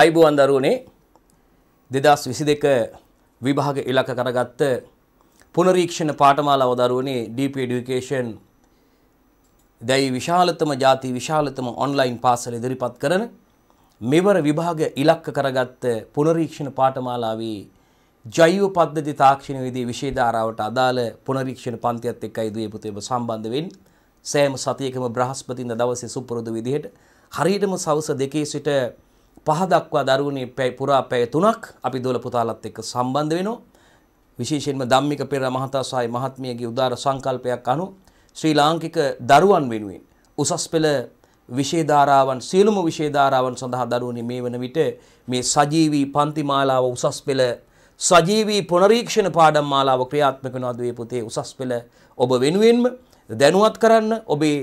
අයිබුවන් දරුවනේ දෙදස් විසි දෙක විභාග ඉලක කරගත්ත පුනරීක්ෂණ පාටමාලාව දරුවනේ ඩප ඩිකේෂන් දැයි විශාලතම ජාති විශාලතම ඔන්ලයින් පාසල ඉදිරිපත් කරන මෙවර විභාග ඉලක්ක කරගත්ත පුනරීක්ෂණ පාටමාලාවී ජෛව පද්ධති තාක්ෂණයේදී විශේධාරාවට අදාළ පුනරීක්ෂණ පන්තියත් එක්කයි දුවේ පුතේම සම්බන්ධ වෙන්න සෑම සතියකම බ්‍රහස්පතින්ද දවසේ සුපුරුදු විදිහට හරියටම සවස දෙකේ සිට පහදක්වා දරුවනේ පැයි පුරා පැය තුනක් අපි දොල පුතාලත් එක්ක සම්බන්ධ වෙනවා. විශේෂයෙන්ම ධම්මික පෙර මහතා සහ මහත්මියගේ උදාර සංකල්පයක් අනුව ශ්‍රී ලාංකික දරුවන් වෙනුවෙන් උසස් පෙළ විශේධාරාවන් සියලුම විශේධාරාවන් සඳහා දරුවනි මේ වන විට මේ සජීවී පන්තිමාලාව උසස් පෙළ සජීවී පුනරීක්ෂණ පාඩම් මාලාව ක්‍රියාත්මක නොදුවේ පුතේ උසස් පෙළ ඔබ වෙනුවෙන්ම දැනුවත් කරන්න ඔබේ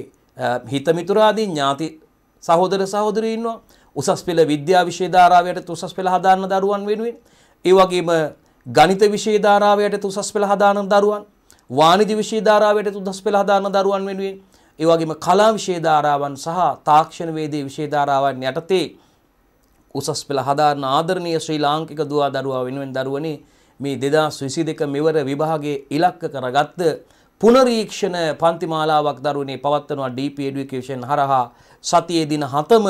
හිතමිතුරාදී ඥාති සහෝදර සහෝදරයෝ ඉන්නවා උසස් පෙළ විද්‍යා විෂය ධාරාවයට උසස් පෙළ හදාරන දරුවන් වෙනුවෙන් ඒ වගේම ගණිත විෂය ධාරාවයට උසස් පෙළ හදාරන දරුවන් වාණිජ්‍ය විෂය ධාරාවයට උසස් පෙළ හදාරන දරුවන් වෙනුවෙන් ඒ වගේම කලා විෂය ධාරාවන් සහ තාක්ෂණ වේදේ විෂය ධාරාවන් යටතේ උසස් පෙළ හදාරන ආදරණීය ශ්‍රී ලාංකික දුවා දරුවා වෙනුවෙන් දරුවනේ මේ 2022 මෙවර විභාගයේ ඉලක්ක කරගත්ත පුනරීක්ෂණ පන්ති මාලාවක් දරුවනේ පවත්වනවා DP Education හරහා සතියේ දින 7ම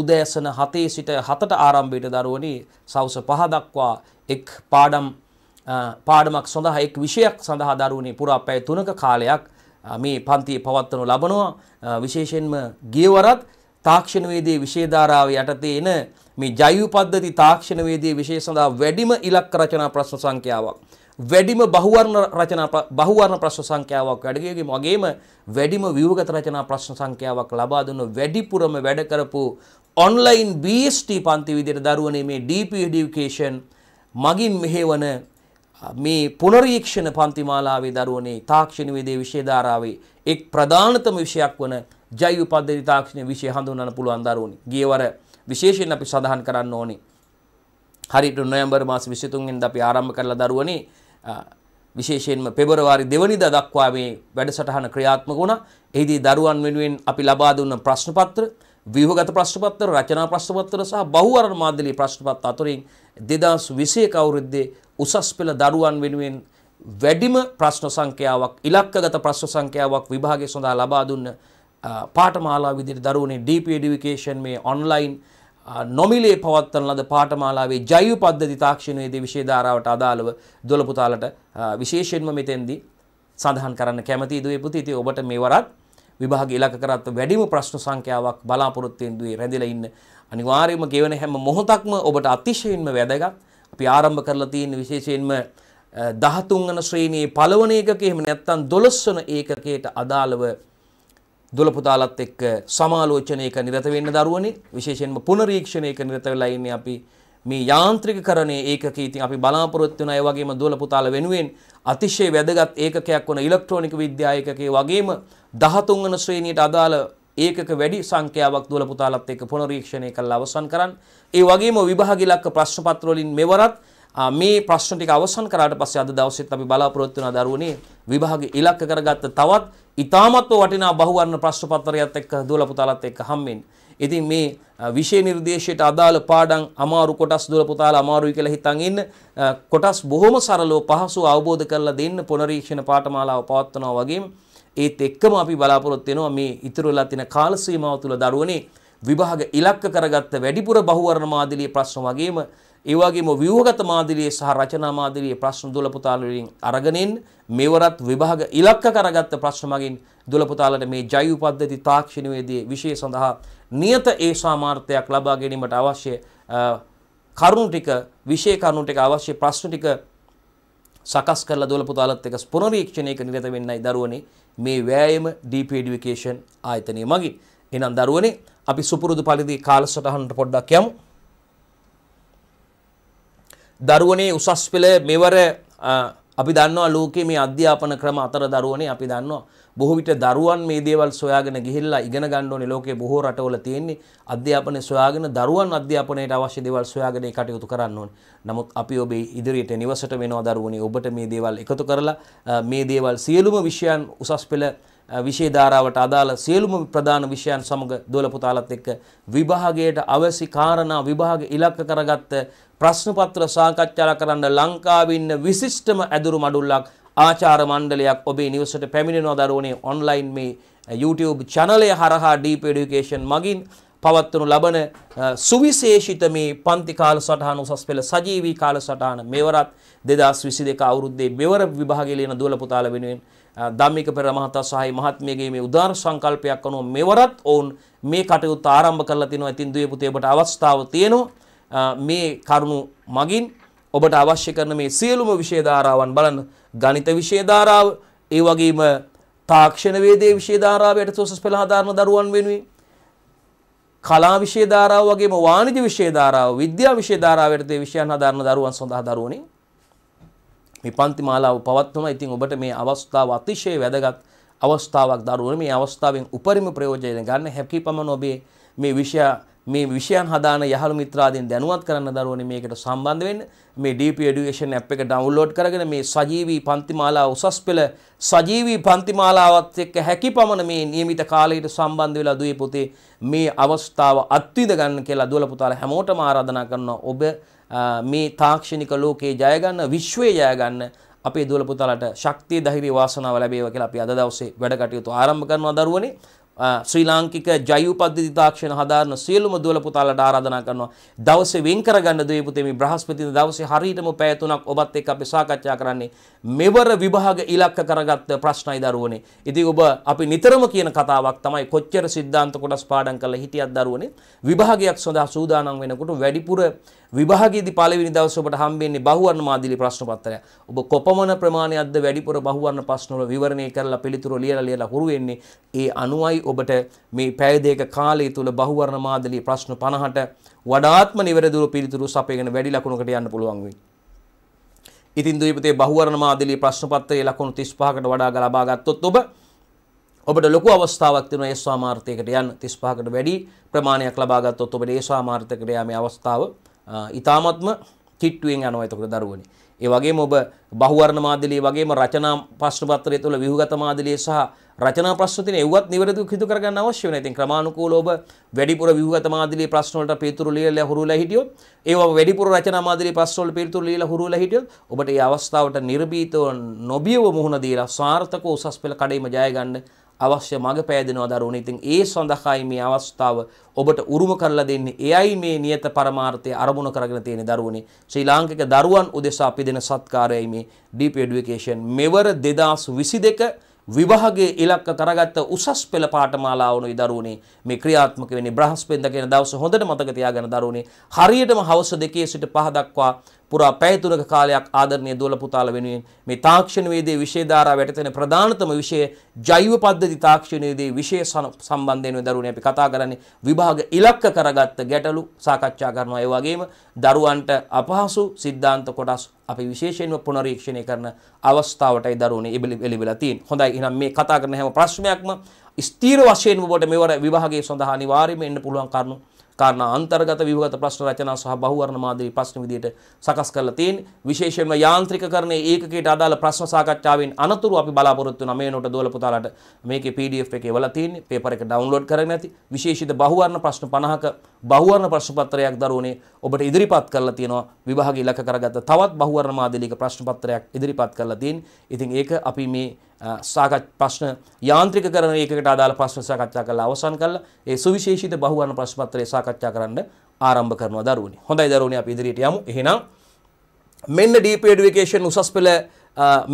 උදෑසන 7 සිට 7ට ආරම්භයට දරුවනි සවස 5 දක්වා එක් පාඩම් පාඩමක් සඳහා එක් විෂයක් සඳහා දරුවනි පුරා පැය 3ක කාලයක් මේ පන්තියේ පවත්වනු ලබනවා විශේෂයෙන්ම ගියවරත් තාක්ෂණවේදී විෂය ධාරාව යටතේ එන මේ ජෛව පද්ධති තාක්ෂණවේදී විෂය සඳහා වැඩිම ඉලක්ක රචනා ප්‍රශ්න සංඛ්‍යාවක් වැඩිම බහුවර්ණ රචනා බහුවර්ණ ප්‍රශ්න සංඛ්‍යාවක් වැඩගියගේ වගේම වැඩිම ව්‍යුහගත රචනා ප්‍රශ්න සංඛ්‍යාවක් ලබා දුන්න වැඩිපුරම වැඩ කරපු ඔන්ලයින් BST පන්ති විදියට දරුවනේ මේ DP Education මගින් මෙහෙවන මේ පුනරීක්ෂණ පන්තිමාලාවේ දරුවනේ තාක්ෂණ වේදේ විෂය ධාරාවේ එක් ප්‍රධානතම විෂයක් වන ජෛව පද්ධති තාක්ෂණ විෂය හඳුන්වන්න පුළුවන් දරුවනි. ගියවර විශේෂයෙන් අපි සඳහන් කරන්න ඕනේ. හරියට නොවැම්බර් මාස 23 වෙනිදා අපි ආරම්භ කරලා දරුවනේ විශේෂයෙන්ම පෙබරවාරි දෙවනිදා දක්වා මේ වැඩසටහන ක්‍රියාත්මක වුණා. එෙහිදී දරුවන් වෙනුවෙන් අපි ලබා දුන්න ප්‍රශ්න පත්‍ර ව්‍යහගත ප්‍රශ්නපත්තර රචනා ප්‍රශ්නපත්තර සහ බහුවරණ මාධ්‍යලි ප්‍රශ්නපත් අතරින් දෙදස් විසය කවුරුද්දේ උසස් පෙළ දරුවන් වෙනුවෙන් වැඩිම ප්‍රශ්න සංඛ්‍යාවක් ඉලක්කගත ප්‍රශ්න සංඛ්‍යාවක් විභාගය සඳහා ලබා දුන්න පාඨමාලා විදිහට දරුවනේ DP education මේ online නොමිලේ පවත්වන ලද පාඨමාලාවේ ජෛව පද්ධති තාක්ෂණයේදී විෂය ධාරාවට අදාළව දොළපුතාලට විශේෂයෙන්ම මෙතෙන්දී සඳහන් කරන්න කැමතියි දුවේ පුතේ. ඉතින් ඔබට මේ වරත් විභාග ඉලක්ක කරත් වැඩිම ප්‍රශ්න සංඛ්‍යාවක් බලාපොරොත්තු වෙන්දුවේ රැඳිලා ඉන්න අනිවාර්යයෙන්ම ගෙවන හැම මොහොතක්ම ඔබට අතිශයින්ම වැදගත්. අපි ආරම්භ කරලා තියෙන විශේෂයෙන්ම 13 වන ශ්‍රේණියේ පළවන ඒකක එහෙම නැත්නම් 12 වන ඒකකයට අදාළව දොළපුතාලත් එක්ක සමාලෝචනයක නිරත වෙන්න දරුවනේ විශේෂයෙන්ම පුනරීක්ෂණයක නිරත වෙලා ඉන්නේ අපි මේ යාන්ත්‍රිකකරණයේ ඒකකයේ ඉතින් අපි බලාපොරොත්තු වෙන අය වගේම දුවල පුතාල වෙනුවෙන් අතිශය වැදගත් ඒකකයක් වන ඉලෙක්ට්‍රොනික විද්‍යා ඒකකයේ වගේම දහතුන්වන ශ්‍රේණියට අදාළ ඒකක වැඩි සංඛ්‍යාවක් දුවල පුතාලත් එක්ක පුනරීක්ෂණය කරලා අවසන් කරන්න. ඒ වගේම විභාග ඉලක්ක ප්‍රශ්න පත්‍ර වලින් මෙවරත් මේ ප්‍රශ්න ටික අවසන් කරාට පස්සේ අද දවසෙත් අපි බලාපොරොත්තු වෙන දරුවනේ විභාග ඉලක්ක කරගත්ත තවත් ඉතාමත්ම වටිනා බහුවර්ණ ප්‍රශ්න පත්‍රයත් එක්ක දුවල පුතාලත් එක්ක හම්බෙන්න. ඉතින් මේ විෂය නිර්දේශයට අදාළ පාඩම් අමාරු කොටස් දුවල පුතාලා අමාරුයි කියලා හිතන් ඉන්න කොටස් බොහොම සරලව පහසු අවබෝධ කරලා දෙන්න පුනරීක්ෂණ පාඨමාලාව පවත්වනවා වගේම ඒත් එක්කම අපි බලාපොරොත්තු වෙනවා මේ ඉතුරු වෙලා තියෙන කාල සීමාව තුළ දරුවනේ විභාග ඉලක්ක කරගත්ත වැඩිපුර බහුවර්ණ මාදිලියේ ප්‍රශ්න වගේම ඒ වගේම ව්‍යුහගත මාදිලියේ සහ රචනා මාදිලියේ ප්‍රශ්න දොළ පුතාල වලින් අරගෙන මෙවරත් විභාග ඉලක්ක කරගත්ත ප්‍රශ්න මගින් දොළ පුතාලට මේ ජෛව පද්ධති තාක්ෂණවේදී විෂය සඳහා නියත ඒ සාමාර්ථයක් ලබා ගැනීමට අවශ්‍ය කරුණු ටික විශේෂ කරුණු ටික අවශ්‍ය ප්‍රශ්න ටික සකස් කරලා දොළ පුතාලත් එක ස්පොනරීක්ෂණයක නිරත වෙන්නයි දරුවනේ මේ වෑයම ඩීපී එඩියුකේෂන් ආයතනය මගින්. එහෙනම් දරුවනේ අපි සුපුරුදු පරිදි කාලසටහනට පොඩ්ඩක් යමු. දරුවනේ උසස් පෙළ මෙවර අපි දන්නවා ලෝකයේ මේ අධ්‍යාපන ක්‍රම අතර දරුවනේ අපි දන්නවා බොහෝ විට දරුවන් මේ දේවල් සොයාගෙන ගිහිල්ලා ඉගෙන ගන්න ඕනේ ලෝකේ බොහෝ රටවල තියෙන්නේ අධ්‍යාපනය සොයාගෙන දරුවන් අධ්‍යාපනයට අවශ්‍ය දේවල් සොයාගෙන ඒ කටයුතු කරන්න ඕනේ. නමුත් අපි ඔබේ ඉදිරියට නිවසට වෙනවා දරුවනේ ඔබට මේ දේවල් එකතු කරලා මේ දේවල් සියලුම විෂයන් උසස් පෙළ විෂය ධාරාවට අදාළ සියලුම ප්‍රධාන විෂයන් සමග දොළ පුතාලත් එක්ක විභාගයට අවශ්‍ය කාරණා විභාග ඉලක්ක කරගත්ත ප්‍රශ්න පත්‍ර සාකච්ඡා කරන්න ලංකාවේ ඉන්න විශිෂ්ටම ඇදුරු මඩුල්ලක් ආචාර මණ්ඩලයක් ඔබේ නිවසට පැමිණෙනවා දරුවනේ ඔන්ලයින් මේ YouTube චැනලය හරහා Deep Education මගින් පවත්වනු ලබන සුවිශේෂිත මේ පන්ති කාල සටහන උසස් පෙළ සජීවී කාල සටහන මෙවරත් 2022 අවුරුද්දේ මෙවර විභාගයේ ලියන දුවල පුතාල වෙනුවෙන් ධම්මික පෙර මහතා සහයි මහත්මියගේ මේ උදාර සංකල්පයක් අනුව මෙවරත් ඔවුන් මේ කටයුතු ආරම්භ කරලා තිනවා. ඉතින් දුවේ පුතේ ඔබට අවස්ථාව තියෙනවා මේ කරුණු මගින් ඔබට අවශ්‍ය කරන මේ සියලුම විෂය ධාරාවන් බලන්න ගණිත විෂය ධාරාව ඒ වගේම තාක්ෂණ වේදයේ විෂය ධාරාව යටතේ උසස් පෙළ හදාරන දරුවන් වෙනුවෙන් කලා විෂය ධාරාව වගේම වාණිජ්‍ය විෂය ධාරාව විද්‍යා විෂය ධාරාව යටතේ විෂයන් හදාරන දරුවන් සඳහා දරුවනේ මේ පන්ති මාලාව පවත්වනවා. ඉතින් ඔබට මේ අවස්ථාව අතිශය වැදගත් අවස්ථාවක් දරුවනේ. මේ අවස්ථාවෙන් උපරිම ප්‍රයෝජනය ගන්න හැකි පමණ ඔබේ මේ විෂය මේ විෂයන් හදාන යහළු මිත්‍රාදීන් දැනුවත් කරන්න දරුවනේ මේකට සම්බන්ධ වෙන්න මේ DP Education app එක ඩවුන්ලෝඩ් කරගෙන මේ සජීවී පන්ති මාලාව උසස් පෙළ සජීවී පන්ති මාලාවත් එක්ක හැකි පමණ මේ નિયમિત කාලයට සම්බන්ධ වෙලා දුවේ පුතේ මේ අවස්ථාව අත්විඳ ගන්න කියලා දුවල පුතාලා හැමෝටම ආරාධනා කරනවා ඔබ මේ තාක්ෂණික ලෝකේ ජය ගන්න විශ්වයේ ජය ගන්න අපේ දුවල පුතාලට ශක්තිය ධෛර්ය වාසනාව ලැබේවා කියලා අපි අද දවසේ වැඩ කටයුතු ආරම්භ කරනවා දරුවනේ ශ්‍රී ලාංකික ජයු පද්ධති තාක්ෂණ හදාරන සියලුම දුවල පුතාලට ආරාධනා කරනවා. දවසේ වෙන් කරගන්න දුවේ පුතේ මේ බ්‍රහස්පතින්දා දවසේ හරියටම පැය තුනක් ඔබත් එක්ක අපි සාකච්ඡා කරන්නේ මෙවර විභාග ඉලක්ක කරගත්ත ප්‍රශ්නයි දරුවනේ. ඉතින් ඔබ අපි නිතරම කියන කතාවක් තමයි කොච්චර સિદ્ધාන්ත කොටස් පාඩම් කරලා හිටියත් දරුවනේ විභාගයක් සඳහා සූදානම් වෙනකොට වැඩිපුර විභාගයේදී පළවෙනි දවසේ ඔබට හම්බෙන්නේ බහුවර්ණ මාදිලි ප්‍රශ්න පත්‍රය. ඔබ කොපමණ ප්‍රමාණයක්ද වැඩිපුර බහුවර්ණ ප්‍රශ්න වල විවරණය කරලා පිළිතුරු ලියලා ලියලා හුරු වෙන්නේ? ඒ අනුවයි ඔබට මේ පැය දෙක කාලය තුල බහුවර්ණ මාදිලි ප්‍රශ්න 50ට වඩාත්ම නිවැරදිව පිළිතුරු සපයගෙන වැඩි ලකුණකට යන්න පුළුවන් වෙයි. ඉතින් දුයිපතේ බහුවර්ණ මාදිලි ප්‍රශ්න පත්‍රයේ ලකුණු 35කට වඩා ලබා ගත්තොත් ඔබ ඔබට ලොකු අවස්ථාවක් තියෙනවා ඒ ස්වාමාර්ථයකට යන්න 35කට වැඩි ප්‍රමාණයක් ලබා ගත්තොත් ඔබට ඒ ස්වාමාර්ථයකට යාමේ අවස්ථාව ඉතාමත්ම කිට්ටුවෙන් යනවා එතකොට දරුවනේ. ඒ වගේම ඔබ බහුවර්ණ මාදිලිය වගේම රචනා ප්‍රශ්න පත්‍රය තුළ ව්‍යුහගත මාදිලිය සහ රචනා ප්‍රශ්න තියෙන ඒවත් නිවැරදිව හිතු කරගන්න අවශ්‍ය වෙනවා. ඉතින් ක්‍රමානුකූලව ඔබ වැඩිපුර ව්‍යුහගත මාදිලිය ප්‍රශ්න වලට පිළිතුරු ලියලා හුරුලා හිටියොත්, ඒවා වැඩිපුර රචනා මාදිලිය ප්‍රශ්න වලට පිළිතුරු ලියලා හුරුලා හිටියොත්, ඔබට මේ අවස්ථාවට නිර්භීතව නොබියව මුහුණ දීලා සාර්ථකව උසස් පෙළ කඩේම ජය ගන්න අවශ්‍ය මඟ පෑදෙනවා දරුවනේ. ඉතින් ඒ සඳහායි මේ අවස්ථාව ඔබට උරුම කරලා දෙන්නේ. එයයි මේ නියත පරමාර්ථය අරමුණ කරගෙන තියෙන දරුවනේ. ශ්‍රී ලාංකික දරුවන් උදෙසා පිදෙන සත්කාරයයි මේ Deep Education මෙවර 2022 විභාගයේ ඉලක්ක කරගත්ත උසස් පෙළ පාඨමාලාවනු දරුවනේ මේ ක්‍රියාත්මක වෙන්නේ බ්‍රහස්පෙන්ද කියන දවස හොඳට මතක තියාගන්න දරුවනේ. හරියටම හවස 2 සිට 5 දක්වා පුරා පැය තුනක කාලයක් ආදරණීය දුවල පුතාල වෙනුවෙන් මේ තාක්ෂණවේදයේ විෂය ධාරාව යටතේන ප්‍රධානතම විෂය ජෛව පද්ධති තාක්ෂණයේදී විෂය සම්බන්ධයෙන් දරුවනේ අපි කතා කරන්නේ විභාග ඉලක්ක කරගත්ත ගැටලු සාකච්ඡා කරනවා ඒ වගේම දරුවන්ට අපහසු સિદ્ધාන්ත කොටස් අපි විශේෂයෙන්ම පුනරීක්ෂණය කරන අවස්ථාවටයි දරුවනේ එළිබෙලා තියෙන්නේ. හොඳයි එහෙනම් මේ කතා කරන හැම ප්‍රශ්නයක්ම ස්ථීර වශයෙන්ම ඔබට මෙවර විභාගයේ සඳහා අනිවාර්යයෙන්ම එන්න පුළුවන් කරුණු කාරණා අන්තර්ගත ව්‍යුහගත ප්‍රශ්න රචනා සහ බහුවර්ණ මාදරී ප්‍රශ්න විදිහට සකස් කරලා තියෙන්නේ. විශේෂයෙන්ම යාන්ත්‍රිකකරණයේ ඒකකයට අදාළ ප්‍රශ්න සාකච්ඡාවෙන් අනතුරු අපි බලාපොරොත්තු වෙන මේ නෝට දෝල පුතාලාට මේකේ PDF එකේ වල තියෙන්නේ. පේපර් එක ඩවුන්ලෝඩ් කරගෙන ඇති. විශේෂිත බහුවර්ණ ප්‍රශ්න 50ක බහුවර්ණ ප්‍රශ්න පත්‍රයක් දරුවනේ ඔබට ඉදිරිපත් කරලා තියෙනවා. විභාග ඉලක්ක කරගත්ත තවත් බහුවර්ණ මාදලීක ප්‍රශ්න පත්‍රයක් ඉදිරිපත් කරලා තියෙන්නේ. ඉතින් ඒක අපි මේ සාකත් ප්‍රශ්න යාන්ත්‍රික කරන ඒකට අදාළ ප්‍රශ්න සාකච්ඡා කරලා අවසන් කරලා ඒ සුවිශේෂිත බහුවර්ණ ප්‍රශ්න පත්‍රය සාකච්ඡා කරන්න ආරම්භ කරනවා දරුවනි. හොඳයි දරුවනි අපි ඉදිරියට යමු. එහෙනම් මෙන්න ඩීප් එඩුකේෂන් උසස් පෙළ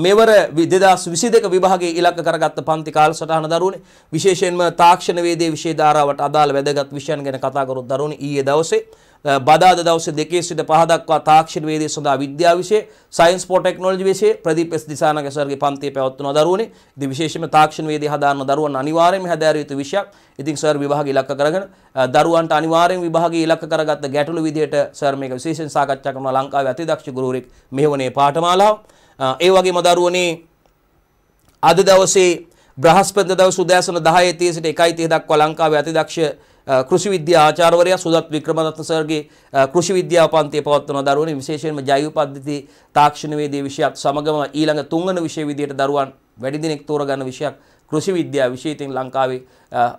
මෙවර 2022 විභාගයේ ඉලක්ක කරගත්ත පන්ති කාලසටහන දරුවනි විශේෂයෙන්ම තාක්ෂණ වේදයේ විෂය ධාරාවට අදාළ වැදගත් විෂයන් ගැන කතා කරොත් දරුවනි ඊයේ දවසේ බදාද දවස දෙකේ සිට පහදක්වා තාක්ෂණ වේදේ සඳහා විද්‍යා විෂය සයින්ස් පෝ ටෙක්නොලොජි විෂය ප්‍රදීප් එස් දිසානක සර්ගේ පන්තියේ පැවැත්වෙන දරුවනේ ඉතින් විශේෂයෙන්ම තාක්ෂණ වේදේ හදාරන දරුවන් අනිවාර්යයෙන්ම හැදෑරිය යුතු විෂයක් ඉතින් සර් විභාග ඉලක්ක කරගෙන දරුවන්ට අනිවාර්යෙන් විභාගයේ ඉලක්ක කරගත්ත ගැටළු විදියට සර් මේක විශේෂයෙන් සාකච්ඡා කරනවා ලංකාවේ අතිදක්ෂ ගුරුවරෙක් මෙහෙවනේ පාඨමාලාව ඒ වගේම දරුවනේ අද දවසේ බ්‍රහස්පති දවස් උදෑසන 10:30 සිට 1:30 දක්වා ලංකාවේ අතිදක්ෂ කෘෂි විද්‍යා ආචාර්යවරයා සුදත් වික්‍රමරත්න සර්ගේ කෘෂි විද්‍යා පන්තිය පවත්වන දරුවනේ විශේෂයෙන්ම ජෛව පද්ධති තාක්ෂණවේදී විෂයත් සමගම ඊළඟ තුන්වන විෂය විදියට දරුවන් වැඩි දිනෙක තෝරගන්න විෂයක් කෘෂි විද්‍යාව විෂය ඉතින් ලංකාවේ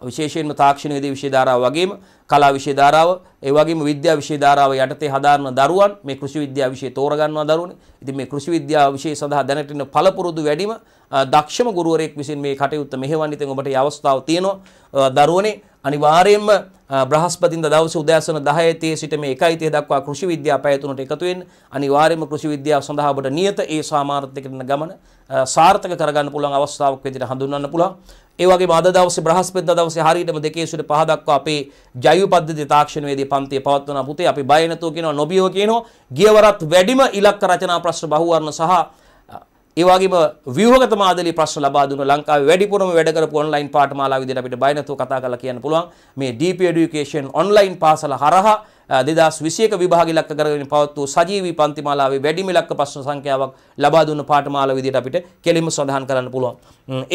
විශේෂයෙන්ම තාක්ෂණයේදී විෂය ධාරාව වගේම කලා විෂය ධාරාව ඒ වගේම විද්‍යා විෂය ධාරාව යටතේ හදාරන දරුවන් මේ කෘෂි විද්‍යා විෂය තෝරගන්නවා දරුවනේ. ඉතින් මේ කෘෂි විද්‍යාව විෂය සඳහා දැනටින පළපුරුදු වැඩිම දක්ෂම ගුරුවරයෙක් විසින් මේ කටයුත්ත මෙහෙවන්න ඉතින් ඔබට අවස්ථාව තියෙනවා. දරුවනේ අනිවාර්යයෙන්ම බ්‍රහස්පතින්ද දවසේ උදෑසන 10:30 සිට මේ 1:30 දක්වා කෘෂි විද්‍යා පැය තුනට එකතු වෙන්න අනිවාර්යයෙන්ම කෘෂි විද්‍යාව සඳහා ඔබට නියත ඒ සාමාර්ථකකරන ගමන සාර්ථක කරගන්න පුළුවන් අවස්ථාවක් විදිහට හඳුන්වන්න පුළුවන්. ඒ වගේම අද දවසේ බ්‍රහස්පතින්ද දවසේ හරියටම 2 සිට 5 දක්වා අපේ ජෛව පද්ධති තාක්ෂණවේදී පන්තිය පවත්වන පුතේ අපි බය නැතුව කියනවා නොබියව කියනවා ගියවරත් වැඩිම ඉලක්ක රචනා ප්‍රශ්න බහුවර්ණ සහ ඒ වගේම ව්‍යුහගත මාදලේ ප්‍රශ්න ලබා දුන්න ලංකාවේ වැඩිපුරම වැඩ කරපු ඔන්ලයින් පාඨමාලා විදිහට අපිට බය නැතුව කතා කරලා කියන්න පුළුවන් මේ DP Education online පාසල හරහා 2021 විභාග ඉලක්ක කරගෙන පවත් වූ සජීවී පන්තිමාලාවේ වැඩිම ඉලක්ක ප්‍රශ්න සංඛ්‍යාවක් ලබා දුන්න පාඨමාලා විදිහට අපිට කෙලින්ම සඳහන් කරන්න පුළුවන්.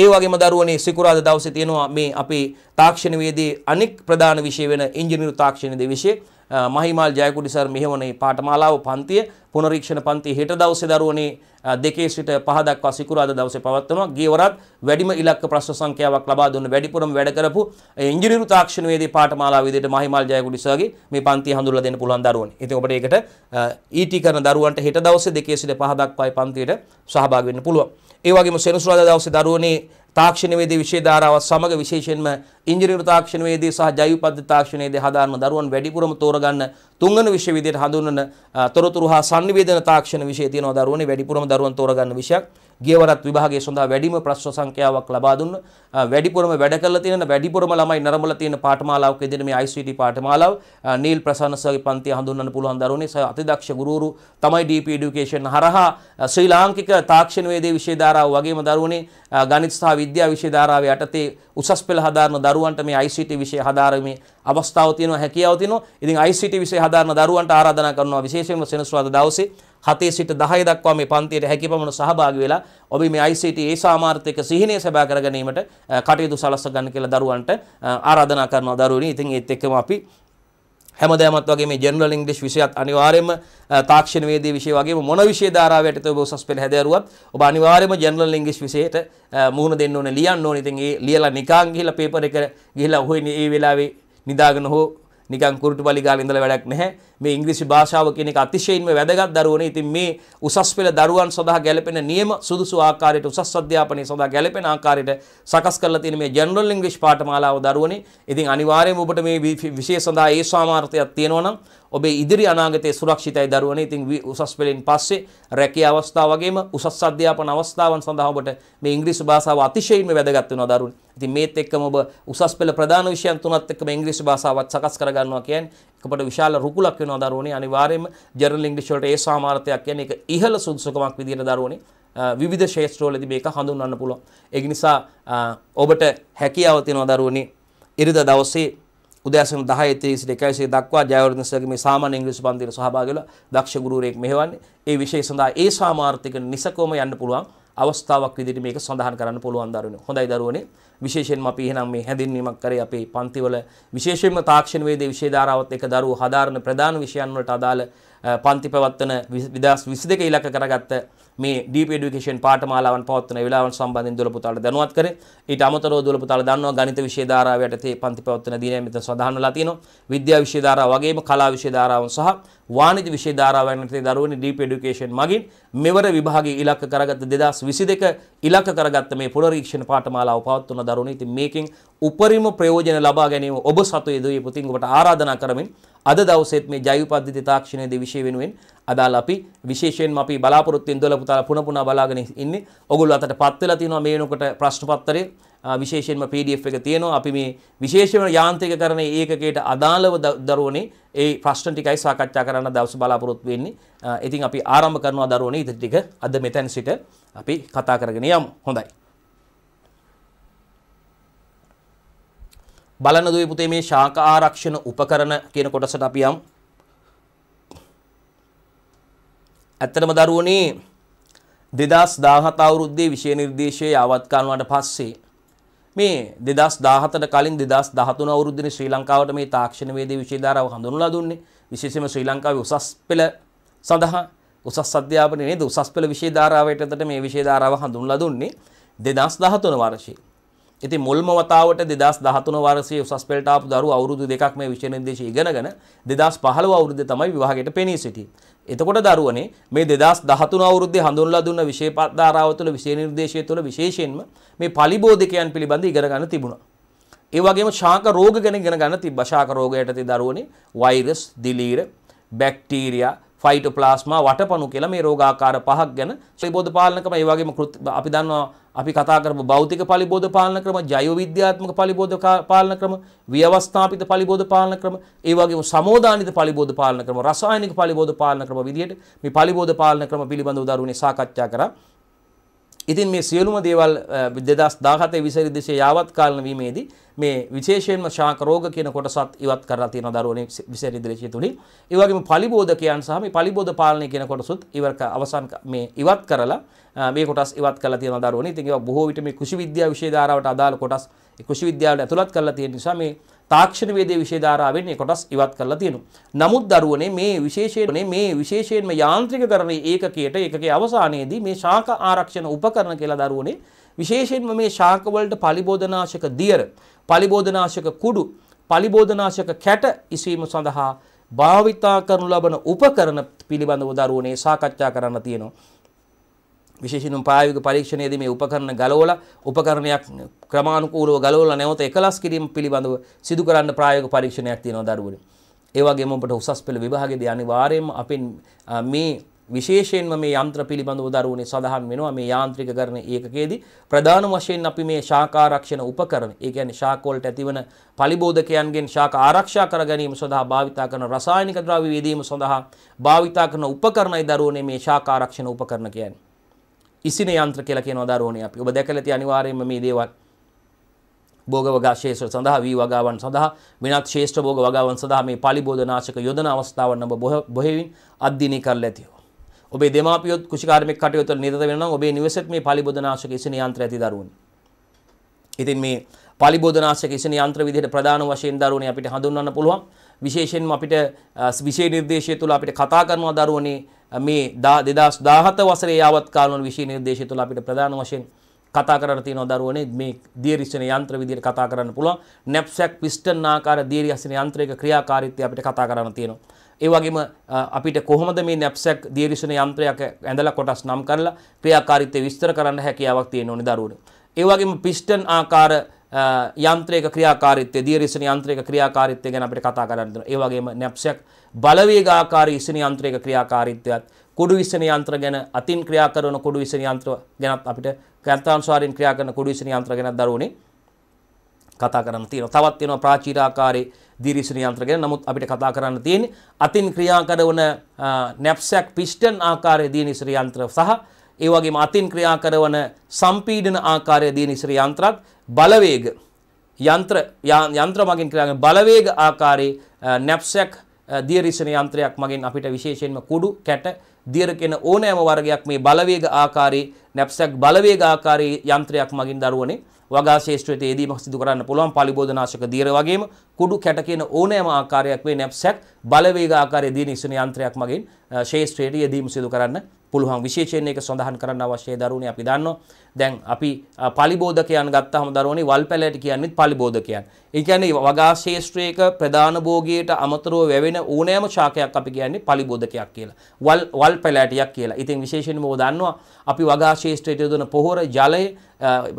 ඒ වගේම දරුවනේ සිකුරාදා දවසේ තියෙනවා මේ අපේ තාක්ෂණවේදී අනෙක් ප්‍රධාන විෂය වෙන ඉංජිනේරු තාක්ෂණයේ විෂය මහිමල් ජයකුඩි සර් මෙහෙවනේ පාඨමාලාව පන්තිය පුනරීක්ෂණ පන්ති හෙට දවසේ දරුවනේ දෙකේ සිට පහ දක්වා සිකුරාදා දවසේ පවත්වනවා. ගියවරත් වැඩිම ඉලක්ක ප්‍රශ්න සංඛ්‍යාවක් ලබා දුන්න වැඩිපුරම වැඩ කරපු ඉංජිනේරු තාක්ෂණවේදී පාඨමාලාව විදිහට මහිමල් ජයකුඩි සර්ගේ මේ පන්තිය හඳුල්ලා දෙන්න පුළුවන් දරුවනේ. ඉතින් ඔබට ඒකට ඊටි කරන දරුවන්ට හෙට දවසේ දෙකේ සිට පහ දක්වායි පන්තියට සහභාගී වෙන්න පුළුවන්. ඒ වගේම සෙනසුරාදා දවසේ දරුවනේ තාක්ෂණවේදී විෂය ධාරාවත් සමග විශේෂයෙන්ම ඉංජිනේරු තාක්ෂණවේදී සහ ජෛව පද්ධති තාක්ෂණයේදී හදාරන දරුවන් වැඩිපුරම තෝරගන්න තුන්වන විෂය විදිහට හඳුන්වන තොරතුරු හා sannivedana තාක්ෂණ විෂය තියෙනවා දරුවනේ වැඩිපුරම දරුවන් තෝරගන්න විෂයක්. ගියවරත් විභාගය සඳහා වැඩිම ප්‍රශ්න සංඛ්‍යාවක් ලබා දුන්න වැඩිපුරම වැඩ කරලා තියෙන වැඩිපුරම ළමයි නරඹලා තියෙන පාඨමාලාවක යෙදෙන මේ ICT පාඨමාලාව නීල් ප්‍රසන්න සර්ගේ පන්තිය හඳුන්වන්න පුළුවන් දරුවනේ සහ අතිදක්ෂ ගුරුවරු තමයි DP education හරහා ශ්‍රී ලාංකික තාක්ෂණ වේදේ විෂය ධාරාව වගේම දරුවනේ ගණිත සහ විද්‍යා විෂය ධාරාවේ යටතේ උසස් පෙළ හදාරන දරුවන්ට මේ ICT විෂය හදාරීමේ අවස්ථාව තියෙනවා හැකියාව තියෙනවා. ඉතින් ICT විෂය හදාරන දරුවන්ට ආරාධනා කරනවා විශේෂයෙන්ම සෙනසුරාදා දවසේ 7 සිට 10 දක්වා මේ පන්තියට හැකි පමණ සහභාගී වෙලා ඔබ මේ ICT ඒ සාමාර්ථික සිහිනය සබා කර ගැනීමට කටයුතු සලස්ව ගන්න කියලා දරුවන්ට ආරාධනා කරනවා දරුවනි. ඉතින් ඒත් එක්කම අපි හැමදෑමත් වගේ මේ ජෙනරල් ඉංග්‍රීසි විෂයත් අනිවාර්යයෙන්ම තාක්ෂණවේදී විෂය වගේම මොන විෂය ධාරාවයකට ඔබ උසස් පෙළ හැදෑරුවත් ඔබ අනිවාර්යයෙන්ම ජෙනරල් ඉංග්‍රීසි විෂයට මුහුණ දෙන්න ඕනේ ලියන්න ඕනේ. ඉතින් ඒ ලියලා නිකන් ගිහිල්ලා පේපර් එක ගිහිල්ලා හොයන්නේ ඒ වෙලාවේ නිදාගෙන හෝ නිකන් කුරුටු බලි ගාලා ඉඳලා වැඩක් නැහැ. මේ ඉංග්‍රීසි භාෂාව කියන එක අතිශයින්ම වැදගත් දරුවනේ. ඉතින් මේ උසස් පෙළ දරුවන් සඳහා ගැළපෙන නියම සුදුසු ආකාරයට උසස් අධ්‍යාපනය සඳහා ගැළපෙන ආකාරයට සකස් කරලා තියෙන මේ ජෙනරල් ඉංග්‍රීසි පාඨමාලාව දරුවනේ. ඉතින් අනිවාර්යයෙන්ම ඔබට මේ විෂය සඳහා ඒ සාමාර්ථයක් තියෙනවා නම් ඔබේ ඉදිරි අනාගතයේ සුරක්ෂිතයි දරුවනේ. ඉතින් උසස් පෙළෙන් පස්සේ රැකිය අවස්ථාව වගේම උසස් අධ්‍යාපන අවස්ථාවන් සඳහා ඔබට මේ ඉංග්‍රීසි භාෂාව අතිශයින්ම වැදගත් වෙනවා දරුවනේ. ඉතින් මේත් එක්කම ඔබ උසස් පෙළ ප්‍රධාන විෂයන් තුනත් එක්කම ඉංග්‍රීසි භාෂාවත් සකස් කරගන්නවා කියන්නේ එකට විශාල රුකුලක් වෙනවා දරුවනේ අනිවාර්යයෙන්ම ජර්නල් ඉංග්‍රීසි වලට ඒ සාමාර්ථයක් කියන්නේ ඒක ඉහළ සුදුසුකමක් විදිහට දරුවනේ විවිධ ක්ෂේත්‍රවලදී මේක හඳුන්වන්න පුළුවන් ඒක නිසා ඔබට හැකියාව තියෙනවා දරුවනේ ඉරිදා දවසේ උදෑසන 10:30 සිට 1:00 දක්වා ජයවර්ධන සර්ගේ මේ සාමාන්‍ය ඉංග්‍රීසි පන්තියට සහභාගී වෙලා දක්ෂ ගුරුවරයෙක් මෙහෙවන්නේ ඒ විෂය සඳහා ඒ සාමාර්ථික නිසකවම යන්න පුළුවන් අවස්ථාවක් විදිහට මේක සඳහන් කරන්න පුළුවන් දරුවනේ හොඳයි දරුවනේ විශේෂයෙන්ම අපි එහෙනම් මේ හැඳින්වීමක් කරේ අපේ පන්තිවල විශේෂයෙන්ම තාක්ෂණ වේදේ විෂය ධාරාවත් එක්ක දරුවෝ හදාරන ප්‍රධාන විෂයන් වලට අදාළ පන්ති පැවැත්වෙන 2022 ඉලක්ක කරගත්ත මේ ඩීප් එඩුකේෂන් පාඨමාලාවන් පවත්වන වෙලාවන් සම්බන්ධයෙන් දුලපුතාලට දැනුවත් කරේ. ඊට අමතරව දුලපුතාල දන්නවා ගණිත විෂය ධාරාව යටතේ පන්ති පවත්වන දිනය මෙතන සඳහන් වෙලා තියෙනවා. විද්‍යා විෂය ධාරාව වගේම කලා විෂය ධාරාවන් සහ වාණිජ විෂය ධාරාවන් යටතේ දරුවනි ඩීප් එඩුකේෂන් මගින් මෙවර විභාගයේ ඉලක්ක කරගත් 2022 ඉලක්ක කරගත්ත මේ පුනරීක්ෂණ පාඨමාලාව පවත්වන දරුවනි ඉතින් මේකෙන් උපරිම ප්‍රයෝජන ලබා ගැනීම ඔබ සතු යදේ පුතින් ඔබට ආරාධනා කරමින් අද දවසෙත් මේ ජෛව පද්ධති තාක්ෂණයේ දෙවිෂය වෙනුවෙන් අදාළ අපි විශේෂයෙන්ම අපි බලාපොරොත්තු ඉඳලා පුතාලා පුන පුනා බලාගෙන ඉන්නේ. ඔගොල්ලෝ අතට පත් වෙලා තියෙනවා මේ වෙනකොට ප්‍රශ්න පත්‍රය විශේෂයෙන්ම PDF එක තියෙනවා. අපි මේ විශේෂම යාන්ත්‍රිකකරණ ඒකකයට අදාළව දරුවනේ ඒ ප්‍රශ්න ටිකයි සාකච්ඡා කරන්න දවස් බලාපොරොත්තු වෙන්නේ. ඉතින් අපි ආරම්භ කරනවා දරුවනේ ඉතින් ටික අද මෙතන සිට අපි කතා කරගෙන යමු. හොඳයි. බලන දුවේ පුතේ මේ ශාක ආරක්ෂණ උපකරණ කියන කොටසට අපි යමු. ඇත්තටම දරුවනේ 2017 අවුරුද්දේ විෂය නිර්දේශයේ ආවත්කන්වට පස්සේ මේ 2017ට කලින් 2013 අවුරුද්දේ ශ්‍රී ලංකාවට මේ තාක්ෂණ වේදේ විෂය ධාරාව හඳුන්වලා දුන්නේ. විශේෂයෙන්ම ශ්‍රී ලංකාවේ උසස් පෙළ සඳහා උසස් අධ්‍යාපනයේ නේද උසස් පෙළ විෂය ධාරාවට එතට මේ විෂය ධාරාව හඳුන්වලා දුන්නේ 2013 වර්ෂයේ. ඉතින් මුල්ම වතාවට 2013 වර්ෂයේ උසස් පෙළට ආපු දරුවෝ අවුරුදු දෙකක් මේ විෂය නිර්දේශය ඉගෙනගෙන 2015 අවුරුද්දේ තමයි විභාගයට පෙනී සිටියේ. එතකොට දරුවනේ මේ 2013 අවුරුද්දේ හඳුන්ලා දුන්න විෂය ධාරාව තුළ විෂය නිර්දේශය තුළ විශේෂයෙන්ම මේ pali බෝධිකයන් පිළිබඳ ඉගෙන ගන්න තිබුණා. ඒ වගේම ශාක රෝග ගැන ඉගෙන ගන්න තිබ්බා. ශාක රෝගයට ඇති දරුවනේ වෛරස්, දිලීර, බැක්ටීරියා ෆයිටෝප්ලාස්මා වටපණු කියලා මේ රෝගාකාර පහක් ගැන පරිබෝධ පාලන ක්‍රම ඒ වගේම අපි දන්නවා අපි කතා කරපු භෞතික පරිබෝධ පාලන ක්‍රම ජෛව විද්‍යාත්මක පරිබෝධ පාලන ක්‍රම ව්‍යවස්ථාපිත පරිබෝධ පාලන ක්‍රම ඒ වගේම සමෝදානිත පරිබෝධ පාලන ක්‍රම රසායනික පරිබෝධ පාලන ක්‍රම විදිහට මේ පරිබෝධ පාලන ක්‍රම පිළිබඳව දරුවනේ සාකච්ඡා කරා ඉතින් මේ සියලුම දේවල් දෙදස් දාහතේ විසරි දෙශය යාවත් කාලනවීමේදී මේ විශේෂයෙන්ම ශාකරෝග කියන කොටසත් ඉවත් කරලා තියෙන දරුවනේ විසරි දෙශය තුලින් ඒ වගේම පලිබෝධකයන් සහ මේ පලිබෝධ පාලනය කියන කොටසුත් ඉවරක අවසන් මේ ඉවත් කරලා මේ කොටස් ඉවත් කරලා තියෙන දරුවනේ ඉතින් ඒවා බොහෝ විට මේ කෘෂි විද්‍යා විෂය ධාරාවට අදාළ කොටස් කෘෂි විද්‍යාවට ඇතුළත් කරලා තියෙන නිසා මේ තාක්ෂණ වේදේ විෂය ධාරාවෙන් මේ කොටස් ඉවත් කරලා තියෙනවා. නමුත් දරුවනේ මේ විශේෂයෙන් මේ විශේෂයෙන්ම යාන්ත්‍රිකකරණ ඒකකයට ඒකකයේ අවසානයේදී මේ ශාක ආරක්ෂණ උපකරණ කියලා දරුවනේ විශේෂයෙන්ම මේ ශාක වලට පලිබෝධනාශක දියර, පලිබෝධනාශක කුඩු, පලිබෝධනාශක කැට ඉසීම සඳහා භාවිතා කරනු ලබන උපකරණ පිළිබඳව දරුවනේ සාකච්ඡා කරන්න තියෙනවා. විශේෂණම් පායක පරීක්ෂණයද මේ උපකරණ ගලෝල උපකරණයක් ක්‍රමාණුකූලව ගලෝල නැවත එකලස් කිරීම පිළිබඳව සිදු කරන්න ප්‍රායෝග පරීක්ෂණයක් තියෙනවා දරුවනේ. ඒ වගේම ඔබට උසස් පෙළ විභාගයේදී අනිවාර්යයෙන්ම අපින් මේ විශේෂයෙන්ම මේ යන්ත්‍ර පිළිබඳව දරුවනේ සඳහන් වෙනවා මේ යාන්ත්‍රිකකරණ ඒකකයේදී ප්‍රධාන වශයෙන් අපි මේ ශාකා ආරක්ෂණ උපකරණ ඒ කියන්නේ ශාකවලට ඇතිවන පලිබෝධකයන්ගෙන් ශාක ආරක්ෂා කර ගැනීම සඳහා භාවිතා කරන රසායනික ද්‍රව්‍ය වේදීම සඳහා භාවිතා කරන උපකරණයි දරුවනේ මේ ශාකා ආරක්ෂණ උපකරණ කියන්නේ ඉසින යන්ත්‍ර කියලා කියන වදාරෝනේ අපි. ඔබ දැකලා තිය අනිවාර්යයෙන්ම මේ දේවල්. භෝග වගා ශේෂ්ත්‍ර සඳහා වී වගාවන් සඳහා වෙනත් ශේෂ්ත්‍ර භෝග වගාවන් සඳහා මේ pāli බෝධනාශක යොදන අවස්ථාවන් ඔබ බොහෙවින් අධ්‍යයනය කරලා ඇතිව. ඔබේ දෙමාපියොත් කෘෂිකාර්මික කටයුතු වල නිරත වෙනවා නම් ඔබේ නිවසේත් මේ pāli බෝධනාශක ඉසින යන්ත්‍රය ඇති දරුවනි. ඉතින් මේ pāli බෝධනාශක ඉසින යන්ත්‍ර විදිහට ප්‍රධාන වශයෙන් දරුවනේ අපිට හඳුන්වන්න පුළුවන්. විශේෂයෙන්ම අපිට විශේෂ නිර්දේශය තුළ අපිට කතා කරනවා දරුවනේ මේ දෙදස් දාහත වසරේ යාවත් කාලන විශෂ නිර්දේශය තුළ අපිට ප්‍රධාන වශයෙන් කතා කරට තියෙන දරුවනේ මේ දීරිස්සන යන්ත්‍ර විදියට කතා කරන්න පුළුවන් නැප්සැක් පිස්ටන් ආකාර දීරිස්සන යන්ත්‍රයක ක්‍රියාකාරීත්වය අපිට කතා කරන්න තියෙනවා ඒ වගේම අපිට කොහොමද මේ නැප්සැක් දීරිස්සන යන්ත්‍රයක් ඇඳලා කොටස් නම් කරලා ක්‍රියාකාරීත්වය විස්තර කරන්න හැකියාවක් තියෙන ඕනේ දරුවනේ ඒ වගේම පිස්ටන් ආකාර යන්ත්‍රයක ක්‍රියාකාරීත්වය දීරිස්සන යන්ත්‍රයක ක්‍රියාකාරීත්වය ගැන අපිට කතා කරන්න තියෙනවා ඒ වගේම නැප්සැක් බලවේගාකාරී ඉසිනි යන්ත්‍රයක ක්‍රියාකාරීත්වයත් කුඩු විසන යන්ත්‍ර ගැන අතින් ක්‍රියා කරන කුඩු විසන යන්ත්‍ර ගැනත් අපිට කර්තාන්ස්වාරින් ක්‍රියා කරන කුඩු විසන යන්ත්‍ර ගැනත් දරුවනේ කතා කරන්න තියෙනවා. තවත් තියෙනවා ප්‍රාචීරාකාරී දීර්ඝිසන යන්ත්‍ර ගැන. නමුත් අපිට කතා කරන්න තියෙන්නේ අතින් ක්‍රියා කරන නැප්සැක් පිස්ටන් ආකාරයේ දීර්ඝිසන යන්ත්‍ර සහ ඒ වගේම අතින් ක්‍රියා කරන සම්පීඩන ආකාරයේ දීර්ඝිසන යන්ත්‍රත් බලවේග යන්ත්‍ර යන්ත්‍ර මගින් ක්‍රියා කරන බලවේග ආකාරයේ නැප්සැක් දියරිසන යන්ත්‍රයක් මගින් අපිට විශේෂයෙන්ම කුඩු කැට දියර කෙන ඕනෑම වර්ගයක් මේ බලවේග ආකාරයේ නැප්සැක් බලවේග ආකාරයේ යන්ත්‍රයක් මගින් දරුවනේ වගා ශේෂ්ත්‍රයේ යෙදීම සිදු කරන්න පුළුවන් පලිබෝධනාශක දියර වගේම කුඩු කැට කියන ඕනෑම ආකාරයක් මේ නැප්සැක් බලවේග ආකාරයේ දියර ඉසන යන්ත්‍රයක් මගින් ශේෂ්ත්‍රයේ යෙදීම සිදු කරන්න පුළුවන් විශේෂයෙන් ඒක සඳහන් කරන්න අවශ්‍ය දරුවනේ අපි දන්නවා දැන් අපි පලිබෝධකයන් ගත්තහම දරුවනේ වල්පැලයට කියන්නේත් පලිබෝධකයන්. ඒ කියන්නේ වගා ශේෂ්ත්‍රයක ප්‍රධාන භෝගියට අමතරව වැවෙන ඕනෑම ශාකයක් අපි කියන්නේ පලිබෝධකයක් කියලා. වල් වල්පැලෑටියක් කියලා. ඉතින් විශේෂයෙන්ම ඔබ දන්නවා අපි වගා ශේෂ්ත්‍රයට යොදන පොහොර ජලය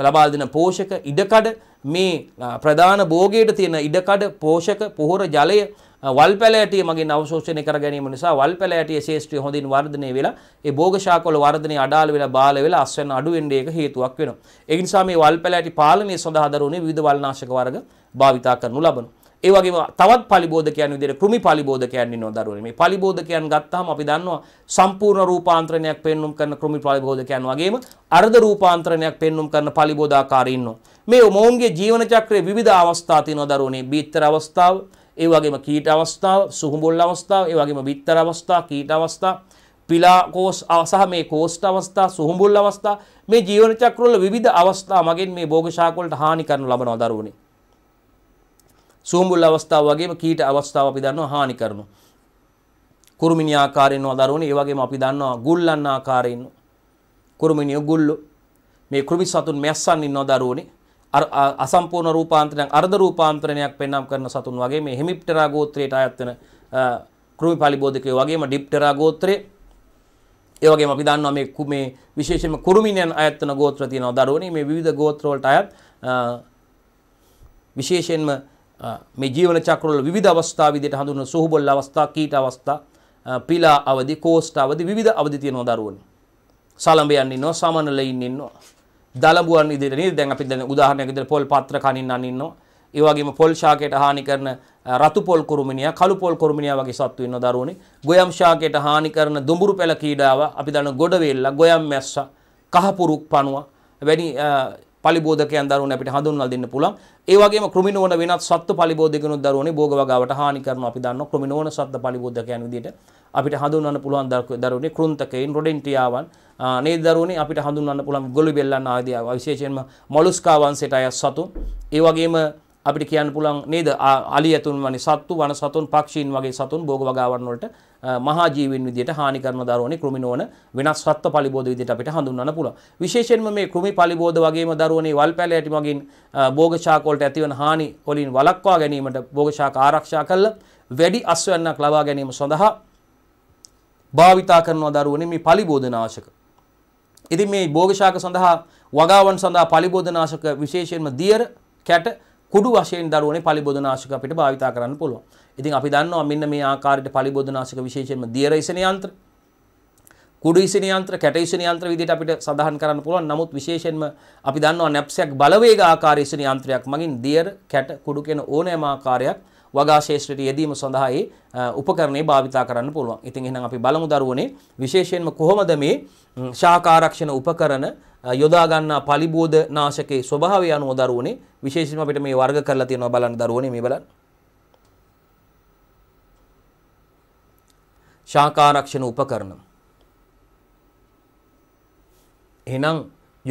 ලබා දෙන පෝෂක ඉඩකඩ මේ ප්‍රධාන භෝගයට තියෙන ඉඩකඩ පෝෂක පොහොර ජලය වල් පැලෑටිය මගින් අවශෝෂණය කර ගැනීම නිසා වල් පැලෑටිය ශේෂ්ත්‍රය හොඳින් වර්ධනය වෙලා ඒ භෝග ශාකවල වර්ධනය අඩාල වෙලා බාල වෙලා අස්වැන්න අඩු වෙන්නේ ඒක හේතුවක් වෙනවා. ඒ නිසා මේ වල් පැලෑටි පාලනය සඳහා දරුවනේ විවිධ වල්නාශක වර්ග භාවිතා කරනු ලබනවා. ඒ වගේම තවත් පලිබෝධකයන් විදිහට කෘමි පලිබෝධකයන් ඉන්නවා දරුවනේ. මේ පලිබෝධකයන් ගත්තාම අපි දන්නවා සම්පූර්ණ රූපාන්තරණයක් පෙන්වුම් කරන කෘමි පලිබෝධකයන් වගේම අර්ධ රූපාන්තරණයක් පෙන්වුම් කරන පලිබෝධාකාරී ඉන්නවා. මේ මොවුන්ගේ ජීවන චක්‍රයේ විවිධ අවස්ථා තියෙනවා දරුවනේ. බීත්තර අවස්ථාව, ඒ වගේම කීට අවස්ථාව සුහුඹොල් අවස්ථාව ඒ වගේම බිත්තර අවස්ථා කීට අවස්ථා පිලා කෝස් සහ මේ කෝස්ට අවස්ථා සුහුඹුල් අවස්ථා මේ ජීවන චක්‍රවල විවිධ අවස්ථා මගෙන් මේ භෝග ශාකවලට හානි කරනු ලබනවා දරුවනේ සුහුඹුල් අවස්ථාව වගේම කීට අවස්ථාව අපි දන්නවා හානි කරනවා කුරුමිනි ආකාරයෙන් වදරුවනේ ඒ වගේම අපි දන්නවා ගුල්ලන් ආකාරයෙන් කුරුමිනිය ගුල්ලෝ මේ කුරුමි සතුන් මැස්සන් ඉන්නවා දරුවනේ අසම්පූර්ණ රූපාන්තරණයක් අර්ධ රූපාන්තරණයක් පෙන්නම් කරන සතුන් වගේ මේ හෙමිප්ටරා ගෝත්‍රයට අයත් වෙන කෘමිපාලි බෝධිකයෝ වගේම ඩිප්ටරා ගෝත්‍රය ඒ වගේම අපි දන්නවා මේ මේ විශේෂයෙන්ම කුරුමිනයන් අයත් වෙන ගෝත්‍ර තියෙනවා දරුවනේ මේ විවිධ ගෝත්‍ර වලට අයත් විශේෂයෙන්ම මේ ජීවන චක්‍ර වල විවිධ අවස්ථා විදිහට හඳුන්වන සෝහබොල් අවස්ථා කීට අවස්ථා පිලා අවදි කෝෂ්ඨ අවදි විවිධ අවදි තියෙනවා දරුවනේ සලඹයන් ඉන්නවා සමනලයින් ඉන්නවා දලබුවන් ඉදිරියට නේද දැන් අපි දැන් උදාහරණයක් විදිහට පොල් පත්‍ර කනින් අනින්නවා ඒ වගේම පොල් ශාකයට හානි කරන රතු පොල් කුරුමිනියා කළු පොල් කුරුමිනියා වගේ සත්තු ඉන්න දරුවනේ ගොයම් ශාකයට හානි කරන දුඹුරු පැල කීඩාව අපි දන්න ගොඩවේල්ලා ගොයම් මැස්සා කහපුරුක් පණුවා වැඩි පලිබෝධකයන් දරුවන් අපිට හඳුන්වලා දෙන්න පුළුවන්. ඒ වගේම ක්‍රමිනෝන වෙනත් සත්ත්ව පලිබෝධකිනුත් දරුවනේ භෝග වගාවට හානි කරනවා අපි දන්නවා. ක්‍රමිනෝන සත්ත්ව පලිබෝධකයන් විදිහට අපිට හඳුන්වන්න පුළුවන් දරුවනේ කෘන්තකයින් රොඩෙන්ටියාවන් නේද දරුවනේ අපිට හඳුන්වන්න පුළුවන් ගොළු බෙල්ලන් ආදී විශේෂයෙන්ම මොලුස්කා වංශයට අයත් සතුන්. ඒ වගේම අපිට කියන්න පුළුවන් නේද අලි ඇතුන් වනි සත්තු වන සතුන් පක්ෂීන් වගේ සතුන් භෝග වගාවන් වලට මහාජීවින් විදියට හානි කරන දරුවනේ කෘමිනෝන වෙනස් සත්ව පලිබෝධ විදියට අපිට හඳුන්වන්න පුළුවන්. විශේෂයෙන්ම මේ කෘමි පලිබෝධ වගේම දරුවනේ වල් පැල ඇති මගින් භෝග ශාක වලට ඇතිවන හානි වලින් වළක්වා ගැනීමට භෝග ශාක ආරක්ෂා කරලා වැඩි අස්වැන්නක් ලබා ගැනීම සඳහා භාවිතා කරනවා දරුවනේ මේ පලිබෝධනාශක. ඉතින් මේ භෝග ශාක සඳහා වගාවන් සඳහා පලිබෝධනාශක විශේෂයෙන්ම දියර කැට කුඩු වශයෙන් දරුවනේ පලිබෝධනාශක අපිට භාවිතා කරන්න පුළුවන්. ඉතින් අපි දන්නවා මෙන්න මේ ආකාරයට පලිබෝධනාශක විශේෂයෙන්ම දියර ඉසන යන්ත්‍ර කුඩු ඉසන යන්ත්‍ර කැට ඉසන යන්ත්‍ර විදිහට අපිට සඳහන් කරන්න පුළුවන්. නමුත් විශේෂයෙන්ම අපි දන්නවා නැප්සයක් බලවේග ආකාරයේ ඉසන යන්ත්‍රයක් මගින් දියර කැට කුඩු කියන ඕනෑම ආකාරයක් වගා ශේෂ්ත්‍රයට යෙදීම සඳහා ඒ උපකරණේ භාවිතා කරන්න පුළුවන්. ඉතින් එහෙනම් අපි බලමු දරුවනේ විශේෂයෙන්ම කොහොමද මේ ශාකාරක්ෂණ උපකරණ යොදා ගන්නා පලිබෝධ නාශකයේ ස්වභාවය අනුව දරුවනේ විශේෂයෙන්ම අපිට මේ වර්ග කරලා තියෙනවා බලන්න දරුවනේ මේ බලන්න. ශාකාරක්ෂණ උපකරණ. එහෙනම්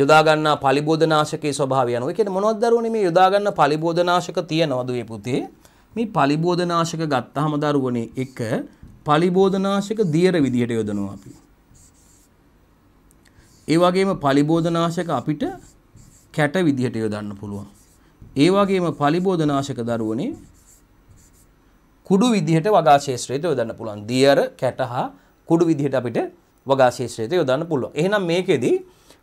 යොදාගන්න පලිබෝධනාශකයේ ස්වභාවය අනුව. ඒ කියන්නේ මොනවද දරුවනේ මේ යොදාගන්න පලිබෝධනාශක තියනවද මේ පුතේ? මේ පලිබෝධනාශක ගත්තාම දරුවනේ එක පලිබෝධනාශක දියර විදිහට යොදනවා අපි. ඒ වගේම පලිබෝධනාශක අපිට කැට විදිහට යොදන්න පුළුවන්. ඒ වගේම පලිබෝධනාශක දරුවනේ කුඩු විදිහට වගා ශේෂත්‍රයට යොදන්න පුළුවන්. දියර, කැට හා කුඩු විදිහට අපිට වගා ශේෂත්‍රයට යොදන්න පුළුවන්. එහෙනම් මේකෙදි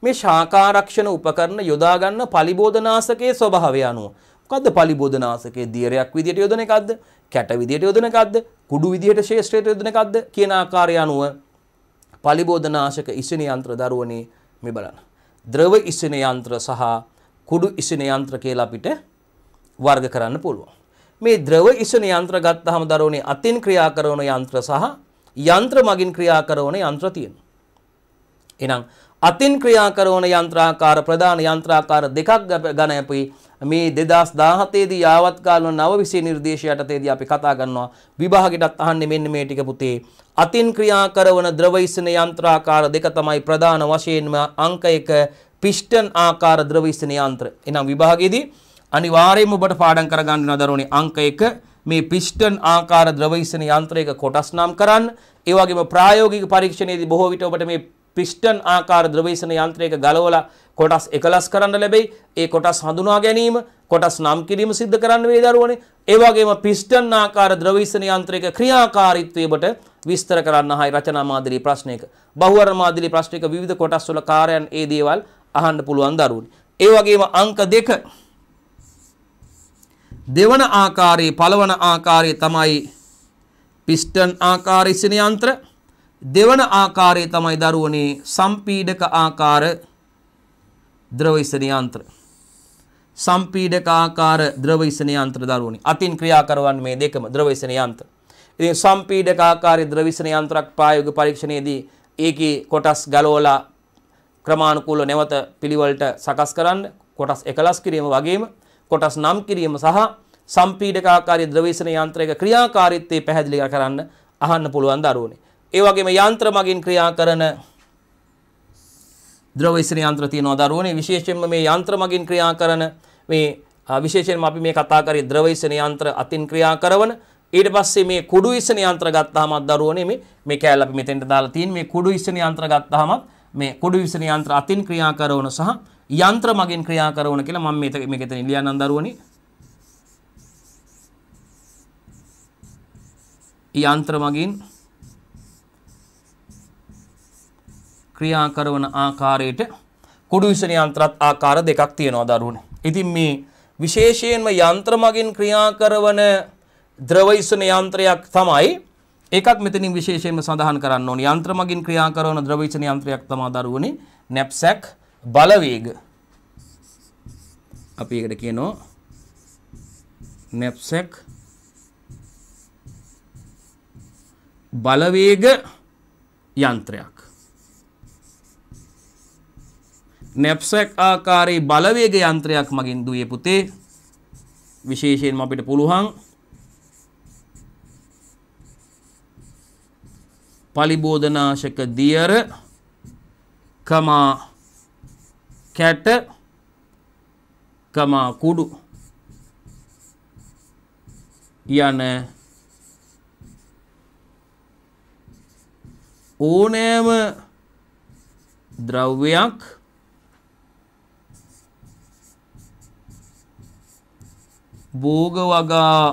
මේ ශාකාරක්ෂණ උපකරණ යොදා ගන්න පලිබෝධනාශකයේ ස්වභාවය අනුව මොකද්ද පලිබෝධනාශකයේ දියරයක් විදිහට යොදන එකක්ද? කැට විදිහට යොදන එකක්ද? කුඩු විදිහට ශේෂ්ත්‍රයට යොදන එකක්ද කියන ආකාරය අනුව පලිබෝධනාශක ඉසින යන්ත්‍ර දරුවනේ මේ බලන්න. ද්‍රව ඉසින යන්ත්‍ර සහ කුඩු ඉසින යන්ත්‍ර කියලා අපිට වර්ග කරන්න පුළුවන්. මේ ද්‍රව ඉසන යන්ත්‍ර ගත්තහම දරෝනේ අතින් ක්‍රියා කරන යන්ත්‍ර සහ යන්ත්‍ර මගින් ක්‍රියා කරන යන්ත්‍ර තියෙනවා. එහෙනම් අතින් ක්‍රියා කරන යන්ත්‍රාකාර ප්‍රධාන යන්ත්‍රාකාර දෙකක් ගැන අපි මේ 2017 දී යාවත්කාලන නව විෂය නිර්දේශය යටතේදී අපි කතා කරනවා විභාගෙටත් අහන්නේ මෙන්න මේ ටික පුතේ අතින් ක්‍රියා කරන ද්‍රව ඉසන යන්ත්‍රාකාර දෙක තමයි ප්‍රධාන වශයෙන්ම අංක 1 පිස්ටන් ආකාර ද්‍රව ඉසන යන්ත්‍ර. එහෙනම් විභාගයේදී අනිවාර්යයෙන්ම ඔබට පාඩම් කරගන්න නතර ඕනේ අංක 1 මේ පිස්ටන් ආකාර ද්‍රවයිසන යන්ත්‍රයක කොටස් නම් කරන්න. ඒ වගේම ප්‍රායෝගික පරීක්ෂණයේදී බොහෝ විට ඔබට මේ පිස්ටන් ආකාර ද්‍රවේශන යන්ත්‍රයක ගලවලා කොටස් එකලස් කරන්න ලැබෙයි. ඒ කොටස් හඳුනා ගැනීම, කොටස් නම් කිරීම සිද්ධ කරන්න වේ දරුවනේ. ඒ වගේම පිස්ටන් ආකාර ද්‍රවේශන යන්ත්‍රයක ක්‍රියාකාරීත්වයට විස්තර කරන්න හයි රචනා මාදිලි ප්‍රශ්නයක. බහුවර මාදිලි ප්‍රශ්නයක විවිධ කොටස් වල කාර්යයන් ඒ දේවල් අහන්න පුළුවන් දරුවනේ. ඒ වගේම අංක 2 දෙවන ආකාරයේ පළවන ආකාරය තමයි පිස්ටන් ආකාරසින යන්ත්‍ර දෙවන ආකාරයේ තමයි දරුවනේ සම්පීඩක ආකාර ද්‍රවයිසන යන්ත්‍ර සම්පීඩක ආකාර ද්‍රවයිසන යන්ත්‍ර දරුවනේ අතින් ක්‍රියා කරවන් මේ දෙකම ද්‍රවයිසන යන්ත්‍ර ඉතින් සම්පීඩක ආකාරයේ ද්‍රවයිසන යන්ත්‍රක් ප්‍රායෝගික පරීක්ෂණයේදී ඒකේ කොටස් ගලවලා ක්‍රමානුකූලව නැවත පිළිවෙලට සකස් කරන්න කොටස් එකලස් කිරීම වගේම කොටස් නම් කිරීම සහ සම්පීඩකාකාරී ද්‍රවේෂණ යන්ත්‍රයක ක්‍රියාකාරීත්වය පැහැදිලි කරන්න අහන්න පුළුවන් දරුවනේ. ඒ වගේම යන්ත්‍ර මගින් ක්‍රියා කරන ද්‍රවේෂණ යන්ත්‍ර තියෙනවා දරුවනේ. විශේෂයෙන්ම මේ යන්ත්‍ර මගින් ක්‍රියා කරන මේ විශේෂයෙන්ම අපි මේ කතා කරේ ද්‍රවේෂණ යන්ත්‍ර අතින් ක්‍රියා කරන ඊට පස්සේ මේ කුඩු ඉස්සන යන්ත්‍ර ගත්තාමත් දරුවනේ මේ මේ කෑල්ල අපි මෙතෙන්ට දාලා තියෙන මේ කුඩු ඉස්සන යන්ත්‍ර ගත්තාමත් මේ කොඩු විසන යන්ත්‍ර අතින් ක්‍රියා කරවන සහ යන්ත්‍ර මගින් ක්‍රියා කරවන කියලා මම මේක මේක එතන ලියනන් දරුවනි යන්ත්‍ර මගින් ක්‍රියා කරවන ආකාරයට කොඩු විසන යන්ත්‍රත් ආකාර දෙකක් තියෙනවා දරුවනි. ඉතින් මේ විශේෂයෙන්ම යන්ත්‍ර මගින් ක්‍රියා කරවන ද්‍රව විසන යන්ත්‍රයක් තමයි ඒකත් මෙතනින් විශේෂයෙන්ම සඳහන් කරන්න ඕනේ. යන්ත්‍ර මගින් ක්‍රියා කරන ද්‍රවීචන යන්ත්‍රයක් තමයි දරුවනේ නැප්සැක් බලවේග. අපි ඒකට කියනවා නැප්සැක් බලවේග යන්ත්‍රයක්. නැප්සැක් ආකාරයේ බලවේග යන්ත්‍රයක් මගින් දුවේ පුතේ විශේෂයෙන්ම අපිට පුළුවන් පලිබෝධනාශක දියර කමා කැට කමා කුඩු යන ඕනෑම ද්‍රව්‍යයක් භෝග වගා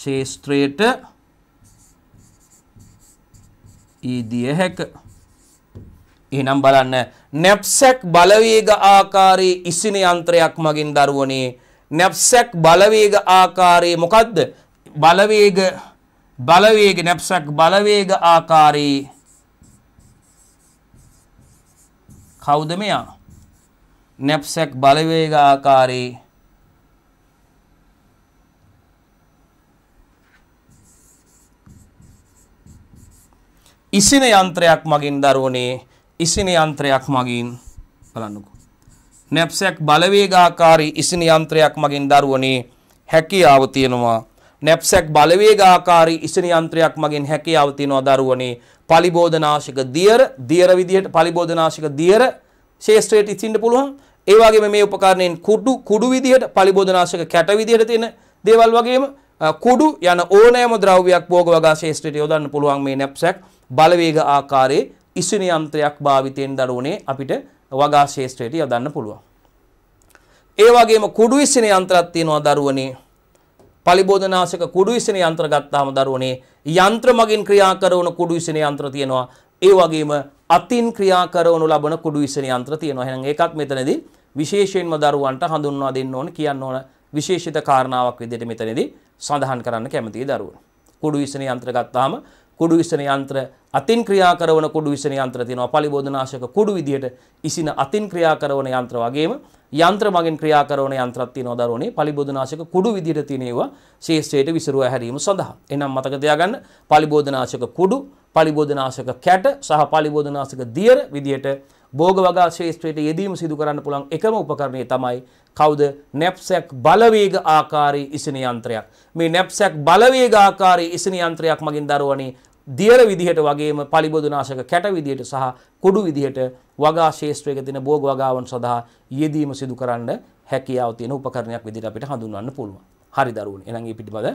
ශේෂත්‍රයට ඊදිය හැක. එනම් බලන්න නැප්සැක් බලවේග ආකාරයේ ඉසින යන්ත්‍රයක් මගින් දරුවනේ නැප්සැක් බලවේග ආකාරයේ මොකද්ද බලවේග බලවේග නැප්සැක් බලවේග ආකාරයේ කවුද මෙයා නැප්සැක් බලවේග ආකාරයේ ඉසින යන්ත්‍රයක් මගින් දරුවනේ ඉසින යන්ත්‍රයක් මගින් බලන්නකෝ. නැප්සැක් බලවේගාකාරී ඉසින යන්ත්‍රයක් මගින් දරුවනේ හැකියාව තියෙනවා. නැප්සැක් බලවේගාකාරී ඉසින යන්ත්‍රයක් මගින් හැකියාව තියෙනවා දරුවනේ. පලිබෝධනාශක දියර දියර විදිහට පලිබෝධනාශක දියර ශේෂ්ත්‍රයට ඉතින්න පුළුවන්. ඒ වගේම මේ උපකරණයෙන් කුඩු කුඩු විදිහට පලිබෝධනාශක කැට විදිහට තියෙන දේවල් වගේම කුඩු යන ඕනෑම ද්‍රව්‍යයක් භෝග වගා ශේෂ්ත්‍රයට යොදන්න පුළුවන් මේ නැප්සැක් බලවේග ආකාරයේ ඉසින යන්ත්‍රයක් භාවිතයෙන් දරුවනේ අපිට වගා ශේෂ්ත්‍රයට යොදන්න පුළුවන්. ඒ වගේම කුඩු ඉසින යන්ත්‍රයක් තියෙනවා දරුවනේ. පලිබෝධනාශක කුඩු ඉසින යන්ත්‍ර ගත්තාම දරුවනේ යන්ත්‍ර මගින් ක්‍රියා කරන කුඩු ඉසින යන්ත්‍ර තියෙනවා. ඒ වගේම අතින් ක්‍රියා කරනු ලබන කුඩු ඉසින යන්ත්‍ර තියෙනවා. එහෙනම් ඒකත් මෙතනදී විශේෂයෙන්ම දරුවන්ට හඳුන්වා දෙන්න ඕන කියන්න ඕන විශේෂිත කාරණාවක් විදිහට මෙතනදී සඳහන් කරන්න කැමතියි දරුවෝ. කුඩු ඉසින යන්ත්‍ර ගත්තාම කුඩු විසන යන්ත්‍ර අතින් ක්‍රියා කරන කුඩු විසන යන්ත්‍ර තියෙනවා පලිබෝධනාශක කුඩු විදියට ඉසින අතින් ක්‍රියා කරන යන්ත්‍ර වගේම යන්ත්‍ර මගින් ක්‍රියා කරන යන්ත්‍රත් තියෙනවා දරුවනේ පලිබෝධනාශක කුඩු විදියට තියෙන ඒවා ශේෂ්ත්‍රයට විසිරුව හැරීම සඳහා එහෙනම් මතක තියාගන්න පලිබෝධනාශක කුඩු පලිබෝධනාශක කැට සහ පලිබෝධනාශක දියර විදියට භෝග වගා ශේෂත්‍රයට යෙදීම සිදු කරන්න පුළුවන් එකම උපකරණය තමයි කවුද නැප්සැක් බලවේග ආකාරයේ ඉසින යන්ත්‍රයක් මේ නැප්සැක් බලවේග ආකාරයේ ඉසින යන්ත්‍රයක් මගින් දරුවනේ දියර විදිහට වගේම පලිබොදුනාශක කැට විදිහට සහ කුඩු විදිහට වගා ශේෂත්‍රයක තින බෝග වගාවන් සඳහා යෙදීම සිදු කරන්න හැකියාව තියෙන උපකරණයක් විදිහට අපිට හඳුන්වන්න පුළුවන්. හරි දරුවනේ. එහෙනම් මේ පිටිපද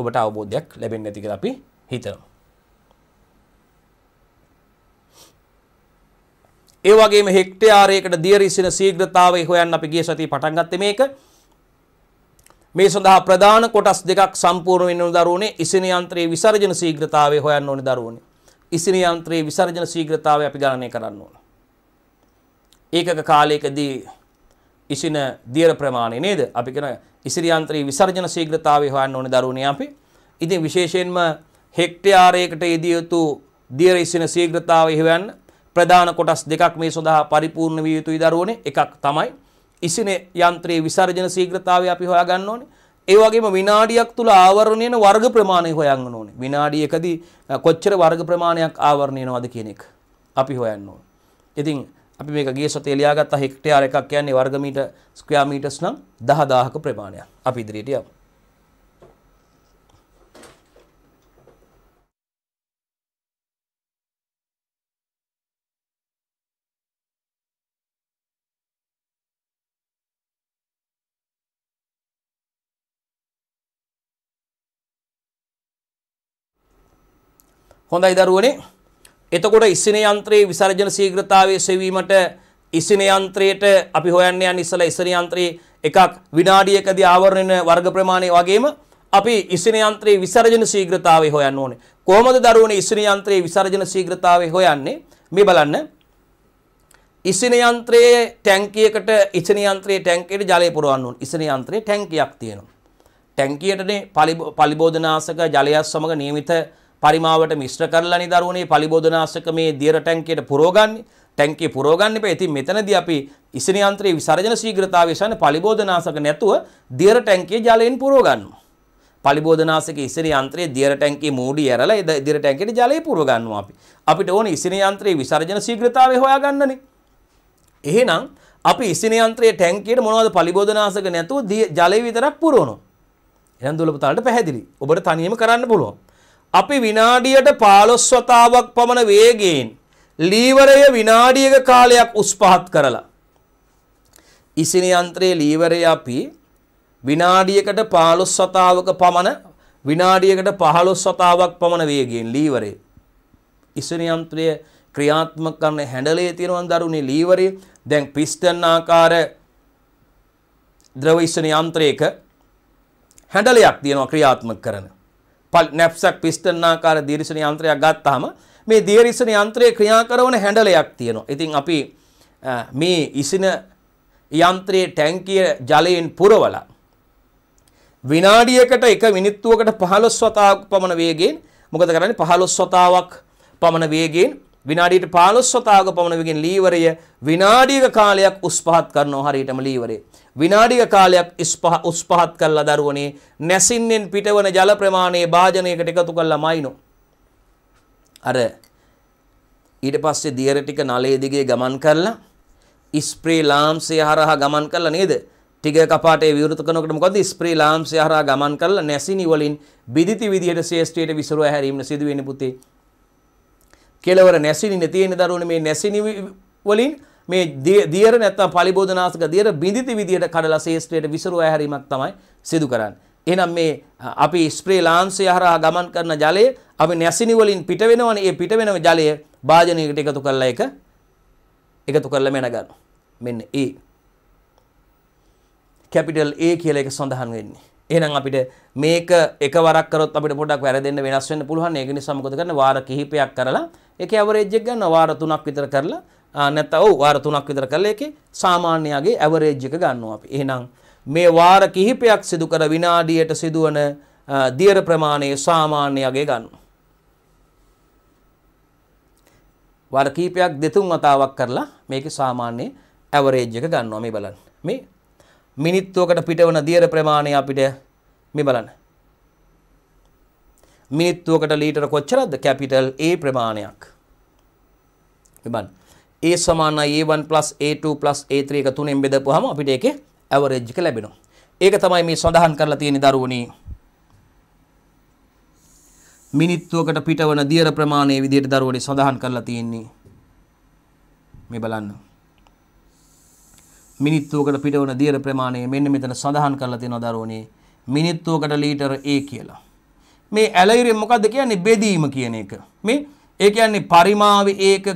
ඔබට අවබෝධයක් ලැබෙන්නේ නැති කියලා අපි හිතනවා. ඒ වගේම හෙක්ටයාරයකට දියර ඉසින සීග්‍රතාවය හොයන්න අපි ගිය සතිය පටන් ගත්තේ මේක. මේ සඳහා ප්‍රධාන කොටස් දෙකක් සම්පූර්ණ වෙන්න ඕන දරුවනේ ඉසින යන්ත්‍රයේ විසර්ජන ශීඝ්‍රතාවය හොයන්න ඕනේ දරුවනේ. ඉසින යන්ත්‍රයේ විසර්ජන ශීඝ්‍රතාවය අපි ගණනය කරන්න ඕන. ඒකක කාලයකදී ඉසින දියර ප්‍රමාණය නේද? අපි කියන ඉසින යන්ත්‍රයේ විසර්ජන ශීඝ්‍රතාවය හොයන්න ඕනේ දරුවනේ අපි. ඉතින් විශේෂයෙන්ම හෙක්ටයාරයකට යෙදිය යුතු දියර ඉසින ශීඝ්‍රතාවය හොයන්න ප්‍රධාන කොටස් දෙකක් මේ සඳහා පරිපූර්ණ විය යුතුයි දරුවනේ. එකක් තමයි ඉසින යන්ත්‍රයේ විසර්ජන ශීඝ්‍රතාවය අපි හොයාගන්න ඕනේ. ඒ වගේම විනාඩියක් තුල ආවරණය වෙන වර්ග ප්‍රමාණය හොයන්න ඕනේ. විනාඩියකදී කොච්චර වර්ග ප්‍රමාණයක් ආවරණය වෙනවද කියන එක අපි හොයන්න ඕනේ. ඉතින් අපි මේක ගිය සතේ ලියාගත්ත හෙක්ටයාර එකක් කියන්නේ වර්ග මීටර් ස්ක්વેයාර් මීටර්ස් නම් 10000ක ප්‍රමාණයක්. අපි ඉදිරියට යමු. හොඳයි දරුවනේ. එතකොට ඉසින යන්ත්‍රයේ විසර්ජන ශීඝ්‍රතාවයේ සෙවීමට ඉසින යන්ත්‍රයට අපි හොයන්න යන ඉස්සලා ඉසින යන්ත්‍රයේ එකක් විනාඩියකදී ආවරණ වෙන වර්ග ප්‍රමාණය වගේම අපි ඉසින යන්ත්‍රයේ විසර්ජන ශීඝ්‍රතාවය හොයන්න ඕනේ. කොහොමද දරුවනේ ඉසින යන්ත්‍රයේ විසර්ජන ශීඝ්‍රතාවය හොයන්නේ? මේ බලන්න. ඉසින යන්ත්‍රයේ ටැංකියකට ඉසින යන්ත්‍රයේ ටැංකියට ජලය පුරවන්න ඕනේ. ඉසින යන්ත්‍රයේ ටැංකියක් තියෙනවා. ටැංකියටනේ පලිබෝධනාශක ජලයත් සමග නියමිත පරිමාවට මිශ්‍ර කරලානේ දරුවනේ පලිබෝධනාශක මේ දියර ටැංකියට පුරවගන්නේ. ටැංකිය පුරවගන්න එපා. ඉතින් මෙතනදී අපි ඉසින යන්ත්‍රයේ විසර්ජන ශීඝ්‍රතාවය සඳහන් පලිබෝධනාශක නැතුව දියර ටැංකිය ජලයෙන් පුරවගන්නවා. පලිබෝධනාශක ඉසින යන්ත්‍රයේ දියර ටැංකිය මූඩි ඇරලා ඒ දියර ටැංකියට ජලය පුරවගන්නවා අපි. අපිට ඕනේ ඉසින යන්ත්‍රයේ විසර්ජන ශීඝ්‍රතාවය හොයාගන්නනේ. එහෙනම් අපි ඉසින යන්ත්‍රයේ ටැංකියට මොනවද පලිබෝධනාශක නැතුව ජලය විතරක් පුරවනවා. එනම් දුලපතාලට පැහැදිලි. ඔබට තනියම කරන්න පුළුවන්. අපි විනාඩියට 15 වතාවක් පමණ වේගයෙන් ලීවරය විනාඩියක කාලයක් උස් පහත් කරලා ඉසින යන්ත්‍රයේ ලීවරය අපි විනාඩියකට 15 වතාවක පමණ විනාඩියකට 15 වතාවක් පමණ වේගයෙන් ලීවරේ ඉසින යන්ත්‍රය ක්‍රියාත්මක කරන හැන්ඩලේ තියෙනවා දරුණේ ලීවරේ දැන් පිස්ටන් ආකාර ද්‍රව ඉසින යන්ත්‍රයක හැන්ඩලයක් තියෙනවා ක්‍රියාත්මක කරන නැප්සක් පිස්ටනාකාර දීර්ෂණ යන්ත්‍රයක් ගත්තාම මේ දීර්ෂණ යන්ත්‍රයේ ක්‍රියා කරන හැඩලයක් තියෙනවා. ඉතින් අපි මේ ඉසින යන්ත්‍රයේ ටැංකිය ජලයෙන් පුරවලා විනාඩියකට එක මිනිත්තුවකට 15 වතාවක් පමණ වේගයෙන් මොකද කරන්නේ 15 වතාවක් පමණ වේගයෙන් විනාඩියට 15 වතාවක පමණ වේගෙන් ලීවරය විනාඩියක කාලයක් උස් පහත් කරනවා හරියටම ලීවරේ. විනාඩික කාලයක් උස් පහත් කළා දරුවනේ නැසින්නෙන් පිටවන ජල ප්‍රමාණය භාජනයකට එකතු කළා මයිනෝ. අර ඊට පස්සේ දියර ටික නලයේ දිගේ ගමන් කරලා ස්ප්‍රේ ලාම්සය හරහා ගමන් කළා නේද? ටික කපාටේ විවෘත කරනකොට මොකද ස්ප්‍රේ ලාම්සය හරහා ගමන් කරලා නැසිනි වලින් බිදිති විදියට ශේෂ්ඨයට විසිරුවා හැරීම සිදු වෙන්නේ පුතේ. කෙලවර නැසිනින තියෙන දරුවන මේ නැසිනි වලින් මේ දියර නැත්තම් පලිබෝධනාසක දියර බිඳිති විදියට කඩලා ශේෂ්ත්‍රයට විසරුව හැරීමක් තමයි සිදු කරන්න. එනම් මේ අපි ස්ප්‍රේ ලාන්සේ හරහා ගමන් කරන ජලය අපි නැසිනි වලින් පිට වෙනවනේ ඒ පිට වෙනව ජලය භාජනයකට එකතු කරලා එක එකතු කරලා මෙන ගන්න. මෙන්න ඒ කැපිටල් A කියලා එක සඳහන් වෙන්නේ. එහෙනම් අපිට මේක එකවරක් කරොත් අපිට පොඩ්ඩක් වැරදෙන්න වෙනස් වෙන්න පුළුවන්. ඒක නිසා මොකද කරන්නේ? වාර කිහිපයක් කරලා ඒක ඇවරේජ් එක ගන්න වාර 3ක් විතර කරලා නැත්නම් ඔව් වාර 3ක් විතර කරලා ඒකේ සාමාන්‍යයාගේ ඇවරේජ් එක ගන්නවා අපි. එහෙනම් මේ වාර කිහිපයක් සිදු කර විනාඩියට සිදුවන දියර ප්‍රමාණය සාමාන්‍යයාගේ ගන්නවා. වාර කිහිපයක් දෙතුන් වතාවක් කරලා මේකේ සාමාන්‍ය ඇවරේජ් එක ගන්නවා මේ බලන්න. මේ මිනිත්තුවකට පිටවන දියර ප්‍රමාණය අපිට මේ බලන්න මිනිත්තුවකට ලීටර කොච්චරද කැපිටල් A ප්‍රමාණයක් එබන් A සමාන A1 A2 A3 එක තුනෙන් බෙදපුවාම අපිට ඒකේ ඇවරේජ් එක ලැබෙනවා. ඒක තමයි මේ සඳහන් කරලා තියෙන දරුවනේ. මිනිත්තුවකට පිටවන දියර ප්‍රමාණයේ විදිහට දරුවනේ සඳහන් කරලා තියෙන්නේ. මේ බලන්න. මිනිත්තුවකට පිටවන දියර ප්‍රමාණය මෙන්න මෙතන සඳහන් කරලා තියෙනවා දරුවනේ. මිනිත්තුවකට ලීටර A කියලා. මේ ඇලයිරෙන් මොකක්ද කියන්නේ බෙදීම කියන එක. මේ ඒ කියන්නේ පරිමාව ඒකක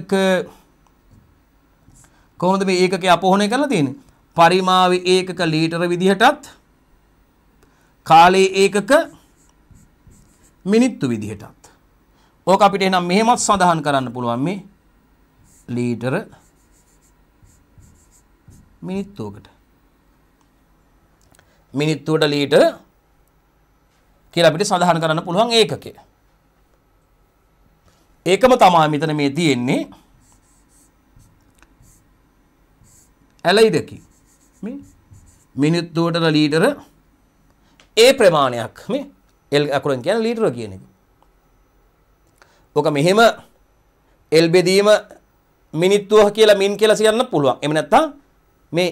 කොහොමද මේ ඒකක අපෝහණය කරලා තියෙන්නේ? පරිමාව ඒකක ලීටර විදිහටත් කාලේ ඒකක මිනිත්තු විදිහටත්. ඕක අපිට එහෙනම් මෙහෙමත් සඳහන් කරන්න පුළුවන් මේ ලීටර මිනිත්තුවකට. මිනිත්තුවට ලීටර කියලා අපිට සඳහන් කරන්න පුළුවන් ඒකකය. ඒකම තමයි මෙතන මේ තියෙන්නේ. ඇලයිඩකි මේ මිනිත්තුවටට ලීටර ඒ ප්‍රමාණයක් මේ එල් අකුරන් කියන ලීටර කියන එක. ඕක මෙහෙම එල් බෙදීම මිනිත්තුව කියලා මින් කියලා කියන්න පුළුවන්. එහෙම නැත්නම් මේ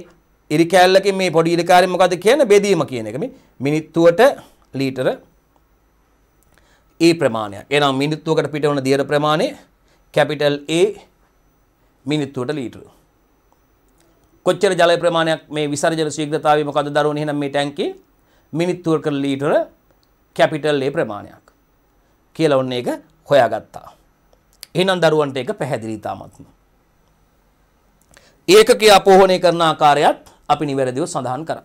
ඉරි කෑල්ලකින් මේ පොඩි ඉරකාරෙන් මොකද කියන්නේ බෙදීම කියන එක මේ මිනිත්තුවට ලීටර ඒ ප්‍රමාණයක් එනම් මිනිත්තුවකට පිටවන දියර ප්‍රමාණය කැපිටල් A මිනිත්තුවට ලීටර කොච්චර ජල ප්‍රමාණයක් මේ විසර්ජන ශීඝ්‍රතාවය මොකද දරුවනේ එහෙනම් මේ ටැංකියේ මිනිත්තුවකට ලීටර කැපිටල් A ප්‍රමාණයක් කියලා ඔන්න ඒක හොයාගත්තා එහෙනම් දරුවන්ට ඒක පැහැදිලි තාමත්ම ඒකකයේ අපෝහණය කරන ආකාරයත් අපි නිවැරදිව සඳහන් කරා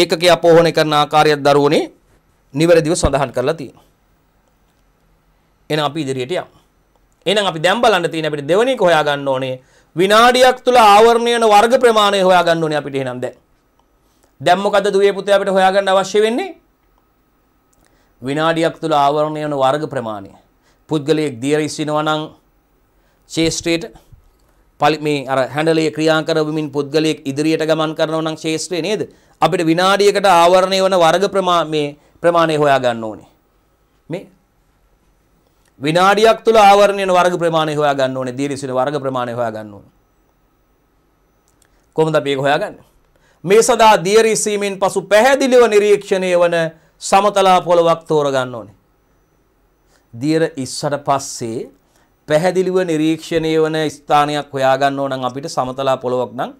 ඒකකයේ අපෝහණය කරන ආකාරයත් දරුවනේ නිවැරදිව සඳහන් කරලා තියෙනවා එන අපි ඉදිරියට යමු. එහෙනම් අපි දැන් බලන්න තියෙන අපිට දෙවෙනි එක හොයා ගන්න ඕනේ විනාඩියක් තුල ආවරණය වෙන වර්ග ප්‍රමාණය හොයා ගන්න ඕනේ අපිට එහෙනම් දැන්. දැන් මොකද්ද දුවේ පුතේ අපිට හොයා ගන්න අවශ්‍ය වෙන්නේ? විනාඩියක් තුල ආවරණය වෙන වර්ග ප්‍රමාණය. පුද්ගලයෙක් දියර ඉස්සිනවා නම් ශේෂ්ත්‍රයට මේ අර හැඬලේ ක්‍රියා කරවමින් පුද්ගලයෙක් ඉදිරියට ගමන් කරනවා නම් ශේෂ්ත්‍රය නේද? අපිට විනාඩියකට ආවරණය වෙන වර්ග ප්‍රමා මේ ප්‍රමාණය හොයා ගන්න ඕනේ. මේ විනාඩියක් තුළ ආවරණයන වර්ග ප්‍රමාණය හොයා ගන්න ඕනේ දීර්ඝසින වර්ග ප්‍රමාණය හොයා ගන්න ඕනේ කොහොමද අපි ඒක හොයාගන්නේ මේ සඳහා දීර්ඝසීමෙන් පසු පැහැදිලිව නිරීක්ෂණය වන සමතලා පොළවක් තෝරගන්න ඕනේ දීර ඉස්සට පස්සේ පැහැදිලිව නිරීක්ෂණය වන ස්ථානයක් හොයාගන්න ඕන නම් අපිට සමතලා පොළවක් නම්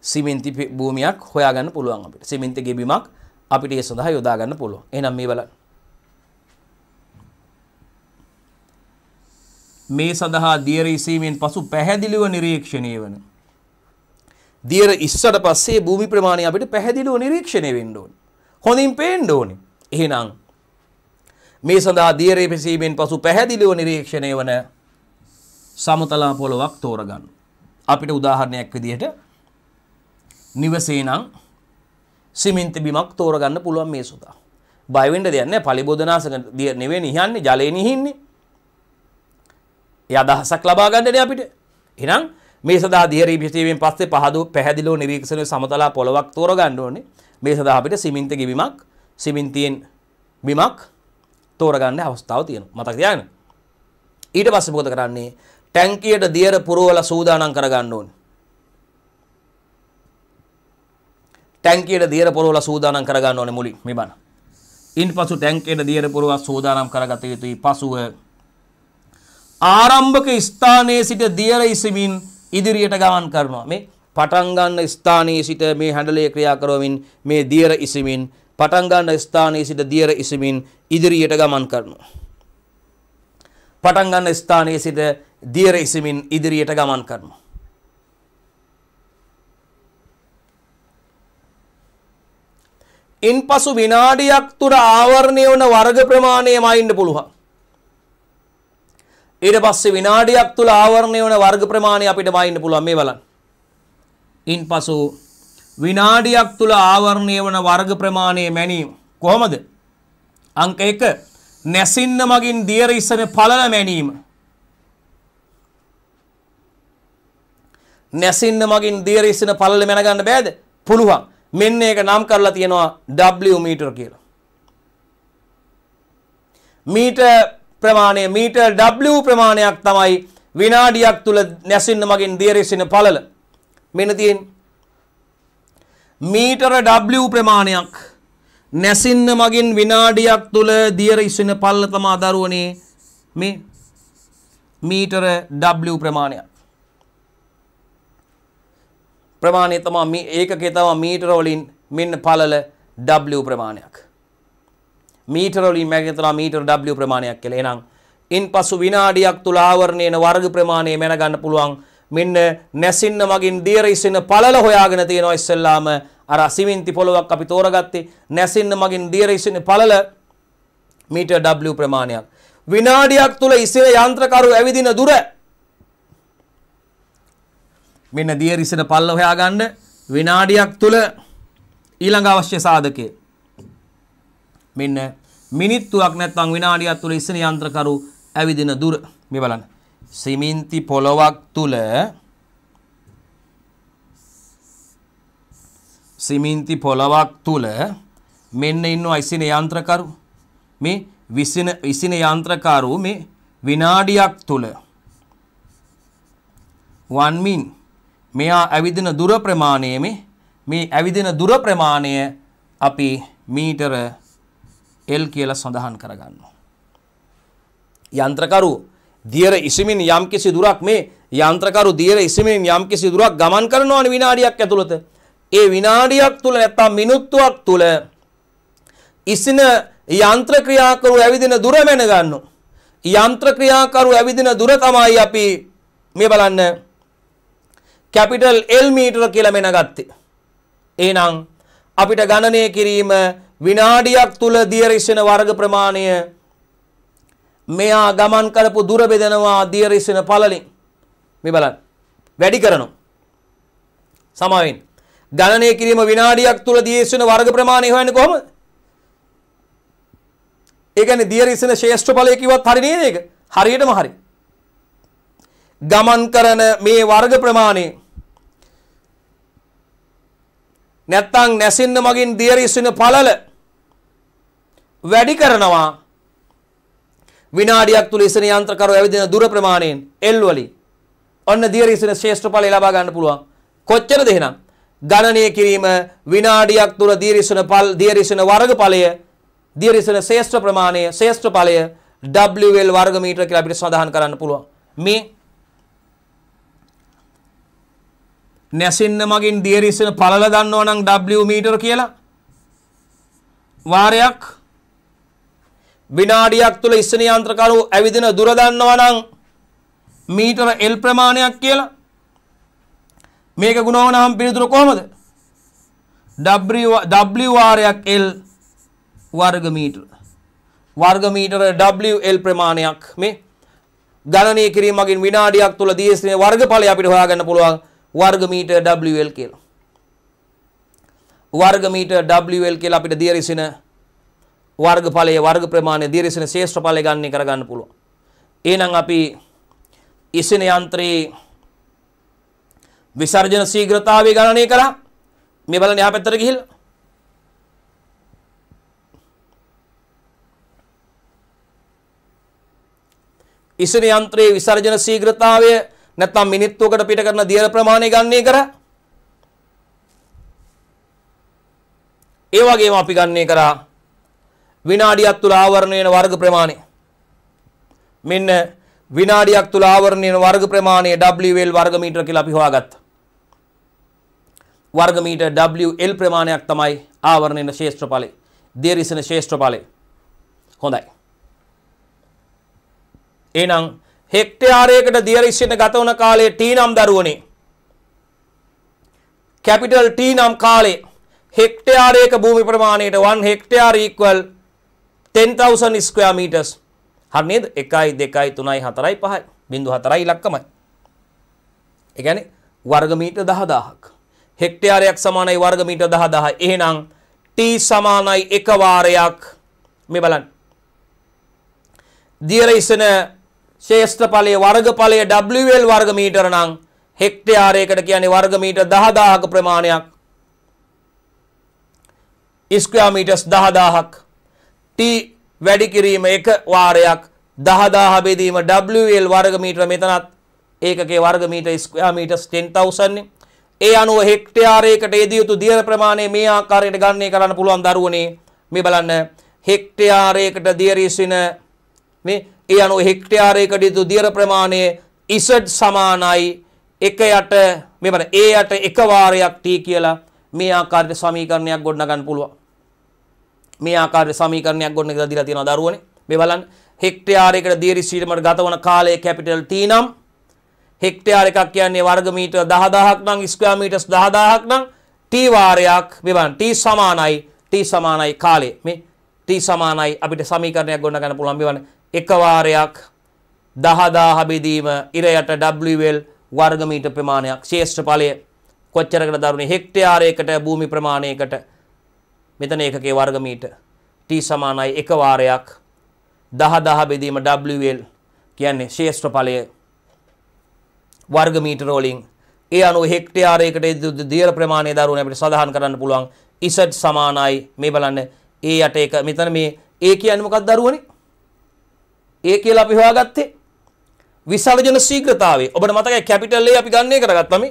සිමෙන්ති භූමියක් හොයාගන්න පුළුවන් අපිට සිමෙන්ති ගෙබීමක් අපිට ඒ සඳහා යොදා ගන්න පුළුවන් එහෙනම් මේ බලන්න මේ සඳහා දියර ඉසීමෙන් පසු පැහැදිලිව නිරීක්ෂණය වන. දියර ඉස්සට පස්සේ භූමි ප්‍රමාණය අපිට පැහැදිලිව නිරීක්ෂණය වෙන්න ඕන. හොඳින් පේන්න ඕනේ. එහෙනම් මේ සඳහා දියර ඉසීමෙන් පසු පැහැදිලිව නිරීක්ෂණය වන සමතලා පොළොවක් තෝරගන්න. අපිට උදාහරණයක් විදිහට නිවසේ නම් සිමෙන්ති බිමක් තෝරගන්න පුළුවන් මේ සුදා. බය වෙන්න දෙයක් නැහැ. පලිබෝධනාසක නෙවෙයි නිහන්නේ ජලයේ නිහින්නේ. ඒ අදහසක් ලබා ගන්නනේ අපිට. එහෙනම් මේ සඳහා දියරී පිටීමෙන් පස්සේ පහදු පැහැදිලිව නිරීක්ෂණය සමතලා පොලවක් තෝරගන්න ඕනේ. මේ සඳහා අපිට සිමෙන්ත ගෙවීමක්, සිමෙන්තියෙන් බිමක් තෝරගන්න අවස්ථාව තියෙනවා. මතක තියාගන්න. ඊට පස්සේ මොකද කරන්නේ? ටැංකියට දියර පුරවලා සූදානම් කරගන්න ඕනේ. ටැංකියට දියර පුරවලා සූදානම් කරගන්න ඕනේ මුලින් මේ බණ. ඉන් පසු ටැංකයට දියර පුරුවක් සූදානම් කරගත යුතුයි පසුව ආරම්භක ස්ථානයේ සිට දියර ඉසමින් ඉදිරියට ගමන් කරනවා. මේ පටන් ගන්න ස්ථානයේ සිට මේ හැඬලේ ක්‍රියා කරමින් මේ දියර ඉසමින් පටන් ගන්න ස්ථානයේ සිට දියර ඉසමින් ඉදිරියට ගමන් කරනවා. පටන් ගන්න ස්ථානයේ සිට දියර ඉසමින් ඉදිරියට ගමන් කරනවා. ඉන්පසු විනාඩියක් තුර ආවරණය වන වර්ග ප්‍රමාණයම අයින්න පුළුවන්. ඊට පස්සේ විනාඩියක් තුල ආවරණය වන වර්ග ප්‍රමාණය අපිට වයින්න පුළුවන් මේ බලන්න. ඉන්පසු විනාඩියක් තුල ආවරණය වන වර්ග ප්‍රමාණය මැනීම කොහොමද? අංක 1 නැසින්න මගින් දියර ඉසන පළල මැනීම. නැසින්න මගින් දියර ඉසන පළල මැන ගන්න බෑද? පුළුවන්. මෙන්න ඒක නම් කරලා තියෙනවා W මීටර කියලා. මීටර් ප්‍රමාණය මීටර් W ප්‍රමාණයක් තමයි විනාඩියක් තුල නැසින්න මගින් දියරෙසින පළල. මෙන්න තියෙන්නේ මීටර W ප්‍රමාණයක් නැසින්න මගින් විනාඩියක් තුල දියරෙසින පළල තමයි දරුවනේ මේ මීටර W ප්‍රමාණයක්. ප්‍රමාණය තමයි මේ ඒකකේ තමයි මීටර වලින් මෙන්න පළල W ප්‍රමාණයක්. මීටර වලින් මැගෙනවා මීටර W ප්‍රමාණයක් කියලා. එහෙනම් ඉන්පසු විනාඩියක් තුල ආවරණයන වර්ග ප්‍රමාණය මැනගන්න පුළුවන්. මෙන්න නැසින්න මගින් දියර ඉසින පළල හොයාගෙන තියෙනවා ඉස්සෙල්ලාම අර සිමෙන්ති පොලොවක් අපි තෝරගත්තේ නැසින්න මගින් දියර ඉසින පළල මීටර් W ප්‍රමාණයක් විනාඩියක් තුල ඉසින යන්ත්‍රකරු ඇවිදින දුර මෙන්න දියර ඉසින පළල හොයාගන්න විනාඩියක් තුල ඊළඟ අවශ්‍ය සාධකේ මෙන්න මිනිත්තුවක් නැත්නම් විනාඩියක් තුල ඉස්සන යන්ත්‍රකරු ඇවිදින දුර මේ බලන්න. සිමෙන්ති පොලොවක් තුල සිමෙන්ති පොලොවක් තුල මෙන්න ඉන්නවා ඉසින යන්ත්‍රකරු. මේ විසින ඉසින යන්ත්‍රකරු මේ විනාඩියක් තුල වන් මින් මෙයා ඇවිදින දුර ප්‍රමාණය මේ ඇවිදින දුර ප්‍රමාණය අපි මීටර එල් කියලා සඳහන් කරගන්නවා. යන්ත්‍රකරු දියර ඉසිමින් යම්කිසි දුරක් මේ යන්ත්‍රකරු දියර ඉසිමින් යම්කිසි දුරක් ගමන් කරනවනේ විනාඩියක් ඇතුළත. ඒ විනාඩියක් තුල නැත්තම් මිනිත්තුවක් තුල ඉසින යන්ත්‍ර ක්‍රියාකරු ඇවිදින දුර මැන ගන්නවා. යන්ත්‍ර ක්‍රියාකරු ඇවිදින දුර තමයි අපි මේ බලන්න කැපිටල් L මීටර කියලා මෙනගත්තේ. එහෙනම් අපිට ගණනය කිරීම විනාඩියක් තුල දියරිසෙන වර්ග ප්‍රමාණය මෙයා ගමන් කරපු දුර බෙදෙනවා දියරිසෙන පළලින් මේ බලන්න වැඩි කරනවා සමාවෙන් ගණනය කිරීම විනාඩියක් තුල දියරිසෙන වර්ග ප්‍රමාණය හොයන්නේ කොහොමද ඒ කියන්නේ දියරිසෙන ශේෂ්ඨ ඵලය කිව්වත් හරි නේද ඒක හරියටම හරි ගමන් කරන මේ වර්ග ප්‍රමාණය නැත්තං නැසින්න මගින් දියරිස්වෙන පලල වැඩි කරනවා විනාඩියක් තුළ ඉසන යන්ත්‍රකරු ඇවිදින දුර ප්‍රමාණයෙන් එල්වලි ඔන්න දියරිසින ශේෂ්ඨ පල ලබා ගන්න පුළුවන් කොච්චර දෙහෙනම් ගණනය කිරීම විනාඩියක් තුළ දීරිසන පල් දියරිසන වර්ග පලය දියරිසන ශේෂ්ඨ ප්‍රමාණය ශේෂ්ඨ පලය ඩල් වර්ග මීටර කියලා අපිට සඳහන් කරන්න පුළුවන් මේ නැසෙන්න මගින් දියරිස්සන පලල දන්නව නම් W මීටර කියලා වාරයක් විනාඩියක් තුළ ඉස්සන යන්ත්‍රකරු ඇවිදින දුර දන්නවා නම් මීටර L ප්‍රමාණයක් කියලා මේක ගුණවනම් පිළිතුර කොහොමද W වාරයක් L වර්ග මීටර වර්ග මීටර WL ප්‍රමාණයක් මේ ගණනය කිරීම මගින් විනාඩියක් තුළ දියස්නේ වර්ගඵලය අපිට හොයාගන්න පුළුවන් වර්ගමීටර් WL කියලා. වර්ගමීටර් WL කියලා අපිට දියරිසින වර්ගඵලයේ වර්ග ප්‍රමාණය දියරිසින ශේෂ්ත්‍රඵලය ගණනය කරගන්න පුළුවන්. එහෙනම් අපි ඉසින යන්ත්‍රයේ විසර්ජන ශීඝ්‍රතාවය ගණනය කරා. මේ බලන්න එහා පැත්තට ගිහිල්ලා ඉසින යන්ත්‍රයේ විසර්ජන ශීඝ්‍රතාවය නැත්නම් මිනිත්තුවකට පිට කරන දියර ප්‍රමාණය ගන්නේ කර ඒ වගේම අපි ගන්නේ කරා විනාඩියක් තුල ආවරණය වෙන වර්ග ප්‍රමාණය මෙන්න විනාඩියක් තුල ආවරණය වෙන වර්ග ප්‍රමාණය WL වර්ග මීටර කියලා අපි හොයාගත්තා වර්ග මීටර WL ප්‍රමාණයක් තමයි ආවරණය වෙන ශේෂ්ත්‍රඵලය දේරිසන ශේෂ්ත්‍රඵලය හොඳයි එහෙනම් හෙක්ටයාරයකට දියරිශ්ෂයට ගතවන කාලේ ටී නම් දරුවනේ. කැපිටල් ටී නම් කාලේ හෙක්ටයාරයක භූමි ප්‍රමාණයට වන් හෙක්ටයාර ඉක්වල් 10,000 ස්කයා මීටස් හරනේද එකයි දෙකයි තුනයි හතරයි පහයි බිඳු හතරයි ලක්කමයි. එකැන වර්ගමීට දහදාහක්. හෙක්ටයාරයක් සමානයි වර්ගමීට දහදාහ එහෙනම් ටී සමානයි එකවාරයක් මෙ බලන්. දියර ඉස්සන ශේෂ්ඨඵලයේ වර්ගඵලය WL වර්ග මීටර නම් හෙක්ටයාරයකට කියන්නේ වර්ග මීටර 10000ක ප්‍රමාණයක්. Square meters 10000ක්. T වැඩි කිරීම එක වාරයක් 10000 බෙදීම WL වර්ග මීටර මෙතනත් ඒකකේ වර්ග මීටර ස්ක්වයර් මීටර්ස් 10000 ඒ අනුව හෙක්ටයාරයකට යෙදිය යුතු දියර ප්‍රමාණය මේ ආකාරයට ගණනය කරන්න පුළුවන් දරුවනේ මේ බලන්න හෙක්ටයාරයකට දියර ඉස්වින මේ ඒ අනුව හෙක්ටයාරයකට යුතු දියර ප්‍රමාණය ඉසඩ් සමානයි එක යට මෙමන ඒ යට එක වාරයක් t කියලා මේ ආකාරයට සමීකරණයක් ගොඩනගන්න පුළුවන්. මේ ආකාරයට සමීකරණයක් ගොඩනගලා දීලා තියෙනවා දරුවනේ. මේ බලන්න හෙක්ටයාරයකට දියරි සීරමට ගතවන කාලය කැපිටල් t නම් හෙක්ටයාර එකක් කියන්නේ වර්ග මීටර් 10000ක් නම් ස්ක්වයර් මීටර්ස් 10000ක් නම් t වාරයක් මේ බලන්න t සමානයි t සමානයි කාලය. මේ t සමානයි අපිට සමීකරණයක් ගොඩනගන්න පුළුවන්. මේ බලන්න එකවාරයක් දහදා හබිදීම ඉරයට ඩල් වර්ගමීට ප්‍රමාණයක් ශේෂ්ඨ ඵලය කොච්චරකට දරුණේ හෙක්ටයාරයකට භූමි ප්‍රමාණයකට මෙතන ඒකකේ වර්ගමීට t සමානයි එක වාරයක් 10 10 බෙදීම WL කියන්නේ ශේෂ්ඨ ඵලය වර්ගමීටර වලින් ඒ අනුව හෙක්ටයාරයකට දියර ප්‍රමාණය දරුවනේ අපිට සඳහන් කරන්න පුළුවන් Z සමානයි මේ බලන්න ඒ යට එක මෙතන මේ ඒ කියන්නේ මොකක්ද දරුවනේ ඒ කියලා අපි හොයාගත්තේ විසර්ජන ශීඝ්‍රතාවය. ඔබට මතකයි කැපිටල් A අපි ගන්නේ කරගත්තා මේ.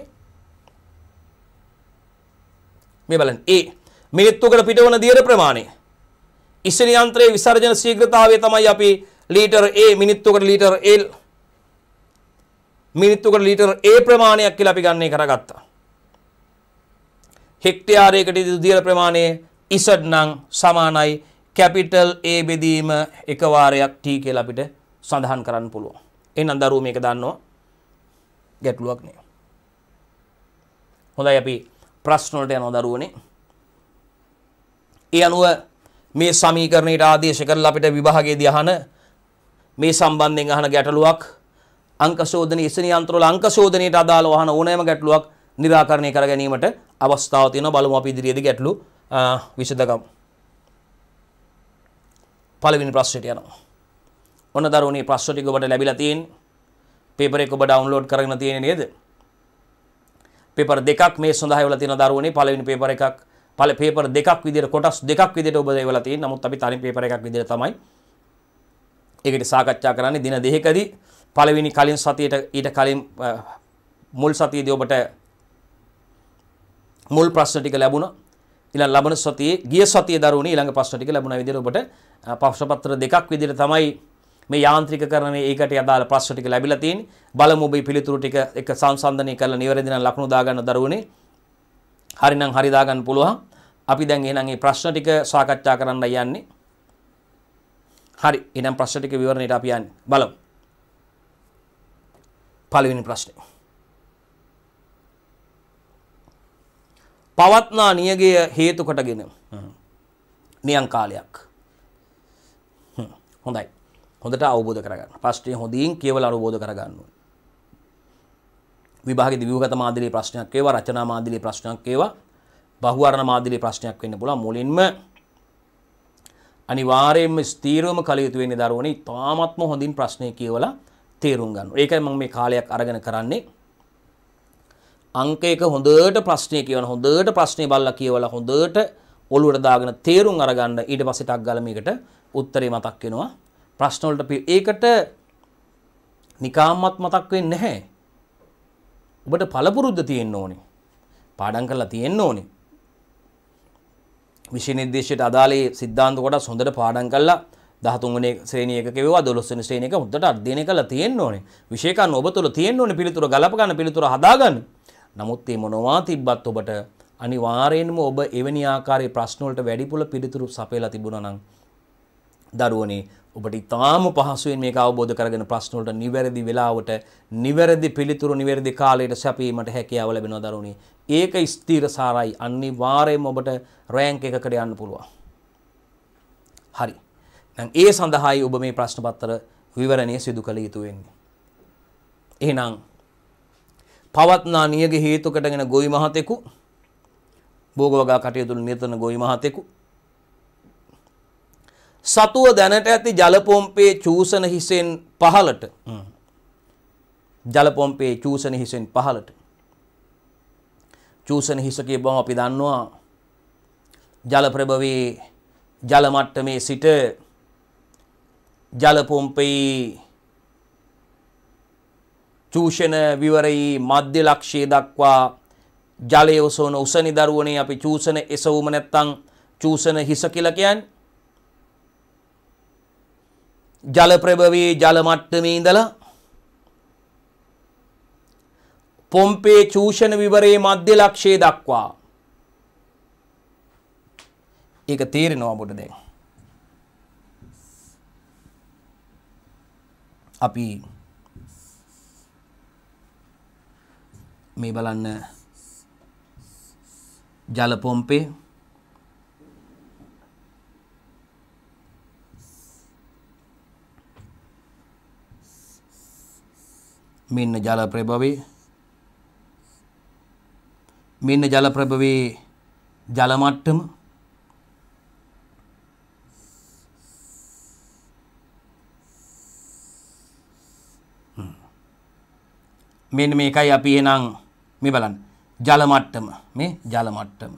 මේ බලන්න A මේත්තුකට පිටවන දියර ප්‍රමාණය. ඉස්සර යන්ත්‍රයේ විසර්ජන ශීඝ්‍රතාවය තමයි අපි ලීටර් A මිනිත්තුකට ලීටර් L මිනිත්තුකට ලීටර් A ප්‍රමාණයක් කියලා අපි ගන්නේ කරගත්තා. හෙක්ටයාරයකට දියර ප්‍රමාණය ඉසඩ් නම් සමානයි කැපිටල් A බෙදීම එක වාරයක් T කියලා අපිට සඳහන් කරන්න පුළුවන්. එහෙනම් දරුවෝ මේක දන්නවා. ගැටලුවක් නෑ. හොඳයි අපි ප්‍රශ්න වලට යනවා දරුවනේ. ඒ අනුව මේ සමීකරණයට ආදේශ කරලා අපිට විභාගයේදී අහන මේ සම්බන්ධයෙන් අහන ගැටලුවක් අංක ශෝධනයේ ඉස්සෙන යන්ත්‍රවල අංක ශෝධනයට අදාළව අහන ඕනෑම ගැටලුවක් निराකරණය කර ගැනීමට අවස්ථාව තියෙනවා බලමු අපි ඉදිරියේදී ගැටලු විසඳගමු පළවෙනි ප්‍රශ්නයට යනවා. ඔන්න දරුවනි ප්‍රශ්න ටික ඔබට ලැබිලා තියෙන. පේපර් එක ඔබ ඩවුන්ලෝඩ් කරගෙන තියෙන්නේ නේද? පේපර් දෙකක් මේ සඳහා එවලා තියෙන දරුවනි පළවෙනි පේපර් එකක් පළ පේපර් දෙකක් විදිහට කොටස් දෙකක් විදිහට ඔබ එවලා තියෙන. නමුත් අපි තනි පේපර් එකක් විදිහට තමයි ඒකට සාකච්ඡා කරන්නේ දින දෙකකදී පළවෙනි කලින් සතියට ඊට කලින් මුල් සතියේදී ඔබට මුල් ප්‍රශ්න ටික ලැබුණා. ඊළඟ ලබන සතියේ ගිය සතියේ දරුවනේ ඊළඟ ප්‍රශ්න ටික ලැබුණා විදිහට ඔබට ප්‍රශ්නපත්‍ර දෙකක් විදිහට තමයි මේ යාන්ත්‍රික කරන ඒකට අදාළ ප්‍රශ්න ටික ලැබිලා තියෙන්නේ බලමු ඔබේ පිළිතුරු ටික එක සංසන්දනය කරලා නිවැරදි නම් ලකුණු දාගන්න දරුවනේ හරිනම් හරි දාගන්න පුළුවන් අපි දැන් එහෙනම් මේ ප්‍රශ්න ටික සාකච්ඡා කරන්න යන්නේ හරි එහෙනම් ප්‍රශ්න ටික විවරණයට අපි යන්නේ බලමු පළවෙනි ප්‍රශ්නේ පවත්නා නියගය හේතු කොටගෙන නියං කාලයක් හොඳයි හොඳට අවබෝධ කරගන්න ප්‍රශ්නය හොඳින් කියවල අනුබෝධ කරගන්න විභාග දිවගත මාදිලි ප්‍රශ්නයක් ඒවා රචනා මාදිලි ප්‍රශ්නයක් ඒවා බහුවරණ මාදිලි ප්‍රශ්නයක් වෙන්න පුළා මුලින්ම අනිවාර්යෙන්ම ස්තීරවම කළයුතු වෙන්නේ දරුවනේ තාමත්ම හොඳින් ප්‍රශ්නය කියවලා තේරුම් ගන්න. ඒකයි මම මේ කාලයක් අරගෙන කරන්නේ. අංක එක හොඳට ප්‍රශ්නය කියවන හොඳට ප්‍රශ්නේ බලලා කියවලා හොඳට ඔළුවට දාගෙන තේරුම් අරගන්න ඊට පස්සේ ටක් ගාලා මේකට උත්තරේ මතක් වෙනවා ප්‍රශ්න වලට ඒකට නිකාම්මත් මතක් වෙන්නේ නැහැ ඔබට පළපුරුද්ද තියෙන්න ඕනේ පාඩම් කරලා තියෙන්න ඕනේ විෂය නිර්දේශයට අදාළ සිද්ධාන්ත කොටස් හොඳට පාඩම් කරලා 13 වෙනි ශ්‍රේණිය එක කෙවුවා 12 වෙනි ශ්‍රේණිය එක හොඳට අධ්‍යයනය කරලා තියෙන්න ඕනේ විෂය කන්න ඔබ තුල තියෙන්න ඕනේ පිළිතුර ගලප ගන්න පිළිතුර හදා ගන්න නමුත් මේ මොනවා තිබ්බත් ඔබට අනිවාර්යෙන්ම ඔබ එවැනි ආකාරයේ ප්‍රශ්න වලට වැඩිපුර පිළිතුරු සපයලා තිබුණා නම් දරුවනේ ඔබට ඉතාම පහසුවෙන් මේක අවබෝධ කරගෙන ප්‍රශ්න වලට නිවැරදි වෙලාවට නිවැරදි පිළිතුරු නිවැරදි කාලයට සැපීමට හැකියාව ලැබෙනවා දරුවනේ. ඒක ස්ථිරසාරයි. අනිවාර්යයෙන්ම ඔබට රෑන්ක් එකකට යන්න පුළුවන්. හරි. දැන් ඒ සඳහායි ඔබ මේ ප්‍රශ්න පත්‍ර විවරණය සිදු කළ යුතු වෙන්නේ. එහෙනම් පවත්නා නියගේ හේතු කොටගෙන ගොවි මහතෙකු භෝග වගා කටයුතු නියතන ගොවි මහතෙකු සතුව දැනට ඇති ජලපොම්පේ චූසන හිසෙන් පහලට ජලපොම්පේ චූසන හිසෙන් පහලට චූසන හිස කියපුවම අපි දන්නවා ජල ප්‍රභවයේ ජල මට්ටමේ සිට ජලපොම්පේ චූෂණ විවරයි මධ්‍ය ලක්ෂයේ දක්වා ජලය ඔසවන උසනි දරුවනේ අපි චූෂණ එසවුම නැත්තම් චූෂණ හිස කියලා කියන්නේ. ජල ප්‍රභවයේ ජල මට්ටමේ ඉඳලා පොම්පේ චූෂණ විවරයේ මධ්‍ය ලක්ෂයේ දක්වා ඒක තේරෙනවා ඔබට දැන් අපි මේ බලන්න ජල පොම්පේ මෙන්න ජල ප්‍රභවේ මෙන්න ජල ප්‍රභවේ ජල මට්ටම මෙන්න මේකයි අපි එහෙනම් මේ බලන්න ජල මට්ටම මේ ජල මට්ටම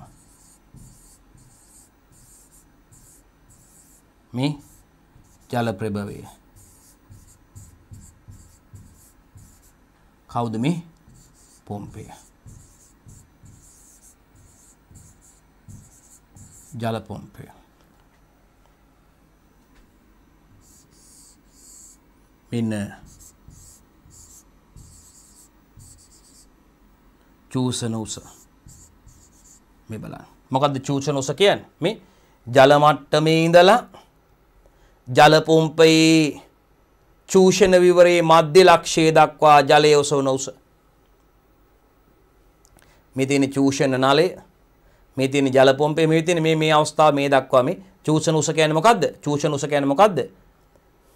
මේ ජල ප්‍රභවය කවුද මේ පොම්පය ජල පොම්පය මෙන්න චූසනෝස මේ බලන්න මොකද්ද චූසනෝස කියන්නේ මේ ජල මට්ටමේ ඉඳලා ජල පොම්පේ චූෂණ විවරයේ මධ්‍ය ලක්ෂයේ දක්වා ජලය ඔසවන උස මේ තියෙන චූෂණ නලය මේ තියෙන ජල පොම්පේ මේ තියෙන මේ මේ අවස්ථාව මේ දක්වා මේ චූෂණ උස කියන්නේ මොකද්ද චූෂණ උස කියන්නේ මොකද්ද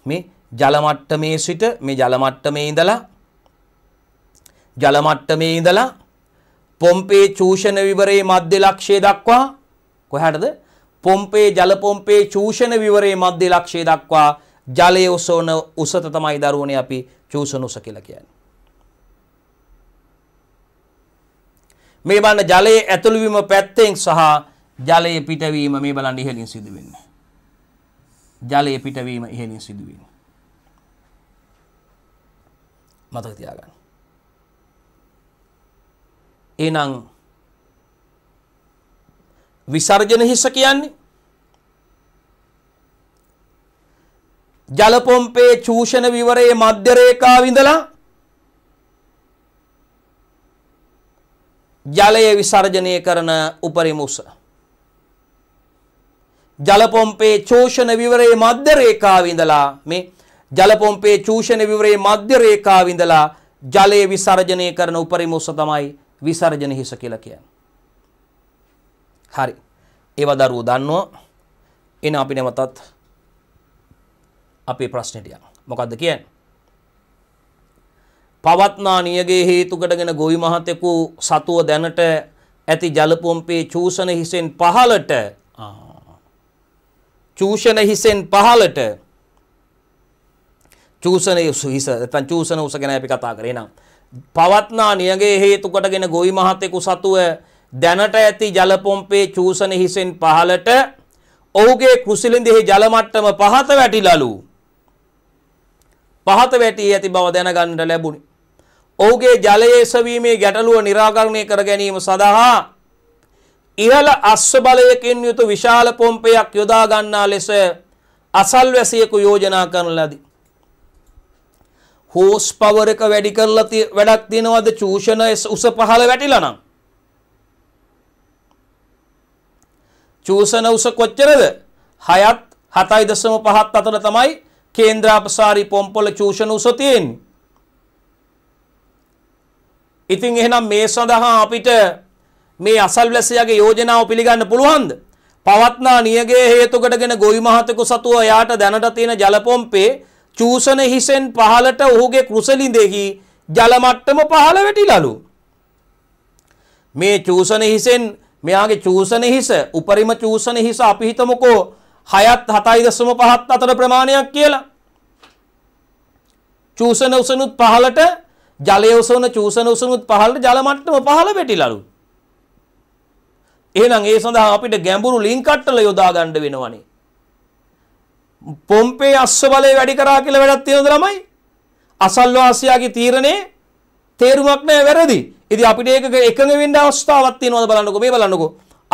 මේ ජල මට්ටමේ සිට මේ ජල මට්ටමේ ඉඳලා ජල මට්ටමේ ඉඳලා පොම්පේ චූෂණ විවරයේ මධ්‍ය ලක්ෂය දක්වා කොහටද පොම්පේ ජලපොම්පේ චූෂණ විවරයේ මධ්‍ය ලක්ෂය දක්වා ජලය ඔසෝන උසත තමයි දරුවනේ අපි චූෂණ උස කියලා කියන්නේ. මේ බලන්න ජලයේ ඇතුළු වීම පැත්තෙන් සහ ජලයේ පිටවීම මේ බලන්න ඉහළින් සිදු වෙන්නේ. ජලයේ පිටවීම ඉහළින් සිදු වෙන්නේ. මතක තියාගන්න. එහෙනම් විසර්ජන හිස කියන්නේ ජල පොම්පේ චූෂණ විවරයේ මධ්‍ය රේඛාව ඉඳලා ජලය විසර්ජනය කරන උපරිම උස ජල පොම්පේ චෝෂණ විවරයේ මධ්‍ය රේඛාව ඉඳලා මේ ජල පොම්පේ චූෂණ විවරයේ මධ්‍ය රේඛාව ඉඳලා ජලය විසර්ජනය කරන උපරිම උස තමයි විසර්ජන හිස කියලා කියන්නේ. හරි. ඒවා දරුවෝ දන්නවා. එන අපි නැවතත් අපේ ප්‍රශ්නෙට යමු. මොකද්ද කියන්නේ? පවත්නා නියගේ හේතු කොටගෙන ගොවි මහතෙකු සතුව දැනට ඇති ජලපොම්පේ චූෂණ හිසෙන් පහළට චූෂණ හිසෙන් පහළට චූෂණ හිස නැත්නම් චූෂණ උස ගැන අපි කතා කරේ නම් පවත්නා නියගේ හේතු කොටගෙන ගොවි මහතෙකු සතුව දැනට ඇති ජල පොම්පේ චූසන හිසෙන් පහළට ඔහුගේ කුසිලින්දෙහි ජල මට්ටම පහත වැටිලලු. පහත වැටී ඇති බව දැනගන්න ලැබුණි. ඔහුගේ ජලයේ එසවීමේ ගැටලුව निराකරණය කර ගැනීම සඳහා ඉහළ අස්ව බලයකින් යුතු විශාල පොම්පයක් යොදා ගන්නා ලෙස අසල්වැසියෙකු යෝජනා කරන ලදී. හෝස් පවර් එක වැඩි කරලා වැඩක් තියෙනවද චූෂණ උස පහළ වැටිලා නම් චූෂණ උස කොච්චරද 6ත් 7.5ත් අතර තමයි කේන්ද්‍රාපසාරී පොම්පොල චූෂණ උස තියෙන්නේ. ඉතින් එහෙනම් මේ සඳහා අපිට මේ අසල්වැසියාගේ යෝජනාව පිළිගන්න පුළුවන්ද? පවත්නා නියගේ හේතු කොටගෙන ගොවි මහතෙකු සතුව යාට දැනට තියෙන ජල පොම්පේ චූෂණ හිසෙන් පහලට ඔහුගේ කුසලින්දෙහි ජලමට්ටම පහළ වැටිලලු. මේ චූෂණ හිසෙන් මෙයාගේ චූෂණ හිස උපරිම චූෂණ හිස අපි හිතමුකෝ හයත් හතයි දශම පහත් අතර ප්‍රමාණයක් කියලා. චූෂණ උසනුත් පහලට ජලය උසවන චූෂණ උසනුත් පහලට ජලමට්ටම පහළ වැටිලලු. එහෙනම් ඒ සඳහා අපිට ගැඹුරු ලින්කට්ටල යොදා ගන්න වෙනවනේ. පොම්පේ අස්ව බලය වැඩි කරා කියලා වැඩක් තියෙනවද ළමයි? අසල්වාසියාගේ තීරණේ තේරුමක් නැහැ වැරදි. ඉතින් අපිට ඒක එකඟ වෙන්න අවස්ථාවක් තියෙනවද බලන්නකෝ මේ බලන්නකෝ.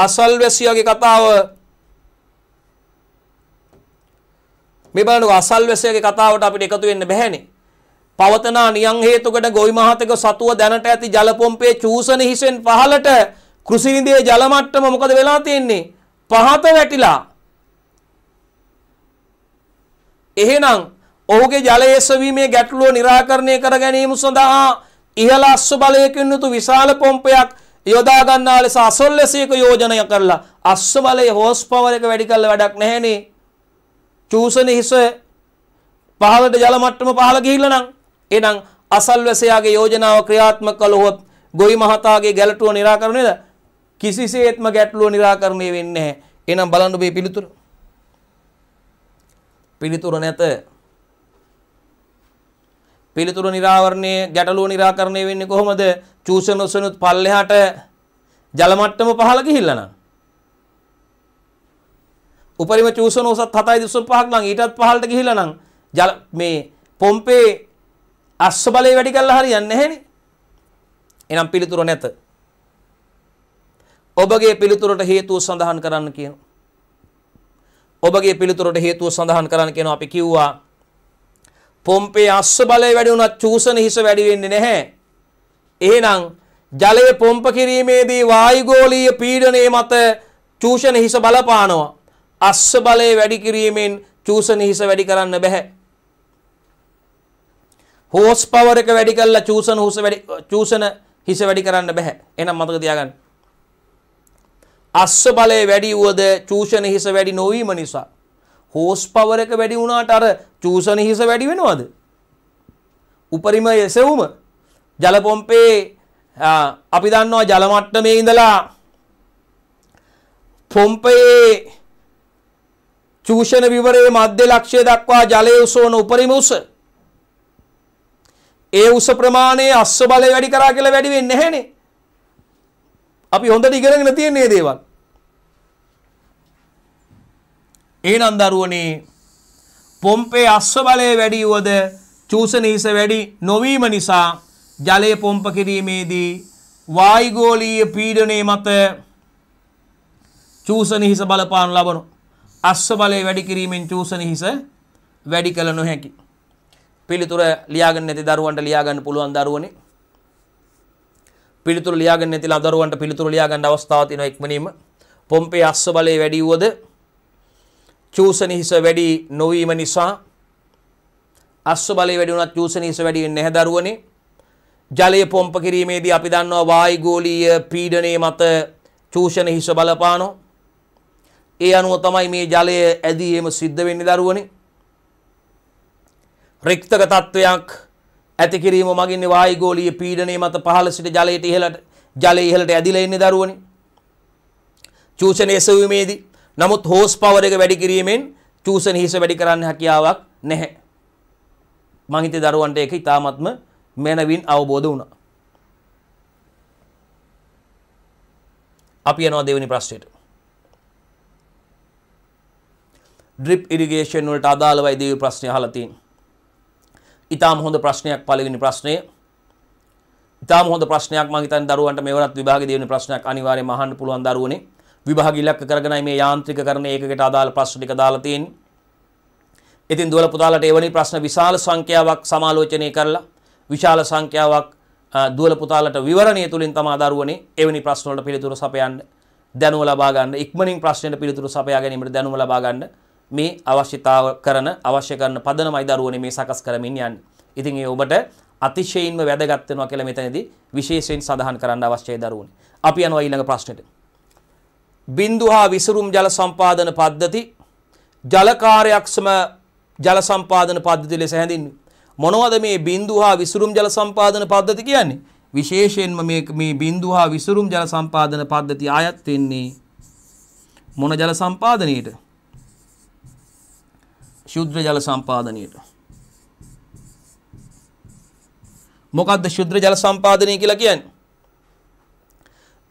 අසල්වැසියාගේ කතාව මේ බලන්නකෝ අසල්වැසියාගේ කතාවට අපිට එකතු වෙන්න බැහැනේ. පවතනා නියං හේතුකට ගොවි මහතක සතුව දැනට ඇති ජල පොම්පේ චූසන හිසෙන් පහලට කෘෂිවිඳේ ජල මට්ටම මොකද වෙලා තියෙන්නේ? පහත වැටිලා එහෙනම් ඔහුගේ ජලය එසවීමේ ගැටලුව निराකරණය කර ගැනීම සඳහා ඉහළ අස්ස බලයකින් යුතු විශාල පොම්පයක් යොදා ගන්නා ලෙස අසොල්ලසයක යෝජනය කරලා අස්ස බලයේ හෝස් පවර් එක වැඩි කළ වැඩක් නැහැනේ. චූසන හිස පහළට ජල මට්ටම පහළ ගිහිල්ලා නම් එහෙනම් අසල්වැසයාගේ යෝජනාව ක්‍රියාත්මක කළොත් ගොවි මහතාගේ ගැළටුව निराකරණයද කිසිසේත්ම ගැටලුව निराකරණය වෙන්නේ නැහැ. එහෙනම් බලන්න මේ පිළිතුරු පිළිතුර නැත පිළිතුර නිරාවරණය ගැටලුව නිරාකරණය වෙන්නේ කොහොමද චූෂණ උසනුත් පල්ලෙහාට ජල මට්ටම පහළ ගිහිල්ලා නම් උපරිම චූෂණ උසත් 7.05ක් නම් ඊටත් පහළට ගිහිල්ලා නම් ජල මේ පොම්පේ අස්ස බලය වැඩි කළා හරියන්නේ නැහෙනේ එනම් පිළිතුර නැත ඔබගේ පිළිතුරට හේතුව සඳහන් කරන්න කියනවා ඔබගේ පිළිතුරට හේතුව සඳහන් කරන්න කියනවා අපි කිව්වා පොම්පේ අස්ස බලය වැඩි වුණත් චූසන හිස වැඩි වෙන්නේ නැහැ. එහෙනම් ජලය පොම්ප කිරීමේදී වායුගෝලීය පීඩනය මත චූෂණ හිස බලපානවා. අස්ස බලය වැඩි කිරීමෙන් චූෂණ හිස වැඩි කරන්න බෑ. හෝස් පවර් එක වැඩි කළා චූෂණ හිස වැඩි චූෂණ හිස වැඩි කරන්න බෑ. එහෙනම් මතක තියාගන්න. අස්ස බලය වැඩි වුවද චූෂණ හිස වැඩි නොවීම නිසා හෝස් පවර එක වැඩි වුණාට අර චූෂණ හිස වැඩි වෙනවද? උපරිම එසවුම ජල පොම්පේ අපි දන්නවා ජල මට්ටමේ ඉඳලා පොම්පේ චූෂණ විවරයේ මධ්‍ය ලක්ෂය දක්වා ජලයේ උසවන උපරිම උස ඒ උස ප්‍රමාණය අස්ස බලය වැඩි කරා කියලා වැඩි වෙන්නේ නැහනේ. අපි හොඳට ඉගෙනගෙන තියෙන මේ දේවල්. එහෙනම් දරුවනේ පොම්පේ අශ්ව බලය වැඩි වුවද චූසනීස වැඩි නොවීම නිසා ජලය පොම්ප කිරීමේදී වායුගෝලීය පීඩනය මත චූසනීස බලපානු ලබනවා. අශ්ව බලය වැඩි කිරීමෙන් චූසනීස වැඩි කළ නොහැකි. පිළිතුර ලියාගන්න නැති දරුවන්ට ලියාගන්න පුළුවන් දරුවනේ පිළිතුරු ලියාගෙන නැතිලා දරුවන්ට පිළිතුරු ලියාගන්න අවස්ථාවක් තියෙනවා ඉක්මනින්ම. පොම්පේ අස්ස බලය වැඩි වුවද චූසන හිස වැඩි නොවීම නිසා අස්ස බලය වැඩි වුණත් චූසන හිස වැඩි වෙන්නේ නැහැ දරුවනේ. ජලය පොම්ප කිරීමේදී අපි දන්නවා වායු ගෝලීය පීඩනයේ මත චූෂණ හිස බලපානවා. ඒ අනුව තමයි මේ ජලය ඇදීම සිද්ධ වෙන්නේ දරුවනේ. රික්තක තත්වයක් ඇති කිරීම මගින්නේ වායුගෝලීය පීඩනය මත පහළ සිට ජලයට ඉහළට ජලය ඉහළට ඇදිලා ඉන්නේ දරුවනේ. චූෂණ එසවීමේදී නමුත් හෝස් පවර් එක වැඩි කිරීමෙන් චූෂණ හිස වැඩි කරන්න හැකියාවක් නැහැ. මං හිතේ දරුවන්ට ඒක ඉතාමත්ම මනවින් අවබෝධ වුණා. අපි යනවා දෙවෙනි ප්‍රශ්නෙට. ඩ්‍රිප් ඉරිගේෂන් වලට අදාළවයි දෙවි ප්‍රශ්නේ අහලා තියෙන්නේ. ඉතාම හොඳ ප්‍රශ්නයක් පළවෙනි ප්‍රශ්නය. ඉතාම හොඳ ප්‍රශ්නයක් මම හිතන්නේ දරුවන්ට මේවරත් විභාගේ දෙවෙනි ප්‍රශ්නයක් අනිවාර්යයෙන්ම අහන්න පුළුවන් දරුවනේ. විභාග ඉලක්ක කරගෙනයි මේ යාන්ත්‍රිකකරණ ඒකකයට අදාළ ප්‍රශ්න ටික දාලා තියෙන්නේ. ඉතින් දුවල පුතාලට එවැනි ප්‍රශ්න විශාල සංඛ්‍යාවක් සමාලෝචනය කරලා විශාල සංඛ්‍යාවක් දුවල පුතාලට විවරණය තුලින් තමා දරුවනේ එවැනි ප්‍රශ්න වලට පිළිතුරු සපයන්න දැනුම ලබා ගන්න ඉක්මනින් ප්‍රශ්නෙට පිළිතුරු සපයා ගැනීමට දැනුම ලබා ගන්න මේ අවශ්‍යතාව කරන අවශ්‍ය කරන පදනමයි දරුවනේ මේ සකස් කරමින් යන්නේ. ඉතින් ඒ ඔබට අතිශයින්ම වැදගත් වෙනවා කියලා මෙතනදී විශේෂයෙන් සඳහන් කරන්න අවශ්‍යයි දරුවනේ. අපි යනවා ඊළඟ ප්‍රශ්නෙට. බිඳු හා විසරුම් ජල සම්පාදන පද්ධති ජලකාරයක්ෂම ජල සම්පාදන පද්ධති ලෙස හැඳින්වෙයි. මොනවද මේ බිඳු හා විසරුම් ජල සම්පාදන පද්ධති කියන්නේ? විශේෂයෙන්ම මේ මේ බිඳු හා විසරුම් ජල සම්පාදන පද්ධති ආයත් වෙන්නේ මොන ජල සම්පාදනයේද? ශුද්‍ර ජල සම්පාදනයට. මොකක්ද ශුද්‍ර ජල සම්පාදනය කියලා කියන්නේ?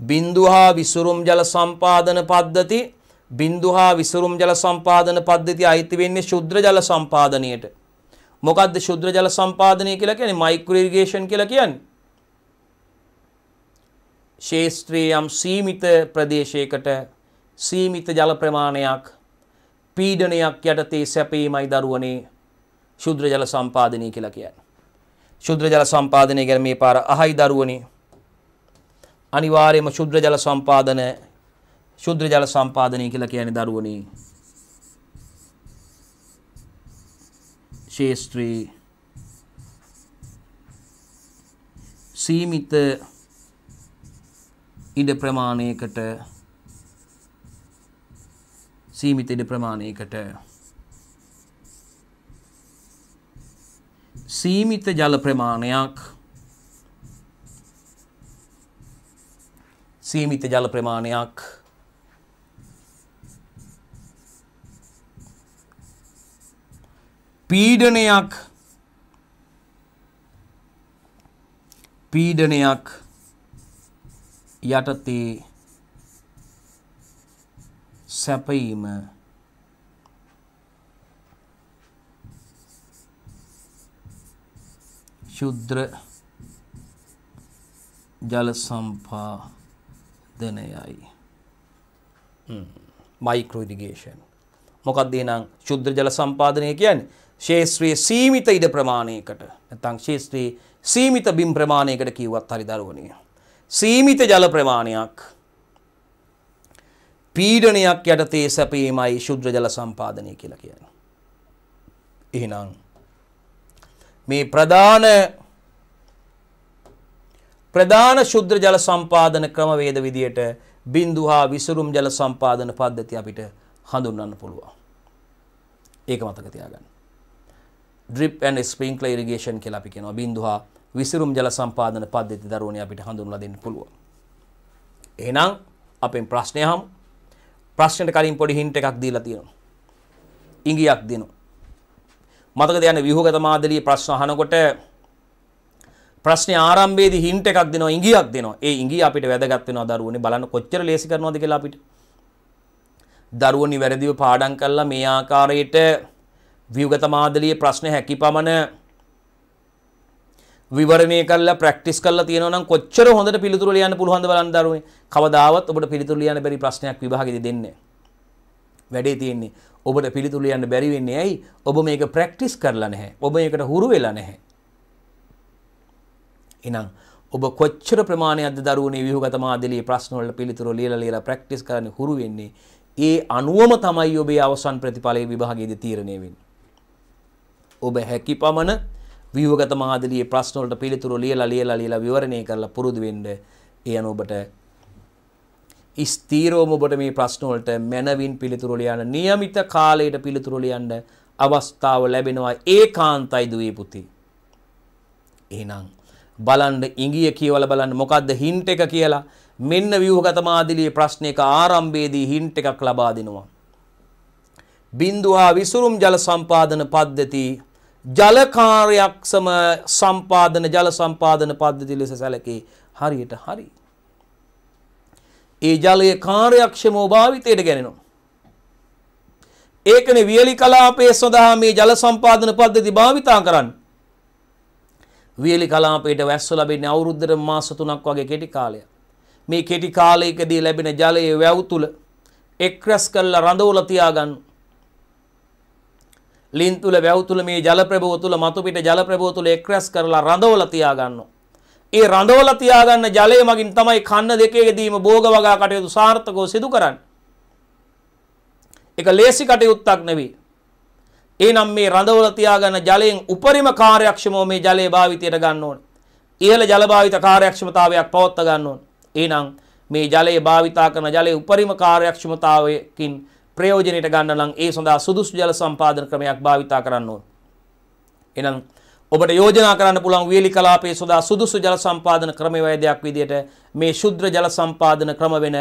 බින්දු හා විසුරුම් ජල සම්පාදන පද්ධති බින්දු හා විසුරුම් ජල සම්පාදන පද්ධති අයිති වෙන්නේ ශුද්‍ර ජල සම්පාදනයට. මොකක්ද ශුද්‍ර ජල සම්පාදනය කියලා කියන්නේ මයික්‍රෝ ඉරිගේෂන් කියලා කියන්නේ. ශේස්ත්‍රයේ යම් සීමිත ප්‍රදේශයකට සීමිත ජල ප්‍රමාණයක් පීඩනයක් යටතේ සැපීමයි දරුවනේ ශුද්‍ර ජල සම්පාදනය කියලා කියන්නේ. ශුද්‍ර ජල සම්පාදනය ගැන මේ පාර අහයි දරුවනේ. අනිවාර්යයෙන්ම ශුද්‍ර ජල සම්පාදන ශුද්‍ර ජල සම්පාදනය කියලා කියන්නේ දරුවනේ. ශේස්ත්‍රී සීමිත ඉඩ ප්‍රමාණයකට සීමිත ඉඩ ප්‍රමාණයකට සීමිත ජල ප්‍රමාණයක් සීමිත ජල ප්‍රමාණයක් පීඩනයක් පීඩනයක් යටතේ සැපීම ශුද්‍ර ජල සම්පාදනයයි මයික්‍රෝ ඉරිගේෂන් මොකක්ද එහෙනම් ශුද්‍ර ජල සම්පාදනය කියන්නේ ශේෂ්ත්‍රයේ සීමිත ඉඩ ප්‍රමාණයකට නැත්නම් ශේෂ්ත්‍රයේ සීමිත බිම් ප්‍රමාණයකට කිව්වත් හරි දරුවනේ සීමිත ජල ප්‍රමාණයක් පීඩනයක් යටතේ සැපීමයි ශුද්‍ර ජල සම්පාදනය කියලා කියනවා. එහෙනම් මේ ප්‍රධාන ප්‍රධාන ශුද්‍ර ජල සම්පාදන ක්‍රමවේද විදියට බින්දු හා විසුරුම් ජල සම්පාදන පද්ධතිය අපිට හඳුන්වන්න පුළුවන්. ඒක මතක තියාගන්න. ඩ්‍රිප් ඇන් ස්ප්‍රින්ක්ලර් ඉරිගේෂන් කියලා අපි කියනවා. බින්දු හා විසුරුම් ජල සම්පාදන පද්ධති දරුවනේ අපිට හඳුන්වලා දෙන්න පුළුවන්. එහෙනම් අපෙන් ප්‍රශ්නය හමු ප්‍රශ්නට කලින් පොඩි හින්ට් එකක් දීලා තියෙනවා. ඉඟියක් දෙනවා. මතකද යන්නේ ව්‍යුහගත මාදලියේ ප්‍රශ්න අහනකොට ප්‍රශ්නේ ආරම්භයේදී හින්ට් එකක් දෙනවා ඉඟියක් දෙනවා. ඒ ඉඟිය අපිට වැදගත් වෙනවා දරුවනේ බලන්න කොච්චර ලේසි කරනවද කියලා අපිට. දරුවෝ නිවැරදිව පාඩම් කළා මේ ආකාරයට ව්‍යුහගත මාදලියේ ප්‍රශ්න හැකි පමණ විවරණය කරලා ප්‍රැක්ටිස් කරලා තියෙනවා නම් කොච්චර හොඳට පිළිතුරු ලියන්න පුළුවන්ද බලන්න දරුවනේ. කවදාවත් ඔබට පිළිතුරු ලියන්න බැරි ප්‍රශ්නයක් විභාගෙදී දෙන්නේ වැඩේ තියෙන්නේ ඔබට පිළිතුරු ලියන්න බැරි වෙන්නේ ඇයි? ඔබ මේක ප්‍රැක්ටිස් කරලා නැහැ. ඔබ මේකට හුරු වෙලා නැහැ. එහෙනම් ඔබ කොච්චර ප්‍රමාණයක්ද දරුවනේ ව්‍යුහගත මාදලියේ ප්‍රශ්නවල පිළිතුරු ලියලා ලියලා ප්‍රැක්ටිස් කරන්න හුරු වෙන්නේ ඒ අනුවම තමයි ඔබේ අවසන් ප්‍රතිඵලයේ විභාගයේදී තීරණය වෙන්නේ ඔබ හැකි පමණ ව්‍යුහගත මාදලියේ ප්‍රශ්න වලට පිළිතුරු ලියලා ලියලා ලියලා විවරණය කරලා පුරුදු වෙන්න ඒ අනුව ඔබට ස්ථීරවම ඔබට මේ ප්‍රශ්න වලට මනවින් පිළිතුරු ලියන්න નિયમિત කාලයට පිළිතුරු ලියන්න අවස්ථාව ලැබෙනවා ඒකාන්තයි දුවේ පුතේ එහෙනම් බලන්න ඉංගිය කියවල බලන්න මොකක්ද හින්ට් එක කියලා මෙන්න ව්‍යුහගත මාදිලියේ ප්‍රශ්නයක ආරම්භයේදී හින්ට් එකක් ලබා දෙනවා. බිඳුවා විසුරුම් ජල සම්පාදන පද්ධති ජලකාර්යක්ෂම සම්පාදන ජල සම්පාදන පද්ධති ලෙස සැලකේ හරියට හරි. ඒ ජලය කාර්යක්ෂමෝ භාවිතයට ගැනෙනවා. ඒකන වියලි කලාපය සඳහා මේ ජල සම්පාදන පද්ධති භාවිතා කරන්න. වියලි කලාපයට වැස්ස ලබෙන අවුරුද්දර මාස තුනක් වගේ කෙටි කාලය. මේ කෙටි කාලයකදී ලැබෙන ජලයේ වැව් තුල එක් රැස් කරලා රඳවලා තියාගන්න. ලින් තුල වැව් තුල මේ ජල ප්‍රභව තුල මතු පිට ජල ප්‍රභව තුල එක්රැස් කරලා රඳවලා තියාගන්නවා. ඒ රඳවලා තියාගන්න ජලය මගින් තමයි කන්න දෙකේදීම භෝග වගා කටයුතු සාර්ථකව සිදු කරන්නේ. ඒක ලේසි කටයුත්තක් නෙවෙයි. එනම් මේ රඳවලා තියාගන්න ජලයෙන් උපරිම කාර්යක්ෂමව මේ ජලය භාවිතයට ගන්න ඕනේ. ඉහළ ජල භාවිත කාර්යක්ෂමතාවයක් පවත්වා ගන්න ඕනේ. එහෙනම් මේ ජලය භාවිතා කරන ජලයේ උපරිම කාර්යක්ෂමතාවයකින් ප්‍රයෝජනයට ගන්න නම් ඒ සඳහා සුදුසු ජල සම්පාදන ක්‍රමයක් භාවිතා කරන්න ඕන. එහෙනම් ඔබට යෝජනා කරන්න පුළුවන් වියලි කලාපයේ සඳහා සුදුසු ජල සම්පාදන ක්‍රමවේදයක් විදිහට මේ ශුද්‍ර ජල සම්පාදන ක්‍රම වෙන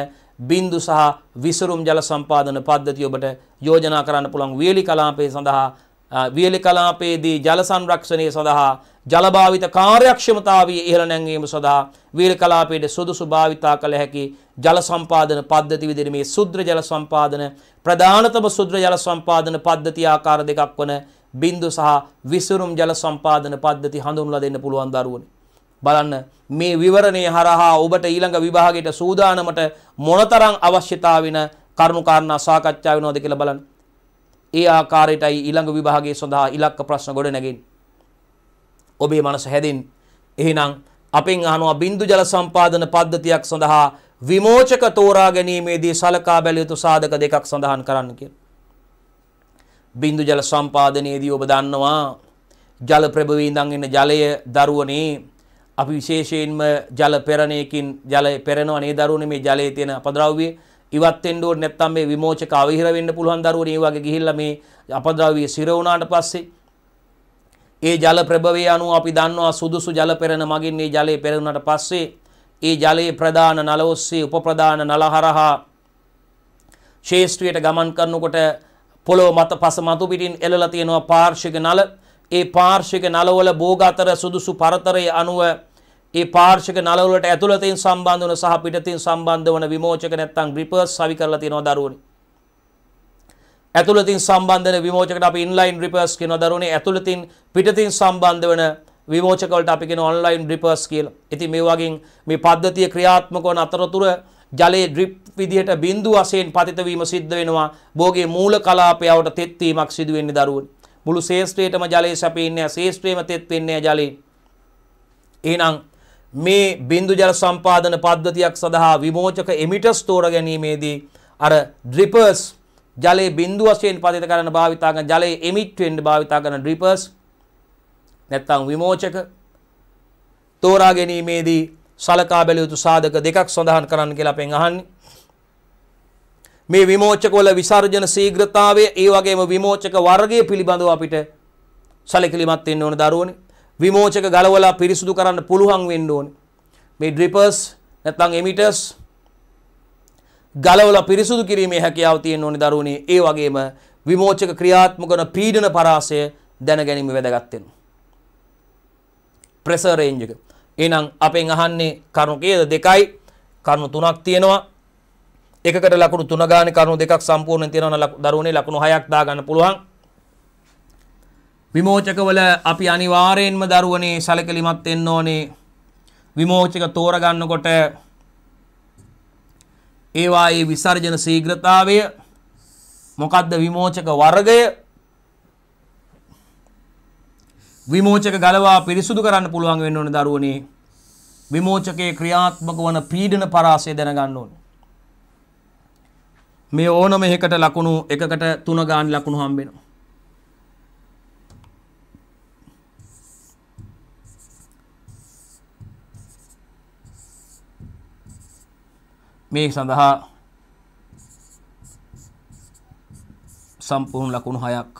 බින්දු සහ විසරුම් ජල සම්පාදන පද්ධතිය ඔබට යෝජනා කරන්න පුළුවන් වියලි කලාපයේ සඳහා වියලි කලාපයේදී ජල සංරක්ෂණය සඳහා ජලභාවිත කාර්යක්ෂමතාවයේ ඉහළ නැංවීම සඳහා වියලි කලාපයේ සුදුසු භාවිතා කළ හැකි ජල සම්පාදන පද්ධති විදිහට මේ සුද්‍ර ජල සම්පාදන ප්‍රධානතම සුද්‍ර ජල සම්පාදන පද්ධති ආකාර දෙකක් වන බින්දු සහ විසුරුම් ජල සම්පාදන පද්ධති හඳුන්වලා දෙන්න පුළුවන් දරුවනේ බලන්න මේ විවරණය හරහා ඔබට ඊළඟ විභාගයට සූදානමට මොනතරම් අවශ්‍යතාව වෙන කරුණු කාරණා සාකච්ඡා වෙනවද කියලා බලන්න ඒ ආකාරයටයි ඊළඟ විභාගය සඳහා ඉලක්ක ප්‍රශ්න ගොඩ නැගෙන්නේ. ඔබේ මනස හැදෙන්න. එහෙනම් අපෙන් අහනවා බින්දු ජල සම්පාදන පද්ධතියක් සඳහා විමෝචක තෝරා ගැනීමේදී සලකා බැලිය යුතු සාධක දෙකක් සඳහන් කරන්න කියලා. බින්දු ජල සම්පාදනයේදී ඔබ දන්නවා ජල ප්‍රභවී ඉඳන් එන ජලය දරුවනේ අපි විශේෂයෙන්ම ජල පෙරණයකින් ජලය පෙරනවා නේ දරුවනේ මේ ජලයේ තියෙන අපද්‍රව්‍ය ඉවත් වෙන්න ඕනේ නැත්නම් මේ විමෝචක අවහිර වෙන්න පුළුවන් දරුවෝ මේ වගේ ගිහිල්ලා මේ අපද්‍රව්‍ය සිර වුණාට පස්සේ ඒ ජල ප්‍රභවය අනුව අපි දන්නවා සුදුසු ජල පෙරණ මගින් මේ ජලය පෙරුණාට පස්සේ ඒ ජලයේ ප්‍රධාන නල ඔස්සේ උපප්‍රධාන නල හරහා ශේෂ්ත්‍රයට ගමන් කරනකොට පොළොව මත පස මතු පිටින් එළලා තියෙනවා පාර්ශ්වික නල ඒ පාර්ශ්වික නලවල භෝග අතර සුදුසු පරතරයේ අනුව ඒ පාර්ශික නලවලට ඇතුළතින් සම්බන්ධ වන සහ පිටතින් සම්බන්ධ වන විමෝචක නැත්තම් ග්‍රිපර්ස් සවි කරලා තියෙනවා දරුවනේ. ඇතුළතින් සම්බන්ධ වෙන විමෝචකට අපි ඉන්ලයින් ග්‍රිපර්ස් කියනවා දරුවනේ. ඇතුළතින් පිටතින් සම්බන්ධ වෙන විමෝචක වලට අපි කියන ඔන්ලයින් ග්‍රිපර්ස් කියලා. ඉතින් මේ වගේ මේ පද්ධතිය ක්‍රියාත්මක වන අතරතුර ජලයේ ඩ්‍රිප් විදිහට බිඳු වශයෙන් පතිත වීම සිද්ධ වෙනවා. බෝගේ මූල කලාපයවට තෙත් වීමක් සිදු වෙන්නේ දරුවනේ. මුළු ශේෂ්ත්‍රයටම ජලය සැපෙන්නේ නැහැ. ශේෂ්ත්‍රයම තෙත් වෙන්නේ නැහැ ජලයෙන්. එහෙනම් මේ බින්දු ජල සම්පාදන පද්ධතියක් සඳහා විමෝචක එමිටස් තෝර ගැනීමේදී අර ඩ්‍රිපර්ස් ජලයේ බින්දු වශයෙන් පතිත කරන භාවිතා කරන ජලයේ එමිට් වෙන්න භාවිතා කරන ඩ්‍රිපර්ස් නැත්නම් විමෝචක තෝරා ගැනීමේදී සලකා බැලිය යුතු සාධක දෙකක් සඳහන් කරන්න කියලා අපෙන් අහන්නේ මේ විමෝචක වල විසර්ජන ශීඝ්‍රතාවය ඒ වගේම විමෝචක වර්ගය පිළිබඳව අපිට සැලකිලිමත් වෙන්න ඕන දරුවනේ විමෝචක ගලවලා පිරිසුදු කරන්න පුළුවන් වෙන්න ඕනේ. මේ ඩ්‍රිපර්ස් නැත්නම් එමිටර්ස් ගලවලා පිරිසුදු කිරීමේ හැකියාව තියෙන ඕනේ දරුවනේ. ඒ වගේම විමෝචක ක්‍රියාත්මක කරන පීඩන පරාසය දැන ගැනීම වැදගත් වෙනවා. ප්‍රෙසර් රේන්ජ් එක. එහෙනම් අපෙන් අහන්නේ කරුණු කීයද? දෙකයි. කරුණු තුනක් තියෙනවා. එකකට ලකුණු තුන ගානේ කරුණු දෙකක් සම්පූර්ණයෙන් තියෙනවා නම් දරුවනේ ලකුණු හයක් දාගන්න පුළුවන්. විමෝචකවල අපි අනිවාර්යෙන්ම දරුවනේ සැලකිලිමත් වෙන්න ඕනේ. විමෝචක තෝරගන්නකොට ඒවායේ විසර්ජන ශීඝ්‍රතාවය මොකද්ද විමෝචක වර්ගය විමෝචක ගලවා පිරිසුදු කරන්න පුළුවන් වෙන්න ඕනේ දරුවනේ. විමෝචකයේ ක්‍රියාත්මක වන පීඩන පරාසය දැනගන්න ඕනේ. මේ ඕනම එකකට ලකුණු එකකට තුන ගාන ලකුණු හම්බෙනවා. මේ සඳහා සම්පූර්ණ ලකුණු හයක්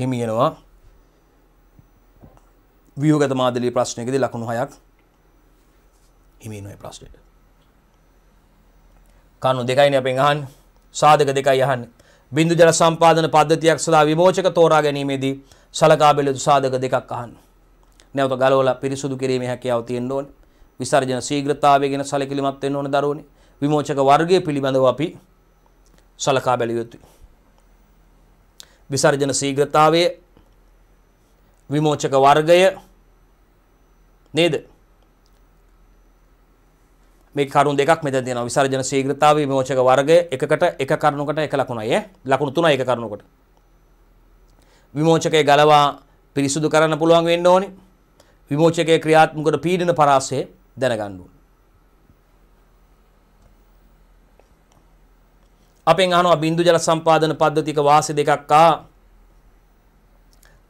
හිමියනවා ව්‍යුහගත මාදලී ප්‍රශ්නයකදී ලකුණු හයක් හිමියනවා මේ ප්‍රශ්නෙට. කණු දෙකයිනේ අපෙන් අහන්නේ. සාධක දෙකයි අහන්නේ. බිඳු ජල සම්පාදන පද්ධතියක් සඳහා විමෝචක තෝරා ගැනීමේදී සලකා බැලිය යුතු සාධක දෙකක් අහන්න. නැවත ගලවලා පිරිසුදු කිරීමේ හැකියාව තියෙන්න ඕනේ. විසර්ජන ශීඝ්‍රතාවය ගැන සැලකිලිමත් වෙන්න ඕනේ දරුවනේ. විමෝචක වර්ගය පිළිබඳව අපි සලකා බැලිය යුතුයි. විසර්ජන සීග්‍රතාවය විමෝචක වර්ගය නේද? මේ කරුණු දෙකක් මෙතන තියෙනවා. විසර්ජන සීග්‍රතාවය විමෝචක වර්ගය එකකට එක කරුණකට එක ලකුණයි ඈ. ලකුණු තුනයි එක කරුණකට. විමෝචකය ගලවා පිරිසුදු කරන්න පුළුවන් වෙන්න ඕනේ. විමෝචකයේ ක්‍රියාත්මකව පීඩන පරාසය දැනගන්න ඕනේ. අපෙන් අහනවා බින්දු ජල සම්පාදන පද්ධතික වාසි දෙකක් ආ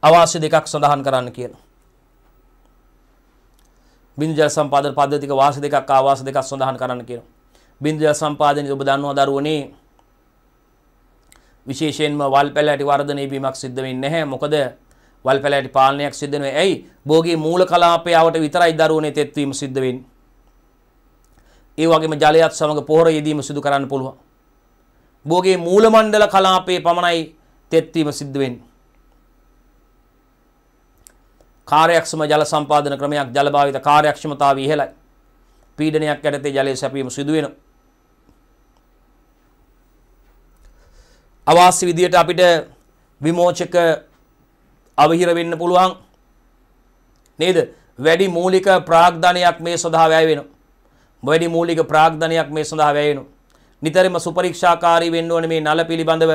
අවාසි දෙකක් සඳහන් කරන්න කියලා. බින්දු ජල සම්පාදන පද්ධතික වාසි දෙකක් ආවාස දෙකක් සඳහන් කරන්න කියලා. බින්දු ජල සම්පාදනයේ ඔබ දන්නවා දරුවනේ විශේෂයෙන්ම වල් පැලැටි වර්ධනය වීමක් සිද්ධ වෙන්නේ නැහැ. මොකද වල් පැලැටි පාලනයක් සිද්ධ වෙනවා. ඇයි? භෝගේ මූල කලාපයවට විතරයි දරුවනේ තෙත්වීම සිද්ධ වෙන්නේ. ඒ වගේම ජලයත් සමග පොහොර යෙදීම සිදු කරන්න පුළුවන්. බෝගේ මූලමණ්ඩල කලාපයේ පමණයි තෙත්වීම සිද්ධ වෙන්නේ. කාර්යක්ෂම ජල සම්පාදන ක්‍රමයක් ජලභාවිත කාර්යක්ෂමතාවය ඉහළයි. පීඩනයක් යටතේ ජලය සැපීම සිදු වෙනවා. අවාසි විදියට අපිට විමෝචක අවහිර වෙන්න පුළුවන් නේද? වැඩි මූලික ප්‍රාග්ධනයක් මේ සඳහා වැය වෙනවා. වැඩි මූලික ප්‍රාග්ධනයක් මේ සඳහා වැය වෙනවා. නිතරම සුපරීක්ෂාකාරී වෙන්න ඕනේ මේ නල පිළිබඳව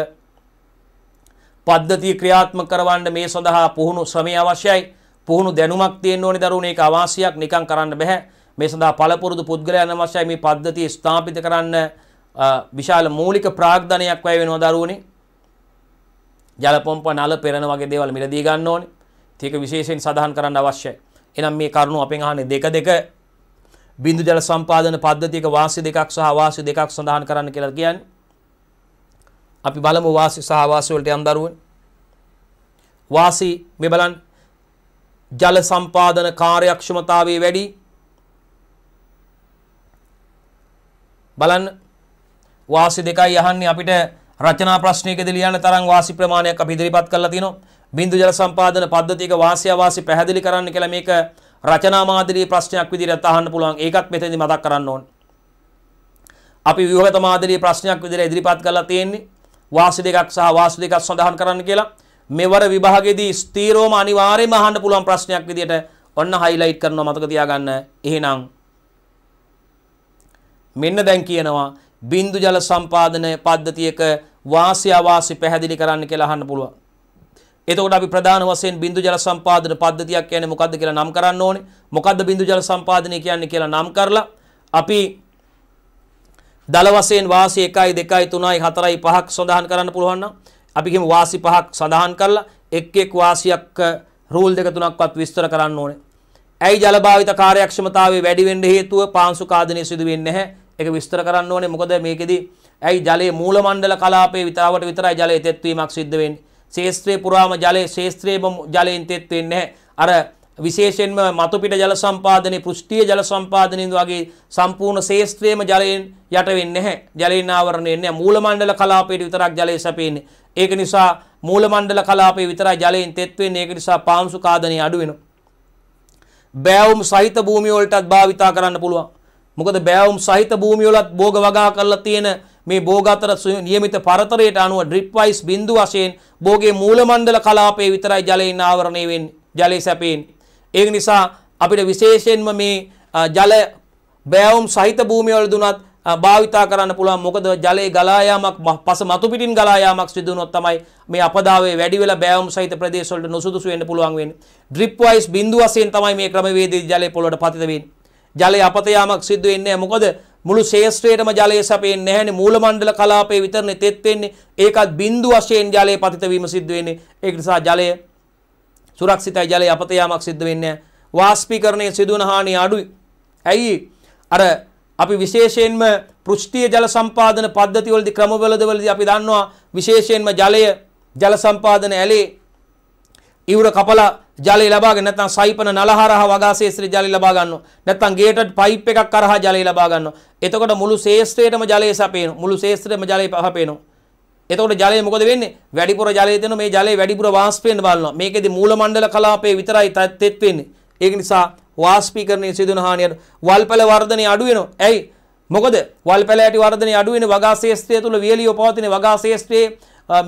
පද්ධතිය ක්‍රියාත්මක කරවන්න මේ සඳහා පුහුණු ශ්‍රමය අවශ්‍යයි. පුහුණු දැනුමක් තියෙන්න ඕනේ දරුවනේ ඒක අවාසියක් නිකන් කරන්න බෑ. මේ සඳහා පළපුරුදු පුද්ගලයන් අවශ්‍යයි මේ පද්ධතිය ස්ථාපිත කරන්න විශාල මූලික ප්‍රාග්ධනයක් වැය වෙනවා දරුවනේ. ජල පොම්ප නල පෙරන වගේ දේවල් මිලදී ගන්න ඕනේ. ඒක විශේෂයෙන් සඳහන් කරන්න අවශ්‍යයි. එහෙනම් මේ කරුණු අපෙන් අහන්නේ දෙක දෙක බිඳු ජල සම්පාදන පද්ධතියක වාසි දෙකක් සහ වාසි දෙකක් සඳහන් කරන්න කියලා කියන්නේ. අපි බලමු වාසි සහ වාසි වලට යම් දරුවනේ. වාසි මේ බලන්න ජල සම්පාදන කාර්යක්ෂමතාවයේ වැඩි බලන්න වාසි දෙකයි අහන්නේ අපිට රචනා ප්‍රශ්නයකදී ලියන්න තරම් වාසි ප්‍රමාණයක් අපි ඉදිරිපත් කරලා තිනවා. බිඳු ජල සම්පාදන පද්ධතියක වාසි අවාසි පැහැදිලි කරන්න කියලා මේක රචනා මාදිරී ප්‍රශ්නයක් විදිහට අහන්න පුළුවන්. ඒකත් මෙතනදී මතක් කරන්න ඕනේ. අපි ව්‍යුහගත මාදිරී ප්‍රශ්නයක් විදිහට ඉදිරිපත් කරලා තියෙන්නේ වාසි දෙකක් සහ වාසි දෙකක් සඳහන් කරන්න කියලා. මෙවර විභාගයේදී ස්ථීරවම අනිවාර්යයෙන්ම අහන්න පුළුවන් ප්‍රශ්නයක් විදිහට ඔන්න highlight කරනවා මතක තියාගන්න. එහෙනම් මෙන්න දැන් කියනවා බින්දු ජල සම්පාදන පද්ධතියක වාසි අවාසි පැහැදිලි කරන්න කියලා අහන්න පුළුවන්. එතකොට අපි ප්‍රධාන වශයෙන් බිඳු ජල සම්පාදන පද්ධතියක් කියන්නේ මොකද්ද කියලා නම් කරන්න ඕනේ. මොකද්ද බිඳු ජල සම්පාදනය කියන්නේ කියලා නම් කරලා අපි දල වශයෙන් වාසි 1යි 2යි 3යි 4යි 5ක් සඳහන් කරන්න පුළුවන් නම් අපි කියමු වාසි 5ක් සඳහන් කරලා එක් එක් වාසියක් රූල් දෙක තුනක්වත් විස්තර කරන්න ඕනේ. ඇයි ජල භාවිත කාර්යක්ෂමතාවය වැඩි වෙන්න හේතුව පාංශු කාදනය සිදු වෙන්නේ නැහැ. ඒක විස්තර කරන්න ඕනේ. මොකද මේකෙදි ඇයි ජලයේ මූල මණ්ඩල කලාපයේ විතරවට විතරයි ජලයේ තෙත්වීමක් සිද්ධ වෙන්නේ. ශේත්‍රයේ පුරාම ජලය ශේත්‍රයේම ජලයෙන් තෙත් වෙන්නේ අර විශේෂයෙන්ම මතුපිට ජල සම්පාදනයේ පෘෂ්ඨීය ජල සම්පාදනයේ වගේ සම්පූර්ණ ශේස්ත්‍රයේම ජලයෙන් යට වෙන්නේ නැහැ. ජලයෙන් ආවරණය වෙන්නේ මූල මණ්ඩල කලාපයේ විතරක් ජලය සැපෙන්නේ. ඒක නිසා මූල මණ්ඩල කලාපයේ විතරයි ජලයෙන් තෙත් වෙන්නේ. ඒක නිසා පාංශු කාදනය අඩු වෙනවා. බෑවුම් සහිත භූමිය වලටත් භාවිතා කරන්න පුළුවන්. මොකද බෑවුම් සහිත භූමිය වලත් භෝග වගා කරලා තියෙන මේ භෝගතර නියමිත පරතරයට අනුව ඩ්‍රිප් වයිස් බිඳු වශයෙන් භෝගේ මූලමණ්ඩල කලාපයේ විතරයි ජලයෙන් ආවරණය වෙන්නේ ජලයේ සැපෙන්නේ. ඒක නිසා අපිට විශේෂයෙන්ම මේ ජල බෑවුම් සහිත භූමියවල දුනත් භාවිතා කරන්න පුළුවන් මොකද ජලයේ ගලා යාමක් පස මතු පිටින් ගලා යාමක් සිදු වුණොත් තමයි මේ අපදාවේ වැඩි වෙලා බෑවුම් සහිත ප්‍රදේශ වලට නුසුදුසු වෙන්න පුළුවන් වෙන්නේ. ඩ්‍රිප් වයිස් බිඳු වශයෙන් තමයි මේ ක්‍රමවේදයේ ජලයේ පොළොවට පතිත වෙන්නේ. ජලයේ අපත යාමක් සිදු වෙන්නේ මොකද මුළු ශේෂ්ත්‍රයටම ජලය සැපෙන්නේ නැහැනේ මූලමණ්ඩල කලාපයේ විතරනේ තෙත් වෙන්නේ. ඒකත් බිඳු වශයෙන් ජලය පතිත වීම සිද්ධ වෙන්නේ. ඒක නිසා ජලය සුරක්ෂිතයි ජලය අපත යාමක් සිද්ධ වෙන්නේ නැහැ. වාෂ්පීකරණය සිදුවන හානිය අඩුයි. ඇයි? අර අපි විශේෂයෙන්ම පෘෂ්ඨීය ජල සම්පාදන පද්ධතිවලදී ක්‍රමවලදවලදී අපි දන්නවා විශේෂයෙන්ම ජලය ජල සම්පාදන ඇලේ ඉවුර කපලා ජලය ලබා ගන්න නැත්නම් සයිපන නල හරහා වගා ශේෂ්ත්‍රයේ ජලය ලබා ගන්නවා. නැත්නම් ගේටඩ් පයිප් එකක් හරහා ජලය ලබා ගන්නවා. එතකොට මුළු ශේෂ්ත්‍රයේම ජලය සැපේනවා. මුළු ශේෂ්ත්‍රයේම ජලය පහපේනවා. එතකොට ජලය මොකද වෙන්නේ? වැඩිපුර ජලය දෙනවා මේ ජලය වැඩිපුර වාෂ්ප වෙන්න බලනවා. මේකෙදි මූල මණ්ඩල කලාපයේ විතරයි තෙත් වෙන්නේ. ඒක නිසා වාෂ්පීකරණය සිදුවන හානියට වල්පැල වර්ධනය අඩු වෙනවා. ඇයි? මොකද වල්පැල ඇති වර්ධනය අඩු වෙන වගා ශේෂ්ත්‍රය තුල වියලියෝ පවතින වගා ශේෂ්ත්‍රයේ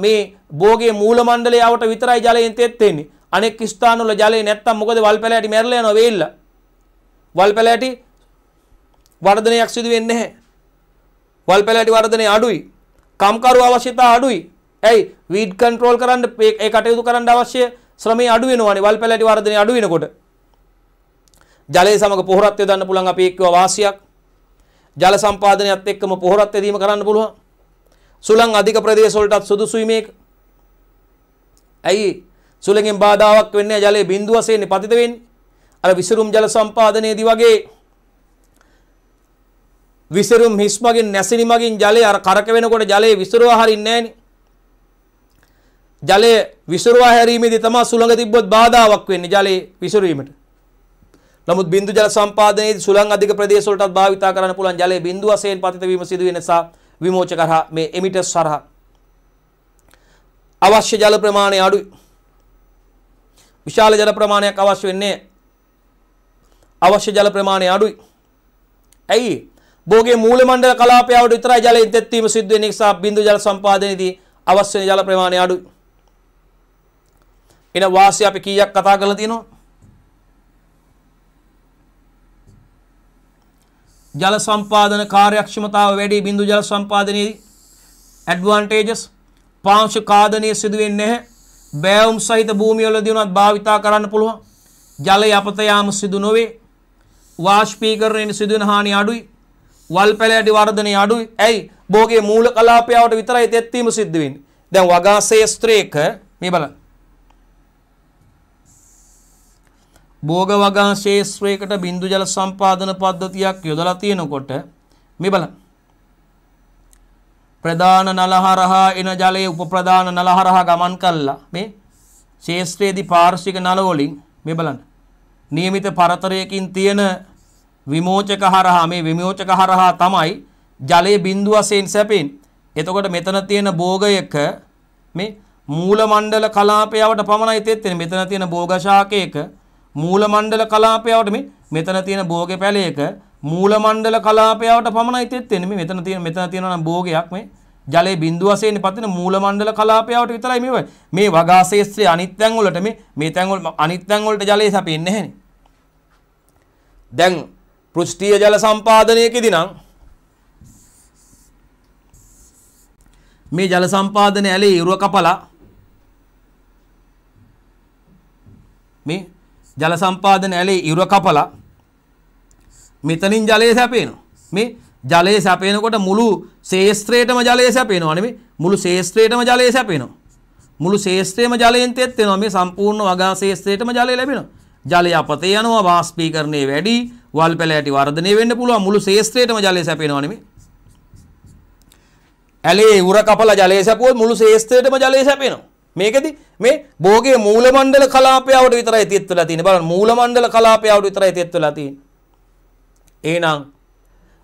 මේ භෝගේ මූල මණ්ඩලය આવට විතරයි ජලයෙන් තෙත් වෙන්නේ. අනෙක් ස්ථානවල ජලය නැත්තම් මොකද වල් පැලෑටි මැරලා යනවා වෙයිල්ල. වල් පැලෑටි වර්ධනයක් සිදු වෙන්නේ නැහැ. වල් පැලෑටි වර්ධනය අඩුයි. කම්කරු අවශ්‍යතා අඩුයි. ඇයි? වීඩ් කන්ට්‍රෝල් කරන්න ඒ කටයුතු කරන්න අවශ්‍ය ශ්‍රමය අඩු වෙනවානේ වල් පැලෑටි වර්ධනය අඩු වෙනකොට. ජලය සමග පොහොරත් යොදන්න පුළුවන් අපි එක්කව වාසියක්. ජල සම්පාදනයත් එක්කම පොහොරත් යදීම කරන්න පුළුවන්. සුළං අධික ප්‍රදේශ වලටත් සුදුසුයි මේක. ඇයි සුළඟෙන් බාධාවක් වෙන්නේ ජලයේ බිඳුව වශයෙන් පතිත වෙන්නේ. අර විසිරුම් ජල සම්පාදනයේදී වගේ විසිරුම් හිස් මගින් නැසිනි මගින් ජලය අර කරක වෙනකොට ජලය විසිරුවා හරින්නේ නැහනේ. ජලය විසිරුවා හැරීමේදී තමයි සුළඟ තිබ්බොත් බාධාවක් වෙන්නේ ජලයේ විසිරීමට. නමුත් බිඳු ජල සම්පාදනයේදී සුළං අධික ප්‍රදේශ වලටත් භාවිතා කරන්න පුළුවන් ජලයේ බිඳු වශයෙන් පතිත වීම සිදු වෙන නිසා විමෝචක හරහා මේ එමිටර්ස් හරහා අවශ්‍ය ජල ප්‍රමාණය අඩුයි. විශාල ජල ප්‍රමාණයක් අවශ්‍ය වෙන්නේ අවශ්‍ය ජල ප්‍රමාණය අඩුයි. ඇයි? භෝගේ මූල මණ්ඩල කලාපයවට විතරයි ජලයෙන් තෙත්වීම සිද්ධ වෙන නිසා බිඳු ජල සම්පාදනයේදී අවශ්‍ය වෙන ජල ප්‍රමාණය අඩුයි. එන වාසිය අපි කීයක් කතා කරලා තියෙනවා? ජල සම්පාදන කාර්යක්ෂමතාව වැඩි බිඳු ජල සම්පාදනයේදී ඇඩ්වාන්ටේජස් පාංශු කාදනය සිදුවෙන්නේ නැහැ. බෑවුම් සහිත භූමියවලදී උනත් භාවිතා කරන්න පුළුවන්. ජලය අපත යාම සිදු නොවේ. වාෂ්පීකරණයෙන් සිදුවන හානි අඩුයි. වල් පැලයට වර්ධනය අඩුයි. ඇයි? බෝගේ මූල කලාපයවට විතරයි තෙත්වීම සිද්ධ වෙන්නේ. දැන් වගා ශේස්ත්‍රයක මේ බලන්න. බෝග වගා ශේස්ත්‍රයකට බිඳු ජල සම්පාදන පද්ධතියක් යොදලා තියෙනකොට මේ බලන්න. ප්‍රධාන නලහරහා එන ජලයේ උපප්‍රධාන නලහරහා ගමන් කළා මේ ශේෂ්ත්‍රයේදී පාර්ශ්වික නල වලින් මේ බලන්න નિયમિત පරතරයකින් තියෙන විමෝචක හරහා මේ විමෝචක හරහා තමයි ජලයේ බිඳුව වශයෙන් සැපෙන්නේ එතකොට මෙතන තියෙන භෝගයක මේ මූල මණ්ඩල කලාපයවට පමණයි තෙත්තෙන්නේ මෙතන තියෙන භෝග ශාකයක මූල මණ්ඩල කලාපයවට මේ මෙතන තියෙන භෝගේ පැලයක මූල මණ්ඩල කලාපයට පමණයි තෙත් වෙන්නේ. මේ මෙතන තියෙන මෙතන තියෙනවා නම් භෝගයක් මේ ජලයේ බිඳුව වශයෙන් පතින මූල මණ්ඩල කලාපයට විතරයි මේ මේ වගාශේස්ත්‍රයේ අනිත් තැන් වලට මේ මේ තැන් වල අනිත් තැන් වලට ජලය සැපෙන්නේ නැහෙනේ. දැන් පෘෂ්ඨීය ජල සම්පාදනයකදී නම් මේ ජල සම්පාදන ඇලේ ඉරුව කපලා මේ ජල සම්පාදන ඇලේ ඉරුව කපලා මෙතනින් ජලය සැපේනවා. මේ ජලය සැපේනකොට මුළු ශේෂ්ත්‍රයටම ජලය සැපේනවා නෙමෙයි. මුළු ශේෂ්ත්‍රයටම ජලය සැපේනවා. මුළු ශේෂ්ත්‍රයම ජලයෙන් තෙත් වෙනවා. මේ සම්පූර්ණ වගා ශේෂ්ත්‍රයටම ජලය ලැබෙනවා. ජලය අපතේ යනවා වාෂ්පීකරණය වැඩි, වල් පැලෑටි වර්ධනය වෙන්න පුළුවන්. මුළු ශේෂ්ත්‍රයටම ජලය සැපේනවා නෙමෙයි. ඇලේ උර කපලා ජලය සැපුවොත් මුළු ශේෂ්ත්‍රයටම ජලය සැපේනවා. මේකෙදි මේ භෝගයේ මූලමණ්ඩල කලාපයවට විතරයි තෙත් වෙලා තියෙන්නේ. බලන්න මූලමණ්ඩල කලාපයවට විතරයි තෙත් වෙලා තියෙන්නේ. එහෙනම්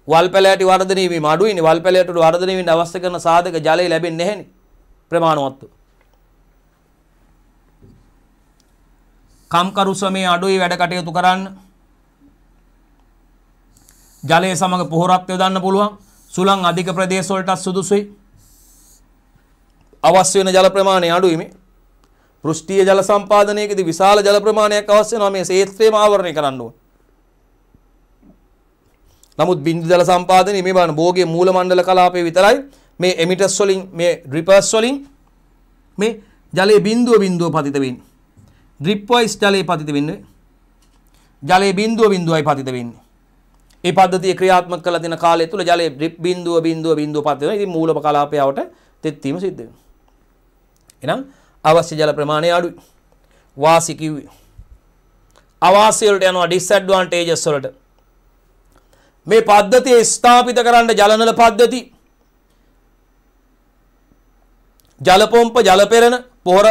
වල් පැලයට වර්ධනය වීම අඩුයිනේ වල් පැලයට වර්ධනය වෙන්න අවශ්‍ය කරන සාධක ජලය ලැබෙන්නේ නැහෙනේ ප්‍රමාණවත්ව කම්කරු සමයේ අඩුයි වැඩ කටයුතු කරන්න ජලය සමග පොහොරක් යොදන්න පුළුවන් සුළං අධික ප්‍රදේශ වලට සුදුසුයි අවශ්‍ය වෙන ජල ප්‍රමාණය අඩුයි මේ පෘෂ්ඨීය ජල සම්පාදනයකදී විශාල ජල ප්‍රමාණයක් අවශ්‍ය වෙනවා මේ ශේත්‍රයම ආවරණය කරන්න ඕන නමුත් බින්දු දල සම්පාදනය මේ බලන්න බෝගේ මූල මණ්ඩල කලාපේ විතරයි මේ එමිටර්ස් වලින් මේ ඩ්‍රිපර්ස් වලින් මේ ජලයේ බින්දුව බින්දුව පතිත වෙන්නේ. ඩ්‍රිප් වයිස් ජලයේ පතිත වෙන්නේ. ජලයේ බින්දුව බින්දුවයි පතිත වෙන්නේ. ඒ පද්ධතිය ක්‍රියාත්මක කරලා තියෙන කාලය තුල ජලයේ ඩ්‍රිප් බින්දුව බින්දුව බින්දුව පතිත වෙනවා. ඉතින් මූලම කලාපයවට තෙත් වීම සිද්ධ වෙනවා. එහෙනම් අවශ්‍ය ජල ප්‍රමාණය අඩුයි. වාසි කිව්වේ. අවාසි වලට යනවා ඩිස්ඇඩ්වාන්ටේජස් වලට. මේ පද්ධතිය ස්ථාපිත කරන්න ජලනල පද්ධති ජලපොම්ප ජලපෙරණ පොහොර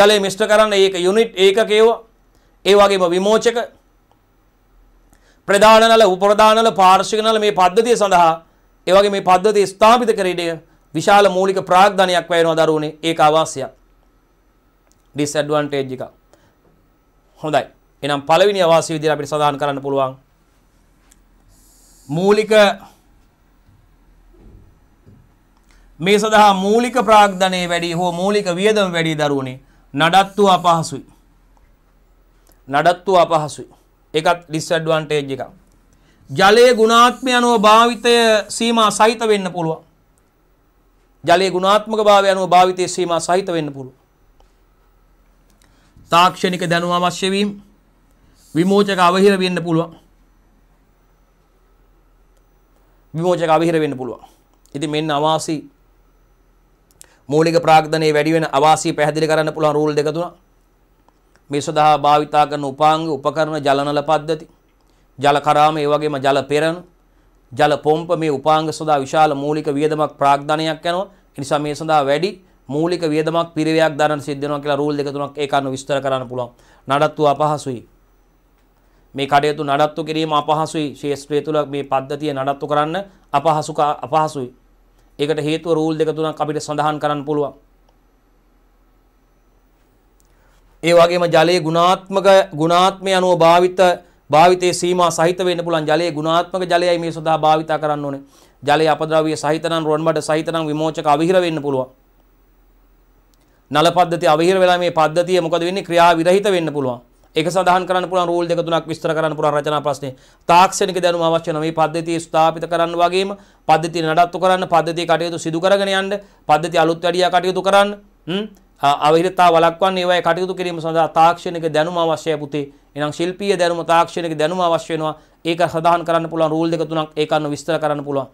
ජලය මිෂ්ට කරන්න ඒක යුනිට් ඒකකේවා ඒ වගේම විමෝචක ප්‍රධානනල උප්‍රධානල පාර්ශිකනල මේ පද්ධතිය සඳහා ඒ වගේ මේ පද්ධතිය ස්ථාපිත කරේඩය විශාල මූලික ප්‍රාග්ධනයක් වෙනවා දරුවනේ ඒක අවාසියක් ඩිස්ඇඩ්වාන්ටේජ් එක හොඳයි එහෙනම් පළවෙනි අවාසිය විදිහට අපිට සඳහන් කරන්න පුළුවන් මූලික මේ සඳහා මූලික ප්‍රාග්ධනය වැඩි හෝ මූලික වියදම් වැඩි දරුවනේ නඩත්තු අපහසුයි. නඩත්තු අපහසුයි. එකත් ඩිස්ඇඩ්වන්ටේජ් එක. ජලයේ ගුණාත්මය අනුව භාවිතය සීමා සහිත වෙන්න පුළුවන්. ජලයේ ගුණාත්මක භාවය අනුව භාවිතය සීමා සහිත වෙන්න පුළුවන්. තාක්ෂණික දැනුම අවශ්‍ය වීම විමෝචක අවහිර වෙන්න පුළුවන්. විමෝචක අවිහිර වෙන්න පුළුවන්. ඉතින් මෙන්න අවාසි මූලික ප්‍රාග්ධනයේ වැඩි වෙන අවාසි පැහැදිලි කරන්න පුළුවන් රූල් දෙක තුනක්. මේ සඳහා භාවිතා කරන උපාංග උපකරණ ජලනල පද්ධති ජල කරාම ඒ වගේම ජල පෙරණ ජල පොම්ප මේ උපාංග සඳහා විශාල මූලික වියදමක් ප්‍රාග්ධනයක් යනවා. ඒ නිසා මේ සඳහා වැඩි මූලික වියදමක් පිරිවයක් දරන්න සිද්ධ වෙනවා කියලා රූල් දෙක තුනක් ඒක අනුව විස්තර කරන්න පුළුවන්. නඩත්තු අපහසුයි. මේ කඩයුතු නඩත්තු කිරීම අපහසුයි ශේෂ්ත්‍රය තුළ මේ පද්ධතිය නඩත්තු කරන්න අපහසු අපහසුයි. ඒකට හේතුව රූල් දෙක තුනක් අපිට සඳහන් කරන්න පුළුවන්. ඒ වගේම ජලයේ ගුණාත්මක ගුණාත්මය අනුව භාවිත භාවිතයේ සීමා සහිත වෙන්න පුළුවන් ජලයේ ගුණාත්මක ජලයයි මේ සඳහා භාවිත කරන්න ඕනේ. ජලයේ අපද්‍රව්‍ය සහිත නම් රොන් මඩ සහිත නම් විමෝචක අවිහිර වෙන්න පුළුවන්. නල පද්ධතිය අවිහිර වෙලා මේ පද්ධතිය මොකද වෙන්නේ ක්‍රියා විරහිත වෙන්න පුළුවන්. ඒක සඳහන් කරන්න පුළුවන් රූල් දෙක තුනක් විස්තර කරන්න පුළුවන් රචනා ප්‍රශ්නේ. තාක්ෂණික දැනුම අවශ්‍ය නම් මේ පද්ධතිය ස්ථාපිත කරන්න වගේම පද්ධතිය නඩත්තු කරන්න පද්ධතිය කටයුතු සිදු කරගෙන යන්න පද්ධතිය අලුත් වැඩියා කටයුතු කරන්න හ්ම් අවහිරතා වළක්වන්න ඒවායේ කටයුතු කිරීම සඳහා තාක්ෂණික දැනුම අවශ්‍යයි පුතේ. එහෙනම් ශිල්පීය දැනුම තාක්ෂණික දැනුම අවශ්‍ය වෙනවා. ඒක සඳහන් කරන්න පුළුවන් රූල් දෙක තුනක් ඒක අන්න විස්තර කරන්න පුළුවන්.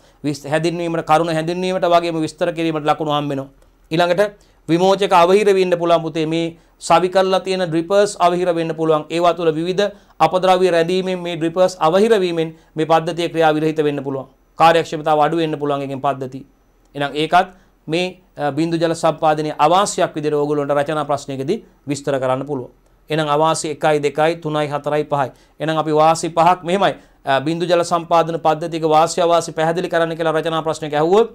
හැඳින්වීමට කරුණ හැඳින්වීමට වගේම විස්තර කිරීමට ලකුණු හම්බ වෙනවා. ඊළඟට විමෝචක අවහිර වෙන්න පුළුවන් පුතේ මේ සවි කරලා තියෙන ඩ්‍රිපර්ස් අවහිර වෙන්න පුළුවන් ඒවා තුළ විවිධ අපද්‍රව්‍ය රැඳීමෙන් මේ ඩ්‍රිපර්ස් අවහිර වීමෙන් මේ පද්ධතිය ක්‍රියා විරහිත වෙන්න පුළුවන් කාර්යක්ෂමතාව අඩු වෙන්න පුළුවන් එකෙන් පද්ධතිය එහෙනම් ඒකත් මේ බිඳු ජල සම්පාදනයේ අවාසියක් විදිහට ඕගොල්ලොන්ට රචනා ප්‍රශ්නයකදී විස්තර කරන්න පුළුවන් එහෙනම් අවාසි 1යි 2යි 3යි 4යි 5යි එහෙනම් අපි වාසි පහක් මෙහෙමයි බිඳු ජල සම්පාදන පද්ධතියක වාසි අවාසි පැහැදිලි කරන්න කියලා රචනා ප්‍රශ්නයක ඇහුවොත්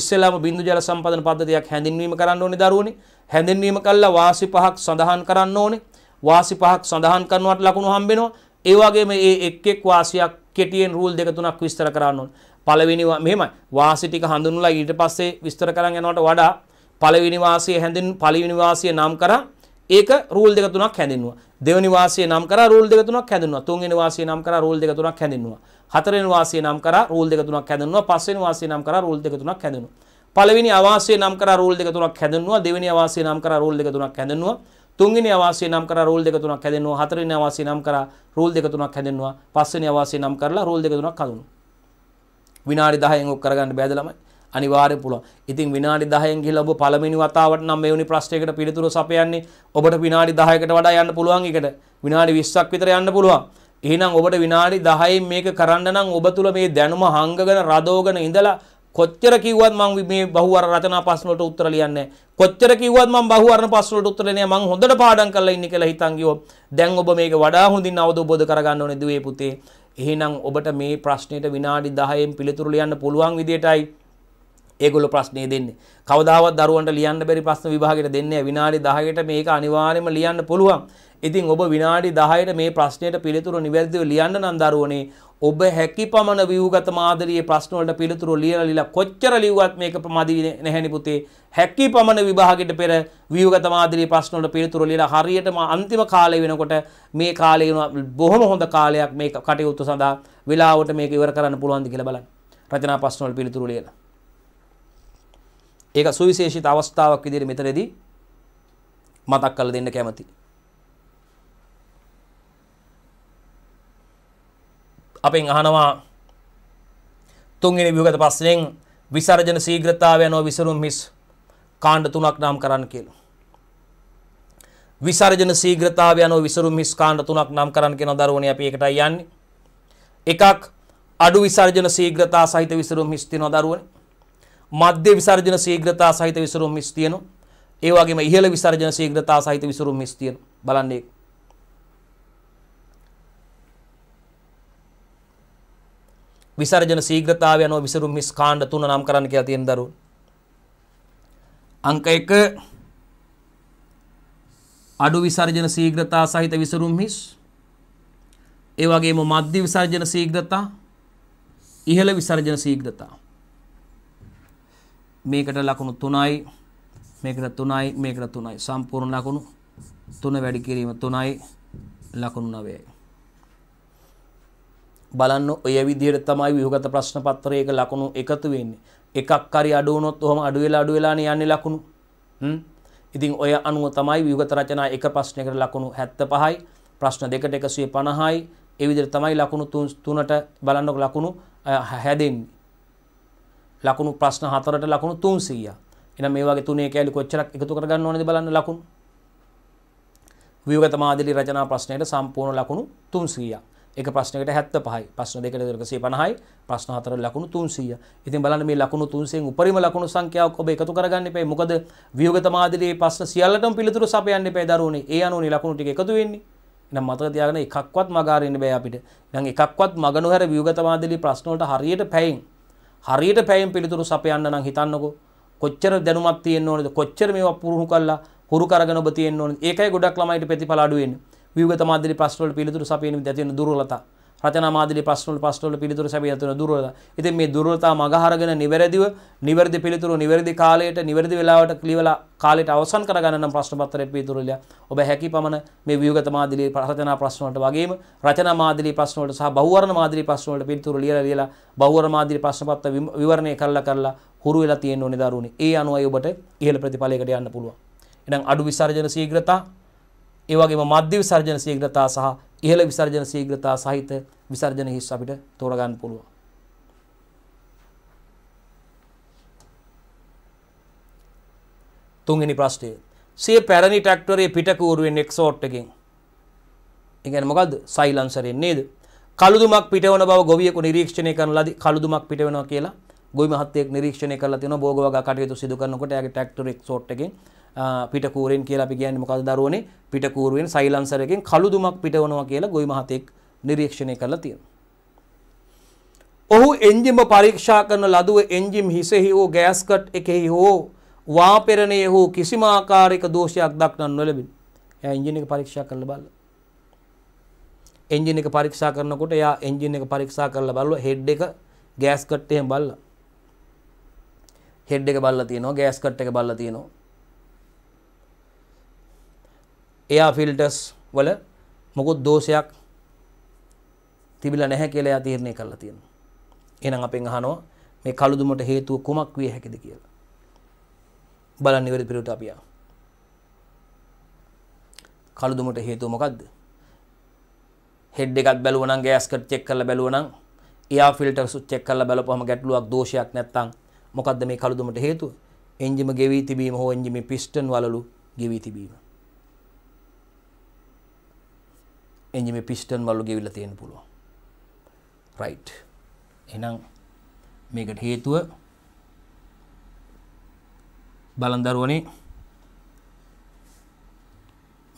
ඉස්සෙල්ලාම බින්දු ජල සම්පදන පද්ධතියක් හැඳින්වීම කරන්න ඕනේ දරුවනේ. හැඳින්වීම කළා වාසි පහක් සඳහන් කරන්න ඕනේ. වාසි පහක් සඳහන් කරනවට ලකුණු හම්බෙනවා. ඒ වගේම මේ එක් එක් වාසියක් කෙටියෙන් රූල් දෙක තුනක් විස්තර කරන්න ඕනේ. පළවෙනි මෙහෙමයි. වාසි ටික හඳුන්වලා ඊට පස්සේ විස්තර කරන් යනවට වඩා පළවෙනි වාසිය හැඳින් පළවෙනි වාසිය නම් කරා ඒක රූල් දෙක තුනක් හැඳින්වුවා. දෙවෙනි වාසිය නම් කරා රූල් දෙක තුනක් හැඳින්වුවා. තුන්වෙනි වාසිය නම් කරා රූල් දෙක තුනක් හැඳින්වුවා. හතරෙන් වාසිය නම් කරා රූල් දෙක තුනක් හැදෙනවා පස්වෙනි වාසිය නම් කරා රූල් දෙක තුනක් හැදෙනවා පළවෙනි අවාසිය නම් කරා රූල් දෙක තුනක් හැදෙනවා දෙවෙනි අවාසිය නම් කරා රූල් දෙක තුනක් හැදෙනවා තුන්වෙනි අවාසිය නම් කරා රූල් දෙක තුනක් හැදෙනවා හතරවෙනි අවාසිය නම් කරා රූල් දෙක තුනක් හැදෙනවා පස්වෙනි අවාසිය නම් කරලා රූල් දෙක තුනක් හදනවා විනාඩි 10න් ඔක් කරගන්න බෑද ළමයි අනිවාර්යෙන් පුළුවන්. ඉතින් විනාඩි 10න් ගිහලා ඔබ පළවෙනි වතාවට නම් මේ වුණි ප්‍රශ්නයකට පිළිතුරු සපයන්නේ ඔබට විනාඩි 10කට වඩා යන්න පුළුවන් එකට. විනාඩි 20ක් විතර යන්න පුළුවන්. එහෙනම් ඔබට විනාඩි 10න් මේක කරන්න නම් ඔබ තුල මේ දැනුම හංගගෙන රදෝගෙන ඉඳලා කොච්චර කිව්වත් මම මේ බහුවර රචනා ප්‍රශ්න වලට උත්තර ලියන්නේ කොච්චර කිව්වත් මම බහුවරණ ප්‍රශ්න වලට උත්තර ලියන්නේ මම හොඳට පාඩම් කරලා ඉන්නේ කියලා හිතන් ගියොත් දැන් ඔබ මේක වඩා හොඳින් අවබෝධ කරගන්න ඕනේ දුවේ පුතේ එහෙනම් ඔබට මේ ප්‍රශ්නෙට විනාඩි 10න් පිළිතුරු ලියන්න පුළුවන් විදියටයි ඒගොල්ලෝ ප්‍රශ්නේ දෙන්නේ. කවදාවත් දරුවන්ට ලියන්න බැරි ප්‍රශ්න විභාගෙට දෙන්නේ විනාඩි 10කට මේක අනිවාර්යයෙන්ම ලියන්න පුළුවන්. ඉතින් ඔබ විනාඩි 10ට මේ ප්‍රශ්නයට පිළිතුරු නිවැරදිව ලියන්න නම් දරුවනේ ඔබ හැකි පමණ ව්‍යුහගත මාදලියේ ප්‍රශ්න වලට පිළිතුරු ලියලා ලියලා කොච්චර ලිව්වත් මේක මදි නැහැනි පුතේ. හැකි පමණ විභාගෙට පෙර ව්‍යුහගත මාදලියේ ප්‍රශ්න වලට පිළිතුරු ලියලා හරියටම අන්තිම කාලය වෙනකොට මේ කාලය බොහොම හොඳ කාලයක් මේ කටයුතු සඳහා වෙලාවට මේක ඉවර කරන්න පුළුවන්ද කියලා බලන්න. රචනා ප්‍රශ්න වල පිළිතුරු ලියලා ඒක සුවිශේෂිත අවස්ථාවක් විදිහට මෙතනදී මතක් කරලා දෙන්න කැමතියි. අපෙන් අහනවා තුන්වෙනි ව්‍යුහගත ප්‍රශ්නෙන් විසර්ජන ශීඝ්‍රතාවය යනවා විසරුම් මිස් කාණ්ඩ තුනක් නම් කරන්න කියලා. විසර්ජන ශීඝ්‍රතාවය යනවා විසරුම් මිස් කාණ්ඩ තුනක් නම් කරන්න කියන දරුවනේ අපි ඒකටයි යන්නේ. එකක් අඩු විසර්ජන ශීඝ්‍රතාව සහිත විසරුම් මිස් තියනවා දරුවනේ. මධ්‍ය විසර්ජන ශීඝ්‍රතා සහිත විසරුම් මිස් තියෙනවා. ඒ වගේම ඉහළ විසර්ජන ශීඝ්‍රතා සහිත විසරුම් මිස් තියෙනවා. බලන්න විසර්ජන ශීඝ්‍රතාවය අනුව විසරුම් මිස් කාණ්ඩ තුන නම් කරන්න කියලා තියෙන දරුවෝ. අංක 1 අඩු විසර්ජන ශීඝ්‍රතා සහිත විසරුම් මිස් ඒ වගේම මධ්‍ය විසර්ජන ශීඝ්‍රතා ඉහළ විසර්ජන ශීඝ්‍රතා මේකට ලකුණු තුනයි මේකට තුනයි මේකට තුනයි සම්පූර්ණ ලකුණු තුන වැඩි කිරීම තුනයි ලකුණු නවයයි. බලන්න ඔය විදිහට තමයි ව්‍යුහගත ප්‍රශ්න පත්‍රයක ලකුණු එකතු වෙන්නේ. එකක් හරි අඩු වුණොත් ඔහම අඩු වෙලා අඩු වෙලානේ යන්නේ ලකුණු. හ්ම්. ඉතින් ඔය අනුව තමයි ව්‍යුහගත රචනා එක ප්‍රශ්නයකට ලකුණු 75යි, ප්‍රශ්න දෙකට 150යි. ඒ විදිහට තමයි ලකුණු තුනට බලන්නකො ලකුණු හැදෙන්නේ. ලකුණු ප්‍රශ්න හතරට ලකුණු 300ක්. එහෙනම් මේ වගේ තුනේ කැලි කොච්චරක් එකතු කරගන්න ඕනේද බලන්න ලකුණු. ව්‍යුහගත මාදිලි රචනා ප්‍රශ්නයට සම්පූර්ණ ලකුණු 300ක්. එක ප්‍රශ්නයකට 75යි. ප්‍රශ්න දෙකට 150යි. ප්‍රශ්න හතරට ලකුණු 300. ඉතින් බලන්න මේ ලකුණු 300න් උපරිම ලකුණු සංඛ්‍යාවක් ඔබ එකතු කරගන්න එපා. මොකද ව්‍යුහගත මාදිලියේ ප්‍රශ්න සියල්ලටම පිළිතුරු සපයන්න එපා දරුවනේ. ඒ අනුවනේ ලකුණු ටික එකතු වෙන්නේ. එහෙනම් මතක තියාගන්න එකක්වත් මග අරින්න බෑ අපිට. එහෙනම් එකක්වත් මග නොහැර ව්‍යුහගත මාදිලියේ ප්‍රශ්න වලට හරියට පැයින් හරියට පැයෙන් පිළිතුරු සපයන්න නම් හිතන්නකෝ කොච්චර දැනුමක් තියෙන්න ඕනද කොච්චර මේවා පුරුදු කරලා හුරු කරගෙන ඔබ තියෙන්න ඕනද ඒකයි ගොඩක් ළමයිට ප්‍රතිඵල අඩු වෙන්නේ ව්‍යුහගත මාධ්‍ය ප්‍රශ්න වල පිළිතුරු සපයන විදිහ තියෙන දුර්වලතා රචනමාදිලි ප්‍රශ්නවල ප්‍රශ්නවල පිළිතුරු සැපය තුන දුර්වලතා. ඉතින් මේ දුර්වලතා මගහරගෙන නිවැරදිව නිවැරදි පිළිතුරු නිවැරදි කාලයට නිවැරදි වෙලාවට ලියවලා කාලයට අවසන් කරගන්න නම් ප්‍රශ්න පත්‍රයේ පිළිතුරු ලියලා ඔබ හැකි පමණ මේ ව්‍යුහගත මාදිලි රචනා ප්‍රශ්න වලට වගේම රචනා මාදිලි ප්‍රශ්න වලට සහ බහුවර්ණ මාදිලි ප්‍රශ්න වලට පිළිතුරු ලියලා ලියලා බහුවර්ණ මාදිලි ප්‍රශ්න පත්‍ර විවරණය කරලා කරලා හුරු වෙලා තියෙන්න ඕනේ දරුවනේ. ඒ අනුවයි ඔබට ඉහළ ප්‍රතිඵලයකට යන්න පුළුවන්. එහෙනම් අඩු විසර්ජන ශීඝ්‍රතා ඒ වගේම මධ්‍ය විසර්ජන ශීඝ්‍රතා සහ ඉහළ විසර්ජන ශීඝ්‍රතා සහිත විසර්ජන හිස් අපිට තෝරගන්න පුළුවන්. තුන්වෙනි ප්‍රශ්නය. සිය පැරණි ට්‍රැක්ටරේ පිටකූරුවෙන් එක්සෝට් එකෙන්. ඒ කියන්නේ මොකද්ද? සයිලන්සරෙන් නේද? කළුදුමක් පිටවන බව ගොවියෙකු නිරීක්ෂණය කරන ලදී. කළුදුමක් පිටවෙනවා කියලා ගොවි මහත්තයෙක් නිරීක්ෂණය කරලා තියෙනවා. භෝග වගා කටයුතු සිදු කරනකොට එයාගේ ට්‍රැක්ටර් එක්සෝට් එකෙන් පිටකූරෙන් කියලා අපි කියන්නේ මොකද දරුවනේ පිටකූරුවෙන් සයිලන්සරයෙන් කළු දුමක් පිටවනවා කියලා ගොවි මහතෙක් නිරීක්ෂණය කරලා තියෙනවා. ඔහු එන්ජිම පරීක්ෂා කරන ලදුව එන්ජිම් හිසෙහි හෝ ගෑස්කට් එකෙහි හෝ වාපෙරණයේ හෝ කිසිම ආකාරයක දෝෂයක් දක්නන් නොලැබින්. එයා එන්ජින් එක පරීක්ෂා කරලා බලලා. එන්ජින් එක පරීක්ෂා කරනකොට එයා එන්ජින් එක පරීක්ෂා කරලා බලුවා හෙඩ් එක ගෑස්කට් එකෙන් බලලා. හෙඩ් එක බලලා තියෙනවා ගෑස්කට් එක බලලා තියෙනවා. එයා ෆිල්ටස් වල මොකොත් දෝෂයක් තිබිලා නැහැ කියලා එයා තීරණය කරලා තියෙනවා. එහෙනම් අපෙන් අහනවා මේ කළුදුමට හේතුව කුමක් විය හැකිද කියලා. බලන්න ඉවරද පිළිවෙලට අපි ආ. කළුදුමට හේතුව මොකද්ද? හෙඩ් එකක් බැලුවා නම් ගෑස් කට් චෙක් කරලා බැලුවා නම් එයා ෆිල්ටර්ස් චෙක් කරලා බලපුවම ගැටලුවක් දෝෂයක් නැත්තම් මොකද්ද මේ කළුදුමට හේතුව? එන්ජිම ගෙවි තිබීම හෝ එන්ජිමේ පිස්ටන් වලලු ගෙවි තිබීම. එන්ජිමේ පිස්ටන් වල්ලු ගෙවිලා තියෙන පුළුවන් රයිට් එහෙනම් මේකට හේතුව බලන්දරුවනේ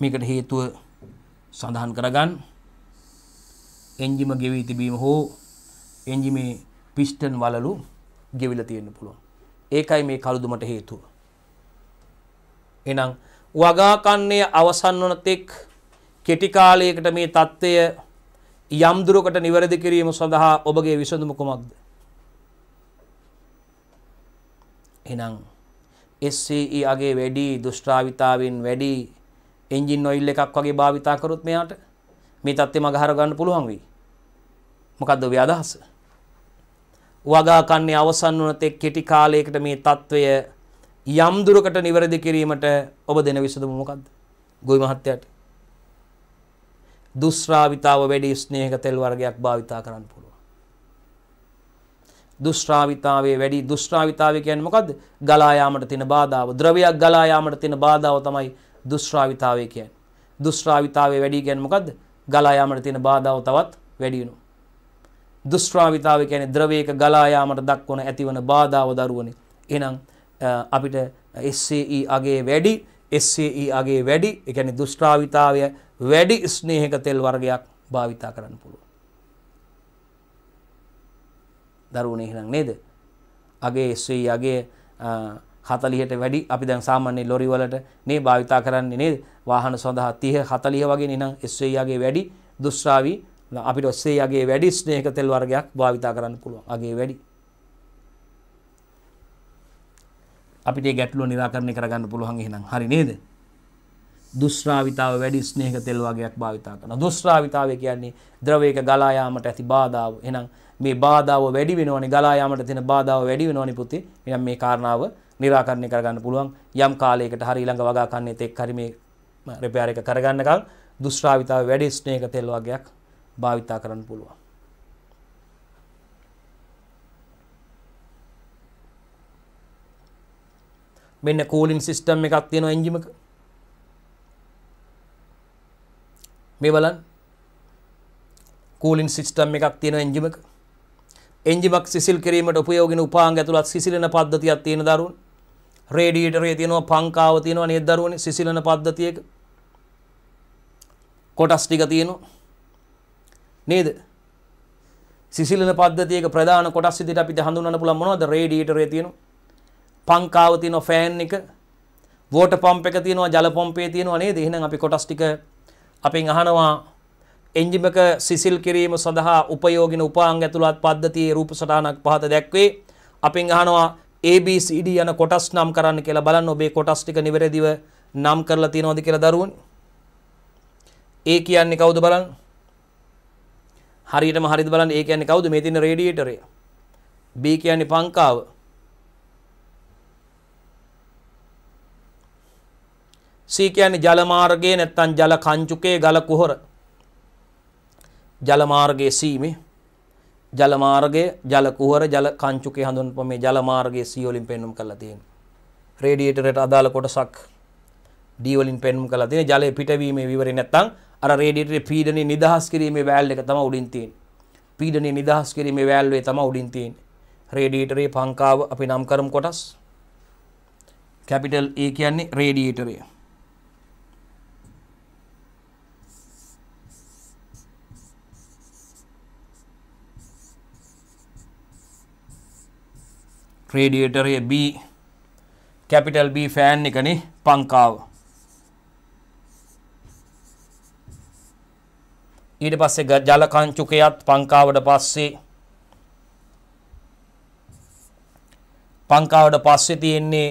මේකට හේතුව සඳහන් කරගන්න එන්ජිම ගෙවී තිබීම හෝ එන්ජිමේ පිස්ටන් වලලු ගෙවිල තියෙන්න පුළුවන් ඒකයි මේ කළුදුමට හේතුව එනම් වගාකන්නේ අවසන් වනතෙක් කෙටි කාලයකට මේ தත්ත්වය යම් දුරකට නිවැරදි කිරීම සඳහා ඔබගේ විසඳුම කුමක්ද? එහෙනම් SCE අගේ වැඩි දුෂ්ටාවිතාවෙන් වැඩි එන්ජින් ඔයිල් එකක් වගේ භාවිතා කරොත් මෙයාට මේ தත්ත්වෙ මගහර ගන්න පුළුවන් වෙයි. මොකද්ද ඔබේ අදහස? වගා කන්නේ අවසන් වන තෙක් කෙටි කාලයකට මේ தත්ත්වය යම් දුරකට නිවැරදි කිරීමට ඔබ දෙන විසඳුම මොකද්ද? ගොවි මහත්තයාට දුස්රාවිතාව වැඩි ස්නේහක තෙල් වර්ගයක් භාවිතා කරන්න පුළුවන්. දුස්රාවිතාවේ වැඩි දුස්රාවිතාවය කියන්නේ මොකද්ද? ගලා යාමට තියෙන බාධාව. ද්‍රවයක් ගලා යාමට තියෙන බාධාව තමයි දුස්රාවිතාවය කියන්නේ. දුස්රාවිතාවේ වැඩි කියන්නේ මොකද්ද? ගලා යාමට තියෙන බාධාව තවත් වැඩි වෙනවා. දුස්රාවිතාවය කියන්නේ ද්‍රවයක ගලා යාමට දක්වන ඇතිවන බාධාව දරුවනේ. එහෙනම් අපිට SCE අගේ වැඩි SCE අගේ වැඩි ඒ කියන්නේ දුස්රාවිතාවය වැඩි ස්නේහක තෙල් වර්ගයක් භාවිතා කරන්න පුළුවන්. දරුවනේ එහෙනම් නේද? අගේ ස්වී අගේ 40ට වැඩි අපි දැන් සාමාන්‍ය ලොරි වලට නේ භාවිතා කරන්නේ නේද? වාහන සඳහා 30 40 වගේ නේනම් ස්වී අගේ වැඩි දුස්රාවි අපිට ඔස්සේ යගේ වැඩි ස්නේහක තෙල් වර්ගයක් භාවිතා කරන්න පුළුවන්. අගේ වැඩි. අපිට ඒ ගැටලුව निराකරණය කරගන්න පුළුවන් එහෙනම්. හරි නේද? දුස්්‍රාවිතාව වැඩි ස්නේහ තෙල් වගේයක් භාවිතා කරන දුස්්‍රාවිතාව කියන්නේ ද්‍රවයක ගලායාමට ඇති බාධාව එනම් මේ බාධාව වැඩි වෙනවනේ ගලායාමට තියෙන බාධාව වැඩි වෙනවනේ පුතේ එහෙනම් මේ කාරණාව निराකරණය කරගන්න පුළුවන් යම් කාලයකට හරි ඊළඟ වගා කන්නේත් එක් හරි මේ රිපෙයාර් එක කරගන්නකල් දුස්්‍රාවිතාව වැඩි ස්නේහ තෙල් වගේයක් භාවිතා කරන්න පුළුවන් මෙන්න කූලින් සිස්ටම් එකක් තියෙනවා එන්ජිමක මේ බලන් කූලින් සිිස්ටම් එකක් තියෙන එංජිමක එංජිමක් සිසිල් කිරීමට උපයෝගෙන උපාන් ඇතුළත් සිසිලන පද්ධතියක් තියෙන දරුවන් රේඩියටරේ තියෙනවා පංකාව තියෙනවා නේද දරුවනේ සිසිලන පද්ධතියක කොටස් ටික තියෙනවා නේද සිසිලන පද්ධතියක ප්‍රධාන කොටස් විදිහට අපිට හඳුන්වන්න පුළුවන් මොනවද රේඩියටරේ තියෙනවා පංකාව තියෙනවා ෆෑන් එක වෝටර් පම්ප් එක තියෙනවා ජල පොම්පේ තියෙනවා නේද එහෙනම් අපි කොටස් ටික අපින් අහනවා එන්ජිමක සිසිල් කිරීම සඳහා උපයෝගින උපාංග ඇතුළත් පද්ධතියේ රූප සටහනක් පහත දැක්වේ. අපින් අහනවා ABCD යන කොටස් නම් කරන්න කියලා බලන්න ඔබේ කොටස් ටික නිවැරදිව නම් කරලා තියෙනවද කියලා දරුවනි. ඒ කියන්නේ කවුද බලන්න? හරියටම හරියද බලන්න ඒ කියන්නේ කවුද මේ තියෙන රේඩියේටරය? B කියන්නේ පංකාව. සී කියන්නේ ජල මාර්ගයේ නැත්නම් ජල කංචුකේ ගල කුහර ජල මාර්ගයේ සීමේ ජල මාර්ගයේ ජල කුහර ජල කංචුකේ හඳුන්වපු මේ ජල මාර්ගයේ සී වලින් පෙන්වුම් කරලා තියෙනවා රේඩියේටරයට අදාළ කොටසක් D වලින් පෙන්වුම් කරලා තියෙන ජලයේ පිටවීමේ විවරය නැත්නම් අර රේඩියේටරේ පීඩනය නිදහස් කිරීමේ වැල්ව එක තමයි උඩින් තියෙන්නේ පීඩනය නිදහස් කිරීමේ වැල්වේ තමයි උඩින් තියෙන්නේ රේඩියේටරේ පංකාව අපි නම් කරමු කොටස් කැපිටල් E කියන්නේ රේඩියේටරේ රේඩියටරය B කැපිටල් B ෆෑන් එකන පංකාව ඊට පස්සේ ජලකංචුකයත් පංකාවට පස්සේ පංකාවට පස්සේ තියෙන්නේ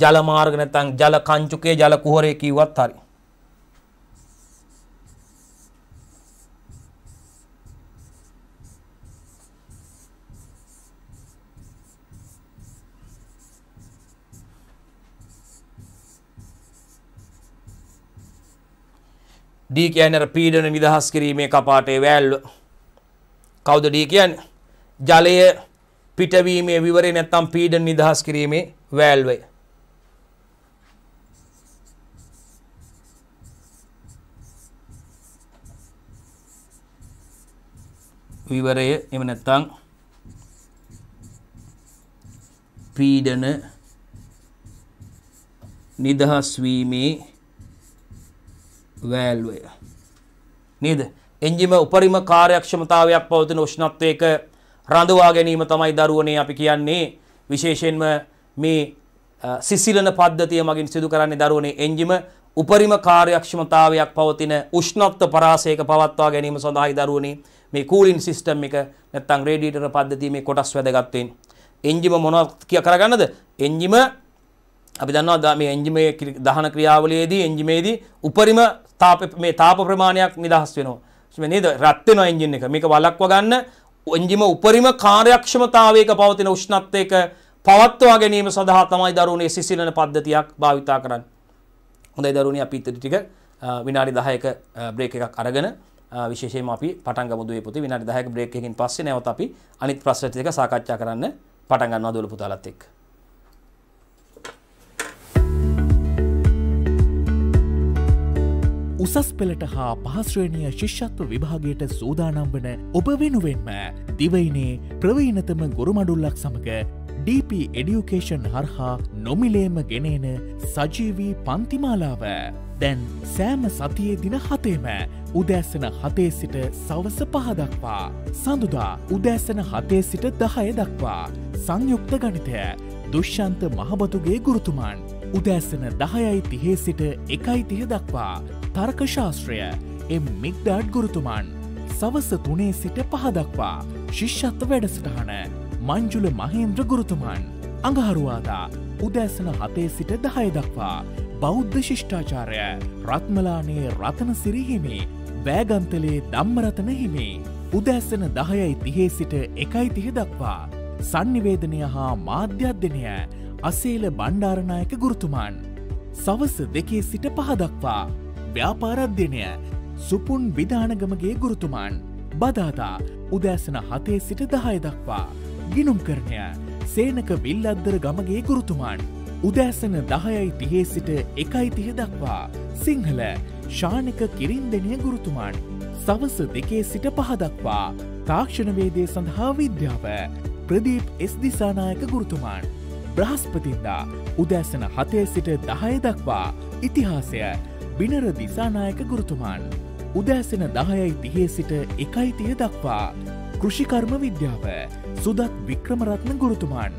ජලමාර්ග නැත්නම් ජල කංචුකේ ජල කුහරය කිව්වත් හරියි ඩී කියන්නේ අර පීඩන නිදහස් කිරීමේ කපාටේ වෑල්ව. කවුද ඩී කියන්නේ? ජලය පිටවීමේ විවරේ නැත්තම් පීඩන නිදහස් කිරීමේ වෑල්වය. විවරය එම නැත්තං පීඩන නිදහස්වීමේ වෑල්ව එක. නේද එන්ජිම උපරිම කාර්යක්ෂමතාවයක් පවතින උෂ්ණත්වයක රඳවා ගැනීම තමයි දරුවනේ අපි කියන්නේ විශේෂයෙන්ම මේ සිසිලන පද්ධතිය මගින් සිදු කරන්නේ දරුවනේ එන්ජිම උපරිම කාර්යක්ෂමතාවයක් පවතින උෂ්ණත්ව පරාසයක පවත්වා ගැනීම සඳහායි දරුවනේ මේ කූලින් සිස්ටම් එක නැත්තම් රේඩියේටර පද්ධතිය මේ කොටස් වැදගත් වෙන්නේ. එන්ජිම මොනවද කිය කරගන්නද? එන්ජිම අපි දන්නවා මේ එන්ජිමේ දහන ක්‍රියාවලියේදී එන්ජිමේදී උපරිම තාප මේ තාප ප්‍රමාණයක් නිදහස් වෙනවා. මේ නේද? රත් වෙනවා එන්ජින් එක. මේක වලක්ව ගන්න එන්ජිම උපරිම කාර්යක්ෂමතාවයක පවතින උෂ්ණත්වයක පවත්වා ගැනීම සඳහා තමයි දරුණේ සිසිලන පද්ධතියක් භාවිතා කරන්නේ. හොඳයි දරුණේ අපි ඉතින් ටික විනාඩි 10ක බ්‍රේක් එකක් අරගෙන විශේෂයෙන්ම අපි පටන් ගමු දුවේ පුතේ විනාඩි 10ක බ්‍රේක් එකකින් පස්සේ නැවත අපි අනිත් ප්‍රශ්න ටික සාකච්ඡා කරන්න පටන් ගන්නවා දොළ පුතාලත් එක්ක. උසස් පෙළට හා පහස්ශ්‍රේණිය ශිෂ්‍යත්ව විභාගයට සූදානම් වන ඔබ වෙනුවෙන්ම දිවයිනේ ප්‍රවීනතම ගොරුමඩුල්ලක් සමඟ DP එඩියුකේෂන් හරහා නොමිලේම ගෙනේන සජීවී පන්තිමාලාව. දැන් සෑම සතියේ දින හතේම උදෑසන හතේ සිට සවස පහදක්වා. සඳුදා උදෑසන හතේ සිට දහය දක්වා. සංයුක්ත ගණිතය දුෂ්‍යන්ත මහබතුගේ ගුරුතුමාන්. උදෑසන දහයයි තිහේ සිට එකයි තිය දක්වා තර්කශාස්ත්‍රය එම් මික්ඩාඩ් ගුරුතුමන් සවස තුනේ සිට පහදක්වා ශිෂ්‍යත්ව වැඩසටහන මංජුල මහේන්ද්‍ර ගුරුතුමන් අඟහරුවාදා උදැසන හතේ සිට දහය දක්වා බෞද්ධ ශිෂ්ඨාචාරය රත්මලානේ රතන සිරිහිමි බෑගන්තලේ දම්මරතන හිමි උදැස්සන දහයයි තිහේ සිට එකයි තිහෙ දක්වා සංනිවේදනය හා මාධ්‍යධ්‍යනය අසේල බණ්ඩාරණයක ගුරුතුමන් සවස දෙකේ සිට පහදක්වා ව්‍යාපාරධ්‍යනය සුපුන් විධානගමගේ ගුරුතුමාන් බදාදා උදෑසන හතේ සිට දහය දක්වා ගිනුම් කරණය සේනක විල්ලද්දර ගමගේ ගුරුතුමාන් උදෑසන දහයයි තිහේ සිට එකයි තිහ දක්වා සිංහල ශානක කිරින් දෙනය ගුරුතුමාන් සවස දෙකේ සිට පහදක්වා තාක්ෂණවේදය සඳහා විද්‍යාව ප්‍රදීප් එස් දිසානායක ගුරුතුමාන් බ්‍රහස්පතින්දා උදෑසන හතේ සිට දහය දක්වා ඉතිහාසය බිනර දිසානායක ගුරුතුමාන් උදෑසන දහයයි තිහේ සිට එකයි තිය දක්වා කෘෂිකර්ම විද්‍යාව සුදත් වික්‍රමරත්න ගුරුතුමාන්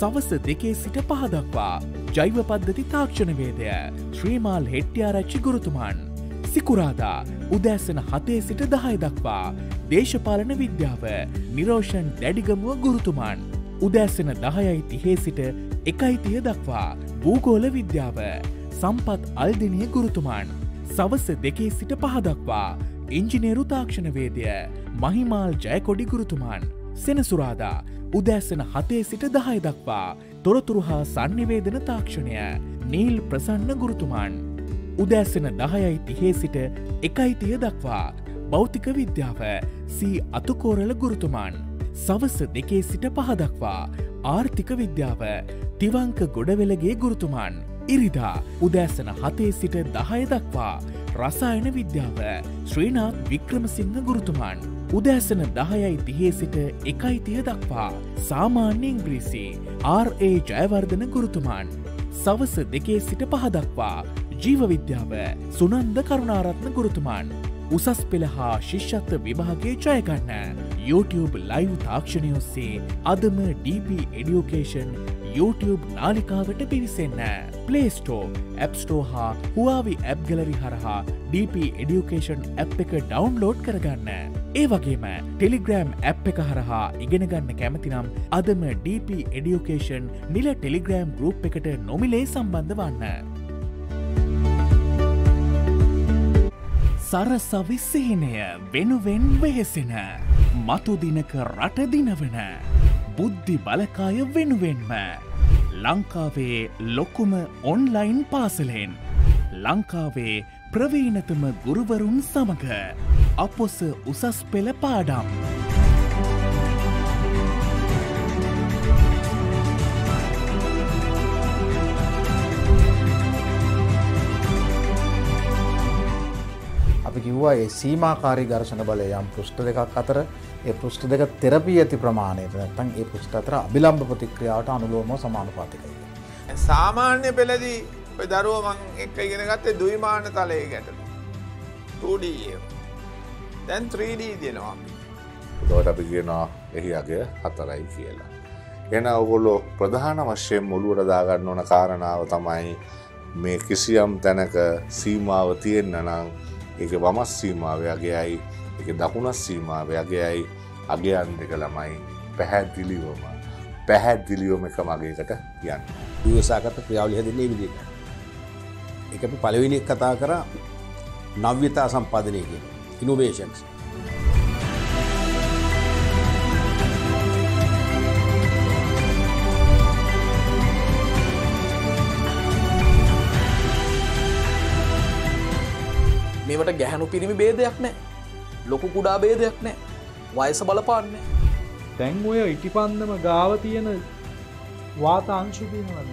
සවස දෙකේ සිට පහදක්වා ජෛව පද්ධති තාක්ෂණවේදය ශ්‍රීමාල් හෙට්ටියාරච්චි ගුරුතුමාන් සිකුරාදා උදෑසන හතේ සිට දහය දක්වා දේශපාලන විද්‍යාව නිරෝෂන් දැඩිගමුව ගුරුතුමාන් උදෑසන දහයයි තිහේ සිට එකයිතිය දක්වා භූගෝල විද්‍යාව සම්පත් අල්දිනය ගුරුතුමාන් සවස දෙකේ සිට පහදක්වා ඉංජිනේරු තාක්ෂණවේදය මහිමාල් ජයකොඩි ගුරුතුමාන් සෙනසුරාදා උදෑසන හතේ සිට දහය දක්වා තොරතුරු හා සංනිවේදන තාක්ෂණය නීල් ප්‍රසන්න ගුරුතුමාන් උදෑසන දහයයි තිහේ සිට එකයිතිය දක්වා භෞතික විද්‍යාව සී අතුකෝරල ගුරුතුමාන් සවස දෙකේ සිට පහදක්වා ආර්ථික විද්‍යාව තිවංක ගොඩවෙලගේ ගුරුතුමාන් ඉරිදා උදෑසන හතේ සිට දහය දක්වා රසායන විද්‍යාව ශ්‍රීනාත් වික්‍රමසිංහ ගුරුතුමාන් උදෑසන දහයයි තිහේ සිට එකයි තිය දක්වා සාමාන්‍ය ඉංග්‍රීසි RA ජයවර්ධන ගුරුතුමාන් සවස දෙකේ සිට පහදක්වා ජීවවිද්‍යාව සුනන්ද කරුණාරත්න ගුරුතුමාන් උසස් පෙළ හා ශිෂ්‍යත්ව විභාගේ ජයගන්න YouTube ලයිව් තාක්ෂණයොස්සේ අදම DP එඩියෝකේෂන් YouTube නාලිකාවට පිවිසන්න පලේස්ටෝ ඇප්ස්ටෝ හා හවාවි ඇප් ගලරි හරහා DP එඩියුකේෂන් ඇප් එක ඩවන්ලෝඩ් කරගන්න. ඒ වගේම ටෙලිග්‍රෑම් ඇප් එක හරහා ඉගෙනගන්න කැමතිනම් අදම DP එඩියුකේෂන් නිල ටෙලිග්‍රෑම් ගරුප් එකට නොමිලේ සම්බන්ධ වන්න. සරසවිස්සහිනය වෙනුවෙන් වෙහෙසෙන මතුදිනක රටදිනවන. බුද්ධි බලකාය වෙනුවෙන්ම. ලංකාවේ ලොකුම ඔන්ලයින් පාසලෙන්. ලංකාවේ ප්‍රවීනතම ගුරුවරුන් සමඟ. අපොස උසස් පෙළ පාඩම්. අපි කිව්වා ඒ සීමාකාරී ඝර්ෂණ බලය යම් පෘෂ්ඨ දෙකක් අතර ඒ පෘෂ්ඨ දෙක තෙරපී ඇති ප්‍රමාණයට නැත්තම් ඒ පෘෂ්ඨ අතර අභිලම්භ ප්‍රතික්‍රියාවට අනුලෝමව සමානුපාතිකයි. සාමාන්‍ය පෙළදී ඔය දරුවෝ මං එක්ක ඉගෙන ගත්තේ ද්විමාන තලයේ ගැටලු. 2D දැන් 3D දෙනවා. ඒකට අපි කියනවා එහි අගය හතරයි කියලා. එන ඔගොල්ලෝ ප්‍රධාන වශයෙන් මුළුවට දාගන්න ඕන කාරණාව තමයි මේ කිසියම් තැනක සීමාව තියෙන්න නම් එක වමස් සීමාවයගේයි එක දකුණස් සීමාවයගේයි අගේයන් දෙක ළමයි පැහැදිලිවම පැහැදිලියෝම එක මගේකට යන්න. දවසාගත ක්‍රියාවලිහ දෙන්නේ විදිට. එක පලවිනික් කතා කර නව්‍යතා සම්පාදනයකින් ඉනෝවේෂන්ස්. මේවට ගැහැනු පිරිමි බේදයක් නෑ ලොකු කුඩා බේදයක් නෑ වයස බලපාන්න තැන් ඔය ඉටි පන්දම ගාව තියෙන වාත අංශුපීමලන්න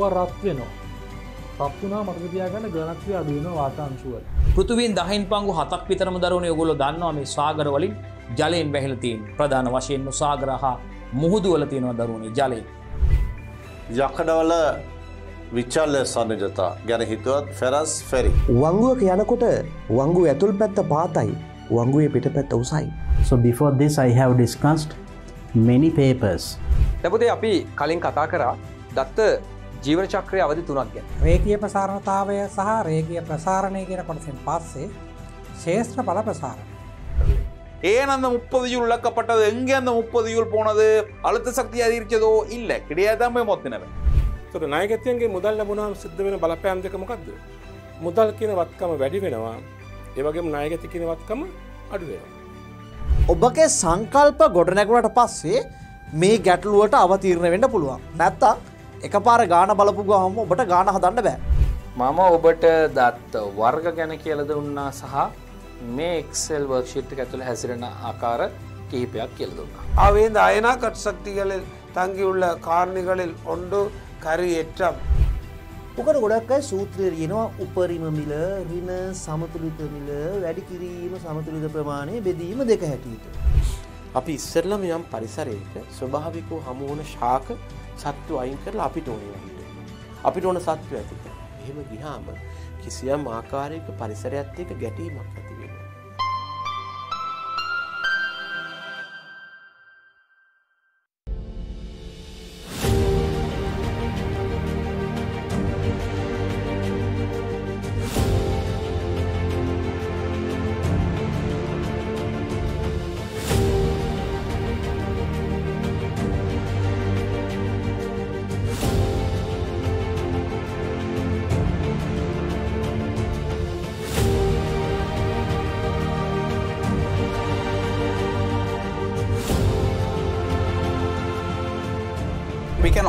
ඔ රත්වෙනවා පක්තුනා මතකතියාගන්න ගණක්ව අදුවන වාතාංශුව පෘතුවන් දහහින් පංගු හතක් විතරම දරුණ යොගොල දන්නවා මේ සාගරවලින් ජලයෙන් බැහිලතින් ප්‍රධාන වශයෙන් සාගරහා මුහුදුවල තියෙනවා දරුණේ ජලය යකඩවල විචල්ල සන්නජතා ගැන හිතුවත් ෆෙරස් ෆෙරි. වංගුවක යනකොට වංගු ඇතුල් පැත්ත පාතයි වංගුවේ පිට පැත්ත උසයි. So before this I have discussed many papers. තැබුදේ අපි කලින් කතා කරා දත්ත ජීවන චක්‍රය අවධි තුනක් ගැන. රේකිය ප්‍රසාරණතාවය සහ රේකිය ප්‍රසාරණය කියෙන කොටසෙන් පස්සේ ශේෂත්‍ර පල ප්‍රසාරණ. ஏன் அந்த முப்பது யூல் இழக்கப்பட்டது எங்கே அந்த முப்பது யூல் போனது அழுத்த சக்தி அதிகரிச்சதோ இல்லை கிடையாதாமே மொத்தினவன் තොර නායකතයන්ගේ මුදල් ලැබුණාම සිද්ධ වෙන බලපෑම් දෙක මොකක්ද මුදල් කියන වත්කම වැඩි වෙනවා ඒවගේ නායගති කියන වත්කම අඩුවෙන ඔබගේ සංකල්ප ගොඩනැගුණට පස්සේ මේ ගැටලුවට අවතීරණ වෙන්න පුළුවන් නැත්තා එක පාර ගාන බලපු ගහම ඔබට ගාන හදන්න බෑ මම ඔබට දත් වර්ග ගැන කියලද උන්නා සහ මේ එක්සෙල් වර්ක්ෂිට්ක ඇතුළ හැසිරෙන ආකාර කිහිපයක් කියලදුන්න. අවේ අයනා කට්සක්තිகளில் தங்கியுள்ள காரணிகளில் ஒன்று කරියට්ටම් උකට ගොඩක්යි සූත්‍රය යෙනවා උපරිම මිල රින සමතුලිත මිල වැඩි කිරීම සමතුලිත ප්‍රමාණය බෙදීම දෙක හැටියට. අපි ඉස්සරලම යම් පරිසරයක ස්වභාවිකෝ හමුවන ශාක සත්තු අයින් කරලා අපිට ඕනේ වහිට. අපිට ඕන සත්තු ඇතික. එහෙම ගිහාම කිසියම් ආකාරයක පරිසරයත් එක ගැටීමක් ඇති.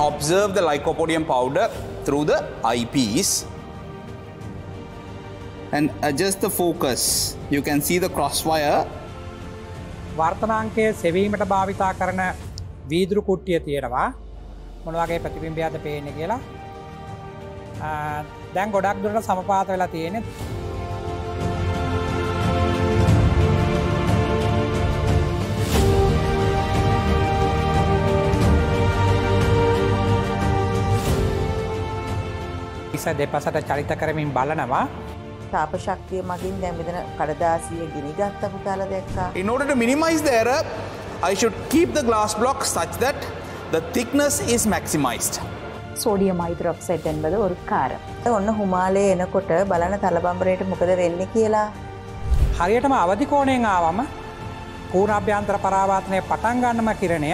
observe the lycopodium powder through the eyepiece and adjust the focus. You can see the crosswire. වර්තනාංකය සෙවීමට භාවිතා කරන වීදුරු කුට්ටිය තියෙනවා මොනවගේ ප්‍රතිබිම්බියාද පේන කියලා දැන් ගොඩක් දුරට සමපාත වෙලා තියෙනෙත් දෙපසට චරිත කරමින් බලනවා. තාප ශක්තිය මගින් දැමිදන කඩදාසිය ගිනිගත්ත පුතාල දැක්කා. In order to minimize the error, I should keep the glass block such that the thickness is maximized. සෝඩියම යිතරොක්සයිට් එන්බද ஒரு කාරම්. ඔන්න හුමාලේ එනකොට බලන තලබම්බරයට මොකද වෙන්නේ කියලා. හරියටම අවදි කෝණයෙන් ආවම පූර්ණ අභ්‍යන්තර පරාවර්තනය පටන් ගන්නම කිරණය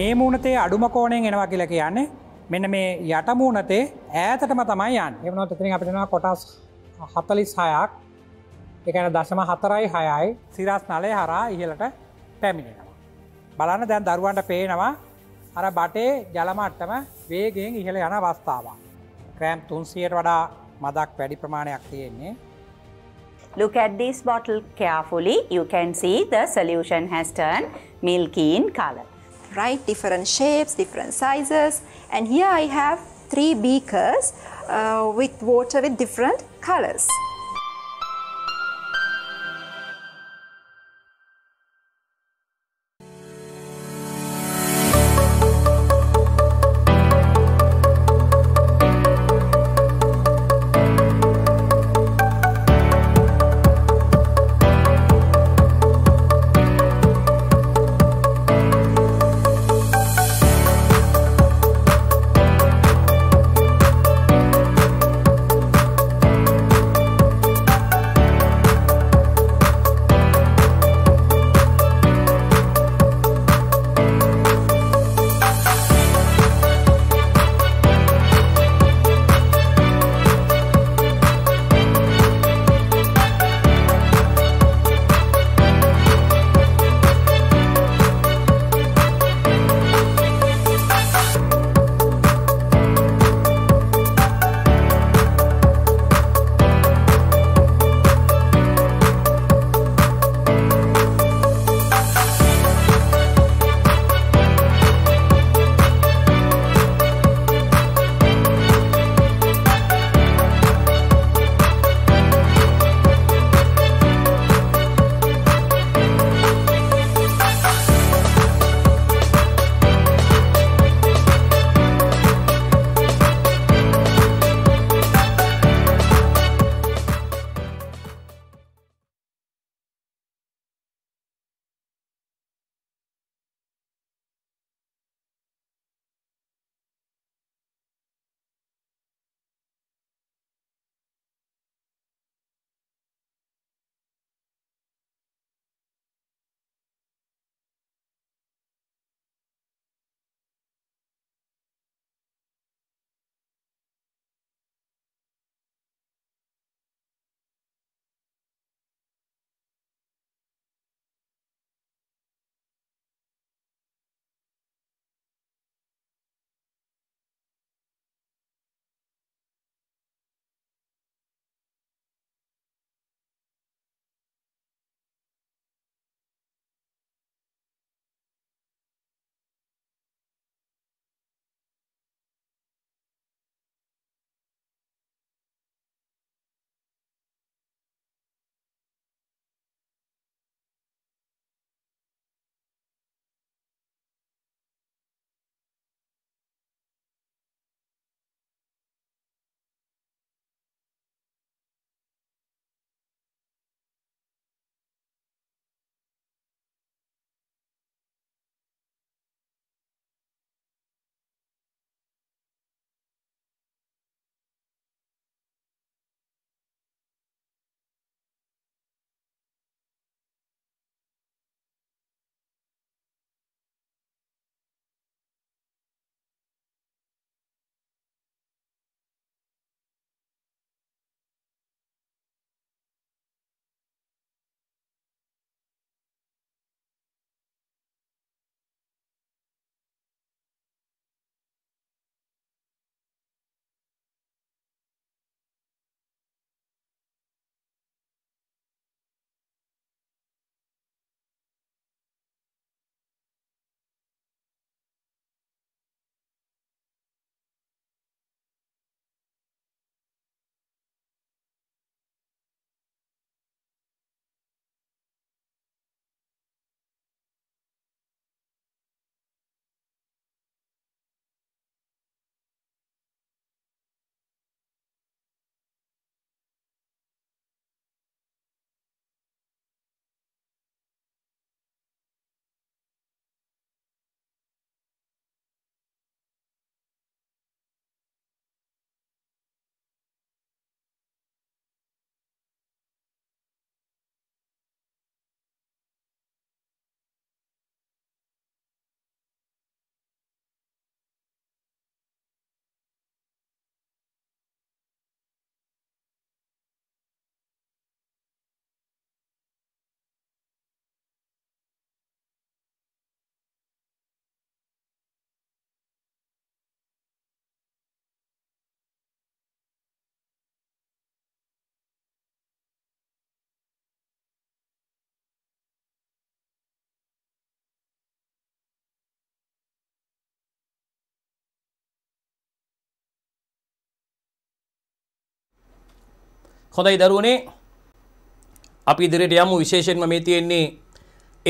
මේ මූණතේ අඩුම කෝණයෙන් එනවා කියලා කියන්නේ මෙන්න මේ යටමූනතේ ඈතටම තමයි යන් එමනොත් ඉතින් අපිටනවා කොටස් හතලිස් හයක් එකන දශම හතරයි හයයි සිරස් නලය හරා ඉහලට පැමිණෙනවා. බලන්න දැන් දරුවන්ට පේනවා අර බටේ ජලමට්ටම වේගෙන් ඉහළ යන අවස්ථාවක්. ක්‍රෑම් තුන්සියට වඩා මදක් වැඩි ප්‍රමාණයක් තියෙන්නේ. Look at this bottle carefully. You can see the solution has turned milky in color. right? Different shapes, different sizes. And here I have three beakers uh, with water with different colors. හොඳයි දරුවනේ අපි ඉදිරියට යමු විශේෂයෙන්ම මේ තියෙන්නේ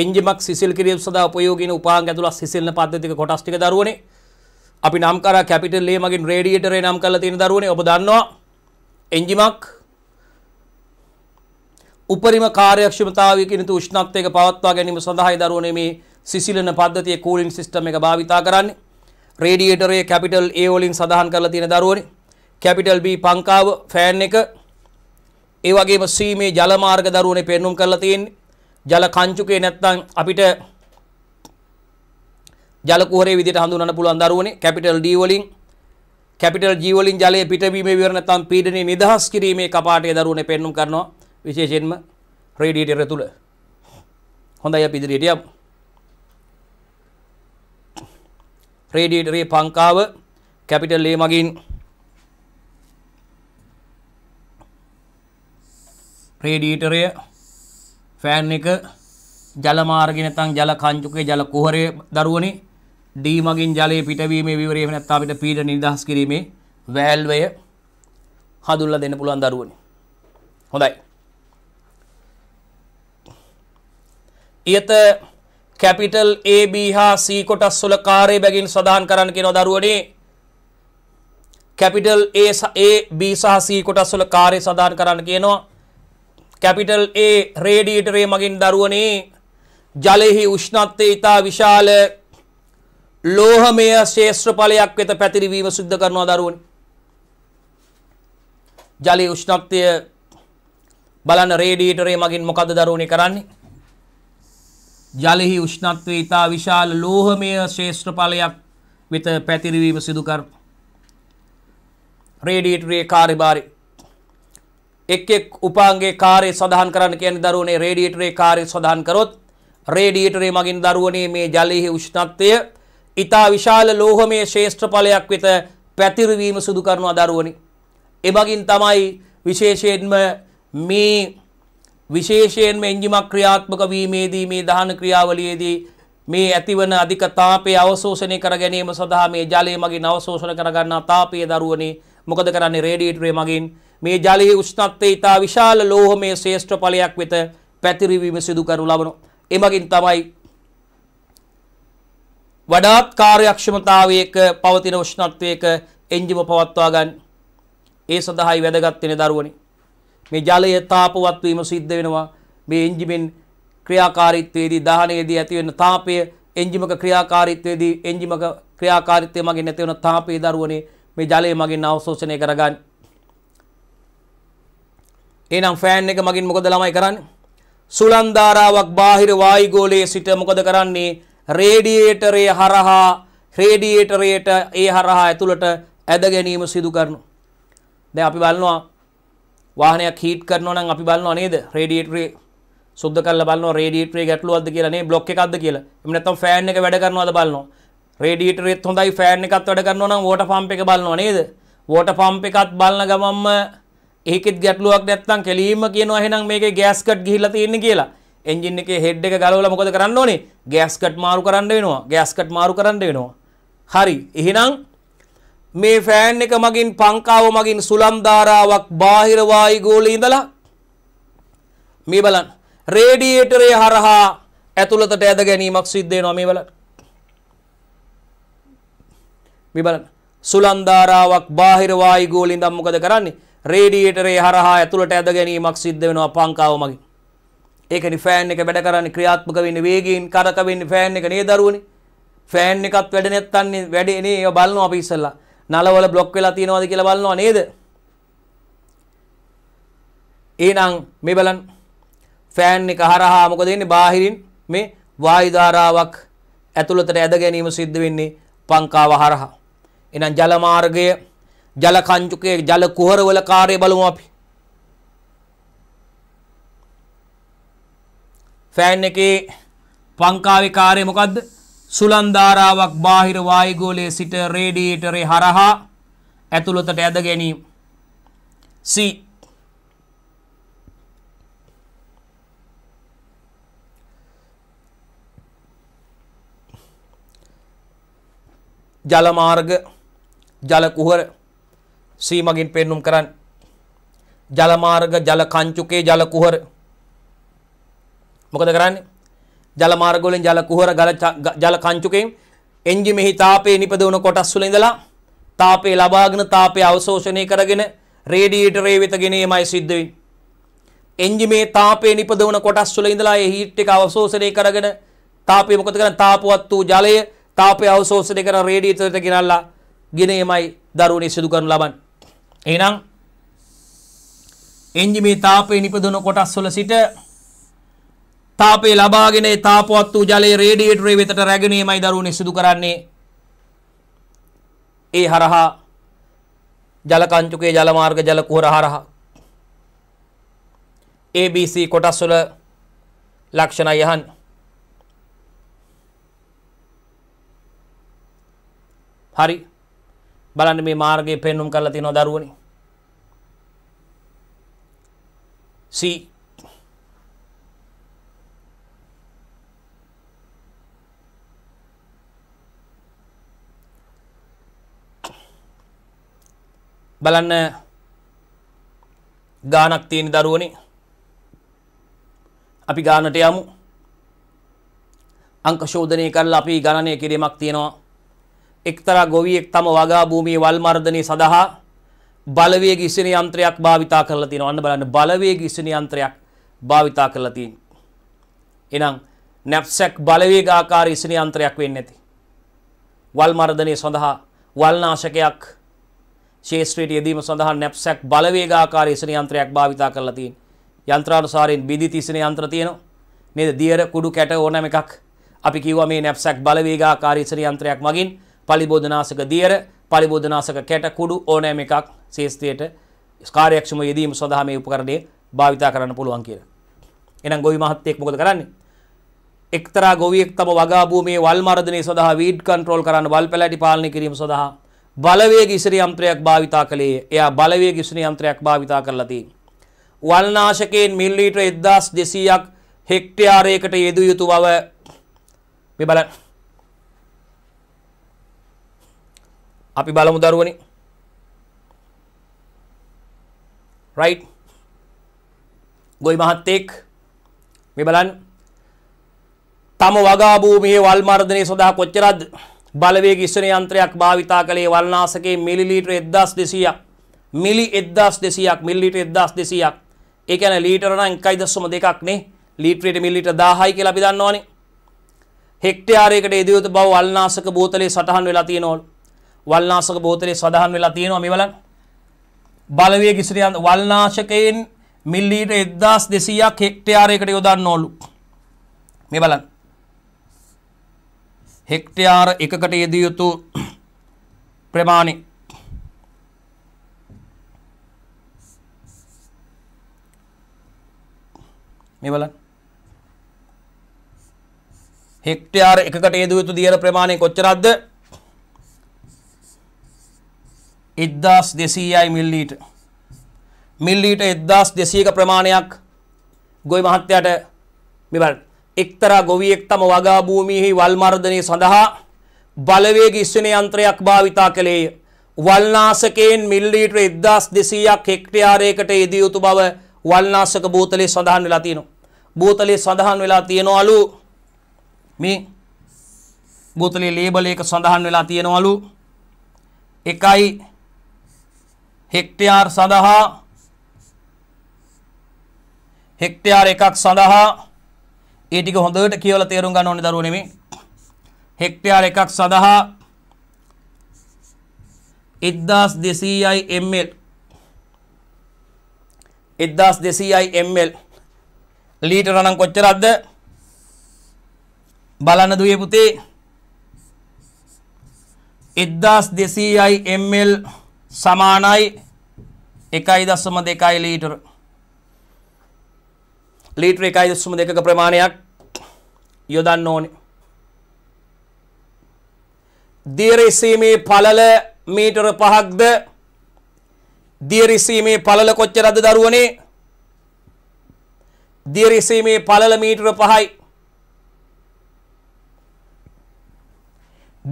එන්ජිමක් සිසිල් කිරීම සඳහා උපයෝගින උපාංග ඇතුළත් සිසිල්න පද්ධතික කොටස් ටික දරුවනේ අපි නම් කරා කැපිටල් A මගින් රේඩියේටරේ නම් කරලා තියෙන දරුවනේ ඔබ දන්නවා එන්ජිමක් උපරිම කාර්යක්ෂමතාවයකින් යුතු උෂ්ණත්වයක පවත්වා ගැනීම සඳහායි දරුවනේ මේ සිසිලන පද්ධතිය කූලින් සිස්ටම් එක භාවිතා කරන්නේ රේඩියේටරේ කැපිටල් A වලින් සඳහන් කරලා තියෙන දරුවනේ කැපිටල් B පංකාව ෆෑන් එක ඒ වගේම සීමේ ජලමාර්ග දරුවනේ පෙන්නුම් කරලා තියෙන්නේ. ජල කංචුකේ නැත්තම් අපිට ජල කුහරේ විදිහට හඳුනන්න පුළුවන් දරුවනේ කැපිටල් D වලින් කැපිටල් G වලින් ජලය පිටවීමේ විවර නැත්තම් පීඩනයේ නිදහස් කිරීමේ කපාටයේ දරුවනේ පෙන්නුම් කරනවා විශේෂයෙන්ම රේඩියේටරය තුල. හොඳයි අපි ඉදිරියට යමු. රේඩියේටරේ පංකාව කැපිටල් A මගින් ප්‍රේඩීටරය ෆෑන් එක ජල මාර්ගය නැත්නම් ජල කංචුකේ ජල කුහරය දරුවනේ ඩී මගින් ජලයේ පිටවීමේ විවරය එහෙම නැත්නම් අපිට පීඩ නිදහස් කිරීමේ වැල්වය හඳුල්ලා දෙන්න පුළුවන් දරුවනේ හොඳයි ඊට කැපිටල් A B හා C කොටස් වල කාර්ය බැගින් සඳහන් කරන්න කියන දරුවනේ කැපිටල් A A B සහ C කොටස් වල කාර්ය සඳහන් කරන්න කියනවා කැපිටල් ඒ රේඩියටරේ මගින් දරුවනේ ජලෙහි උෂ්ණත්වය ඉතා විශාල ලෝහමය ශේෂත්‍රඵලයක් වෙත පැතිරිවීම සිද්ධ කරනවා දරුවනි. ජලයේ උෂ්ණත්වය බලන්න රේඩියටරේ මගින් මොකද දරුවනේ කරන්නේ? ජලෙහි උෂ්ණත්වය ඉතා විශාල ලෝහමය ශේෂත්‍රඵලයක් වෙත පැතිරිවීම සිදු කර රේඩියටරේ කාර්යභාරය එක් එක් උපාන්ගේ කාර්ය සඳහන් කරන්න කියන්නේ දරුවනේ රේඩියේටරේ කාර්ය සඳහන් කරොත් රේඩියේටරේ මගින් දරුවනේ මේ ජලයේ උෂ්ණත්වය ඊතා විශාල ලෝහමය ශේෂ්ත්‍ර ඵලයක් වෙත පැතිරවීම සිදු කරනවා දරුවනේ. එමගින් තමයි විශේෂයෙන්ම මේ විශේෂයෙන්ම එන්ජිමක් ක්‍රියාත්මක වීමේදී මේ දහන ක්‍රියාවලියේදී මේ ඇතිවන අධික තාපය අවශෝෂණය කර ගැනීම සඳහා මේ ජලය මගින් අවශෝෂණ කරගන්නා තාපය දරුවනේ මොකද කරන්නේ රේඩියේටරේ මගින් මේ ජලයේ උෂ්ණත්වය ඉතා විශාල ලෝහමය ශේෂ්ඨ ඵලයක් වෙත පැතිරවීම සිදු කරනු ලබනවා. එමගින් තමයි වඩාත් කාර්යක්ෂමතාවයක පවතින උෂ්ණත්වයක එන්ජිම පවත්වා ගන්න. ඒ සඳහායි වැදගත් වෙන දරුවනි. මේ ජලය තාපවත් වීම සිද්ධ වෙනවා. මේ එන්ජිමෙන් ක්‍රියාකාරීත්වයේදී දහනයේදී ඇතිවෙන තාපය එන්ජිමක ක්‍රියාකාරීත්වයේදී එන්ජිමක ක්‍රියාකාරීත්වය මගින් ඇතිවන තාපයේ දරුවනේ මේ ජලය මගින් අවශෝෂණය කරගන්න. එනම් ෆෑන් එක මගින් මොකද ළමයි කරන්නේ? සුලන් ධාරාවක් බාහිර වායුගෝලයේ සිට මොකද කරන්නේ? රේඩියේටරය හරහා රේඩියේටරයට ඒ හරහා ඇතුළට ඇද ගැනීම සිදු කරනවා. දැන් අපි බලනවා වාහනයක් හීට් කරනවා නම් අපි බලනවා නේද? රේඩියේටරේ සුද්ද කරලා බලනවා රේඩියේටරේ ගැටලුවක්ද කියලා නේ බ්ලොක් එකක්ද කියලා. එහෙම නැත්නම් ෆෑන් එක වැඩ කරනවද බලනවා. රේඩියේටරෙත් හොඳයි ෆෑන් එකත් වැඩ කරනවා නම් වෝටර් පම්ප් එක බලනවා නේද? වෝටර් පම්ප් එකත් බලන ගමන්ම ඒකෙත් ගැටලුවක් නැත්නම් කෙලීම කියනවා එහෙනම් මේකේ ගෑස් කට් ගිහිලා තියෙන්නේ කියලා. එන්ජින් එකේ හෙඩ් එක ගලවලා මොකද කරන්න ඕනේ? ගෑස් කට් මාරු කරන්න වෙනවා. ගෑස් කට් මාරු කරන්න වෙනවා. හරි. එහෙනම් මේ ෆෑන් එක මගින් පංකාව මගින් සුලම් ධාරාවක් බාහිර වායු ගෝලයේ ඉඳලා මේ බලන්න. රේඩියේටරේ හරහා ඇතුළතට ඇද ගැනීමක් සිද්ධ වෙනවා මේ බලන්න. මේ බලන්න. සුලම් ධාරාවක් බාහිර වායු ගෝලයේ ඉඳන් මොකද කරන්නේ? රේඩියේටරේ හරහා ඇතුළට ඇද ගැනීමක් සිද්ධ වෙනවා පංකාව මගින්. ඒකනි ෆෑන් එක වැඩ කරන්නේ ක්‍රියාත්මක වෙන්නේ වේගයෙන් කරක වෙන්නේ ෆෑන් එක නේ දරුවනේ. ෆෑන් එකත් වැඩ නැත්තන්නේ වැඩේ නේ ඒවා බලනවා අපි ඉස්සෙල්ලා. නලවල බ්ලොක් වෙලා තියෙනවද කියලා බලනවා නේද? එහෙනම් මේ බලන්න ෆෑන් එක හරහා මොකද වෙන්නේ බාහිරින් මේ වායු ධාරාවක් ඇතුළතට ඇද ගැනීම සිද්ධ වෙන්නේ පංකාව හරහා. එහෙනම් ජල මාර්ගයේ ජල කංචුකේ ජල කුහරවල කාර්ය බලමු අපි. ෆෑන් එකේ පංකාවේ කාර්ය මොකද්ද? සුලන් ධාරාවක් බාහිර වායුගෝලයේ සිට රේඩියේටරේ හරහා ඇතුළතට ඇද ගැනීම. C ජල මාර්ග ජල කුහර සීමගින් පෙන්නුම් කරන්න. ජලමාර්ග ජල කංචුකේ ජල කුහර. මොකද කරන්නේ? ජලමාර්ග වලින් ජල කුහර ජල කංචුකෙන් එන්ජි මෙහි තාපයේ නිපදවන කොටස් වල ඉඳලා තාපය ලබාගෙන තාපය අවශෝෂණය කරගෙන රේඩියේටරේ වෙත ගෙනීමයි සිද්ධ වෙන්නේ. එන්ජි මේ තාපයේ නිපදවන කොටස් වල ඉඳලා ඒ හීට් එක අවශෝෂණය කරගෙන තාපය මොකද කරන්නේ? තාපවත් වූ ජලය තාපය අවශෝෂණය කරන රේඩියේටරයට ගෙනල්ලා ගෙනීමයි දරුවනේ සිදු කරනු ලබන්නේ. එහෙනම් එන්ජිමේ තාපය නිපදවන කොටස් වල සිට තාපය ලබාගෙන ඒ තාපවත් වූ ජලය රේඩියේටරේ වෙතට රැගෙනීමයි දරුවනේ සිදු කරන්නේ. ඒ හරහා ජල කංචුකයේ ජල මාර්ග ජල කුහර හරහා ABC කොටස් වල ලක්ෂණයි අහන්නේ. හරි බලන්න මේ මාර්ගයේ පෙන්눔 කරලා තියෙනවා දරුවනේ. See, බලන්න ගානක් තියෙන දරුවනේ අපි ගානට යමු අංක ශෝධනය කරලා අපි ගණනය කිරීමක් තියෙනවා එක්තරා ගොවියෙක් තම වගා භූමියේ වල් මර්ධනය සඳහා බලවේග ඉසින යන්ත්‍රයක් භාවිතා කරලා තියෙනවා. අන්න බලන්න බලවේග ඉසින යන්ත්‍රයක් භාවිතා කරලා තියෙනවා. එහෙනම් නැප්සැක් බලවේග ආකාරي ඉසින යන්ත්‍රයක් වෙන්නේ නැති. වල් මර්ධනය සඳහා වල් නාශකයක් ශේෂ්ත්‍රයට යෙදීම සඳහා නැප්සැක් බලවේග ආකාරي ඉසින යන්ත්‍රයක් භාවිතා කරලා තියෙනවා. යන්ත්‍රානුසාරයෙන් බිදි තිසින යන්ත්‍ර තියෙනවා. නේද? දියර කුඩු කැට ඕනෑම එකක් අපි කිව්වා මේ නැප්සැක් බලවේග ආකාරي ඉසින යන්ත්‍රයක් මගින් පලිබෝධනාශක දියර පලිබෝධනාසක කැට කුඩු ඕනෑම එකක් ශේස්ත්‍රයට ස්කාරයක්ක්ෂම යෙදීම සඳහා මේ උපකරණය භාවිතා කරන්න පුළුවන් කියලා. එනම් ගොවි මහත්තයෙක් මොකද කරන්නේ? එක්තරා ගොවියෙක් තම වගා භූමියේ වල් මර්ධනය සඳහා වීඩ් කන්ට්‍රෝල් කරන්න වල් පැලැටි පාලනය කිරීම සඳහා බලවේග ඉසුර යන්ත්‍රයක් භාවිතා කළේ. එයා බලවේග ඉසුර යන්ත්‍රයක් භාවිතා කරලා තියෙන්නේ. වල් නාශකයෙන් මිල් ලීටර 1200ක් හෙක්ටයාරයකට යෙදිය යුතු බව මේ බලන්න අපි බලමු දරුවනි රයිට් ගොයි මහත්තයෙක් මේ බලන්න තම වගා භූමියේ වල් මර්ධනය සඳහා කොච්චරද බලවේග ඉස්සන යන්ත්‍රයක් භාවිතා කළේ වල්නාසකේ මිලිලීටර 1200ක් මිලි 1200ක් මිලිලීටර 1200ක් ඒ කියන්නේ ලීටර නම් 1.2 නේ ලීටරයට මිලිලීටර 1000යි කියලා අපි දන්නවනේ හෙක්ටයාරයකට එදියොත බව වල්නාසක බෝතලේ සටහන් වෙලා තියෙනවලු වල්නාශක බෝතලේ සඳහන් වෙලා තියෙනවා මේ බලන්න. බලවේග කිසිරියන් වල්නාශකයෙන් මිල්ලීට 1200ක් හෙක්ටයාරයකට යොදන්නවලු. මේ බලන්න. හෙක්ටයාර එකකට යෙදිය යුතු ප්‍රමාණය මේ බලන්න. හෙක්ටයාර එකකට යෙදිය යුතු දියර ප්‍රමාණය කොච්චරක්ද? එද්දාස් දෙසීයයි මිල්ලීට මිල්ලීට එද්දාස් දෙසීක ප්‍රමාණයක් ගොයි මහත්තයට මෙවල් එක්තරා ගොවියෙක් තම වගා භූමියෙහි වල්මර්ධනය සඳහා බලවේග ඉස්සන යන්ත්‍රයක් භාවිතා කළේය වල්නාසකයෙන් මිල්ලීට එද්දාස් දෙසීයක් හෙක්ටයාරයකට යෙදිය යුතු බව වල්නාසක බෝතලේ සඳහන් වෙලා තියෙනවා බෝතලේ සඳහන් වෙලා තියෙනවලු මේ බෝතලේ ලේබල් එක සඳහන් වෙලා තියෙනවලු එකයි හෙක්ටයාර් සඳහා හෙක්ටයාර් එකක් සඳහා ඒටික හොඳට කියවල තේරුම් ගන්න ඕනේ දරුවෝ නෙමෙයි හෙක්ටයාර් එකක් සඳහා 1200යි ml 1200යි ml ලීටර නම් කොච්චරක්ද බලන්න දුවේ පුතේ 1200යි ml සමානයි එකයි දස්සම දෙකයි ලීටර ලීටර එකයි දස්සම දෙකක ප්‍රමාණයක් යොදන්න ඕනේ දියරිසීමේ පළල මීටර පහක්ද දියරිසීමේ පළල කොච්චරද දරුවනේ දියරිසීමේ පළල මීටර පහයි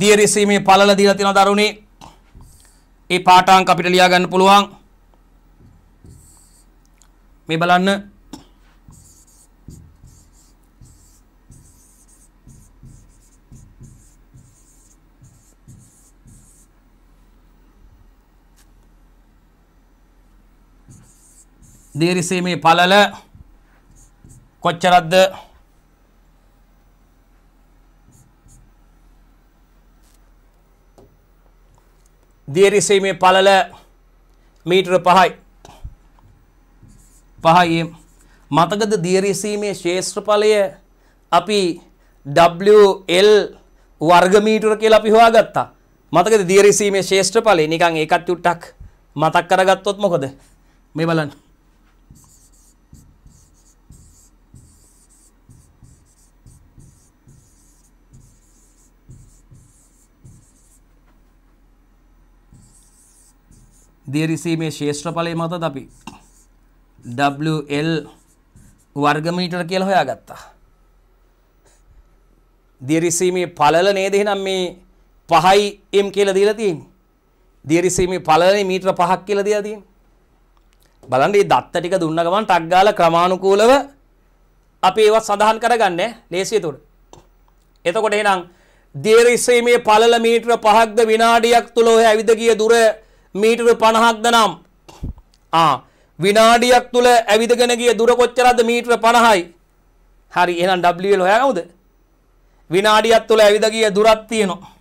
දියරිසීමේ පළල දීලා තියෙනවා දරුවනේ ඒ පාටාංක අපිට ලියා ගන්න පුළුවන්. මේ බලන්න දේරිසීමේ පළල කොච්චරක්ද දේරිසේ මේ පලල මීටර පහයි පහයි මතකද දියරිසීමේ ශේෂ්ත්‍රඵලය අපි WL වර්ගමීටර කියලා අපි හොයාගත්තා. මතකද දියරිසීමේ ශේෂ්ත්‍රඵලය නිකන් ඒකත් චුට්ටක් මතක් කරගත්තොත් මොකද? මේ බලන්න. දියරිසීමේ ශේෂ්ත්‍රඵලය මතද අපි WL වර්ගමීටර කියලා හොයාගත්තා. දියරිසීමේ පළල නේද එහෙනම් මේ 5යි m කියලා දීලා තියෙන්නේ. දියරිසීමේ පළලනේ මීටර 5ක් කියලා දීලා තියෙන්නේ. බලන්න මේ දත්ත ටික දුන්න ගමන් ටක් ගාලා ක්‍රමානුකූලව අපි ඒවත් සඳහන් කරගන්නේ ලේසිය උඩ. එතකොට එහෙනම් දියරිසීමේ පළල මීටර 5ක්ද විනාඩියක් තුල ඔය ඇවිද ගිය දුර මීටර 50ක් දනම් ආ විනාඩියක් තුල ඇවිදගෙන ගිය දුර කොච්චරද මීටර 50යි හරි එහෙනම් WL හොයාගමුද විනාඩියක් තුල ඇවිද ගිය දුරක් තියෙනවා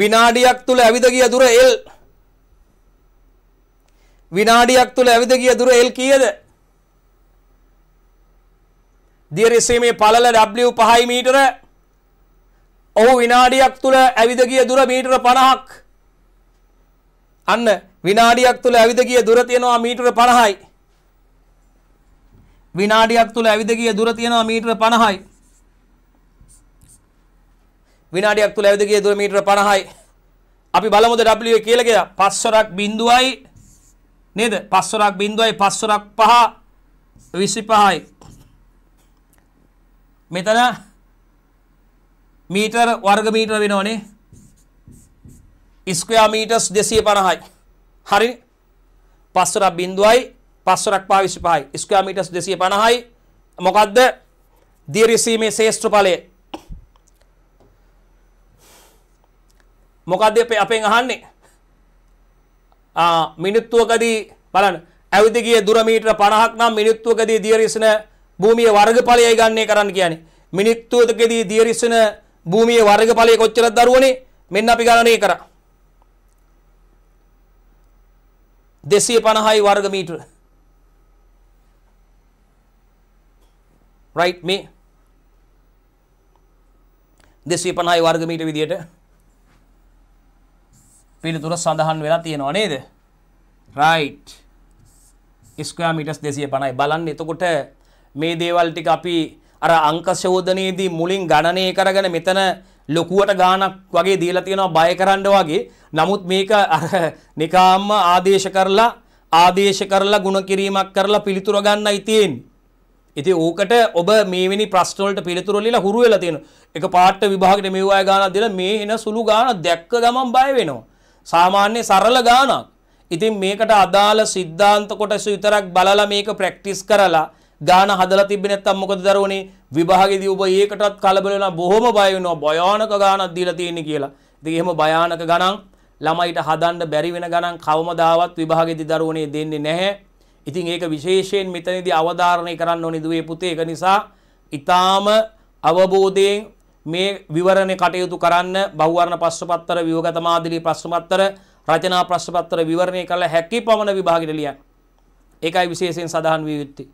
විනාඩියක් තුල ඇවිද ගිය දුර L විනාඩියක් තුල ඇවිද ගිය දුර L කීයද දිය රෙසීමේ පළල W 5යි මීටර ඔහු විනාඩියක් තුල ඇවිද ගිය දුර මීටර 50ක් අන්න විනාඩියක් තුල ඇවිද ගිය දුර තියෙනවා මීටර 50යි. විනාඩියක් තුල ඇවිද ගිය දුර තියෙනවා මීටර 50යි. විනාඩියක් තුල ඇවිද ගිය දුර මීටර 50යි. අපි බලමුද W කියලා ගියා. පස්වරක් බිඳුවයි නේද? පස්වරක් බිඳුවයි පස්වරක් 5 25යි. මෙතන මීටර වර්ග මීටර වෙනවනේ ස්කයා මීටස් දෙසිය පණහයි හරි පස්සරක් බින්දුවයි පස්සරක් පාවිශ්ි පහයි ස්කයා මීටස් දෙසිය පණහයි මොකක්ද දියරිසීමේ ශේෂත්‍රඵලය මොකක්ද අපෙන් අහන්නේ මිනිත්තුවකදී බලන්න ඇවිදිගිය දුර මීටර 50ක් නම් මිනිත්තුවකදී දියරිසන භූමියේ වර්ගඵලයයි ගන්නේ කරන්න කියන්නේ මිනිත්තුවකදී දියරිසන භූමියේ වර්ගඵලය කොච්චරද දරුවනේ මෙන්න අපි ගණනය කරා දෙසිය පණහායි වර්ගමීටර රයි් මේ දෙසී පණයි වර්ගමීට විදියට පිළිතුර සඳහන් වෙලා තියෙනවා නේද රයි් ස්කමිටස් දෙසිය පණයි බලන්න එතකොට මේ දේවල් ටික අපි අර අංකශෝධනයේදී මුලින් ගණනය කරගෙන මෙතන ලොකුවට ගානක් වගේ දීලා තියෙනවා බය කරන්න වගේ. නමුත් මේක නිකාම්ම ආදේශ කරලා ආදේශ කරලා ಗುಣ කිරීමක් කරලා පිළිතුර ගන්නයි තියෙන්නේ. ඉතින් ඕකට ඔබ මේවෙනි ප්‍රශ්න වලට පිළිතුරු ලියලා හුරු වෙලා තියෙනවා. එක පාට විභාගෙට මේ වගේ ගානක් දීලා මේ එන සුළු ගාන දැක්ක ගමන් බය වෙනවා. සාමාන්‍ය සරල ගානක්. ඉතින් මේකට අදාළ සිද්ධාන්ත කොටස විතරක් බලලා මේක ප්‍රැක්ටිස් කරලා ගාන හදලා තිබ්බේ නැත්තම් මොකද දරුවනේ විභාගෙදී ඔබ ඒකටත් කලබල වෙනවා බොහොම බය වෙනවා භයානක ගාණක් දීලා තියෙන්නේ කියලා. ඉතින් එහෙම භයානක ගණන් ළමයිට හදන්න බැරි වෙන ගණන් කවමදාවත් විභාගෙදී දරුවනේ දෙන්නේ නැහැ. ඉතින් ඒක විශේෂයෙන් මෙතනදී අවධාරණය කරන්න ඕනේ දුවේ පුතේ ඒක නිසා ඊටාම අවබෝධයෙන් මේ විවරණේ කටයුතු කරන්න බහුවර්ණ ප්‍රශ්නපත්‍ර විවගත මාදිලි ප්‍රශ්නපත්‍ර රචනා ප්‍රශ්නපත්‍ර විවරණය කළ හැකි පමණ විභාගෙට ලියන්න. ඒකයි විශේෂයෙන් සඳහන් විය යුත්තේ.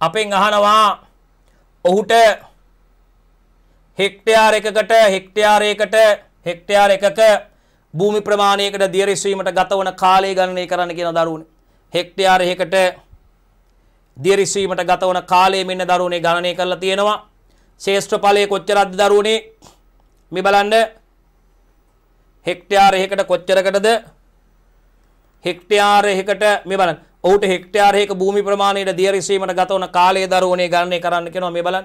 අපෙන් අහනවා ඔහුට හෙක්ටයාර එකකට හෙක්ටයාරයකට හෙක්ටයාර එකක භූමි ප්‍රමාණයකට දියරිස්වීමට ගතවන කාලය ගණනය කරන්න කියන දරුවන් හෙක්ටයාර එකකට දියරිස්වීමට ගතවන කාලය මෙන්න දරුණේ ගණනය කරලා තියෙනවා ශේෂ්ඨ ඵලයේ කොච්චර අද්ද දරුණේ මේ බලන්න හෙක්ටයාර එකකට කොච්චරකටද හෙක්ටයාර එකකට මේ බලන්න ඔහුට හෙක්ටයාරයක භූමි ප්‍රමාණයට දියරිසීමට ගතවන කාලය දරුවනේ ගණනය කරන්න කෙනවා මේ බලන්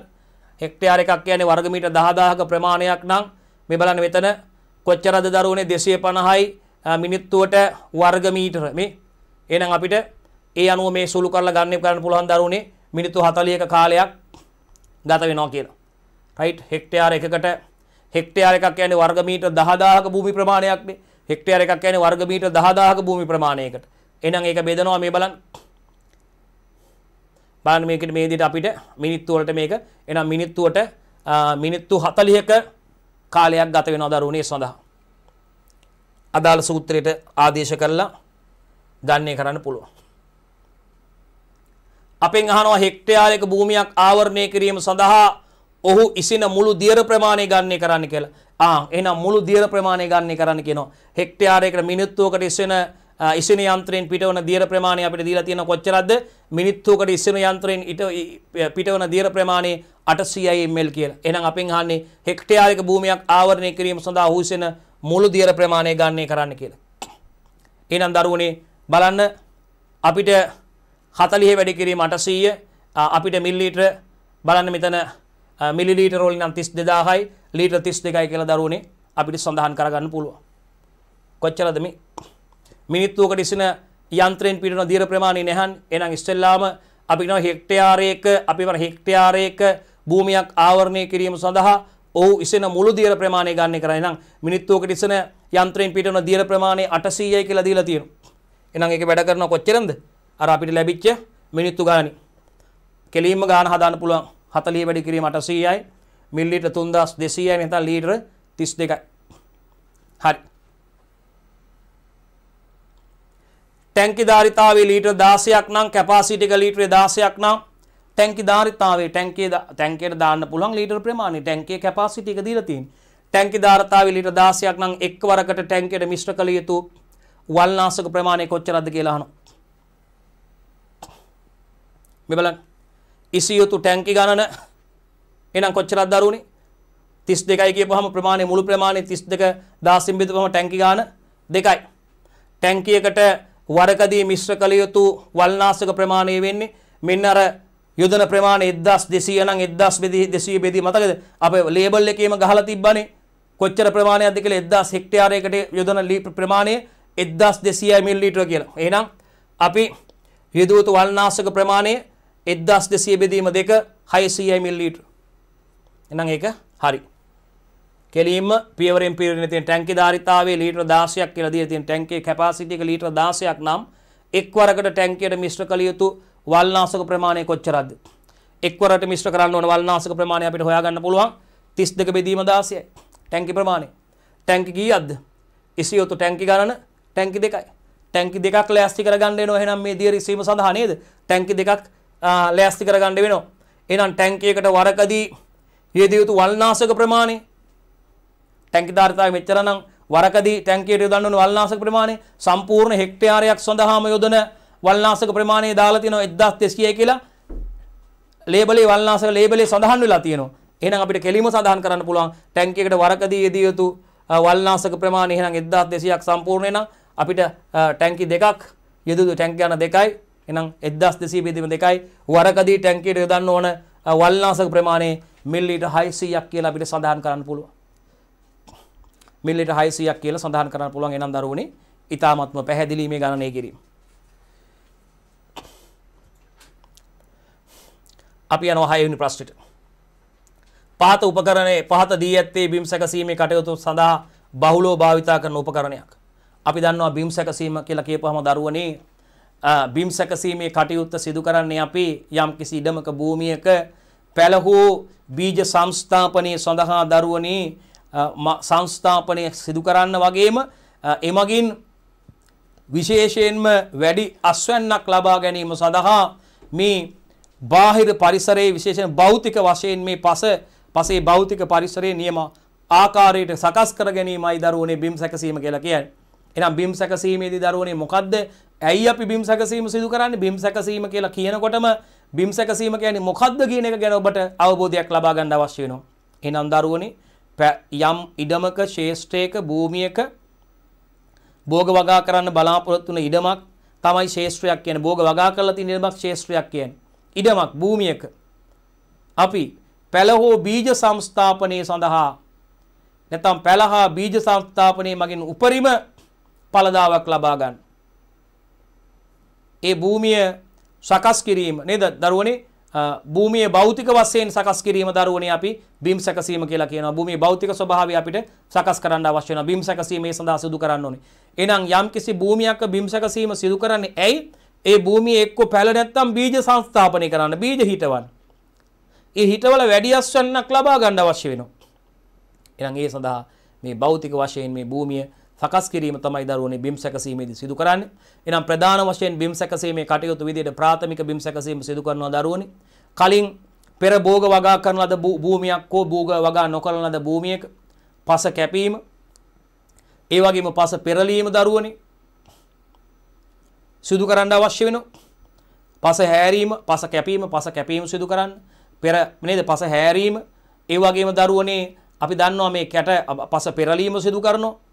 හෙක්ටයාර එකක් කියන්නේ වර්ගමීට දහදාහක ප්‍රමාණයක් නම් මේ බලන්න මෙතන කොච්චරද දරුවනේ දෙසිය පණහයි මිනිත්තුවට වර්ගමීටර මේ එනම් අපිට ඒ අනුව මේ සුළු කරලා ගන්න කරන්න පුළුවන් දරුවනේ මිනිත්තු හතලියක කාලයක් ගත වෙනවා කියලා රයිට් හෙක්ටයාර එකකට හෙක්ටයාර එකක් කියන්නේ වර්ගමීටර දහදාහක භූමි ප්‍රමාණයක්නේ හෙක්ටයාර එකක් කියන්නේ වර්ගමීටර දහදාහක භූමි ප්‍රමාණයකට එහෙනම් ඒක බෙදනවා මේ බලන්න බලන්න මේකට මේ විදිහට අපිට මිනිත්තු වලට මේක එහෙනම් මිනිත්තුවට මිනිත්තු 40ක කාලයක් ගත වෙනවා දරුවනේ සඳහා අදාළ සූත්‍රයට ආදේශ කරලා ගන්නේ කරන්න පුළුවන් අපෙන් අහනවා හෙක්ටයාරයක භූමියක් ආවරණය කිරීම සඳහා ඔහු ඉසින මුළු දියර ප්‍රමාණය ගන්නේ කරන්න කියලා ආ එහෙනම් මුළු දියර ප්‍රමාණය ගන්නේ කරන්න කියනවා හෙක්ටයාරයකට මිනිත්තුවකට ඉසින ඉසින යන්ත්‍රයෙන් පිටවන දියර ප්‍රමාණය අපිට දීලා තියෙන කොච්චරද මිනිත්තුකට ඉසින යන්ත්‍රයෙන් පිටවන දියර ප්‍රමාණය 800 ml කියලා. එහෙනම් අපෙන් අහන්නේ හෙක්ටයාරික භූමියක් ආවරණය කිරීම සඳහා හුස්ෙන මුළු දියර ප්‍රමාණය ගන්න කරන්න කියලා. එහෙනම් දරුවනේ බලන්න අපිට 40 වැඩි කිරීම 800 අපිට මිලිලීටර බලන්න මෙතන මිලිලීටර වලින් නම් 32000යි ලීටර 32යි කියලා දරුවනේ අපිට සඳහන් කරගන්න පුළුවන්. කොච්චරද මේ මිනිත්තුවකට ඉසින යන්ත්‍රයෙන් පිටන දීර ප්‍රමාණය නැහන් එනම් ඉස්ටෙල්ලාම අපි නව හෙක්ටයාරයක අපි වන හෙක්ටයාරයක භූමියක් ආවරණය කිරීම සඳහා ඔහු ඉසෙන මුළු දීර ප්‍රමාණය ගන්න කරයි නම් මිනිත්තුවකට ඉසන යන්ත්‍රයෙන් පිටන දීර ප්‍රමාණය අටසීයයි කියලා දීලා තියෙනවා. එහෙනම් ඒක වැඩ කරන කොච්චරද? අර අපිට ලැබිච්ච මිනිත්තු ගාණි. කෙලින්ම ගාණ හදාන්න පුළුවන්. 40 වැඩි කිරීම 800යි මිලිලීටර් 3200යි නැත්නම් ලීටර 32යි. හරි. ටැංකි ධාරිතාවේ ලීටර් 16ක් නම් කැපාසිටි එක ලීටරේ 16ක් නම් ටැංකි ධාරිතාවේ ටැංකියේ ටැංකියට දාන්න පුළුවන් ලීටර් ප්‍රමාණය ටැංකියේ කැපාසිටි එක දීලා තියෙන්නේ ටැංකි ධාරිතාවේ ලීටර් 16ක් නම් එක්වරකට ටැංකියට මිශ්‍ර කළ යුතු වල්නාශක ප්‍රමාණය කොච්චරද කියලා අහනවා මේ බලන්න ඉසිය යුතු ටැංකි ගණන එහෙනම් කොච්චරද දරුණේ 32යි කියපුවාම ප්‍රමාණය මුළු ප්‍රමාණය 32 දාසින් බෙදපුවාම ටැංකි ගාන දෙකයි ටැංකියකට වරකදී මිශ්‍ර කළ යුතු වල්නාශක ප්‍රමාණය වෙන්නේ මෙන්න අර යොදන ප්‍රමාණය 1200 නම් 1200 බෙදී මතකද අපේ ලේබල් එකේම ගහලා තිබ්බනේ කොච්චර ප්‍රමාණයක්ද කියලා 1000 හෙක්ටයාරයකට යොදන ප්‍රමාණය 1200 මිලිලීටර කියලා. එහෙනම් අපි යොදව යුතු වල්නාශක ප්‍රමාණය 1200 බෙදීම දෙක 600 මිලිලීටර. එහෙනම් ඒක හරි. කෙලින්ම පියවරෙන් පියවරෙන් තියෙන ටැංකි ධාරිතාවයේ ලීටර 16ක් කියලා දීලා තියෙන ටැංකියේ කැපාසිටි එක ලීටර 16ක් නම් එක්වරකට ටැංකියට මිශ්‍ර කළ යුතු වල්නාශක ප්‍රමාණය කොච්චරද? එක්වරකට මිශ්‍ර කරන්න ඕන වල්නාශක ප්‍රමාණය අපිට හොයාගන්න පුළුවන් 32 බෙදීම 16යි. ටැංකි ප්‍රමාණය. ටැංකි කීයක්ද? ඉසියොතු ටැංකි ගණන ටැංකි දෙකයි. ටැංකි දෙකක් ලෑස්ති කරගන්න වෙනවා එහෙනම් මේ දිය රිසීම සඳහා නේද? ටැංකි දෙකක් ලෑස්ති කරගන්න වෙනවා. එහෙනම් ටැංකියකට වරකදී යෙදිය යුතු වල්නාශක ප්‍රමාණය ටැංකිධාරිතාව මෙච්චරනම් වරකදී ටැංකියට යොදන්න ඕන වල්නාශක ප්‍රමාණය සම්පූර්ණ හෙක්ටයාරයක් සඳහාම යොදන වල්නාශක ප්‍රමාණය දාලා තියෙනවා 1300 කියලා ලේබලේ වල්නාශක ලේබලේ සඳහන් වෙලා තියෙනවා. එහෙනම් අපිට කෙලිම සඳහන් කරන්න පුළුවන් ටැංකියකට වරකදී යෙදිය යුතු වල්නාශක ප්‍රමාණය එහෙනම් 1200ක් සම්පූර්ණ නම් අපිට ටැංකි දෙකක් යෙදුණු ටැංකිය යන දෙකයි එහෙනම් 1200 බෙදීම දෙකයි වරකදී ටැංකියට යොදන්න ඕන වල්නාශක ප්‍රමාණය මිලිලීටර් 600ක් කියලා අපිට සඳහන් කරන්න පුළුවන්. මිල්ලිට 600ක් කියලා සඳහන් කරන්න පුළුවන් එනම් දරුවනේ ඊ타ත්ම පැහැදිලි මේ ගණනය කිරීම. අපි යනවා 6 වෙනි ප්‍රශ්නෙට. පහත උපකරණයේ පහත දී ඇත්තේ බිම් සැකසීමේ කටයුතු සඳහා බහුලව භාවිතා කරන උපකරණයක්. අපි දන්නවා බිම් සැකසීම කියලා කියපුවම දරුවනේ බිම් සැකසීමේ කටයුත්ත සිදු කරන්නේ අපි යම්කිසි ඉඩමක භූමියක පැලහෝ බීජ සංස්ථාපනය සඳහා දරුවනේ සංස්ථාපනය සිදු කරන්න වගේම එමගින් විශේෂයෙන්ම වැඩි අස්වැන්නක් ලබා ගැනීම සඳහා මේ බාහිර පරිසරයේ විශේෂයෙන් භෞතික වශයෙන් මේ පස පසේ භෞතික පරිසරයේ නියම ආකාරයට සකස් කර ගැනීමයි දරුවනේ බිම් සැකසීම කියලා කියන්නේ. එහෙනම් බිම් සැකසීමේදී දරුවනේ මොකද්ද? ඇයි අපි බිම් සැකසීම සිදු කරන්නේ? බිම් සැකසීම කියලා කියනකොටම බිම් සැකසීම කියන්නේ මොකද්ද කියන එක ගැන ඔබට අවබෝධයක් ලබා ගන්න අවශ්‍ය වෙනවා. එහෙනම් දරුවනේ යම් ඉඩමක ශේෂ්ඨයක භූමියක භෝග වගා කරන්න බලාපොරොත්තු වෙන ඉඩමක් තමයි ශේෂ්ත්‍රයක් කියන්නේ භෝග වගා කරලා තියෙන ඉඩමක් ශේෂ්ත්‍රයක් කියන්නේ. ඉඩමක් භූමියක අපි පැල හෝ බීජ සංස්ථාපනයේ සඳහා නැත්නම් පැල හා බීජ සංස්ථාපනයේ මගින් උපරිම ඵලදාවක් ලබා ගන්න. ඒ භූමිය සකස් කිරීම නේද දරුවනේ භූමියේ භෞතික වශයෙන් සකස් කිරීම දරුවනේ අපි බිම් සැකසීම කියලා කියනවා. භූමියේ භෞතික ස්වභාවය අපිට සකස් කරන්න අවශ්‍ය වෙනවා. බිම් සැකසීම ඒ සඳහා සිදු කරන්න ඕනේ. එහෙනම් යම්කිසි භූමියක බිම් සැකසීම සිදු කරන්නේ ඇයි? ඒ භූමිය එක්ක පැල නැත්තම් බීජ සංස්ථාපනය කරන්න බීජ හිටවන්න. ඒ හිටවල වැඩි අස්වැන්නක් ලබා ගන්න අවශ්‍ය වෙනවා. එහෙනම් ඒ සඳහා මේ භෞතික වශයෙන් මේ භූමිය සකස් කිරීම තමයි දරුවනේ බිම් සැකසීමේදී සිදු කරන්නේ. එනම් ප්‍රධාන වශයෙන් බිම් සැකසීමේ කටයුතු විදිහට ප්‍රාථමික බිම් සැකසීම සිදු කරනවා දරුවනේ. කලින් පෙර භෝග වගා කරන ලද භූමියක් හෝ භෝග වගා නොකරන ලද භූමියක පස කැපීම ඒ වගේම පස පෙරලීම දරුවනේ සිදු කරන්න අවශ්‍ය වෙනවා. පස හැරීම, පස කැපීම, පස කැපීම සිදු කරන්න. පෙර නේද පස හැරීම ඒ වගේම දරුවනේ අපි දන්නවා මේ කැට පස පෙරලීම සිදු කරනවා.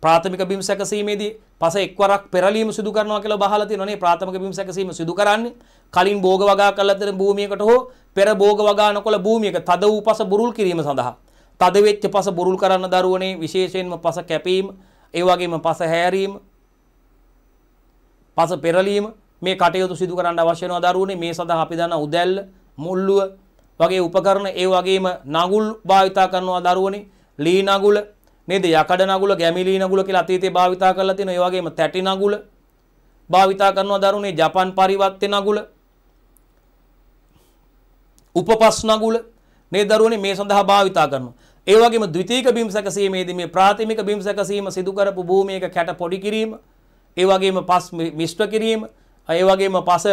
ප්‍රාථමික බිම් සැකසීමේදී පස එක්වරක් පෙරලීම සිදු කරනවා කියලා බහලා තියෙනවානේ ප්‍රාථමික බිම් සැකසීම සිදු කරන්නේ කලින් භෝග වගා කරලා තියෙන භූමියකට හෝ පෙර භෝග වගා නොකළ භූමියක තද වූ පස බුරුල් කිරීම සඳහා තද වෙච්ච පස බුරුල් කරන්න දරුවනේ විශේෂයෙන්ම පස කැපීම ඒ වගේම පස හැරීම පස පෙරලීම මේ කටයුතු සිදු කරන්න අවශ්‍ය වෙනවා දරුවනේ මේ සඳහා අපි දන්න උදැල්ල මුල්ලුව වගේ උපකරණ ඒ වගේම නගුල් භාවිතා කරනවා දරුවනේ ලී නගුල නේද? යකඩ නගුල, ගැමිලි නගුල කියලා අතීතේ භාවිතා කරලා තියෙනවා. ඒ වගේම තැටි නගුල භාවිතා කරනවා දරුණේ ජපන් පරිවර්තන නගුල. උපපස් නගුල මේ දරුවනේ මේ සඳහා භාවිතා කරනවා. ඒ වගේම ද්විතීක බිම් සැකසීමේදී මේ ප්‍රාථමික බිම් සැකසීම සිදු කරපු භූමියක කැට පොඩි කිරීම, ඒ වගේම පස් මිශ්‍ර කිරීම, ඒ වගේම පස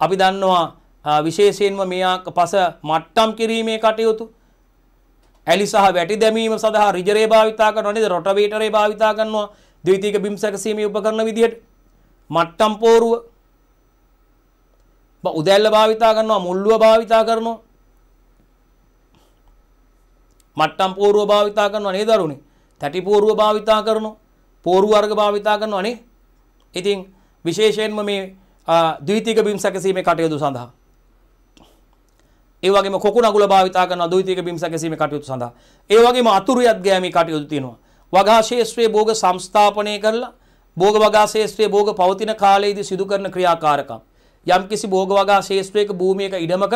අපි දන්නවා විශේෂයෙන්ම මෙයා පස මට්ටම් කිරීමේ කටයුතු ඇලි සහ වැටි දැමීම සඳහා රිජරේ භාවිතා කරනවා නේද රොටවේටරේ භාවිතා කරනවා ද්විතීක බිම් සැකසීමේ උපකරණ විදියට මට්ටම් පෝරුව උදැල්ල භාවිතා කරනවා මුල්ලුව භාවිතා කරනවා මට්ටම් පෝරුව භාවිතා කරනවා නේද අරුණේ තැටි පෝරුව භාවිතා කරනවා පෝරු වර්ග භාවිතා කරනවා නේ ඉතින් විශේෂයෙන්ම මේ ද්විතීක බිම් සැකසීමේ කටයුතු සඳහා ඒ වගේම කොකුණ අගුල භාවිතා කරන ද්විතීක බිම් සැකසීමේ කටයුතු සඳහා ඒ වගේම අතුරු යත් ගෑමේ කටයුතු තියෙනවා වගා ශේෂ්ත්‍රයේ භෝග සංස්ථාපනය කරලා භෝග වගා ශේෂ්ත්‍රයේ භෝග පවතින කාලයේදී සිදු කරන ක්‍රියාකාරකම් යම්කිසි භෝග වගා ශේෂ්ත්‍රයක භූමියක ඉඩමක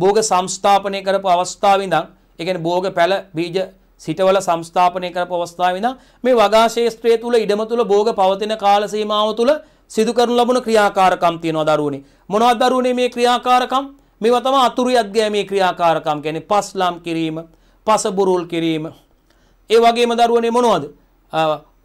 භෝග සංස්ථාපනය කරපු අවස්ථාවේ ඉඳන් ඒ කියන්නේ භෝග පැල බීජ සිටවල සංස්ථාපනය කරපු අවස්ථාවේ ඉඳන් මේ වගා ශේෂ්ත්‍රය තුල ඉඩම තුල භෝග පවතින කාල සීමාව තුල සිදු කරනු ලබන ක්‍රියාකාරකම් තියෙනවා දරුවනේ මොනවද දරුවනේ මේ ක්‍රියාකාරකම් මේවා තමයි අතුරු අධ්‍යයමේ ක්‍රියාකාරකම් කියන්නේ පස්ලම් කිරීම, පසබුරුල් කිරීම. ඒ වගේම දරුවනේ මොනවද?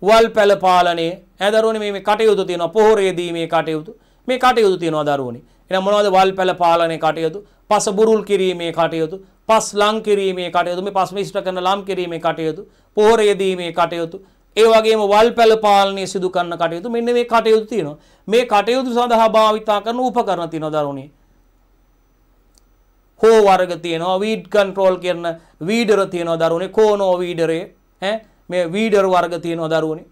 වල් පැල පාලනය. ඈ දරුවනේ මේ මේ කටයුතු තියෙනවා. පොහොරේ දීමේ කටයුතු. මේ කටයුතු තියෙනවා දරුවනේ. එහෙනම් මොනවද වල් පැල පාලනයේ කටයුතු? පසබුරුල් කිරීමේ කටයුතු. පස් ලං කිරීමේ කටයුතු. මේ පස් මිශ්‍ර කරන ලම් කිරීමේ කටයුතු. පොහොරේ දීමේ කටයුතු. ඒ වගේම වල් පැල පාලනය සිදු කරන කටයුතු මෙන්න මේ කටයුතු තියෙනවා. මේ කටයුතු සඳහා භාවිතා කරන උපකරණ තියෙනවා දරුවනේ. කෝ වර්ග තියෙනවා වීඩ් කන්ට්‍රෝල් කරන වීඩර තියෙනවා දරුවනේ කෝනෝ වීඩරේ ඈ මේ වීඩර් වර්ග තියෙනවා දරුවනේ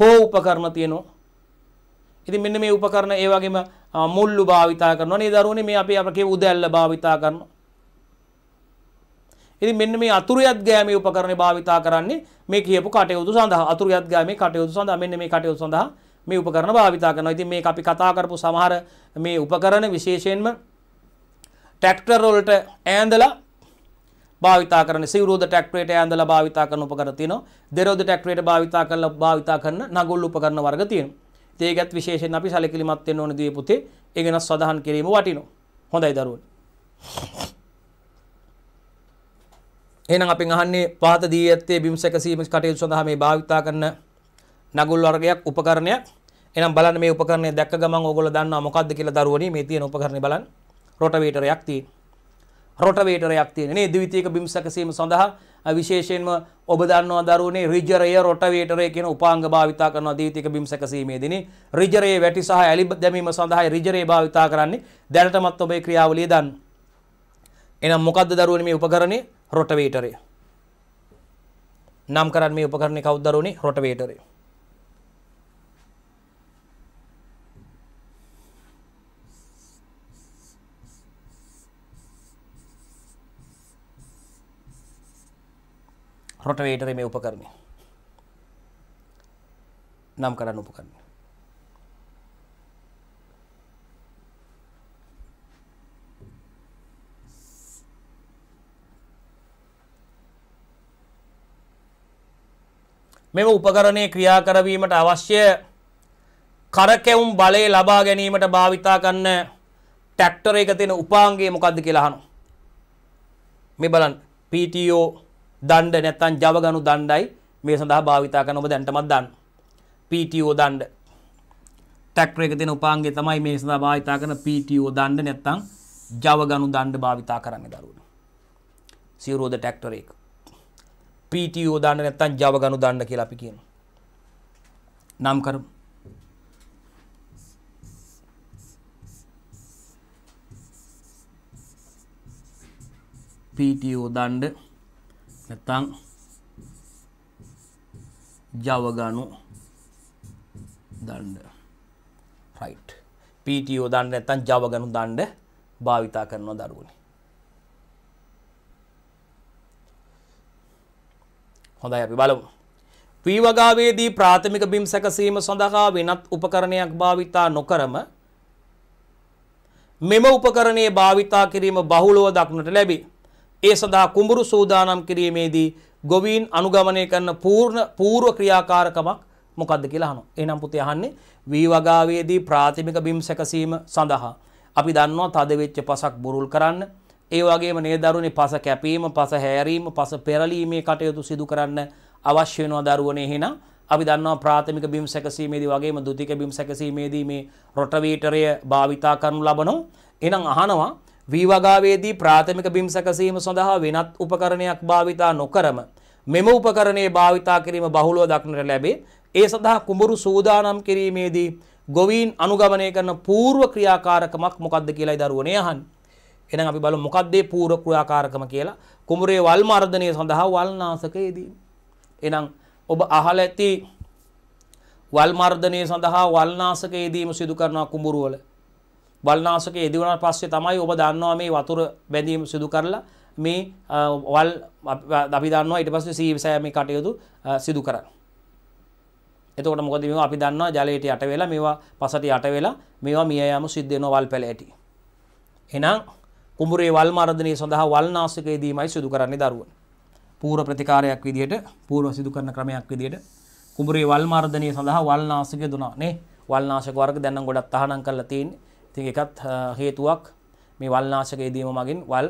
හෝ උපකරණ තියෙනවා ඉතින් මෙන්න මේ උපකරණ ඒ වගේම මුල්ලු භාවිතා කරනවා නේද දරුවනේ මේ අපි අපේ උදැල්ල භාවිතා කරනවා ඉතින් මෙන්න මේ අතුරුයත් ගෑමේ උපකරණේ භාවිතා කරන්නේ මේ කියපු කටයුතු සඳහා අතුරුයත් ගෑමේ කටයුතු සඳහා මෙන්න මේ කටයුතු සඳහා මේ උපකරණ භාවිතා කරනවා. ඉතින් මේක අපි කතා කරපු සමහර මේ උපකරණ විශේෂයෙන්ම ටැක්ටර් වලට ඈඳලා භාවිතා කරන සිවුරුද ටැක්ටරේට ඈඳලා භාවිතා කරන උපකරණ තියෙනවා. දෙරොද ටැක්ටරේට භාවිතා කරලා භාවිතා කරන නගුල් උපකරණ වර්ග තියෙනවා. ඒකත් විශේෂයෙන් අපි සැලකිලිමත් වෙන්න ඕන දුවේ පුතේ. ඒ ගැන සඳහන් කිරීම වටිනවා. හොඳයි දරුවනි. එහෙනම් අපි අහන්නේ පහත දී ඇත්තේ බිම්සක සීමස් කටයුතු සඳහා මේ භාවිතා කරන නගුල් වර්ගයක් උපකරණයක්. එහෙනම් බලන්න මේ උපකරණය දැක්ක ගමන් ඕගොල්ලෝ දන්නවා මොකක්ද කියලා දරුවනි මේ තියෙන උපකරණේ බලන්න. රොටවේටරයක් තියෙන. රොටවේටරයක් තියෙන නේ ද්විතීක බිම් සැකසීම සඳහා විශේෂයෙන්ම ඔබ දන්නවා දරුවනේ රිජරය රොටවේටරය කියන උපාංග භාවිතා කරනවා ද්විතීක බිම් සැකසීමේදීනේ රිජරයේ වැටි සහ ඇලි දැමීම සඳහා රිජරය භාවිතා කරන්නේ දැනටමත් ඔබේ ක්‍රියාවලිය දන්න. එහෙනම් මොකද්ද දරුවනේ මේ උපකරණේ රොටවේටරය. නම් කරන්නේ මේ උපකරණේ කවුද දරුවනේ රොටවේටරය. රොටවේටරේ මේ උපකරණය. නම් කරන්න උපකරණය. මෙම උපකරණය ක්‍රියා කරවීමට අවශ්‍ය කරකැවුම් බලය ලබා ගැනීමට භාවිතා කරන ටැක්ටර එක තියෙන උපාංගය මොකක්ද කියලා අහනවා. මේ බලන්න PTO දණ්ඩ නැත්තම් ජවගනු දණ්ඩයි මේ සඳහා භාවිතා කරන ඔබ දැන්ටමත් දන්න. PTO දණ්ඩ. ටැක්ටර් එක තියෙන උපාංගය තමයි මේ සඳහා භාවිතා කරන PTO දණ්ඩ නැත්තම් ජවගනු දණ්ඩ භාවිතා කරන්න දරුවෝ. සිවරෝද ටැක්ටර එක. PTO දණ්ඩ නැත්තම් ජවගනු දණ්ඩ කියලා අපි කියනවා. නම් කරමු. PTO දණ්ඩ නැත්තං ජවගනු දණ්ඩ රයිට් පීටෝ දන්න නැතන් ජවගනු දණ්ඩ භාවිතා කරනවා දරුවනි හොඳයි අපි බලමු පීවගාවේදී ප්‍රාථමික බිම් සැකසීම සඳහා වෙනත් උපකරණයක් භාවිතා නොකරම මෙම උපකරණයේ භාවිතා කිරීම බහුලව දක්නට ලැබේ ඒ සඳහා කුඹුරු සූදානම් කිරීමේදී ගොවීන් අනුගමනය කරන පූර්ණ පූර්ව ක්‍රියාකාරකමක් මොකක්ද කියලා අහනවා. එහෙනම් පුතේ අහන්නේ වී වගාවේදී ප්‍රාථමික බිම් සැකසීම සඳහා අපි දන්නවා තද වෙච්ච පසක් බුරුල් කරන්න, ඒ වගේම නේදරුනේ පස කැපීම, පස හැරීම, පස පෙරලීමේ කටයුතු සිදු කරන්න අවශ්‍ය වෙනවා දරුවනේ. එහෙනම් අපි දන්නවා ප්‍රාථමික බිම් සැකසීමේදී වගේම ද්විතීක බිම් සැකසීමේදී මේ රොටවීටරය භාවිතා කරනු ලබනවා. එහෙනම් අහනවා වීවගාවේදී ප්‍රාථමික බිම් සැකසීම සඳහා වෙනත් උපකරණයක් භාවිතා නොකරම මෙම උපකරණයේ භාවිතා කිරීම බහුලව දක්නට ලැබේ. ඒ සඳහා කුඹුරු සූදානම් කිරීමේදී ගොවීන් අනුගමනය කරන පූර්ව ක්‍රියාකාරකමක් මොකද්ද කියලායි දරුවනේ අහන්නේ. එහෙනම් අපි බලමු මොකක්ද මේ පූර්ව ක්‍රියාකාරකම කියලා. කුඹුරේ වල් මර්ධනය සඳහා වල් නාශකයේදී. එහෙනම් ඔබ අහලා ඇති වල් මර්ධනය සඳහා වල් නාශකයේදීම සිදු කරන කුඹුරු වල වල්නාශක යෙදවුණට පස්සේ තමයි ඔබ දන්නවා මේ වතුර බැඳීම සිදු කරලා මේ වල් අපි දන්නවා ඊට පස්සේ සීවිසෑ මේ කටයුතු සිදු කරන්න. එතකොට මොකද මේවා අපි දන්නවා ජලයට යට වෙලා මේවා පසට යට වෙලා මේවා මිය යාම සිද්ධ වෙනවා වල් පැලයට. එහෙනම් කුඹුරේ වල් මර්ධනය සඳහා වල් නාශක යෙදීමයි සිදු කරන්නේ දරුවන්. පූර්ව ප්‍රතිකාරයක් විදිහට පූර්ව සිදු කරන ක්‍රමයක් විදිහට කුඹුරේ වල් මර්ධනය සඳහා වල් නාශක දුනා නේ. වල් නාශක වර්ග දැන් නම් ගොඩක් තහනම් කරලා තියෙන්නේ. ති එකත් හේතුවක් මේ වල්නාශකයේදීම මගින් වල්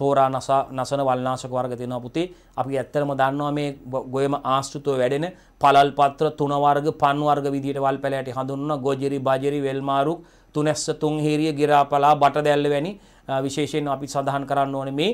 තෝරා නසා නසන වල්නාශක වර්ග තියෙනවා පුතේ අපි ඇත්තටම දන්නවා මේ ගොයම ආශ්‍රිතව වැඩෙන පළල් පත්‍ර තුන වර්ග පන් වර්ග විදිහට වල් පැලයට හඳුන්වන ගොජරි බජරි වෙල්මාරු තුනැස්ස තුන්හිරිය ගිරාපලා බට දැල්ල වැනි විශේෂයෙන් අපි සඳහන් කරන්න ඕනේ මේ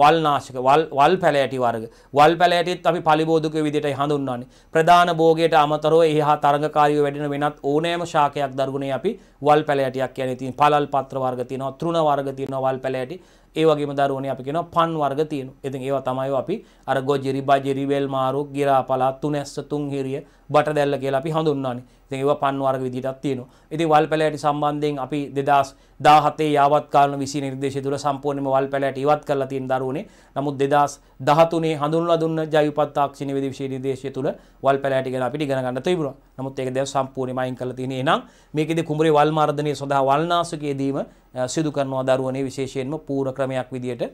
වල් නාශක වල් වල් පැලෑටි වර්ග. වල් පැලෑටිත් අපි පලිබෝධක විදිහටයි හඳුන්වන්නේ. ප්‍රධාන භෝගයට අමතරව එහා තරඟකාරීව වැඩෙන වෙනත් ඕනෑම ශාකයක් දරුණේ අපි වල් පැලෑටියක් කියන්නේ. ඉතින් පළල් පත්‍ර වර්ග තියෙනවා, තෘණ වර්ග තියෙනවා වල් පැලෑටි. ඒ වගේම දරුවනේ අපි කියනවා පන් වර්ග තියෙනවා. ඉතින් ඒවා තමයි අපි අර ගොජිරි, බජිරි, වෙල්මාරු, ගිරාපලා, තුනැස්ස, තුන්හිරිය, බටදැල්ල කියලා අපි හඳුන්වන්නේ. ඉතින් ඒවා පන් වර්ග විදිහටත් තියෙනවා. ඉතින් වල් පැලෑටි සම්බන්ධයෙන් අපි 2017 යාවත් කාලන 20 නිර්දේශය තුළ සම්පූර්ණයෙන්ම වල් පැලෑටි ඉවත් කරලා තියෙන දරුවනේ. නමුත් 2013 හඳුන්වලා දුන්න ජෛව උපත් තාක්ෂණික විධි විශේෂ නිර්දේශය තුළ වල් පැලෑටි ගැන අපිට ඉගෙන ගන්න තිබුණා. නමුත් ඒක දැන් සම්පූර්ණයෙන්ම අයින් කරලා තියෙන. එහෙනම් මේකෙදි කුඹුරේ වල් මර්ධනය සඳහා වල්නාශකයේදීම සිදු කරනවා දරුවනේ විශේෂයෙන්ම පූර්ව ක්‍රමයක් විදිහට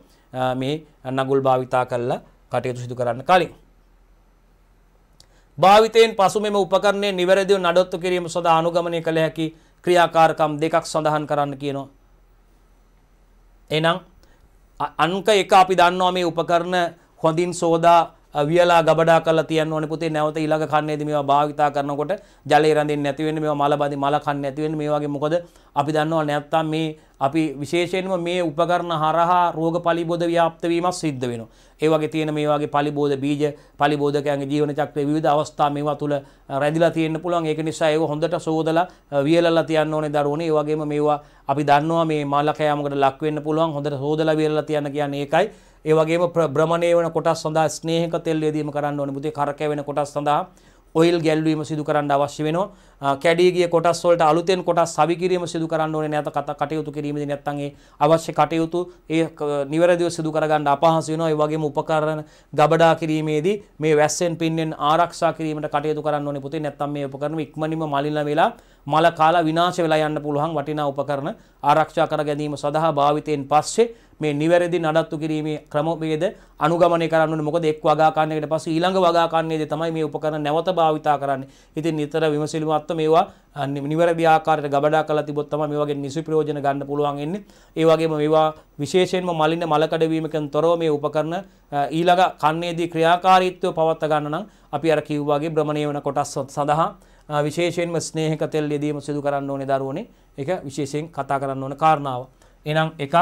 මේ නගුල් භාවිතා කරලා කටයුතු සිදු කරන්න කලින් භාවිතයෙන් පසු මෙම උපකරණය නිවැරදිව නඩත්තු කිරීම සඳහා අනුගමනය කළ හැකි ක්‍රියාකාරකම් දෙකක් සඳහන් කරන්න කියනවා. එනම් අංක එක අපි දන්නවා මේ උපකරණ හොඳින් සෝදා වියලා ගබඩා කරලා තියන්න ඕනේ පුතේ නැවත ඊළඟ කන්නේදී මේවා භාවිතා කරනකොට ජලය රැඳෙන්නේ නැති වෙන්නේ මේවා මල බඳි මල කන්නේ නැති වෙන්නේ මේ වගේ මොකද අපි දන්නවා නැත්තම් මේ අපි විශේෂයෙන්ම මේ උපකරණ හරහා රෝග පලිබෝධ ව්‍යාප්ත වීමක් සිද්ධ වෙනවා. ඒ වගේ තියෙන මේ වගේ පලිබෝධ බීජ පලිබෝධකයන්ගේ ජීවන චක්‍රයේ විවිධ අවස්ථා මේවා තුල රැඳිලා තියෙන්න පුළුවන්. ඒක නිසා ඒව හොඳට සෝදලා වියලලා තියන්න ඕනේ දරුවනේ. ඒ වගේම මේවා අපි දන්නවා මේ මලකෑමකට ලක් වෙන්න පුළුවන්. හොඳට සෝදලා වියලලා තියන්න කියන්නේ ඒකයි. ඒ වගේම භ්‍රමණය වන කොටස් සඳහා ස්නේහක තෙල් යෙදීම කරන්න ඕනේ පුතේ කරකැවෙන කොටස් සඳහා ඔයිල් ගැල්වීම සිදු කරන්න අවශ්‍ය වෙනවා කැඩීගිය කොටස් වලට අලුතෙන් කොටස් සවි කිරීම සිදු කරන්න ඕනේ නැත කතා කටයුතු කිරීමේදී නැත්නම් ඒ අවශ්‍ය කටයුතු ඒ නිවැරදිව සිදු කරගන්න අපහසු වෙනවා ඒ වගේම උපකරණ ගබඩා කිරීමේදී මේ වැස්සෙන් පින්නෙන් ආරක්ෂා කිරීමට කටයුතු කරන්න ඕනේ පුතේ නැත්නම් මේ උපකරණ ඉක්මනින්ම මලින වෙලා මල කාලා විනාශ වෙලා යන්න පුළුවන් වටිනා උපකරණ ආරක්ෂා කර ගැනීම සඳහා භාවිතයෙන් පස්සේ මේ නිවැරදි නඩත්තු කිරීමේ ක්‍රමවේද අනුගමනය කරන්න ඕනේ. මොකද එක් වගාකන්නයකට පස්සේ ඊළඟ වගාකන්නයේදී තමයි මේ උපකරණ නැවත භාවිතා කරන්නේ. ඉතින් නිතර විමසිලිමත්ව මේවා නිවැරදි ආකාරයට ගබඩා කරලා තිබොත් තමයි මේ වගේ නිසි ප්‍රයෝජන ගන්න පුළුවන් වෙන්නේ. ඒ වගේම මේවා විශේෂයෙන්ම මලින මලකඩවීමකින් තොරව මේ උපකරණ ඊළඟ කන්නේදී ක්‍රියාකාරීත්වය පවත්වා ගන්න නම් අපි අර කිව්වාගේ භ්‍රමණය වෙන කොටස් සඳහා විශේෂයෙන්ම ස්නේහක තෙල් යෙදීම සිදු කරන්න ඕනේ දරුවනේ. ඒක විශේෂයෙන් කතා කරන්න ඕන කාරණාව. එහෙනම් එකක්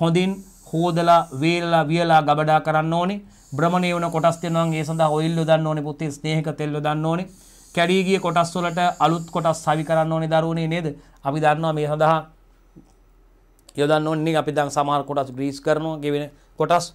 හොඳින් හෝදලා වේලලා වියලා ගබඩා කරන්න ඕනේ. භ්‍රමණය වුණ කොටස් තියෙනවා නම් ඒ සඳහා ඔයිල් යොදන්න ඕනේ පුතේ ස්නේහක තෙල් යොදන්න ඕනේ. කැඩී ගිය කොටස් වලට අලුත් කොටස් සවි කරන්න ඕනේ දරුවනේ නේද? අපි දන්නවා මේ සඳහා යොදන්න ඕනේ අපි දැන් සමහර කොටස් ග්‍රීස් කරනවා ගෙවෙන කොටස්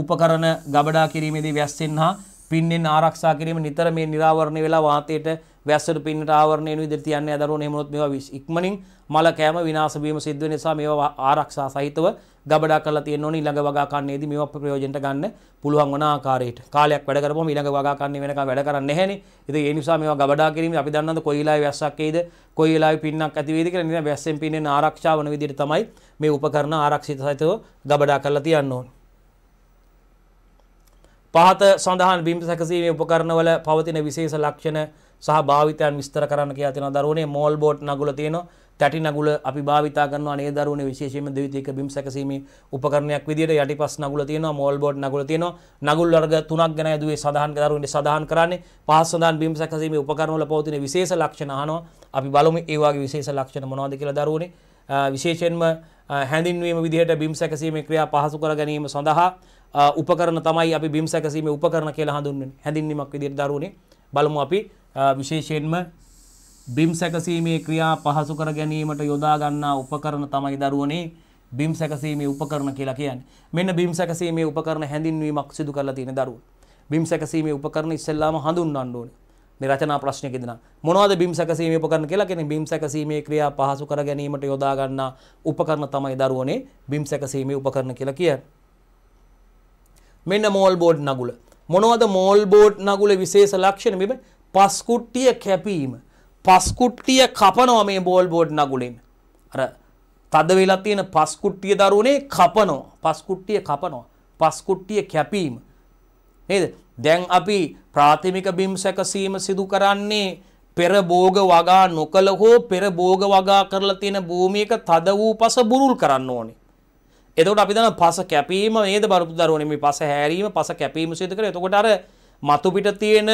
උපකරණ ගබඩා කිරීමේදී වැස්සෙන් හා පින්නෙන් ආරක්ෂා කිරීම නිතර මේ නිරාවරණය වෙලා වාතයට වැස්සට පින්නට ආවරණයන විදිහට තියන්නේ දරුවෝ එහෙම වුණොත් මේවා ඉක්මනින් මල කෑම විනාශ වීම සිද්ධ වෙන නිසා මේවා ආරක්ෂා සහිතව ගබඩා කරලා තියෙන්න ඕනේ ඊළඟ වගා කන්නේදී මේවා ප්‍රයෝජනට ගන්න පුළුවන් වන ආකාරයට කාලයක් වැඩ කරපුවම ඊළඟ වගා කන්නේ වෙනකම් වැඩ කරන්නේ නැහැනේ ඉතින් ඒ නිසා මේවා ගබඩා කිරීම අපි දන්නවද කොයි වෙලාවේ වැස්සක් එයිද කොයි වෙලාවේ පින්නක් ඇති වෙයිද කියලා නේද වැස්සෙන් පින්නෙන් ආරක්ෂා වන විදිහට තමයි මේ උපකරණ ආරක්ෂිත සහිතව ගබඩා කරලා තියන්න ඕනේ පහත සඳහන් බිම් සැකසීමේ උපකරණවල පවතින විශේෂ ලක්ෂණ සහ භාවිතයන් විස්තර කරන්න කියලා තියෙනවා දරුවනේ මෝල් බෝට් නගුල තියෙනවා තැටි නගුල අපි භාවිතා කරනවා අනේ දරුවනේ විශේෂයෙන්ම දෙවිතික බිම් සැකසීමේ උපකරණයක් විදියට යටිපස් නගුල තියෙනවා මෝල් බෝට් නගුල තියෙනවා නගුල් වර්ග තුනක් ගැන ඇදුවේ සඳහන් දරුවනේ සඳහන් කරන්නේ පහස් සඳහන් බිම් සැකසීමේ උපකරණ වල පවතින විශේෂ ලක්ෂණ අහනවා අපි බලමු ඒ වගේ විශේෂ ලක්ෂණ මොනවද කියලා දරුවනේ විශේෂයෙන්ම හැඳින්වීම විදිහට බිම් සැකසීමේ ක්‍රියා පහසු කර ගැනීම සඳහා උපකරණ තමයි අපි බිම් සැකසීමේ උපකරණ කියලා හඳුන්වන්නේ හැඳින්වීමක් විදිහට දරුවනේ බලමු අපි විශේෂයෙන්ම බිම් සැකසීමේ ක්‍රියා පහසු කර ගැනීමට යොදා ගන්නා උපකරණ තමයි දරුවනේ බිම් සැකසීමේ උපකරණ කියලා කියන්නේ. මෙන්න බිම් සැකසීමේ උපකරණ හැඳින්වීමක් සිදු කරලා තියෙන දරුවෝ. බිම් සැකසීමේ උපකරණ ඉස්සෙල්ලාම හඳුන්වන්න ඕනේ. මේ රචනා ප්‍රශ්නයකදී නම් මොනවද බිම් සැකසීමේ උපකරණ කියලා කියන්නේ බිම් සැකසීමේ ක්‍රියා පහසු කර ගැනීමට යොදා ගන්නා උපකරණ තමයි දරුවනේ බිම් සැකසීමේ උපකරණ කියලා කියන්නේ. මෙන්න මෝල් බෝඩ් නගුල. මොනවද මෝල් බෝඩ් නගුලේ විශේෂ ලක්ෂණ මේ පස්කුට්ටිය කැපීම පස්කුට්ටිය කපනවා මේ බෝල් බෝඩ් නගුලෙන් අර තද වෙලා තියෙන පස්කුට්ටිය දරුවනේ කපනවා පස්කුට්ටිය කපනවා පස්කුට්ටිය කැපීම නේද දැන් අපි ප්‍රාථමික බිම් සැකසීම සිදු කරන්නේ පෙර භෝග වගා නොකළ හෝ පෙර භෝග වගා කරලා තියෙන භූමියක තද වූ පස බුරුල් කරන්න ඕනේ එතකොට අපි දන්න පස කැපීම නේද බරපු දරුවනේ මේ පස හැරීම පස කැපීම සිදු කරේ එතකොට අර මතු පිට තියෙන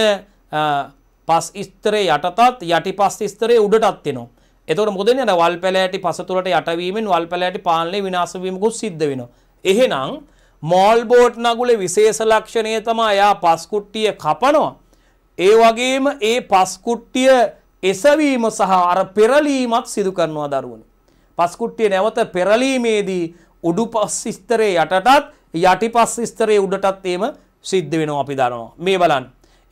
පස් ස්තරේ යටතත් යටිපස් ස්තරේ උඩටත් එනවා. එතකොට මොකද වෙන්නේ? අර වල් පැලෑටි පසතුලට යටවීමෙන් වල් පැලෑටි පාලනය විනාශ වීමකුත් සිද්ධ වෙනවා. එහෙනම් මෝල් බෝට් නගුලේ විශේෂ ලක්ෂණය තමයි එයා පස් කුට්ටිය කපනවා. ඒ වගේම ඒ පස් කුට්ටිය එසවීම සහ අර පෙරලීමත් සිදු කරනවා දරුවනේ. පස් කුට්ටිය නැවත පෙරලීමේදී උඩුපස් ස්තරේ යටටත් යටිපස් ස්තරේ උඩටත් එීම සිද්ධ වෙනවා අපි දන්නවා. මේ බලන්න.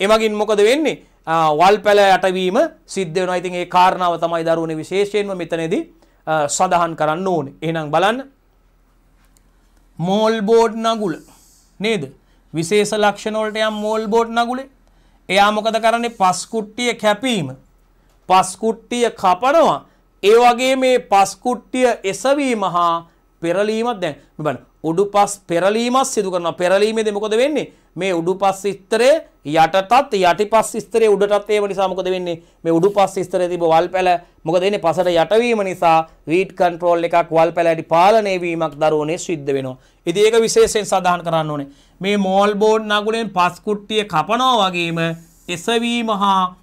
එමගින් මොකද වෙන්නේ? වල් පැල යටවීම සිද්ධ වෙනවා. ඉතින් ඒ කාරණාව තමයි දරුවනේ විශේෂයෙන්ම මෙතනදී සඳහන් කරන්න ඕනේ. එහෙනම් බලන්න මෝල් බෝඩ් නගුල නේද? විශේෂ ලක්ෂණ වලට යම් මෝල් බෝඩ් නගුලේ. එයා මොකද කරන්නේ? පස් කුට්ටිය කැපීම. පස් කුට්ටිය කපනවා. ඒ වගේ මේ පස් කුට්ටිය එසවීම හා පෙරලීමක් දැන් බලන්න. උඩුපස් පෙරලීමක් සිදු කරනවා. පෙරලීමේදී මොකද වෙන්නේ? මේ උඩුපස් ස්තරය යටටත් යටිපස් ස්තරේ උඩටත් ඒම නිසා මොකද වෙන්නේ මේ උඩුපස් ස්තරේ තිබ්බ වල් පැල මොකද වෙන්නේ පසට යටවීම නිසා වීඩ් කන්ට්‍රෝල් එකක් වල් පැලටි පාලනය වීමක් දරුවනේ සිද්ධ වෙනවා. ඉතින් ඒක විශේෂයෙන් සඳහන් කරන්න ඕනේ. මේ මෝල් බෝඩ් නගුලෙන් පස් කුට්ටිය කපනවා වගේම එසවීම හා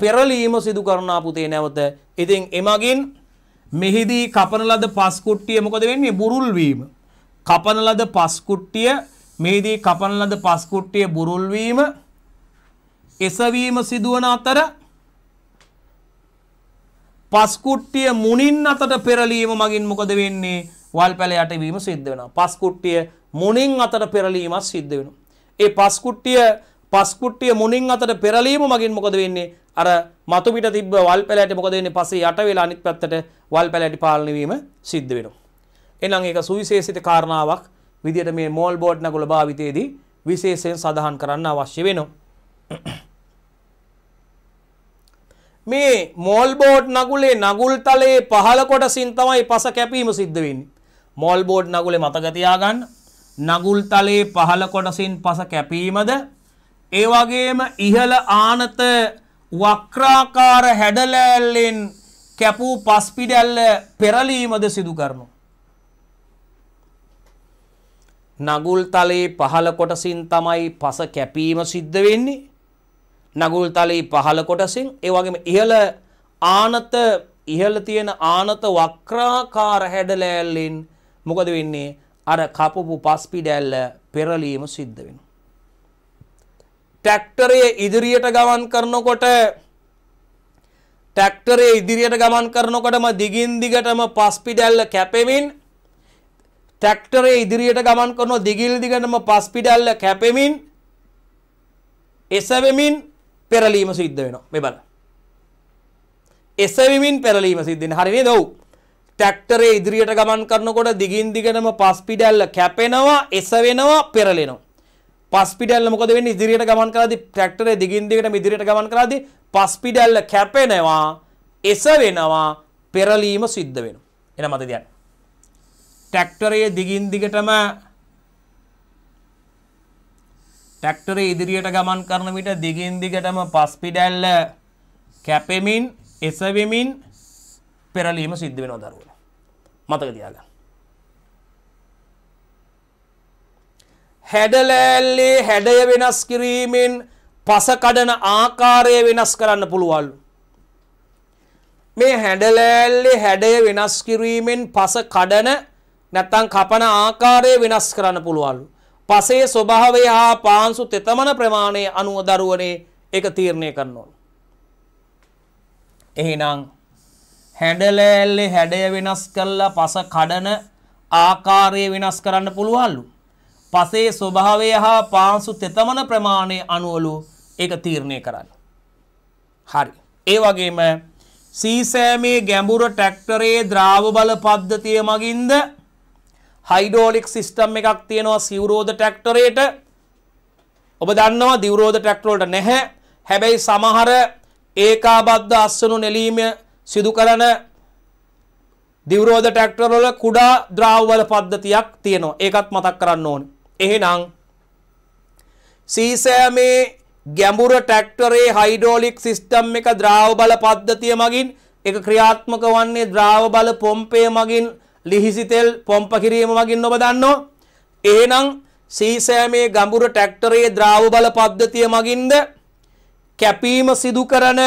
පෙරලීම සිදු කරනා පුතේ නැවත. ඉතින් එමගින් මෙහිදී කපන ලද පස් කුට්ටිය මොකද වෙන්නේ බුරුල් වීම. කපන ලද පස් කුට්ටිය මේදී කපන ලද පස් කුට්ටිය බුරුල් වීම එසවීම සිදුවන අතර පස් කුට්ටිය මුණින් අතට පෙරලීම මගින් මොකද වෙන්නේ වල් පැල යටවීම සිද්ධ වෙනවා පස් කුට්ටිය මුණින් අතට පෙරලීමක් සිද්ධ වෙනවා ඒ පස් කුට්ටිය පස් කුට්ටිය මුණින් අතට පෙරලීම මගින් මොකද වෙන්නේ අර මතු පිට තිබ්බ වල් පැලයට මොකද වෙන්නේ පස්සේ යට වෙලා අනිත් පැත්තට වල් පැලයට පාලනය වීම සිද්ධ වෙනවා එහෙනම් ඒක සුවිශේෂිත කාරණාවක් විදියට මේ මෝල් බෝඩ් නගුල භාවිතයේදී විශේෂයෙන් සඳහන් කරන්න අවශ්‍ය වෙනවා. මේ මෝල් බෝඩ් නගුලේ නගුල් තලයේ පහළ කොටසින් තමයි පස කැපීම සිද්ධ වෙන්නේ. මෝල් බෝඩ් නගුලේ මතක තියාගන්න. නගුල් තලයේ පහළ කොටසින් පස කැපීමද ඒ වගේම ඉහළ ආනත වක්‍රාකාර හැඩලෑල්ලෙන් කැපූ පස්පිඩැල්ල පෙරලීමද සිදු කරනවා. නගුල් තලයේ පහළ කොටසින් තමයි පස කැපීම සිද්ධ වෙන්නේ. නගුල් තලයේ පහළ කොටසින් ඒ වගේම ඉහළ ආනත ඉහළ තියෙන ආනත වක්‍රාකාර හැඩලෑල්ලෙන් මොකද වෙන්නේ? අර කපපු පස්පිඩැල්ල පෙරලීම සිද්ධ වෙනවා. ට්‍රැක්ටරය ඉදිරියට ගමන් කරනකොට ට්‍රැක්ටරය ඉදිරියට ගමන් කරනකොටම දිගින් දිගටම පස්පිඩැල්ල කැපෙමින් ටැක්ටරේ ඉදිරියට ගමන් කරන දිගිල් දිගටම පස්පිඩල්ල කැපෙමින් එසවෙමින් පෙරලීම සිද්ධ වෙනවා මේ බලන්න. එසවෙමින් පෙරලීම සිද්ධ වෙන හරිනේ දව්. ටැක්ටරේ ඉදිරියට ගමන් කරනකොට දිගින් දිගටම පස්පිඩල්ල කැපෙනවා එසවෙනවා පෙරලෙනවා. පස්පිඩල්ල මොකද වෙන්නේ ඉදිරියට ගමන් කරද්දී ට්‍රැක්ටරේ දිගින් දිගටම ඉදිරියට ගමන් කරද්දී පස්පිඩල්ල කැපෙනවා එසවෙනවා පෙරලීම සිද්ධ වෙනවා. එන මතක තියන්න. ටැක්ටරය දිගින් දිගටම ටැක්ටරේ ඉදිරියට ගමන් කරන විට දිගින් දිගටම පස් පිඩැල්ල කැපෙමින් එසවෙමින් පෙරලීම සිද්ධ වෙනවා දරුවෝ. මතක තියාගන්න. හැඩලෑල්ලේ හැඩය වෙනස් කිරීමෙන් පස කඩන ආකාරය වෙනස් කරන්න පුළුවන්ලු. මේ හැඩලෑල්ලේ හැඩය වෙනස් කිරීමෙන් පස කඩන නැත්තං කපන ආකාරය වෙනස් කරන්න පුළුවන්ලු. පසේ ස්වභාවය හා පාන්සු තෙතමන ප්‍රමාණය අනුව දරුවනේ එක තීරණය කරනොල්. එහිනම් හැඩලෑල්ලෙ හැඩය වෙනස් කල්ලා පස කඩන ආකාරය වෙනස් කරන්න පුළුවන්ලු. පසේ ස්වභාවය හා පාන්සු තෙතමන ප්‍රමාණය අනුවලු එක තීරණය කරන්න. හරි. ඒ වගේම සීසෑමේ ගැඹුර ටැක්ටරේ ද්‍රාව බල පද්ධතිය මගින්ද හයිඩෝලික් සිස්ටම් එකක් තියෙනවා සිවරෝධ ට්‍රැක්ටරේට ඔබ දන්නවා දිවරෝධ ට්‍රැක්ටරෝට නැහැ හැබැයි සමහර ඒකාබද්ධ අස්සනු නෙලීම සිදු කරන දිවරෝධ ට්‍රැක්ටරවල කුඩා ද්‍රාවවල පද්ධතියක් තියෙනවා ඒකත් මතක් කරන්න ඕන එහෙනම් සීසෑමේ ගැඹුර ට්‍රැක්ටරේ හයිඩෝලික් සිස්ටම් එක ද්‍රාව බල පද්ධතිය මගින් එක ක්‍රියාත්මක වන්නේ ද්‍රාව බල පොම්පය මගින් ලිහිසි තෙල් පොම්ප කිරීම මගින් ඔබ දන්නවා. එහෙනම් සීසෑමේ ගඹුර ට්‍රැක්ටරයේ ද්‍රාව බල පද්ධතිය මගින්ද කැපීම සිදු කරන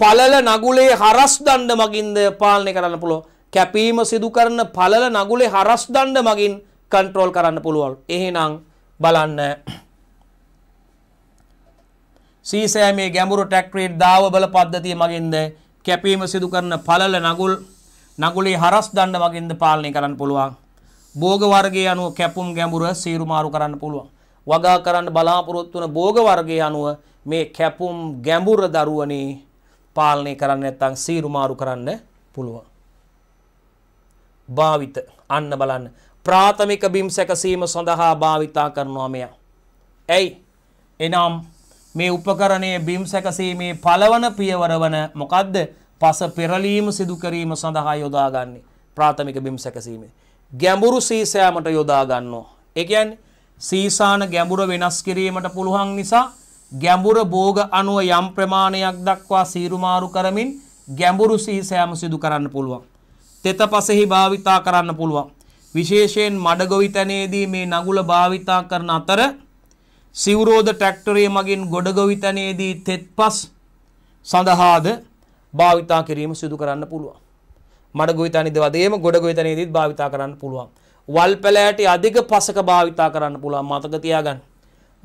පළල නගුලේ හරස් දණ්ඩ මගින්ද පාලනය කරන්න පුළුවන්. කැපීම සිදු කරන පළල නගුලේ හරස් දණ්ඩ මගින් කන්ට්‍රෝල් කරන්න පුළුවන්. එහෙනම් බලන්න සීසෑමේ ගැඹුරු ට්‍රැක්ටරේ දාව බල පද්ධතිය මගින්ද කැපීම සිදු කරන පළල නගුල් නගුලේ හරස් දණ්ඩ වගේද පාලනය කරන්න පුළුවන්. භෝග වර්ගයේ අනුව කැපුම් ගැඹුර සීරු මාරු කරන්න පුළුවන්. වගා කරන්න බලාපොරොත්තු වන භෝග වර්ගයේ අනුව මේ කැපුම් ගැඹුර දරුවනේ පාලනය කරන්න නැත්නම් සීරු මාරු කරන්න පුළුවන්. භාවිත අන්න බලන්න ප්‍රාථමික බිම් සැකසීම සඳහා භාවිතා කරනවා මෙයා. ඇයි? එනම් මේ උපකරණයේ බිම් සැකසීමේ පළවන පියවර වන මොකද්ද? පස පෙරලීම සිදු කිරීම සඳහා යොදාගන්නේ ප්‍රාථමික බිම් සැකසීමේ. ගැඹුරු සීසෑමට යොදා ගන්නවා. ඒ කියන්නේ සීසාන ගැඹුර වෙනස් කිරීමට පුළුවන් නිසා ගැඹුර භෝග අණුව යම් ප්‍රමාණයක් දක්වා සීරුමාරු කරමින් ගැඹුරු සීසෑම සිදු කරන්න පුළුවන්. තෙත පසෙහි භාවිතා කරන්න පුළුවන්. විශේෂයෙන් මඩගොවිතැනේදී මේ නගුල භාවිතා කරන අතර සිවරෝධ ටැක්ටරේ මගින් ගොඩගොවිතැනේදී තෙත්පස් සඳහාද භාවිතා කිරීම සිදු කරන්න පුළුවන්. මඩගොවිතනිද වදේම ගොඩගොවිතනයේදීත් භාවිතා කරන්න පුළුවන්. වල් පැලෑට අධික පසක භාවිතා කරන්න පුළුවන් මතක තියාගන්න.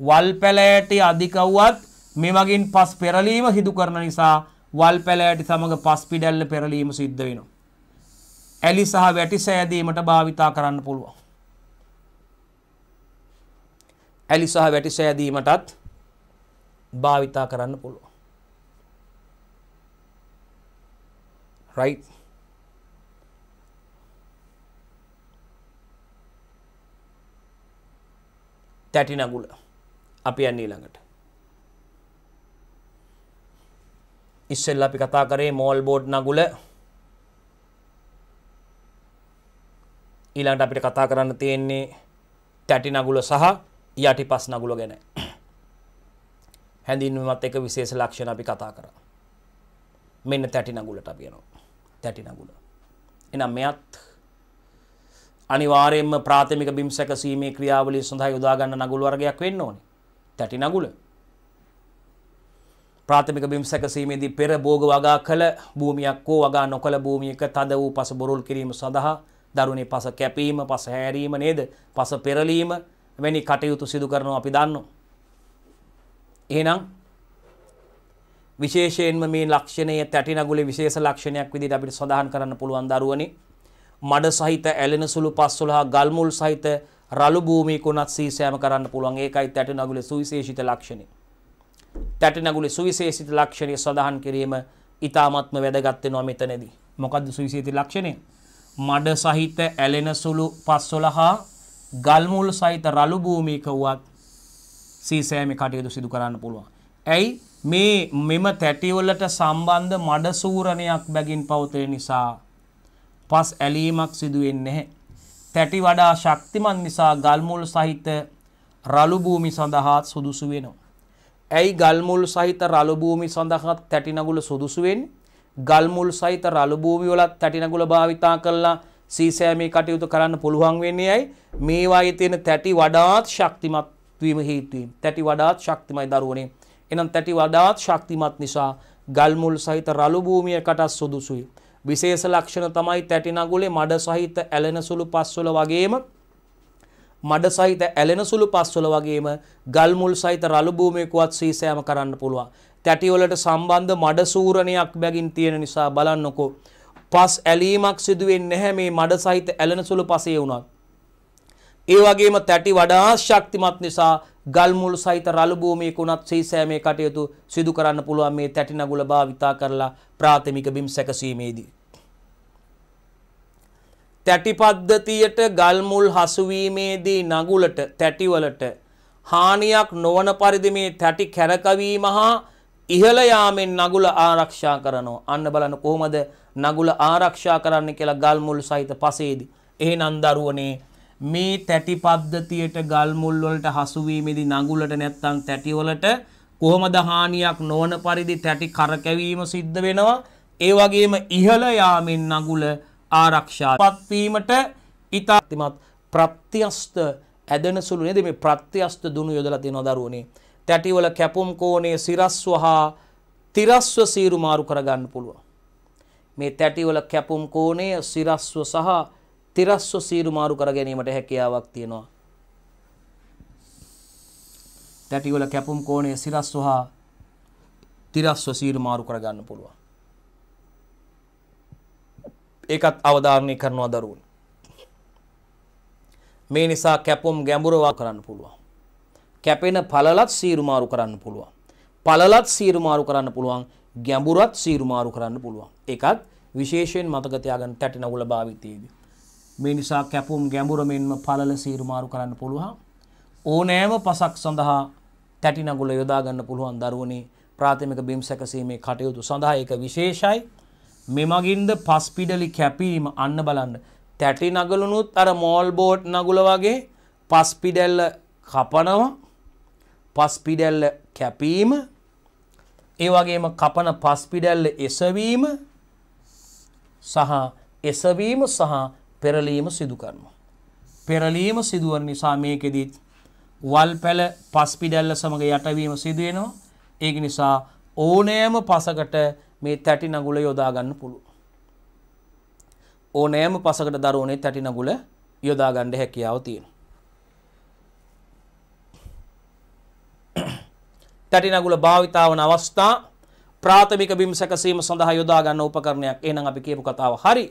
වල් පැලෑට අධිකව්වත් මෙමගින් පස් පෙරලීම හිදු කරන නිසා වල් පැලෑටි සමඟ පස් පිඩැල්ල පෙරලීම සිද්ධ වෙනවා. ඇලි සහ වැටි සෑදීමට භාවිතා කරන්න පුළුවන්. ඇලි සහ වැටි සෑදීමටත් භාවිතා කරන්න පුළුවන්. right? තැටි නගුල අපි යන්නේ ඊළඟට. ඉස්සෙල්ලා අපි කතා කරේ මෝල් බෝඩ් නගුල. ඊළඟට අපිට කතා කරන්න තියෙන්නේ තැටි නගුල සහ යටිපස් නගුල ගැන. හැඳින්වීමත් එක විශේෂ ලක්ෂණ අපි කතා කරා. මෙන්න තැටි නගුලට අපි යනවා. තැටි නගුණා. එනම් මෙයත් අනිවාර්යෙන්ම ප්‍රාථමික බිම් සැකසීමේ ක්‍රියාවලිය සඳහා යොදා ගන්න නගුල් වර්ගයක් වෙන්න ඕනේ. තැටි නගුල. ප්‍රාථමික බිම් සැකසීමේදී පෙර භෝග වගා කළ භූමියක් හෝ වගා නොකළ භූමියක තද වූ පස බොරුල් කිරීම සඳහා දරුණේ පස කැපීම, පස හැරීම නේද? පස පෙරලීම වැනි කටයුතු සිදු කරනවා අපි දන්නවා. එහෙනම් විශේෂයෙන්ම මේ ලක්ෂණය තැටි නගුලේ විශේෂ ලක්ෂණයක් විදිහට අපිට සඳහන් කරන්න පුළුවන් දරුවනේ මඩ සහිත ඇලෙන සුළු පස් 12 ගල් මුල් සහිත රළු භූමිකුණත් සීසෑම කරන්න පුළුවන් ඒකයි තැටි නගුලේ සුවිශේෂිත ලක්ෂණය තැටි නගුලේ සුවිශේෂිත ලක්ෂණය සඳහන් කිරීම ඊ타ත්ම වැදගත් වෙනවා මෙතනදී මොකද්ද සුවිශේෂිත ලක්ෂණය මඩ සහිත ඇලෙන සුළු පස් 12 ගල් මුල් සහිත රළු භූමික වුවත් සීසෑම කටයුතු සිදු කරන්න පුළුවන් ඇයි මේ මෙම තැටිවලට සම්බන්ධ මඩසූරණයක් බැගින් පවතේ නිසා පස් ඇලීමක් සිදුවෙන්නේ නැහැ. තැටි වඩා ශක්තිමත් නිසා ගල්මුල් සහිත රළු භූමි සඳහා සුදුසු වෙනවා. ඇයි ගල්මුල් සහිත රළු භූමි සඳහා තැටි නගුල සුදුසු වෙන්නේ? ගල්මුල් සහිත රළු භූමි වලත් තැටි නගුල භාවිතා කරලා සීසෑමේ කටයුතු කරන්න පුළුවන් වෙන්නේ ඇයි? මේවායේ තියෙන තැටි වඩාත් ශක්තිමත් වීම හේතුවෙන්. තැටි වඩාත් ශක්තිමයි දරුවනේ. එනම් තැටි වඩාත් ශක්තිමත් නිසා ගල්මුල් සහිත රළු භූමියකටත් සුදුසුයි. විශේෂ ලක්ෂණ තමයි තැටි නගුලේ මඩ සහිත ඇලෙන සුළු පස්වල වගේම මඩ සහිත ඇලෙන සුළු පස්වල වගේම ගල්මුල් සහිත රළු භූමියකවත් සීසෑම කරන්න පුළුවන්. තැටි වලට සම්බන්ධ මඩ සූරණයක් බැගින් තියෙන නිසා බලන්නකෝ. පස් ඇලීමක් සිදු වෙන්නේ නැහැ මේ මඩ සහිත ඇලෙන සුළු පසේ වුණත්. ඒ වගේම තැටි වඩා ශක්තිමත් නිසා ගල් මුල් සහිත රළු භූමියක උනත් සීසෑමේ කටයුතු සිදු කරන්න පුළුවන් මේ තැටි නගුල භාවිතා කරලා ප්‍රාථමික බිම් සැකසීමේදී තැටි පද්ධතියට ගල් මුල් හසුවීමේදී නගුලට තැටිවලට හානියක් නොවන පරිදි මේ තැටි කැරකවීම හා ඉහළ යාමෙන් නගුල ආරක්ෂා කරනවා. අන්න බලන්න කොහොමද නගුල ආරක්ෂා කරන්න කියලා ගල් මුල් සහිත පසේදී. එහෙනම් දරුවනේ මේ තැටි පද්ධතියට ගල් මුල් වලට හසු වීමේදී නඟුලට නැත්තම් තැටි වලට කොහොමද හානියක් නොවන පරිදි තැටි කරකැවීම සිද්ධ වෙනවා ඒ වගේම ඉහළ යාමෙන් නඟුල ආරක්ෂාපත් වීමට ඉතාමත් ප්‍රත්‍යස්ත ඇදෙන සුළු නේද මේ ප්‍රත්‍යස්ත දුණු යොදලා තියෙනවා දරුවනේ තැටි වල කැපුම් කෝණය සිරස්ව හා තිරස්ව සීරු මාරු කරගන්න පුළුවන් මේ තැටි වල කැපුම් කෝණය සිරස්ව සහ තිරස්ව සීරු මාරු කර ගැනීමට හැකියාවක් තියෙනවා. තැටිවල කැපුම් කෝණය සිරස්ව හා තිරස්ව සීරු මාරු කර ගන්න පුළුවන්. ඒකත් අවධාරණය කරනවා දරුවන්. මේ නිසා කැපුම් ගැඹුරවා කරන්න පුළුවන්. කැපෙන පළලත් සීරු මාරු කරන්න පුළුවන්. පළලත් සීරු මාරු කරන්න පුළුවන්. ගැඹුරත් සීරු මාරු කරන්න පුළුවන්. ඒකත් විශේෂයෙන් මතක තියාගන්න තැටි නගුල භාවිතයේදී මේ නිසා කැපුම් ගැඹුර මෙන්ම පළල සීරුමාරු කරන්න පුළුවන්. ඕනෑම පසක් සඳහා තැටි නගුල යොදා ගන්න පුළුවන් දරුවනේ ප්‍රාථමික බිම් සැකසීමේ කටයුතු සඳහා ඒක විශේෂයි. මෙමගින්ද පස් පිඩලි කැපීම අන්න බලන්න. තැටි නගලුනුත් අර මෝල් බෝඩ් නගුල වගේ පස් පිඩැල්ල කපනවා. පස් පිඩැල්ල කැපීම ඒ වගේම කපන පස් පිඩැල්ල එසවීම සහ එසවීම සහ පෙරලීම සිදු කරනවා. පෙරලීම සිදුවන නිසා මේකෙදීත් වල් පැල පස් පිඩැල්ල සමඟ යටවීම සිදුවෙනවා. ඒක නිසා ඕනෑම පසකට මේ තැටි නගුල යොදාගන්න පුළුව. ඕනෑම පසකට දරුවනේ තැටි නගුල යොදාගණ්ඩ හැකියාව තියෙන. තැටිනගුල භාවිතාවන අවස්ථා ප්‍රාථමික බිම් සැකසීම සඳහා යොදාගන්න උපකරණයක් එනම් අපි කියපු කතාව හරි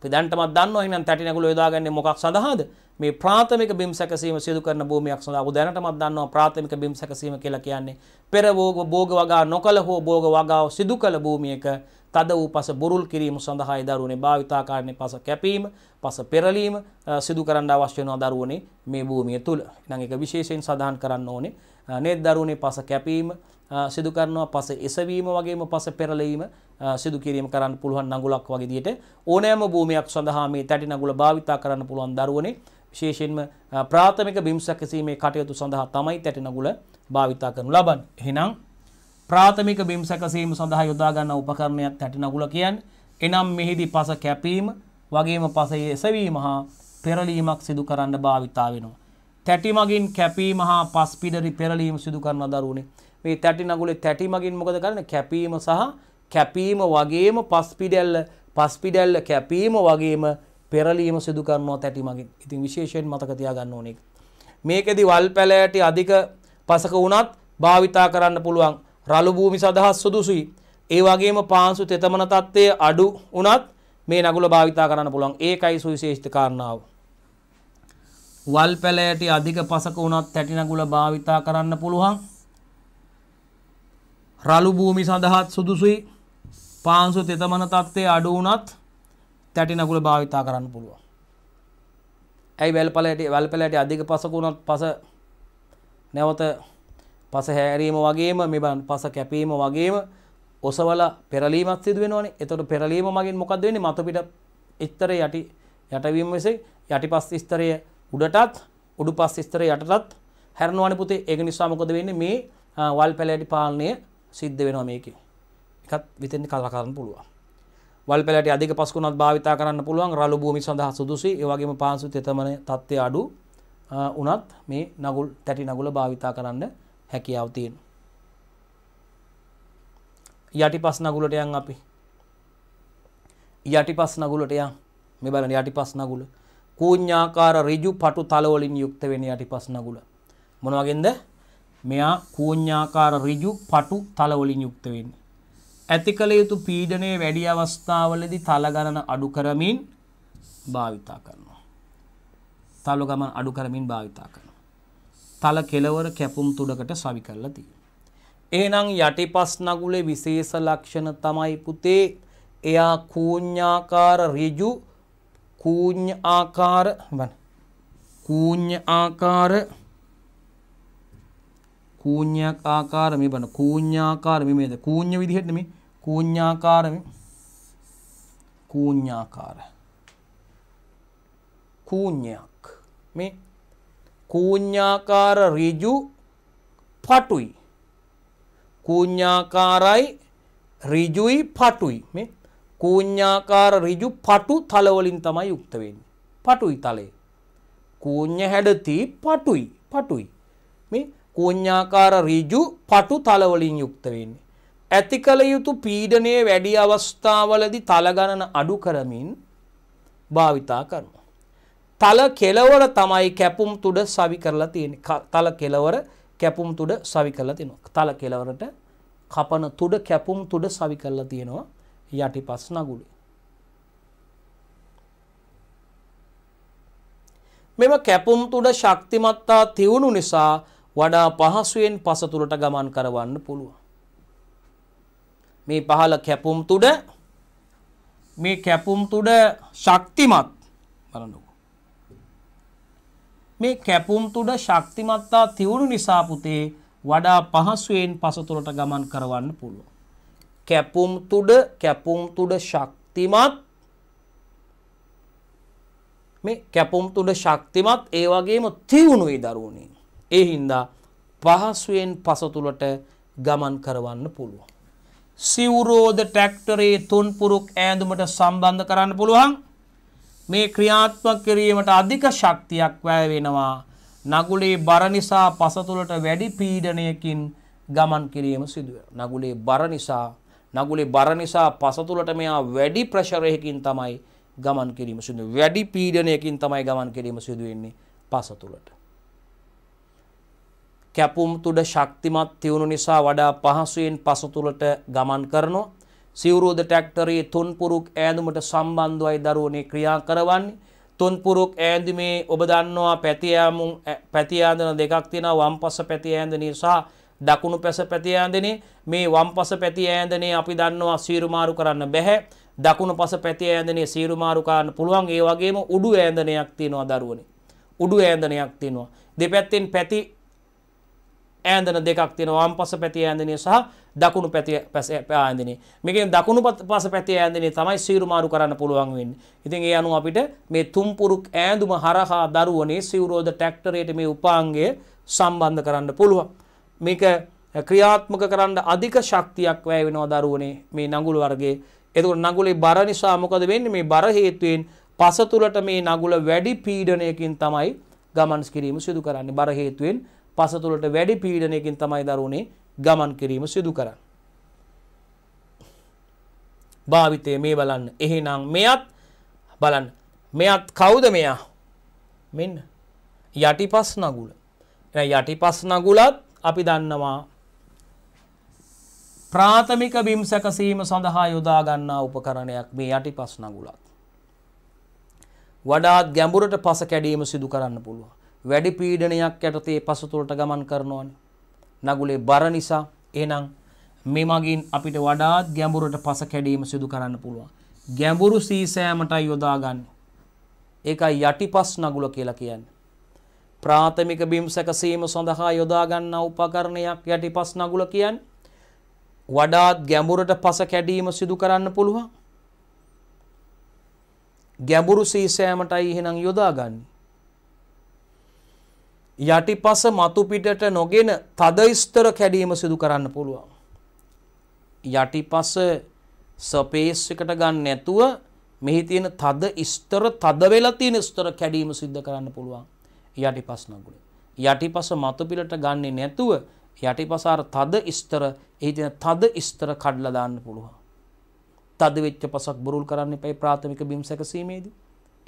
පිදන්ටමත් දන්න එහෙනම් තැටි නැගුල යොදාගන්නේ මොකක් සඳහාද මේ ප්‍රාථමික බිම් සැකසීම සිදු කරන භූමියක් සඳහා උදැනටමත් දන්නවා ප්‍රාථමික බිම් සැකසීම කියලා කියන්නේ පෙර භෝග භෝග වගා නොකල හෝ භෝග වගාව සිදු කළ භූමියක තද වූ පස බුරුල් කිරීම සඳහායි දරුවනේ භාවිතාකාරණේ පස කැපීම පස පෙරලීම සිදු කරන්න අවශ්‍ය වෙනවා දරුවනේ මේ භූමිය තුල. එහෙනම් ඒක විශේෂයෙන් සඳහන් කරන්න ඕනේ. නේද දරුවනේ පස කැපීම සිදු කරනවා පස එසවීම වගේම පස පෙරලීම සිදු කිරීම කරන්න පුළුවන් නඟුලක් වගේ විදිහට ඕනෑම භූමියක් සඳහා මේ තැටි නඟුල භාවිතා කරන්න පුළුවන් දරුවනේ විශේෂයෙන්ම ප්‍රාථමික බිම් සැකසීමේ කටයුතු සඳහා තමයි තැටි නඟුල භාවිතා කරනු ලබන්නේ. එහෙනම් ප්‍රාථමික බිම් සැකසීම සඳහා යොදා ගන්නා උපකරණයක් තැටි නඟුල කියන්නේ. එනම් මෙහිදී පස කැපීම වගේම පසේ එසවීම හා පෙරලීමක් සිදු කරන්න භාවිතා වෙනවා. තැටි මගින් කැපීම හා පස් පිඩරි පෙරලීම සිදු කරන දරුවනේ මේ තැටි නගුලේ තැටි මගින් මොකද කරන්නේ කැපීම සහ කැපීම වගේම පස්පිඩැල්ල පස්පිඩැල්ල කැපීම වගේම පෙරලීම සිදු කරනවා තැටි මගින්. ඉතින් විශේෂයෙන් මතක තියාගන්න ඕනේ. මේකෙදි වල් පැලෑටි අධික පසක වුණත් භාවිතා කරන්න පුළුවන්. රළු භූමි සඳහා සුදුසුයි. ඒ වගේම පාංශු තෙතමන තත්ත්වය අඩු වුණත් මේ නගුල භාවිතා කරන්න පුළුවන්. ඒකයි සුවිශේෂිත කාරණාව. වල් පැලෑටි අධික පසක වුණත් තැටි නගුල භාවිතා කරන්න පුළුවන්. රළු භූමි සඳහාත් සුදුසුයි පාංශු තෙතමන තත්ත්වයේ අඩු වුණත් තැටි නගුල භාවිතා කරන්න පුළුවන්. ඇයි වැල්පලට වැල්පලට අධික පසක වුණත් පස නැවත පස හැරීම වගේම මේ බන් පස කැපීම වගේම ඔසවල පෙරලීමක් සිදු වෙනවනේ. එතකොට පෙරලීම මගින් මොකද වෙන්නේ? මතු පිට ඉස්තර යටි යටවීම විසෙයි යටිපස් ස්තරය උඩටත් උඩුපස් ස්තරය යටටත් හැරෙනවනේ පුතේ. ඒක නිසා මොකද වෙන්නේ? මේ වල් පැලෑටි පාලනය සිද්ධ වෙනවා මේකේ. එකත් විතෙන් කල්ලා කරන්න පුළුවන්. වල් පැලට අධික පස්කුණත් භාවිතා කරන්න පුළුවන් රළු භූමි සඳහා සුදුසුයි. ඒ වගේම පාංශු තෙතමන තත්ත්වය අඩු උනත් මේ නගුල් තැටි නගුල භාවිතා කරන්න හැකියාව තියෙනවා. යටිපස් නගුලට යන් අපි. යටිපස් නගුලට යන්. මේ බලන්න යටිපස් නගුල. කූඤ්ඤාකාර ඍජු පටු තලවලින් යුක්ත වෙන යටිපස් නගුල. මොනවාගෙන්ද? මෙයා කෝඥාකාර ඍජු පටු තලවලින් යුක්ත වෙන්නේ. ඇති කළ යුතු පීඩනය වැඩි අවස්ථාවලදී තල ගණන අඩු කරමින් භාවිතා කරනවා. තල ගමන අඩු කරමින් භාවිතා කරනවා. තල කෙලවර කැපුම් තුඩකට සවි කරලා තියෙනවා. එහෙනම් යටිපස් නගුලේ විශේෂ ලක්ෂණ තමයි පුතේ එයා කූඤ්ඤාකාර ඍජු කූඤ්ඤාකාර වන කූඤ්ඤාකාර කූඤ්ඤයක් ආකාර මේ බලන්න කූඤ්ඤාකාර මේ මේද කූඤ්ඤ විදිහට මේ කූඤ්ඤාකාර මේ කූඤ්ඤාකාර කූඤ්ඤයක් මේ කූඤ්ඤාකාර ඍජු පටුයි කූඤ්ඤාකාරයි ඍජුයි පටුයි මේ කූඤ්ඤාකාර ඍජු පටු තල වලින් තමයි යුක්ත වෙන්නේ පටුයි තලය කූඤ්ඤ හැඩති පටුයි පටුයි කෝඤ්ඤාකාර ඍජු පටු තලවලින් යුක්ත වෙන්නේ. ඇති කළ යුතු පීඩනයේ වැඩි අවස්ථාවලදී තල ගණන අඩු කරමින් භාවිතා කරනවා. තල කෙලවර තමයි කැපුම් තුඩ සවි කරලා තියෙන්නේ. තල කෙලවර කැපුම් තුඩ සවි කරලා තිනවා. තල කෙලවරට කපන තුඩ කැපුම් තුඩ සවි කරලා තියෙනවා යටිපස් නගුලේ. මෙම කැපුම් තුඩ ශක්තිමත්තා තිවුණු නිසා වඩා පහසුවෙන් පසතුරට ගමන් කරවන්න පුළුවන්. මේ පහළ කැපුම් තුඩ මේ කැපුම් තුඩ ශක්තිමත් බලන්නකෝ. මේ කැපුම් තුඩ ශක්තිමත්තා තිවුණු නිසා පුතේ වඩා පහසුවෙන් පසතුරට ගමන් කරවන්න පුළුවන්. කැපුම් තුඩ කැපුම් තුඩ ශක්තිමත් මේ කැපුම් තුඩ ශක්තිමත් ඒ වගේම තිවුණුයි දරුවනේ ඒ හින්දා පහසුවෙන් පසතුලට ගමන් කරවන්න පුළුවන්. සිවුරෝධ ටැක්ටරේ තුන්පුරුක් ඈඳුමට සම්බන්ධ කරන්න පුළුවන් මේ ක්‍රියාත්මක කිරීමට අධික ශක්තියක් වැය වෙනවා නගුලේ බර නිසා පසතුලට වැඩි පීඩනයකින් ගමන් කිරීම සිදුව. නගුලේ බර නිසා නගුලේ බර නිසා පසතුලට මෙයා වැඩි ප්‍රශරයකින් තමයි ගමන් කිරීම සිදු. වැඩි පීඩනයකින් තමයි ගමන් කිරීම සිදුවෙන්නේ පසතුලට. කැපුම් තුඩ ශක්තිමත් තියුණු නිසා වඩා පහසුවෙන් පසතුලට ගමන් කරනවා. සිවුරුද ටැක්ටරයේ තුන්පුරුක් ඈඳුමට සම්බන්ධවයි දරුවනේ ක්‍රියා කරවන්නේ. තුන්පුරුක් ඈඳුමේ ඔබ දන්නවා පැතියාමුම් පැතියාඳන දෙකක් තියෙනවා වම්පස පැති ඈඳ නිසා දකුණු පැස පැති ඈඳනේ මේ වම්පස පැති ඈඳනේ අපි දන්නවා සීරුමාරු කරන්න බෑ. දකුණු පස පැති ඈඳනේ සීරුමාරු කරන්න පුළුවන්. ඒ වගේම උඩු ඈඳනයක් තියෙනවා දරුවනේ. උඩු ඈඳනයක් තියෙනවා. දෙපැත්තෙන් පැති ඇන්දන දෙකක් තියෙන වම් පස පැති ඇඳනය සහ දකුණු පැති පැසපෑන්දින මේකින් දකුණු පස පැති ඇඳනේ තමයි සීරුමාරු කරන්න පුළුවන් වෙන්න ඉතින් ඒ අනු අපිට මේ තුම්පුරුක් ඇඳුම හරහා දරුවනේ සිවරෝධ ටැක්ටරයට මේ උපාන්ගේ සම්බන්ධ කරන්න පුළුවන් මේක ක්‍රියාත්මක කරන්න අධික ශක්තියක් වැය වෙනවා දරුවනේ මේ නඟුල වර්ගේ එතුකට නගුලේ බර නිසා මොකද වෙන්නේ මේ බර හේතුවෙන් පස තුලට මේ නගුල වැඩි පීඩනයකින් තමයි ගමන් කිරීම සිදු කරන්නේ බර හේතුවෙන් පසතුළට වැඩි පීඩනයකින් තමයි දරුවනේ ගමන් කිරීම සිදු කරන්න. භාවිතය මේ බලන්න එහෙනම් මෙයත් බලන්න මෙයත් කවුද මෙයා මෙන්න යටිපස් නගුල යටිපස් නගුලත් අපි දන්නවා ප්‍රාථමික බිම් සැකසීම සඳහා යොදා ගන්නා උපකරණයක් මේ යටිපස් නගුලත් වඩාත් ගැඹුරට පස කැඩීම සිදු කරන්න පුළුවන් වැඩි පීඩනයක් යටතේ පසුතුරට ගමන් කරනවනේ. නගුලේ බර නිසා එහෙනම් මේ මගින් අපිට වඩාත් ගැඹුරට පස කැඩීම සිදු කරන්න පුළුවන්. ගැඹුරු සීසෑමටයි යොදාගන්න. ඒකයි යටිපස් නගුල කියලා කියන්නේ. ප්‍රාථමික බිම් සැකසීම සඳහා යොදාගන්නා උපකරණයක් යටිපස් නගුල කියන්නේ. වඩාත් ගැඹුරට පස කැඩීම සිදු කරන්න පුළුවන්. ගැඹුරු සීසෑමටයි එහෙනම් යොදාගන්නේ. යටිපස මතුපිටට නොගෙන තද ස්තර කැඩීම සිදු කරන්න පුළුවන්. යටිපස සපේස් එකට ගන්න නැතුව මෙහි තියෙන තද ස්තර තද වෙලා තියෙන ස්තර කැඩීම සිද්ධ කරන්න පුළුවන් යටිපස් නගුලේ. යටිපස මතුපිටට ගන්නේ නැතුව යටිපස අර තද ස්තර එහි තියෙන තද ස්තර කඩලා දාන්න පුළුවන්. තද වෙච්ච පසක් බුරුල් කරන්න එපයි ප්‍රාථමික බිම් සැකසීමේදී.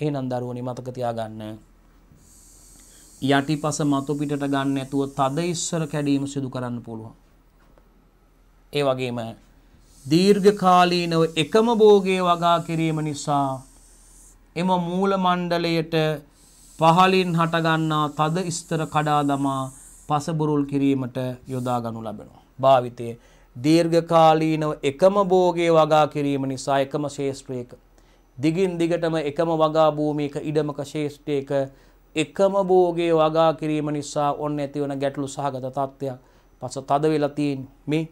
එහෙනම් දරුවනි මතක තියාගන්න. යටිපස මතු පිටට ගන්න නැතුව තද ඉස්සර කැඩීම සිදු කරන්න පුළුවන්. ඒ වගේම දීර්ඝකාලීනව එකම භෝගයේ වගා කිරීම නිසා එම මූල මණ්ඩලයට පහලින් හට ගන්නා තද ඉස්තර කඩා දමා පසබුරුල් කිරීමට යොදා ගනු ලැබෙනවා. භාවිතයේ දීර්ඝකාලීනව එකම භෝගයේ වගා කිරීම නිසා එකම ශේෂ්ත්‍රයක දිගින් දිගටම එකම වගා භූමියක ඉඩමක ශේෂ්ඨයක එකම භෝගේ වගා කිරීම නිසා ඔන්න ඇතිවන ගැටලු සහගත තත්ත්වයක් පස තද වෙලා තියෙන මේ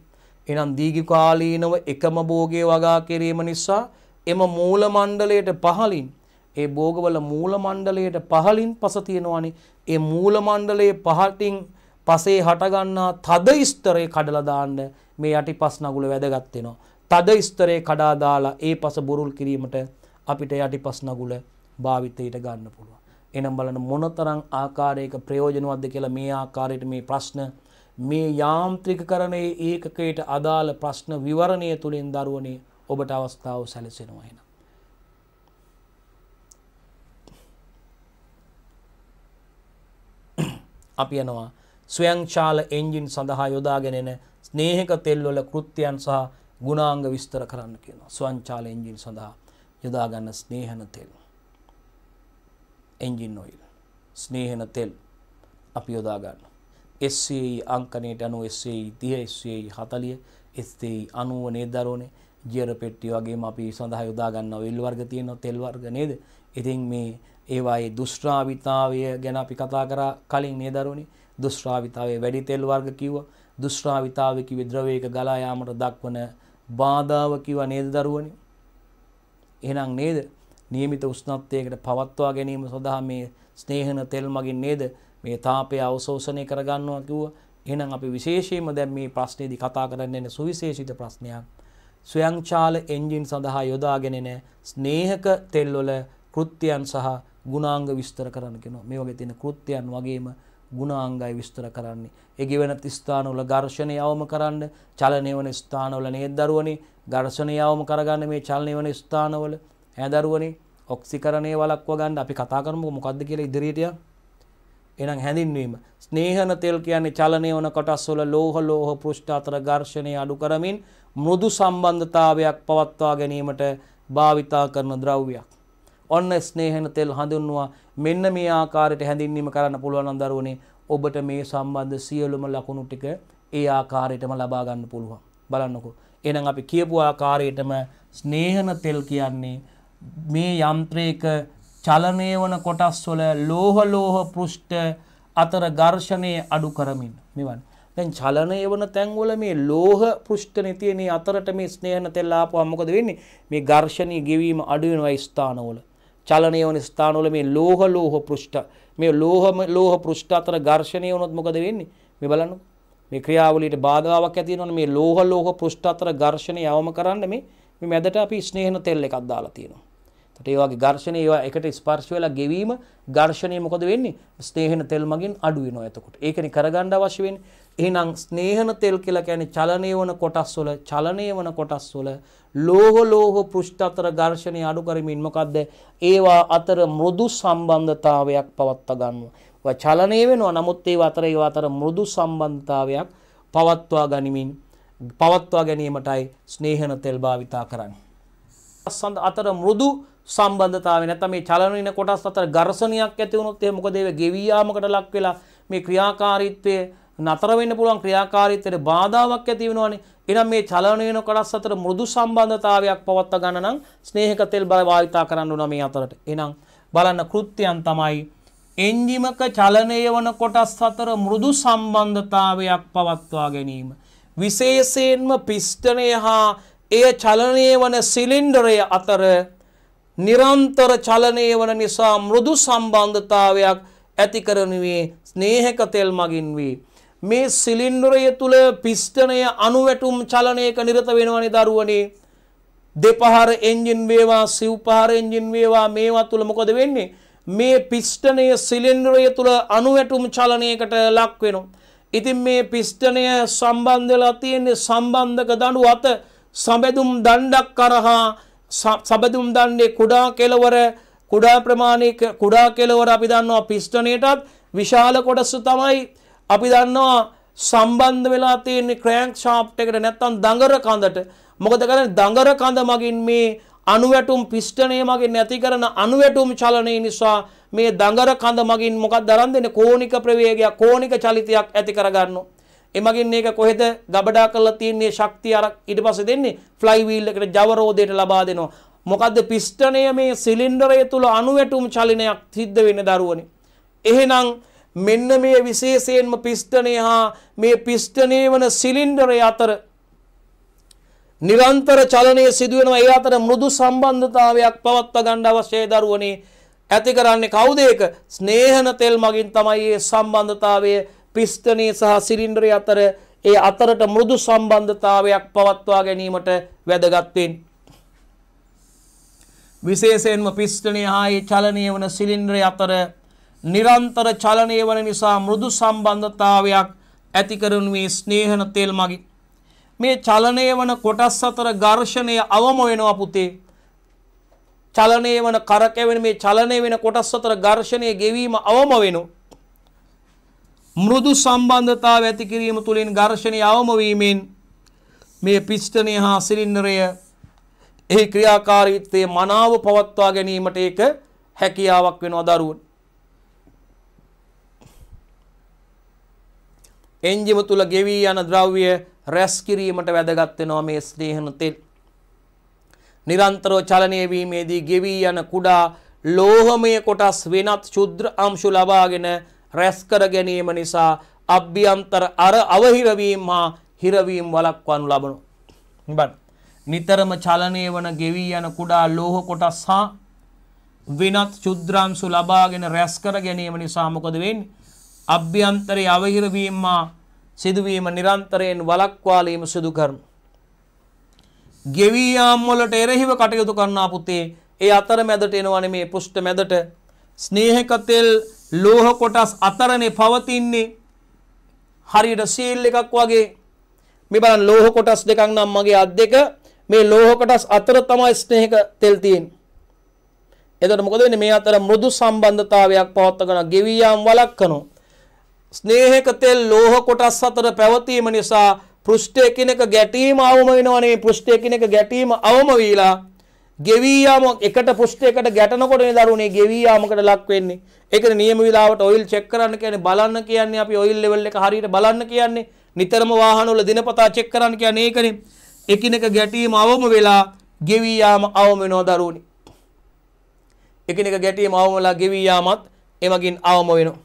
එනම් දීර්ඝකාලීනව එකම භෝගේ වගා කිරීම නිසා එම මූල මණ්ඩලයට පහලින් ඒ භෝගවල මූල මණ්ඩලයට පහලින් පස තියෙනවානේ ඒ මූල මණ්ඩලයේ පහටින් පසේ හටගන්නා තද ස්තරේ කඩලා දාන්න මේ යටිපස් නගුල වැදගත් වෙනවා තද ස්තරේ කඩා දාලා ඒ පස බුරුල් කිරීමට අපිට යටිපස් නගුල භාවිතයට ගන්න පුළුවන් එනම් බලන මොනතරං ආකාරයක ප්‍රයෝජනවත්ද කියලා මේ ආකාරයට මේ ප්‍රශ්න මේ යාන්ත්‍රිකකරණයේ ඒකකයට අදාළ ප්‍රශ්න විවරණය තුළින් දරුවනේ ඔබට අවස්ථාව සැලසෙනවා එන. අපි යනවා ස්වයංචාල එන්ජින් සඳහා යොදාගෙනෙන ස්නේහක තෙල්වල කෘත්‍යයන් සහ ගුණාංග විස්තර කරන්න කියනවා. ස්වංචාල එන්ජින් සඳහා යොදාගන්න ස්නේහන තෙල්වා. එන්ජින් ඔයිල් ස්නේහෙන තෙල් අපි යොදා ගන්න. එස්සයි අංකනයට අනු එස්සයි තිය එස්සයි හතලිය එස්තෙයි අනුව නේදරෝනේ ජියර පෙට්ටි වගේ අපි සඳහා යොදා ගන්න විල් වර්ග තියෙන තෙල් වර්ග නේද? ඉතින් මේ ඒවායේ දුෂ්ට්‍රාවිතාවය ගැන අපි කතා කරා කලින් නේදරෝනේ දුෂ්ට්‍රාවිතාවේ වැඩි තෙල් වර්ග කිව්වා. දුෂ්ට්‍රාවිතාවේ කිවි ද්‍රවයක ගලා යාමට දක්වන බාධාව කිව්වා නේද දරුවනේ? එහෙනම් නේද? નિયમિත උෂ්ණත්වයකට පවත්වා ගැනීම සඳහා මේ ස්නේහන තෙල් මගින් නේද මේ තාපය අවශෝෂණය කරගන්නවා කිව්වා. එහෙනම් අපි විශේෂයෙන්ම දැන් මේ ප්‍රශ්නේදී කතා කරන්නේ සුවිශේෂිත ප්‍රශ්නයක්. ස්වයංචාල එන්ජින් සඳහා යොදාගෙනෙන ස්නේහක තෙල්වල කෘත්‍යයන් සහ ගුණාංග විස්තර කරන්න කියනවා. මේ වගේ තියෙන කෘත්‍යයන් වගේම ගුණාංගයි විස්තර කරන්නේ. ඒ ගෙවන ස්ථානවල ඝර්ෂණය යවම කරන්න, චලනය වන ස්ථානවල නේද දරුවනේ ඝර්ෂණය යවම කරගන්න මේ චලනය වන ස්ථානවල ඇදරුවනේ ඔක්සිකරණය වලක්ව ගන්න අපි කතා කරමු මොකක්ද කියලා ඉදිරියට එහෙනම් හැඳින්වීම ස්නේහන තෙල් කියන්නේ චලනය වන කොටස්වල ලෝහ ලෝහ පෘෂ්ඨ අතර ඝර්ෂණය අඩු කරමින් මෘදු සම්බන්ධතාවයක් පවත්වා ගැනීමට භාවිතා කරන ද්‍රව්‍යයක් ඔන්න ස්නේහන තෙල් හඳුන්වුවා මෙන්න මේ ආකාරයට හැඳින්වීම කරන්න පුළුවන් නම් දරුවනේ ඔබට මේ සම්බන්ධ සියලුම ලකුණු ටික ඒ ආකාරයටම ලබා ගන්න පුළුවන් බලන්නකෝ එහෙනම් අපි කියපු ආකාරයටම ස්නේහන තෙල් කියන්නේ මේ යන්ත්‍රයක චලනය වන කොටස්වල ලෝහ ලෝහ පෘෂ්ඨ අතර ඝර්ෂණය අඩු කරමින් මෙවන් දැන් චලනය වන තැන්වල මේ ලෝහ පෘෂ්ඨනේ තියෙන අතරට මේ ස්නේහන තෙල් ආපුවම මොකද වෙන්නේ මේ ඝර්ෂණීය ගෙවීම අඩු වෙනවා ස්ථානවල චලනය වන ස්ථානවල මේ ලෝහ ලෝහ පෘෂ්ඨ මේ ලෝහම ලෝහ පෘෂ්ඨ අතර ඝර්ෂණය වුණොත් මොකද වෙන්නේ මේ බලන්න මේ ක්‍රියාවලියට බාධාවක් ඇති වෙනවනේ මේ ලෝහ ලෝහ පෘෂ්ඨ අතර ඝර්ෂණය යවම කරන්න මේ මේ මැදට අපි ස්නේහන තෙල් එකක් දාලා තියෙනවා එතකොට ඒ වගේ ඝර්ෂණ ඒවා එකට ස්පර්ශ වෙලා ගෙවීම ඝර්ෂණය මොකද වෙන්නේ? ස්නේහන තෙල් මගින් අඩු වෙනවා එතකොට. ඒකනේ කරගන්න අවශ්‍ය වෙන්නේ. එහෙනම් ස්නේහන තෙල් කියලා කියන්නේ චලනය වන කොටස් වල චලනය වන කොටස් වල ලෝහ ලෝහ පෘෂ්ඨ අතර ඝර්ෂණය අඩු කරමින් මොකද්ද? ඒවා අතර මෘදු සම්බන්ධතාවයක් පවත්වා ගන්නවා. ඒවා චලනය වෙනවා. නමුත් ඒවා අතර ඒවා අතර මෘදු සම්බන්ධතාවයක් පවත්වා ගනිමින් පවත්වා ගැනීමටයි ස්නේහන තෙල් භාවිතා කරන්නේ. අතර මෘදු සම්බන්ධතාවය නැත්නම් මේ චලන වෙන කොටස් අතර ඝර්ෂණයක් ඇති වුණොත් එහෙම මොකද ඒ ගෙවියාමකට ලක් වෙලා මේ ක්‍රියාකාරීත්වය නතර වෙන්න පුළුවන් ක්‍රියාකාරීත්වයට බාධාවක් ඇති වෙනවනේ. එහෙනම් මේ චලන වෙන කොටස් අතර මෘදු සම්බන්ධතාවයක් පවත්වා ගන්න නම් ස්නේහක තෙල් බල භාවිතා කරන්න ඕන මේ අතරට. එහෙනම් බලන්න කෘත්‍යයන් තමයි එන්ජිමක චලනය වන කොටස් අතර මෘදු සම්බන්ධතාවයක් පවත්වා ගැනීම. විශේෂයෙන්ම පිස්ටනය හා එය චලනය වන සිලින්ඩරය අතර නිරන්තර චලනය වන නිසා මෘදු සම්බන්ධතාවයක් ඇති කරනුවේ ස්නේහක තෙල් මගින් වී. මේ සිලින්ඩරය තුළ පිස්ටනය අනුවැටුම් චලනයක නිරත වෙනවනි දරුවනේ. දෙපහර එන්ජින් වේවා සිව්පහර එන්ජින් වේවා මේවා තුළ මොකද වෙන්නේ. මේ පිස්ටනය සිලින්ඩරය තුළ අනුවැටුම් චලනයකට ලක් වෙනවා. ඉතින් මේ පිස්ටනය සම්බන්ධලා තියෙන්නේ සම්බන්ධක දඩු අත සබැදුම් දණ්ඩක් කරහා සබඳුම් දන්නේ කුඩා කෙලවර කුඩා ප්‍රමාණයක කුඩා කෙලවර අපි දන්නවා පිස්ටනයටත් විශාල කොටස තමයි අපි දන්නවා සම්බන්ධ වෙලා තියෙන්නේ ක්‍රෑන්ක් ෂාප්ට් එකට නැත්තම් දඟර කඳට. මොකද කරන්නේ දඟර කඳ මගින් මේ අණුවැටුම් පිස්ටනය මගින් නැති කරන අණුවැටුම් චලනය නිසා මේ දඟර කඳ මගින් මොකක් දරන් දෙන්නේ කෝනික ප්‍රවේගයක් කෝනික චලිතයක් ඇති කරගන්නවා. එමගින් මේක කොහෙද ගබඩා කරලා තියෙන්නේ ශක්තිය අර ඊට පස්සේ දෙන්නේ ෆ්ලයි වීල් එකට ජවරෝදයට ලබා දෙනවා. මොකද්ද පිස්ටනය මේ සිලින්ඩරය තුල අණුවැටුම් චලනයක් සිද්ධ වෙන්නේ දරුවනේ. එහෙනම් මෙන්න මේ විශේෂයෙන්ම පිස්ටනය හා මේ පිස්ටනය වන සිලින්ඩරය අතර නිරන්තර චලනය සිදුවෙනවා ඒ අතර මෘදු සම්බන්ධතාවයක් පවත්ව ගණ්ඩ අවශ්‍යය දරුවනේ ඇති කරන්නේ කවුදේක ස්නේහන තෙල් මගින් තමයි ඒ සම්බන්ධතාවය පිස්තනය සහ සිරින්ඩරය අතර ඒ අතරට මෘදු සම්බන්ධතාවයක් පවත්වා ගැනීමට වැදගත්වෙන්. විශේෂයෙන්ම පිස්ටනය හායේ චලනය වන සිලින්ද්‍රය අතර නිරන්තර චලනය වන නිසා මෘදු සම්බන්ධතාවයක් ඇතිකරනුවේ ස්නේහන තෙල් මගින්. මේ චලනය වන කොටස් අතර ඝර්ෂණය අවමොයෙනවා පුතේ. චලනය වන කරකැවෙන මේ චලනය වෙන කොටස් අතර ඝර්ෂණය ගෙවීම අවම වෙනවා. මෘදු සම්බන්ධතාව ඇති කිරීම තුළින් ඝර්ෂණය අවම වීමෙන් මේ පිස්ටනය හා සිලින්ඩරය එහි ක්‍රියාකාරීත්වයේ මනාව පවත්වා ගැනීමට ඒක හැකියාවක් වෙනවා දරුවන්. එන්ජිම තුල ගෙවී යන ද්‍රව්‍ය රැස් කිරීමට වැදගත් වෙනවා මේ ස්නේහන තෙල්. නිරන්තරව චලනය වීමේදී ගෙවී යන කුඩා ලෝහමය කොටස් වෙනත් ශුද්‍ර අංශු ලබාගෙන රැස්කර ගැනීම නිසා අභ්‍යන්තර අර අවහිරවීම් හා හිරවීම් වලක්වනු ලබනු. බන් නිතරම චලනය වන ගෙවී යන කුඩා ලෝහ කොටස් හා විනත් චුද්‍රාම්සු ලබාගෙන රැස්කර ගැනීම නිසා මොකද වෙන්නේ? අභ්‍යන්තරයේ අවහිරවීම් හා සිදුවීම නිරන්තරයෙන් වලක්වාලීම සිදු කරනු. ගෙවී යාම් වලට එරෙහිව කටයුතු කරනා පුතේ ඒ අතර මැදට එනවනේ මේ පුෂ්ඨ මැදට ස්නේහක තෙල් ලෝහ කොටස් අතරනේ පවතින්නේ හරියට සීල් එකක් වගේ මේ බලන්න ලෝහ කොටස් දෙකක් නම් මගේ අත් දෙක මේ ලෝහ කොටස් අතර තමයි ස්නේහක තෙල් තියෙන්නේ එතකොට මොකද වෙන්නේ මේ අතර මෘදු සම්බන්ධතාවයක් පවත්වාගෙන ගෙවියාම් වළක්වනවා ස්නේහක තෙල් ලෝහ කොටස් අතර පැවතීම නිසා පෘෂ්ඨය කිනක ගැටීම අවම වෙනවනේ පෘෂ්ඨය කිනක ගැටීම අවම වීලා ගෙවියාම එකට පෘෂ්ඨයකට ගැටෙනකොට මේ දරුවනේ ගෙවියාමකට ලක් වෙන්නේ. ඒකනේ නියම වේලාවට ඔයිල් චෙක් කරන්න කියන්නේ බලන්න කියන්නේ අපි ඔයිල් ලෙවල් එක හරියට බලන්න කියන්නේ නිතරම වාහනවල දිනපතා චෙක් කරන්න කියන්නේ ඒකනේ. එකිනෙක ගැටීම අවම වෙලා ගෙවියාම අවම වෙනවා දරුවනේ. එකිනෙක ගැටීම අවම වෙලා ගෙවියාමත් එමගින් අවම වෙනවා.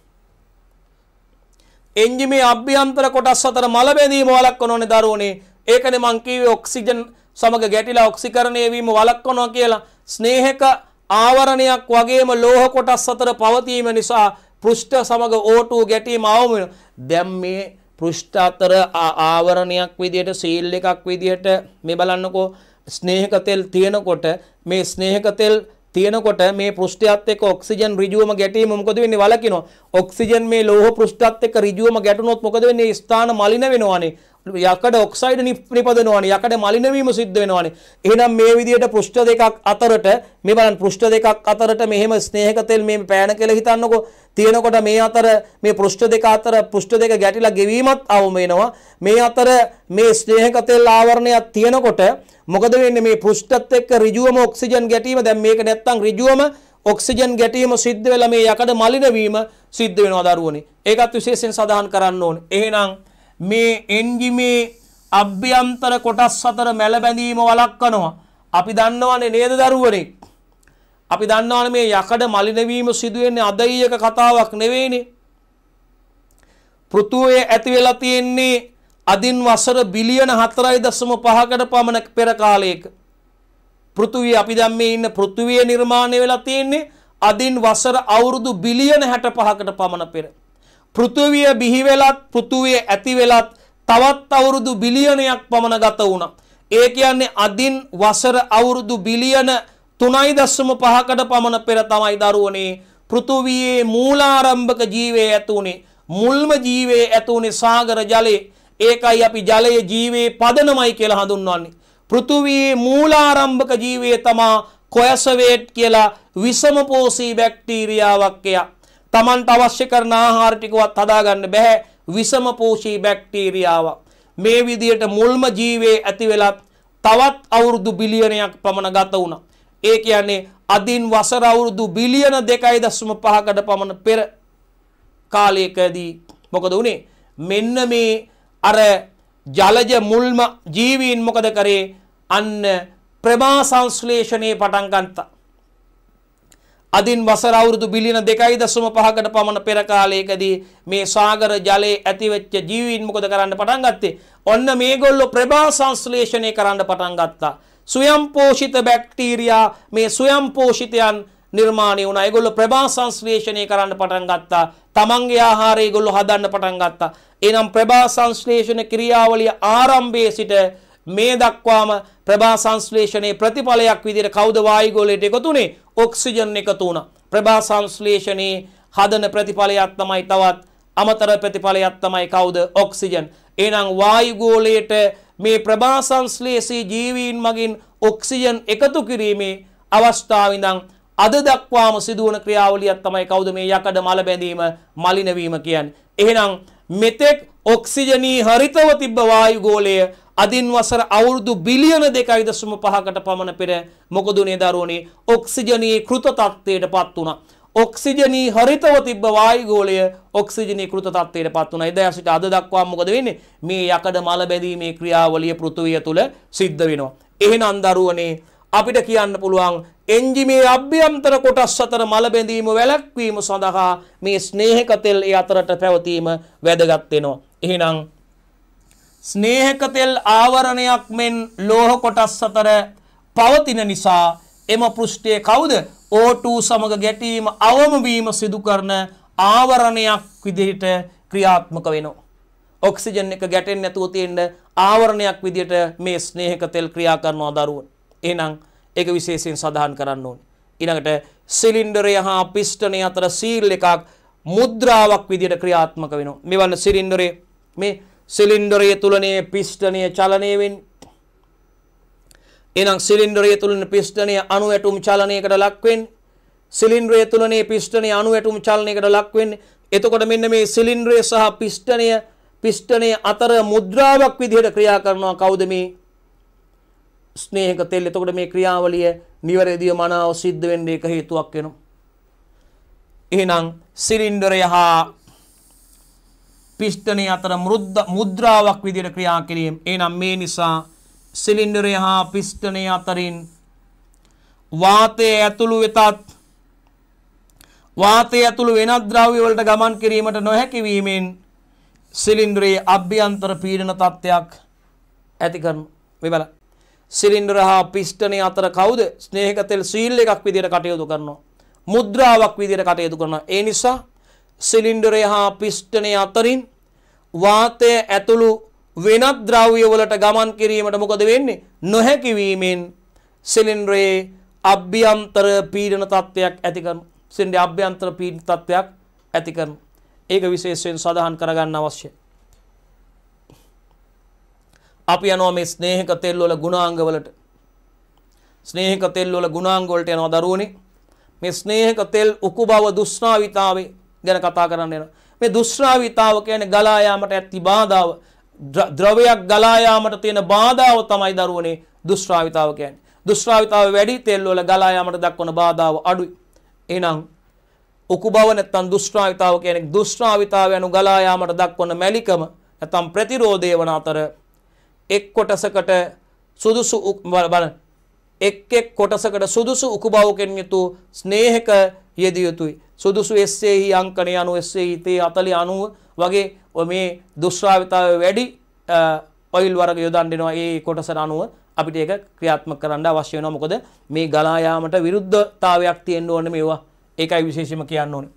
එන්ජිමේ අභ්‍යන්තර කොටස් අතර මල බැඳීම වළක්වනෝනේ දරුවනේ. ඒකනේ මං කිව්වේ ඔක්සිජන් සමග ගැටිලා ඔක්සිකරණය වීම වළක්වනවා කියලා ස්නේහක ආවරණයක් වගේම ලෝහ කොටස් අතර පවතීම නිසා පෘෂ්ඨ සමග O2 ගැටීම අවම දැන් මේ පෘෂ්ඨ අතර ආවරණයක් විදියට සීල් එකක් විදියට මේ බලන්නකෝ ස්නේහක තෙල් තියෙනකොට මේ ස්නේහක තෙල් තියෙනකොට මේ පෘෂ්ඨයත් එක්ක ඔක්සිජන් ඍජුවම ගැටීම මොකද වෙන්නේ වලකිනවා ඔක්සිජන් මේ ලෝහ පෘෂ්ඨයත් එක්ක ඍජුවම ගැටුනොත් මොකද වෙන්නේ ස්ථාන මලින වෙනවානේ යකඩ ඔක්සයිඩ් නිපදවනවානේ යකඩ මලින වීම සිද්ධ වෙනවානේ එහෙනම් මේ විදිහට පෘෂ්ඨ දෙකක් අතරට මේ බලන්න පෘෂ්ඨ දෙකක් අතරට මෙහෙම ස්නේහක තෙල් මේ පෑන කියලා හිතන්නකෝ තියෙනකොට මේ අතර මේ පෘෂ්ඨ දෙක අතර පෘෂ්ඨ දෙක ගැටිලා ගෙවීමත් අවම වෙනවා මේ අතර මේ ස්නේහක තෙල් ආවරණයක් තියෙනකොට මොකද වෙන්නේ මේ පෘෂ්ඨත් එක්ක ඍජුවම ඔක්සිජන් ගැටීම දැන් මේක නැත්තම් ඍජුවම ඔක්සිජන් ගැටීම සිද්ධ වෙලා මේ යකඩ මලින වීම සිද්ධ වෙනවා දරුවනේ ඒකත් විශේෂයෙන් සඳහන් කරන්න ඕනේ එහෙනම් මේ එන්ජිමේ අභ්‍යන්තර කොටස් අතර මැලබැඳීම වළක්වනවා. අපි දන්නවනේ නේද දරුවනේ? අපි දන්නවනේ මේ යකඩ මලිනවීම සිදුවෙන්නේ අදීයක කතාවක් නෙවෙයිනේ. පෘථුවේ ඇති වෙලා තියෙන්නේ අදින් වසර බිලියන 4.5කට පමණ පෙර කාලයක. පෘථුවිය අපි දැන් මේ ඉන්න පෘථුවිය නිර්මාණය වෙලා තියෙන්නේ අදින් වසර අවුරුදු බිලියන 65කට පමණ පෙර. පෘථිවිය බිහි වෙලත් පෘථුවේ ඇති වෙලත් තවත් අවුරුදු බිලියනයක් පමණ ගත වුණා. ඒ කියන්නේ අදින් වසර අවුරුදු බිලියන 3.5කට පමණ පෙර තමයි දරුවනේ පෘථුවියේ මූලාරම්භක ජීවය ඇතුනේ. මුල්ම ජීවයේ ඇතුනේ සාගර ජලයේ. ඒකයි අපි ජලය ජීවයේ පදනමයි කියලා හඳුන්වන්නේ. පෘථුවියේ මූලාරම්භක ජීවයේ තමා කොයසවේට් කියලා විසමපෝෂී බැක්ටීරියාවක් එයා. Tamanට අවශ්‍ය කරන ආහාර ටිකවත් හදාගන්න බෑ විසම පෝෂී බැක්ටීරියාව. මේ විදියට මුල්ම ජීවේ ඇති වෙලත් තවත් අවුරුදු බිලියනයක් පමණ ගත වුණා. ඒ කියන්නේ අදින් වසර අවුරුදු බිලියන 2.5කට පමණ පෙර කාලයකදී මොකද වුනේ? මෙන්න මේ අර ජලජ මුල්ම ජීවීන් මොකද කරේ? අන්න ප්‍රමා සංශ්ලේෂණේ පටන් ගන්නවා. අදින් වසර අවුරුදු බිලියන 2.5කට පමණ පෙර කාලයකදී මේ සාගර ජලයේ ඇතිවෙච්ච ජීවීන් මොකද කරන්න පටන් ගත්තේ? ඔන්න මේගොල්ලෝ ප්‍රභා සංශ්ලේෂණය කරන්න පටන් ගත්තා. ස්වයං පෝෂිත බැක්ටීරියා මේ ස්වයං පෝෂිතයන් නිර්මාණය වුණා. ඒගොල්ලෝ ප්‍රභා සංශ්ලේෂණය කරන්න පටන් ගත්තා. තමන්ගේ ආහාරය ඒගොල්ලෝ හදන්න පටන් ගත්තා. එනම් ප්‍රභා සංශ්ලේෂණ ක්‍රියාවලිය ආරම්භයේ සිට මේ දක්වාම ප්‍රභා සංශ්ලේෂණයේ ප්‍රතිඵලයක් විදිහට කවුද වායුගෝලයට එකතුනේ? ඔක්සිජන් එකතු වුණා. ප්‍රභා සංශ්ලේෂණයේ හදන ප්‍රතිඵලයක් තමයි තවත් අමතර ප්‍රතිඵලයක් තමයි කවුද ඔක්සිජන්. එහෙනම් වායු ගෝලයට මේ ප්‍රභා සංශ්ලේෂී ජීවීන් මගින් ඔක්සිජන් එකතු කිරීමේ අවස්ථාව ඉඳන් අද දක්වාම සිදුවන ක්‍රියාවලියක් තමයි කවුද මේ යකඩ මල බැඳීම මලිනවීම කියන්නේ. එහෙනම් මෙතෙක් ඔක්සිජනී හරිතව තිබ්බ වායු ගෝලය අදින් වසර අවුරුදු බිලියන දෙකයි දශම පහකට පමණ පෙර මොකදුනේ දරුවනේ ඔක්සිජනයේ කෘත තත්ත්වයට පත් වුණා. ඔක්සිජනී හරිතව තිබ්බ වායුගෝලය ඔක්සිජනී කෘත තත්ත්වයට පත් වුණා. එදා සිට අද දක්වා මොකද වෙන්නේ? මේ යකඩ මල බැඳීමේ ක්‍රියාවලිය පෘථුවිය තුල සිද්ධ වෙනවා. එහෙනම් දරුවනේ අපිට කියන්න පුළුවන් එන්ජිමේ අභ්‍යන්තර කොටස් අතර මලබැඳීම වැළැක්වීම සඳහා මේ ස්නේහක තෙල් ඒ අතරට පැවතීම වැදගත් වෙනවා. එහෙනම් ස්නේහක තෙල් ආවරණයක් මෙන් ලෝහ කොටස් අතර පවතින නිසා එම පෘෂ්ඨයේ කවුද O2 සමග ගැටීම අවම වීම සිදු කරන ආවරණයක් විදිහට ක්‍රියාත්මක වෙනවා. ඔක්සිජන් එක ගැටෙන්නේ නැතුව තියෙන ආවරණයක් විදිහට මේ ස්නේහක තෙල් ක්‍රියා කරනවා දරුවෝ. එහෙනම් ඒක විශේෂයෙන් සඳහන් කරන්න ඕනේ. ඊළඟට සිලින්ඩරය හා පිස්ටනය අතර සීල් එකක් මුද්‍රාවක් විදිහට ක්‍රියාත්මක වෙනවා. මෙවල සිලින්ඩරේ මේ සිලින්ඩරය තුලනේ පිෂ්ඨනය චලනය වෙන්නේ. එහෙනම් සිලින්ඩරය තුලින් පිෂ්ඨනය අණු ඇටුම් චලනයකට ලක් වෙන්නේ. සිලින්ඩරය තුලනේ පිෂ්ඨනය අණු ඇටුම් චලනයකට ලක් වෙන්නේ. එතකොට මෙන්න මේ සිලින්ඩරය සහ පිෂ්ඨනය පිෂ්ඨනය අතර මුද්‍රාවක් විදිහට ක්‍රියා කරනවා කවුද මේ ස්නේහක තෙල්. එතකොට මේ ක්‍රියාවලිය නිවැරදිව මනාව සිද්ධ වෙන්න එක හේතුවක් වෙනවා. එහෙනම් සිලින්ඩරය හා පිෂ්ඨනය අතර මුද්‍රාවක් විදියට ක්‍රියා කිරීම. එනම් මේ නිසා සිලින්ඩරය හා පිෂ්ඨනය අතරින් වාතය ඇතුළු වෙතත් වාතය ඇතුළු වෙනත් ද්‍රව්‍ය වලට ගමන් කිරීමට නොහැකි වීමෙන් සිලින්ඩරයේ අභ්‍යන්තර පීඩන තත්ත්වයක් ඇති කරනු. මේ බලන්න. සිලින්ඩර හා පිෂ්ඨනය අතර කවුද ස්නේහක තෙල් සීල් එකක් විදියට කටයුතු කරනවා. මුද්‍රාවක් විදියට කටයුතු කරනවා. ඒ නිසා සිලින්ඩරය හා පිෂ්ඨනය අතරින් වාතය ඇතුළු වෙනත් ද්‍රව්‍යවලට ගමන් කිරීමට මොකද වෙන්නේ? නොහැකි වීමෙන් සිලින්ඩරයේ අභ්‍යන්තර පීඩන තත්ත්වයක් ඇති කරන සිලින්ඩරයේ අභ්‍යන්තර පීඩන තත්ත්වයක් ඇති කරන ඒක විශේෂයෙන් සඳහන් කරගන්න අවශ්‍යයි. අපි යනවා මේ ස්නේහක තෙල් වල ගුණාංගවලට. ස්නේහක තෙල් වල ගුණාංග වලට යනවා දරුවනේ. මේ ස්නේහක තෙල් උකු බව දුස්නාවිතාවේ ගැන කතා කරන්න යනවා. මේ දුෂ්රාවිතාව කියන්නේ ගලා යාමට ඇති බාධාව ද්‍රවයක් ගලා යාමට තියෙන බාධාව තමයි දරුවනේ දුෂ්රාවිතාව කියන්නේ. දුෂ්රාවිතාව වැඩි තෙල් වල ගලා යාමට දක්වන බාධාව අඩුයි. එහෙනම් උකු බව නැත්තම් දුෂ්ටාවිතාව කියන්නේ දුෂ්ටාවිතාව යනු ගලා යාමට දක්වන මැලිකම නැත්තම් ප්‍රතිරෝධය වන අතර එක් කොටසකට සුදුසු බලන්න එක් එක් කොටසකට සුදුසු උකු බවකින් යුතු ස්නේහක යෙදිය යුතුයි සුදුසු එස්සෙහි e අංකනය අනු එස්සේ හිතේ e අතලි අනුව වගේ මේ දුස්්‍රාවිතාව වැඩි ඔයිල් වරග යොදන්ඩෙනවා ඒ කොටසර අනුව අපිට ඒක ක්‍රියාත්ම කරන්න අවශ්‍ය වෙනවා මොකද මේ ගලායාමට විරුද්ධතාවයක් තියෙන්න ඕනේ මේවා ඒකයි විශේෂම කියන්න ඕනේ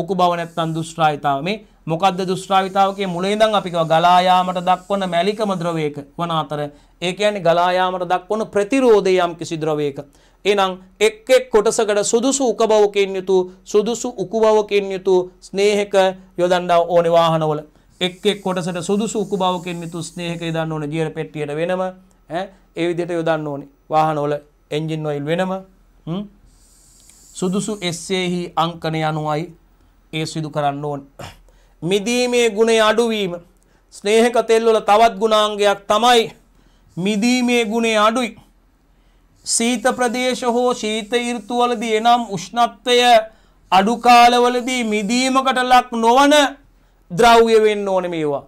උකු බව නැත්නම් දුෂ්ට්‍රාවිතාව මේ මොකද්ද දුෂ්ට්‍රාවිතාව කියේ මුලින් ඉඳන් අපි කියව ගලායාමට දක්වන මැලිකම ද්‍රවයක වන අතර ඒ කියන්නේ ගලායාමට දක්වන ප්‍රතිරෝධය යම් කිසි ද්‍රවයක එනම් එක් එක් කොටසකට සුදුසු උකබවකින් යුතු සුදුසු උකුබවකින් යුතු ස්නේහක යොදන්නා ඕනේ වාහනවල එක් එක් කොටසට සුදුසු උකුබවකින් යුතු ස්නේහක යොදන්න ඕනේ ගියර පෙට්ටියට වෙනම ඈ ඒ විදිහට යොදන්න ඕනේ වාහනවල එන්ජින් ඔයිල් වෙනම සුදුසු එස්සේහි අංකන යනුවයි ඒ සිදු කරන්න ඕන මිදීමේ ගුණය අඩුවීම ස්නේහක තෙල් වල තවත් ගුණාංගයක් තමයි මිදීමේ ගුණය අඩුයි සීත ප්‍රදේශ හෝ ශීත ඍතුවලදී එනම් උෂ්ණත්වය අඩු කාලවලදී මිදීමකට ලක් නොවන ද්‍රව්‍ය වෙන්න ඕනේ මේවා.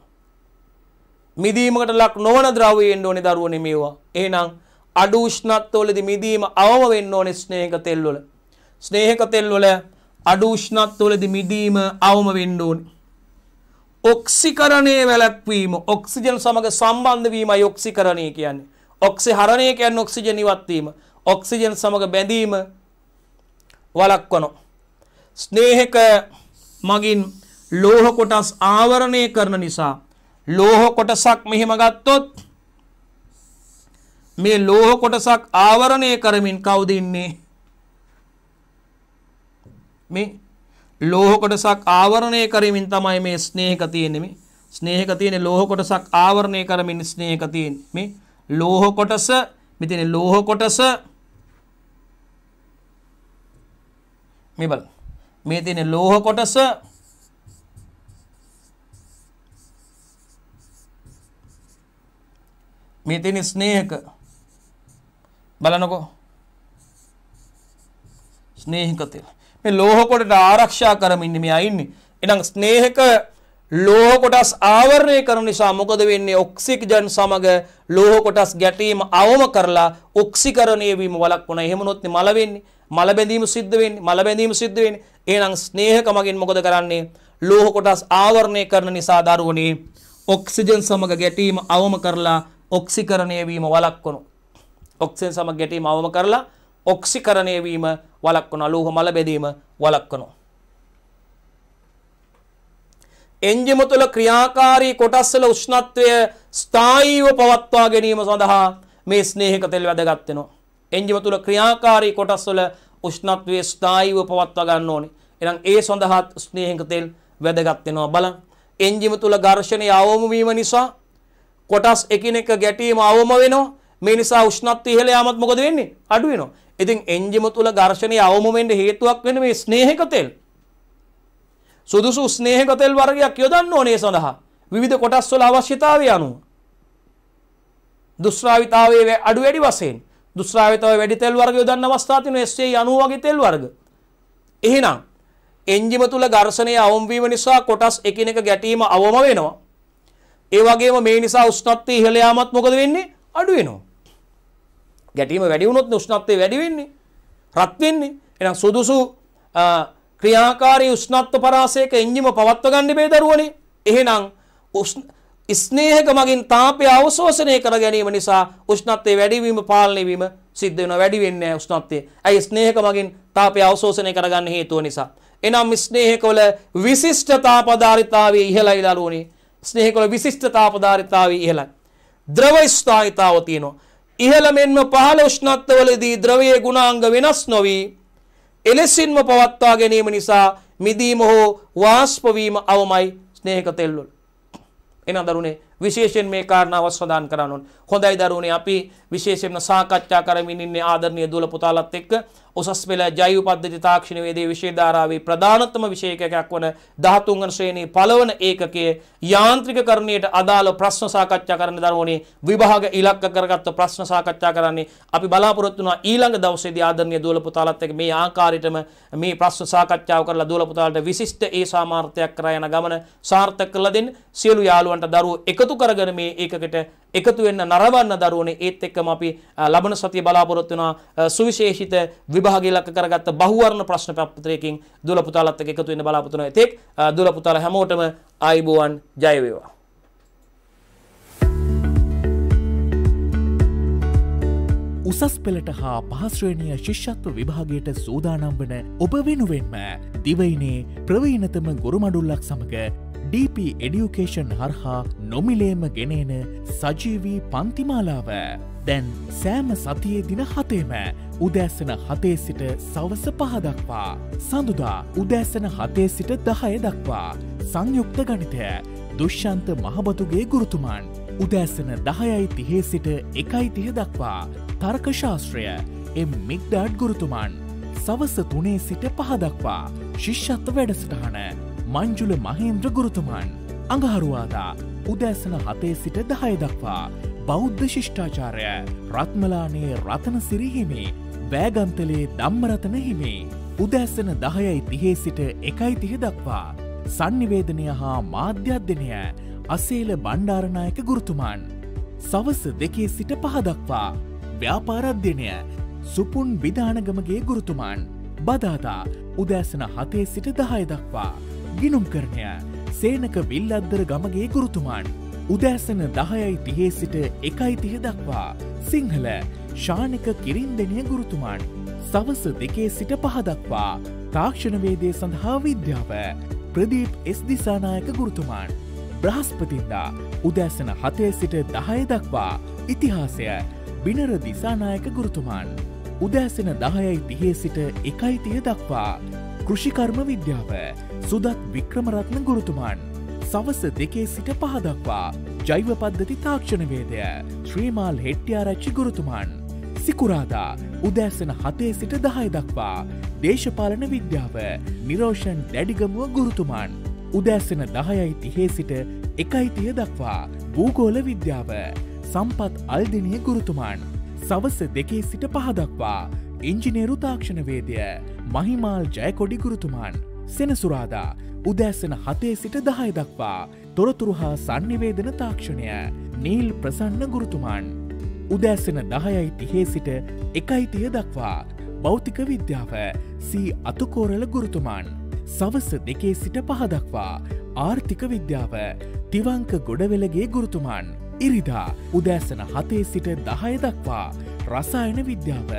මිදීමකට ලක් නොවන ද්‍රව්‍ය වෙන්න ඕනේ දරුවනේ මේවා. එහෙනම් අඩු උෂ්ණත්වවලදී මිදීම අවම වෙන්න ඕනේ ස්නේහක තෙල්වල. ස්නේහක තෙල්වල අඩු උෂ්ණත්වවලදී මිදීම අවම වෙන්න ඕනේ. ඔක්සිකරණයේ වැළැක්වීම ඔක්සිජන් සමග සම්බන්ධ වීමයි ඔක්සිකරණය කියන්නේ. ඔක්සිහරණය කියන්නේ ඔක්සිජන් ඉවත් වීම. ඔක්සිජන් සමග බැඳීම වළක්වනවා. ස්නේහක මගින් ලෝහ කොටස් ආවරණය කරන නිසා ලෝහ කොටසක් මෙහෙම ගත්තොත් මේ ලෝහ කොටසක් ආවරණය කරමින් කවුද ඉන්නේ මේ ලෝහ කොටසක් ආවරණය කරමින් තමයි මේ ස්නේහක තියෙන්නේ මේ ස්නේහක තියෙන ලෝහ කොටසක් ආවරණය කරමින් ස්නේහක තියෙන්නේ මේ ලෝහ කොටස මෙතන ලෝහ කොටස මේ බලන්න මේ තියෙන ලෝහ කොටස මේ තියෙන ස්නේහක බලනකෝ ස්නේහක තෙල් මේ ලෝහ කොටට ආරක්ෂා කරමින් ඉන්නේ මෙයා ඉන්නේ එහෙනම් ස්නේහක ලෝහ කොටස් ආවරණය කරන නිසා මොකද වෙන්නේ ඔක්සිජන් සමග ලෝහ කොටස් ගැටීම අවම කරලා ඔක්සිකරණය වීම වළක්වන එහෙම නොත් මල වෙන්නේ මල බැඳීම සිද්ධ වෙන්නේ මල බැඳීම සිද්ධ වෙන්නේ එහෙනම් ස්නේහකමකින් මොකද කරන්නේ ලෝහ කොටස් ආවරණය කරන නිසා දරුවනේ ඔක්සිජන් සමග ගැටීම අවම කරලා ඔක්සිකරණය වීම වළක්වන ඔක්සිජන් සමග ගැටීම අවම කරලා ඔක්සිකරණය වීම වළක්වන ලෝහ මල බැඳීම වළක්වනවා එන්ජිම තුළ ක්‍රියාකාරී කොටස්වල උෂ්ණත්වය ස්ථායීව පවත්වා ගැනීම සඳහා මේ ස්නේහක තෙල් වැදගත් වෙනවා. එන්ජිම තුළ ක්‍රියාකාරී කොටස්වල උෂ්ණත්වය ස්ථායීව පවත්වා ගන්න ඕනේ. එහෙනම් ඒ සඳහාත් ස්නේහක තෙල් වැදගත් වෙනවා බලන්න. එන්ජිම තුළ ඝර්ෂණය අවම වීම නිසා කොටස් එකිනෙක ගැටීම අවම වෙනවා. මේ නිසා උෂ්ණත්වය ඉහළ යාමත් මොකද වෙන්නේ? අඩු වෙනවා. ඉතින් එන්ජිම තුළ ඝර්ෂණය අවම වෙන්න හේතුවක් වෙන මේ ස්නේහක තෙල්. සුදුසු ස්නේහක තෙල් වර්ගයක් යොදන්න ඕනේ සඳහා විවිධ කොටස්වල අවශ්‍යතාවය අනුව දුස්රාවිතාවයේ අඩු වැඩි වශයෙන් දුස්රාවිතාවයේ වැඩි තෙල් වර්ග යොදන්න අවස්ථා තියෙනවා SA 90 වගේ තෙල් වර්ග. එහෙනම් එන්ජිම තුල ඝර්ෂණය අවම වීම නිසා කොටස් එකිනෙක ගැටීම අවම වෙනවා. ඒ වගේම මේ නිසා උෂ්ණත්වය ඉහළ යාමත් මොකද වෙන්නේ? අඩු වෙනවා. ගැටීම වැඩි වුණොත් උෂ්ණත්වය වැඩි වෙන්නේ. රත් වෙන්නේ. එහෙනම් සුදුසු ක්‍රියාකාරී උෂ්ණත්ව පරාසයක එන්ජිම පවත්ව ගන්න බේ දරුවනේ එහෙනම් ස්නේහක මගින් තාපය අවශෝෂණය කර ගැනීම නිසා උෂ්ණත්වය වැඩිවීම පාලනය වීම සිද්ධ වෙනවා වැඩි වෙන්නේ නැහැ උෂ්ණත්වය. ඇයි ස්නේහක මගින් තාපය අවශෝෂණය කරගන්න හේතුව නිසා. එනම් ස්නේහකවල විශිෂ්ට තාපධාරිතාවයේ ඉහළයි දරුවනේ. ස්නේහකවල විශිෂ්ට තාපධාරිතාවයේ ඉහළයි. ද්‍රව ස්ථායිතාව තියෙනවා. ඉහළ මෙන්ම පහළ උෂ්ණත්වවලදී ද්‍රවයේ ගුණාංග වෙනස් නොවී එලෙසින්ම පවත්වා ගැනීම නිසා මිදීම හෝ වාෂ්ප වීම අවමයි ස්නේහක තෙල්වල. එහෙනම් දරුවනේ විශේෂයෙන් මේ කාරණාව සඳහන් කරන්න ඕන. හොඳයි දරුවනේ අපි විශේෂයෙන්ම සාකච්ඡා කරමින් ඉන්නේ ආදරණීය දුවල පුතාලත් එක්ක උසස් පෙළ ජෛව පද්ධති තාක්ෂණ වේදේ විෂය ධාරාවේ ප්‍රධානතම විශේෂකයක් වන 13 වන ශ්‍රේණියේ පළවන ඒකකයේ යාන්ත්‍රිකකරණයට අදාළ ප්‍රශ්න සාකච්ඡා කරන දරුවනේ විභාග ඉලක්ක කරගත්තු ප්‍රශ්න සාකච්ඡා කරන්නේ අපි බලාපොරොත්තු වුණා ඊළඟ දවසේදී ආදරණීය දුවල පුතාලත් එක්ක මේ ආකාරයටම මේ ප්‍රශ්න සාකච්ඡාව කරලා දුවල පුතාලට විශිෂ්ට ඒ සාමාර්ථයක් කරා යන ගමන සාර්ථක කරලා දෙන්න සියලු යාළුවන්ට දරුවෝ එකතු කරගෙන මේ ඒකකට එකතු වෙන්න නරඹන්න දරුවනේ ඒත් එක්ක එක්කම අපි ලබන සතිය බලාපොරොත්තු වෙනවා සුවිශේෂිත විභාගය ලක් කරගත්ත බහුවර්ණ ප්‍රශ්න පත්‍රයකින් දුල පුතාලත් එක්ක එකතු වෙන්න බලාපොරොත්තු වෙනවා. ඒතෙක් දුල පුතාල හැමෝටම ආයුබෝවන් ජය වේවා. උසස් පෙළට හා පහස්ශ්‍රේණිය ශිෂ්‍යත්ව විභාගයට සූදානම් වන ඔබ වෙනුවෙන්ම දිවයිනේ ප්‍රවීනතම ගොරුමඩුල්ලක් සමඟ DP එඩියුකේෂන් හරහා නොමිලේම ගෙනේන සජීවී පන්තිමාලාව. දැන් සෑම සතියේ දින හතේම උදෑසන හතේ සිට සවස පහදක්වා. සඳුදා උදෑසන හතේ සිට දහය දක්වා. සංයුක්ත ගණිතය දුෂ්‍යන්ත මහබතුගේ ගුරුතුමන්. උදෑසන දහයයි තිහේ සිට එකයි තිය දක්වා. තර්කශාස්ත්‍රය එම් මික්ඩාඩ් ගුරුතුමන්. සවස තුනේ සිට පහදක්වා. ශිෂ්‍යත්ව වැඩසටහන මංජුල මහේන්ද්‍ර ගුරුතුමන්. අඟහරුවාදා උදෑසන හතේ සිට දහය දක්වා. බෞද්ධ ශිෂ්ඨාචාරය රත්මලානේ රතන සිරිහිමි බෑගන්තලේ දම්මරතන හිමි උදැස්සන දහයයි තිහේ සිට එකයි තිහ දක්වා සංනිවේදනය හා මාධ්‍යධ්‍යනය අසේල බණ්ඩාරණයක ගුරුතුමාන් සවස දෙකේ සිට පහදක්වා ව්‍යාපාරධ්‍යනය සුපුන් විධානගමගේ ගුරුතුමාන් බදාතා උදෑසන හතේ සිට දහය දක්වා ගිනුම් කරණය සේනක විල්ලද්දර ගමගේ ගුරුතුමාන් උදෑසන දහයයි තිහේ සිට එකයි තිහ දක්වා සිංහල ශානක කිරින් දෙනය ගුරුතුමාන් සවස දෙකේ සිට පහදක්වා තාක්ෂණවේදය සඳහා විද්‍යාව ප්‍රදීප් එස් දිසානායක ගුරුතුමාන් බ්‍රහස්පතින්දා උදෑසන හතේ සිට දහය දක්වා ඉතිහාසය බිනර දිසානායක ගුරුතුමාන් උදෑසන දහයයි තිහේ සිට එකයි තිය දක්වා කෘෂිකර්ම විද්‍යාව සුදත් වික්‍රමරත්න ගුරුතුමාන් සවස දෙකේ සිට පහදක්වා ජෛව පද්ධති තාක්ෂණවේදය ශ්‍රීමාල් හෙට්ටියාරච්චි ගුරුතුමන් සිකුරාදා උදෑසන හතේ සිට දහය දක්වා දේශපාලන විද්‍යාව නිරෝෂන් දැඩිගමුව ගුරුතුමන් උදෑසන දහයයි තිහේ සිට එකයිතිය දක්වා භූගෝල විද්‍යාව සම්පත් අල්දිනය ගුරුතුමන් සවස දෙකේ සිට පහදක්වා ඉංජිනේරු තාක්ෂණවේදය මහිමාල් ජයකොඩි ගුරුතුමාන් සෙනසුරාදා උදෑසන හතේ සිට දහය දක්වා තොරතුරු හා සංනිවේදන තාක්ෂණය නීල් ප්‍රසන්න ගුරුතුමාන්. උදෑසන දහයයි තිහේ සිට එකයිතිය දක්වා භෞතික විද්‍යාව සී අතුකෝරල ගුරුතුමාන් සවස දෙකේ සිට පහදක්වා ආර්ථික විද්‍යාව තිවංක ගොඩවෙලගේ ගුරුතුමාන් ඉරිදා උදෑසන හතේ සිට දහය දක්වා රසායන විද්‍යාව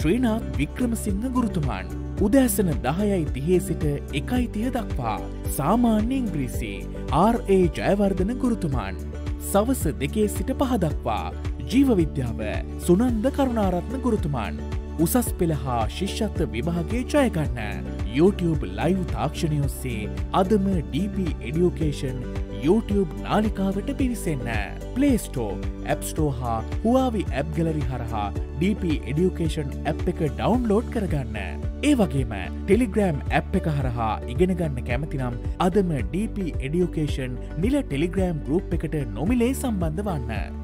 ශ්‍රීනාත් වික්‍රමසිංහ ගුරුතුමාන් උදෑසන දහයයි තිහේ සිට එකයි තිය දක්වා සාමාන්‍ය ඉංග්‍රීසි RA ජයවර්ධන ගුරුතුමාන් සවස දෙකේ සිට පහදක්වා ජීවවිද්‍යාව සුනන්ද කරුණාරත්න ගුරුතුමාන් උසස් පෙළ හා ශිෂ්‍යත්ව විභාගේ ජයගන්න YouTube ලයිව් තාක්ෂණය ඔස්සේ අදම DP එඩියෝකේෂන් YouTube නාලිකාවට පිවිසන්න. පලේස්ටෝ ඇප්ස්ටෝ හා හවාවි ඇප් ගලරි හරහා DP එඩියුකේෂන් ඇප් එක ඩවන්ලෝඩ් කරගන්න. ඒ වගේම ටෙලිග්‍රෑම් ඇප් එක හරහා ඉගෙනගන්න කැමතිනම් අදම DP එඩියුකේෂන් නිල ටෙලිග්‍රෑම් ගරුප් එකට නොමිලේ සම්බන්ධ වන්න.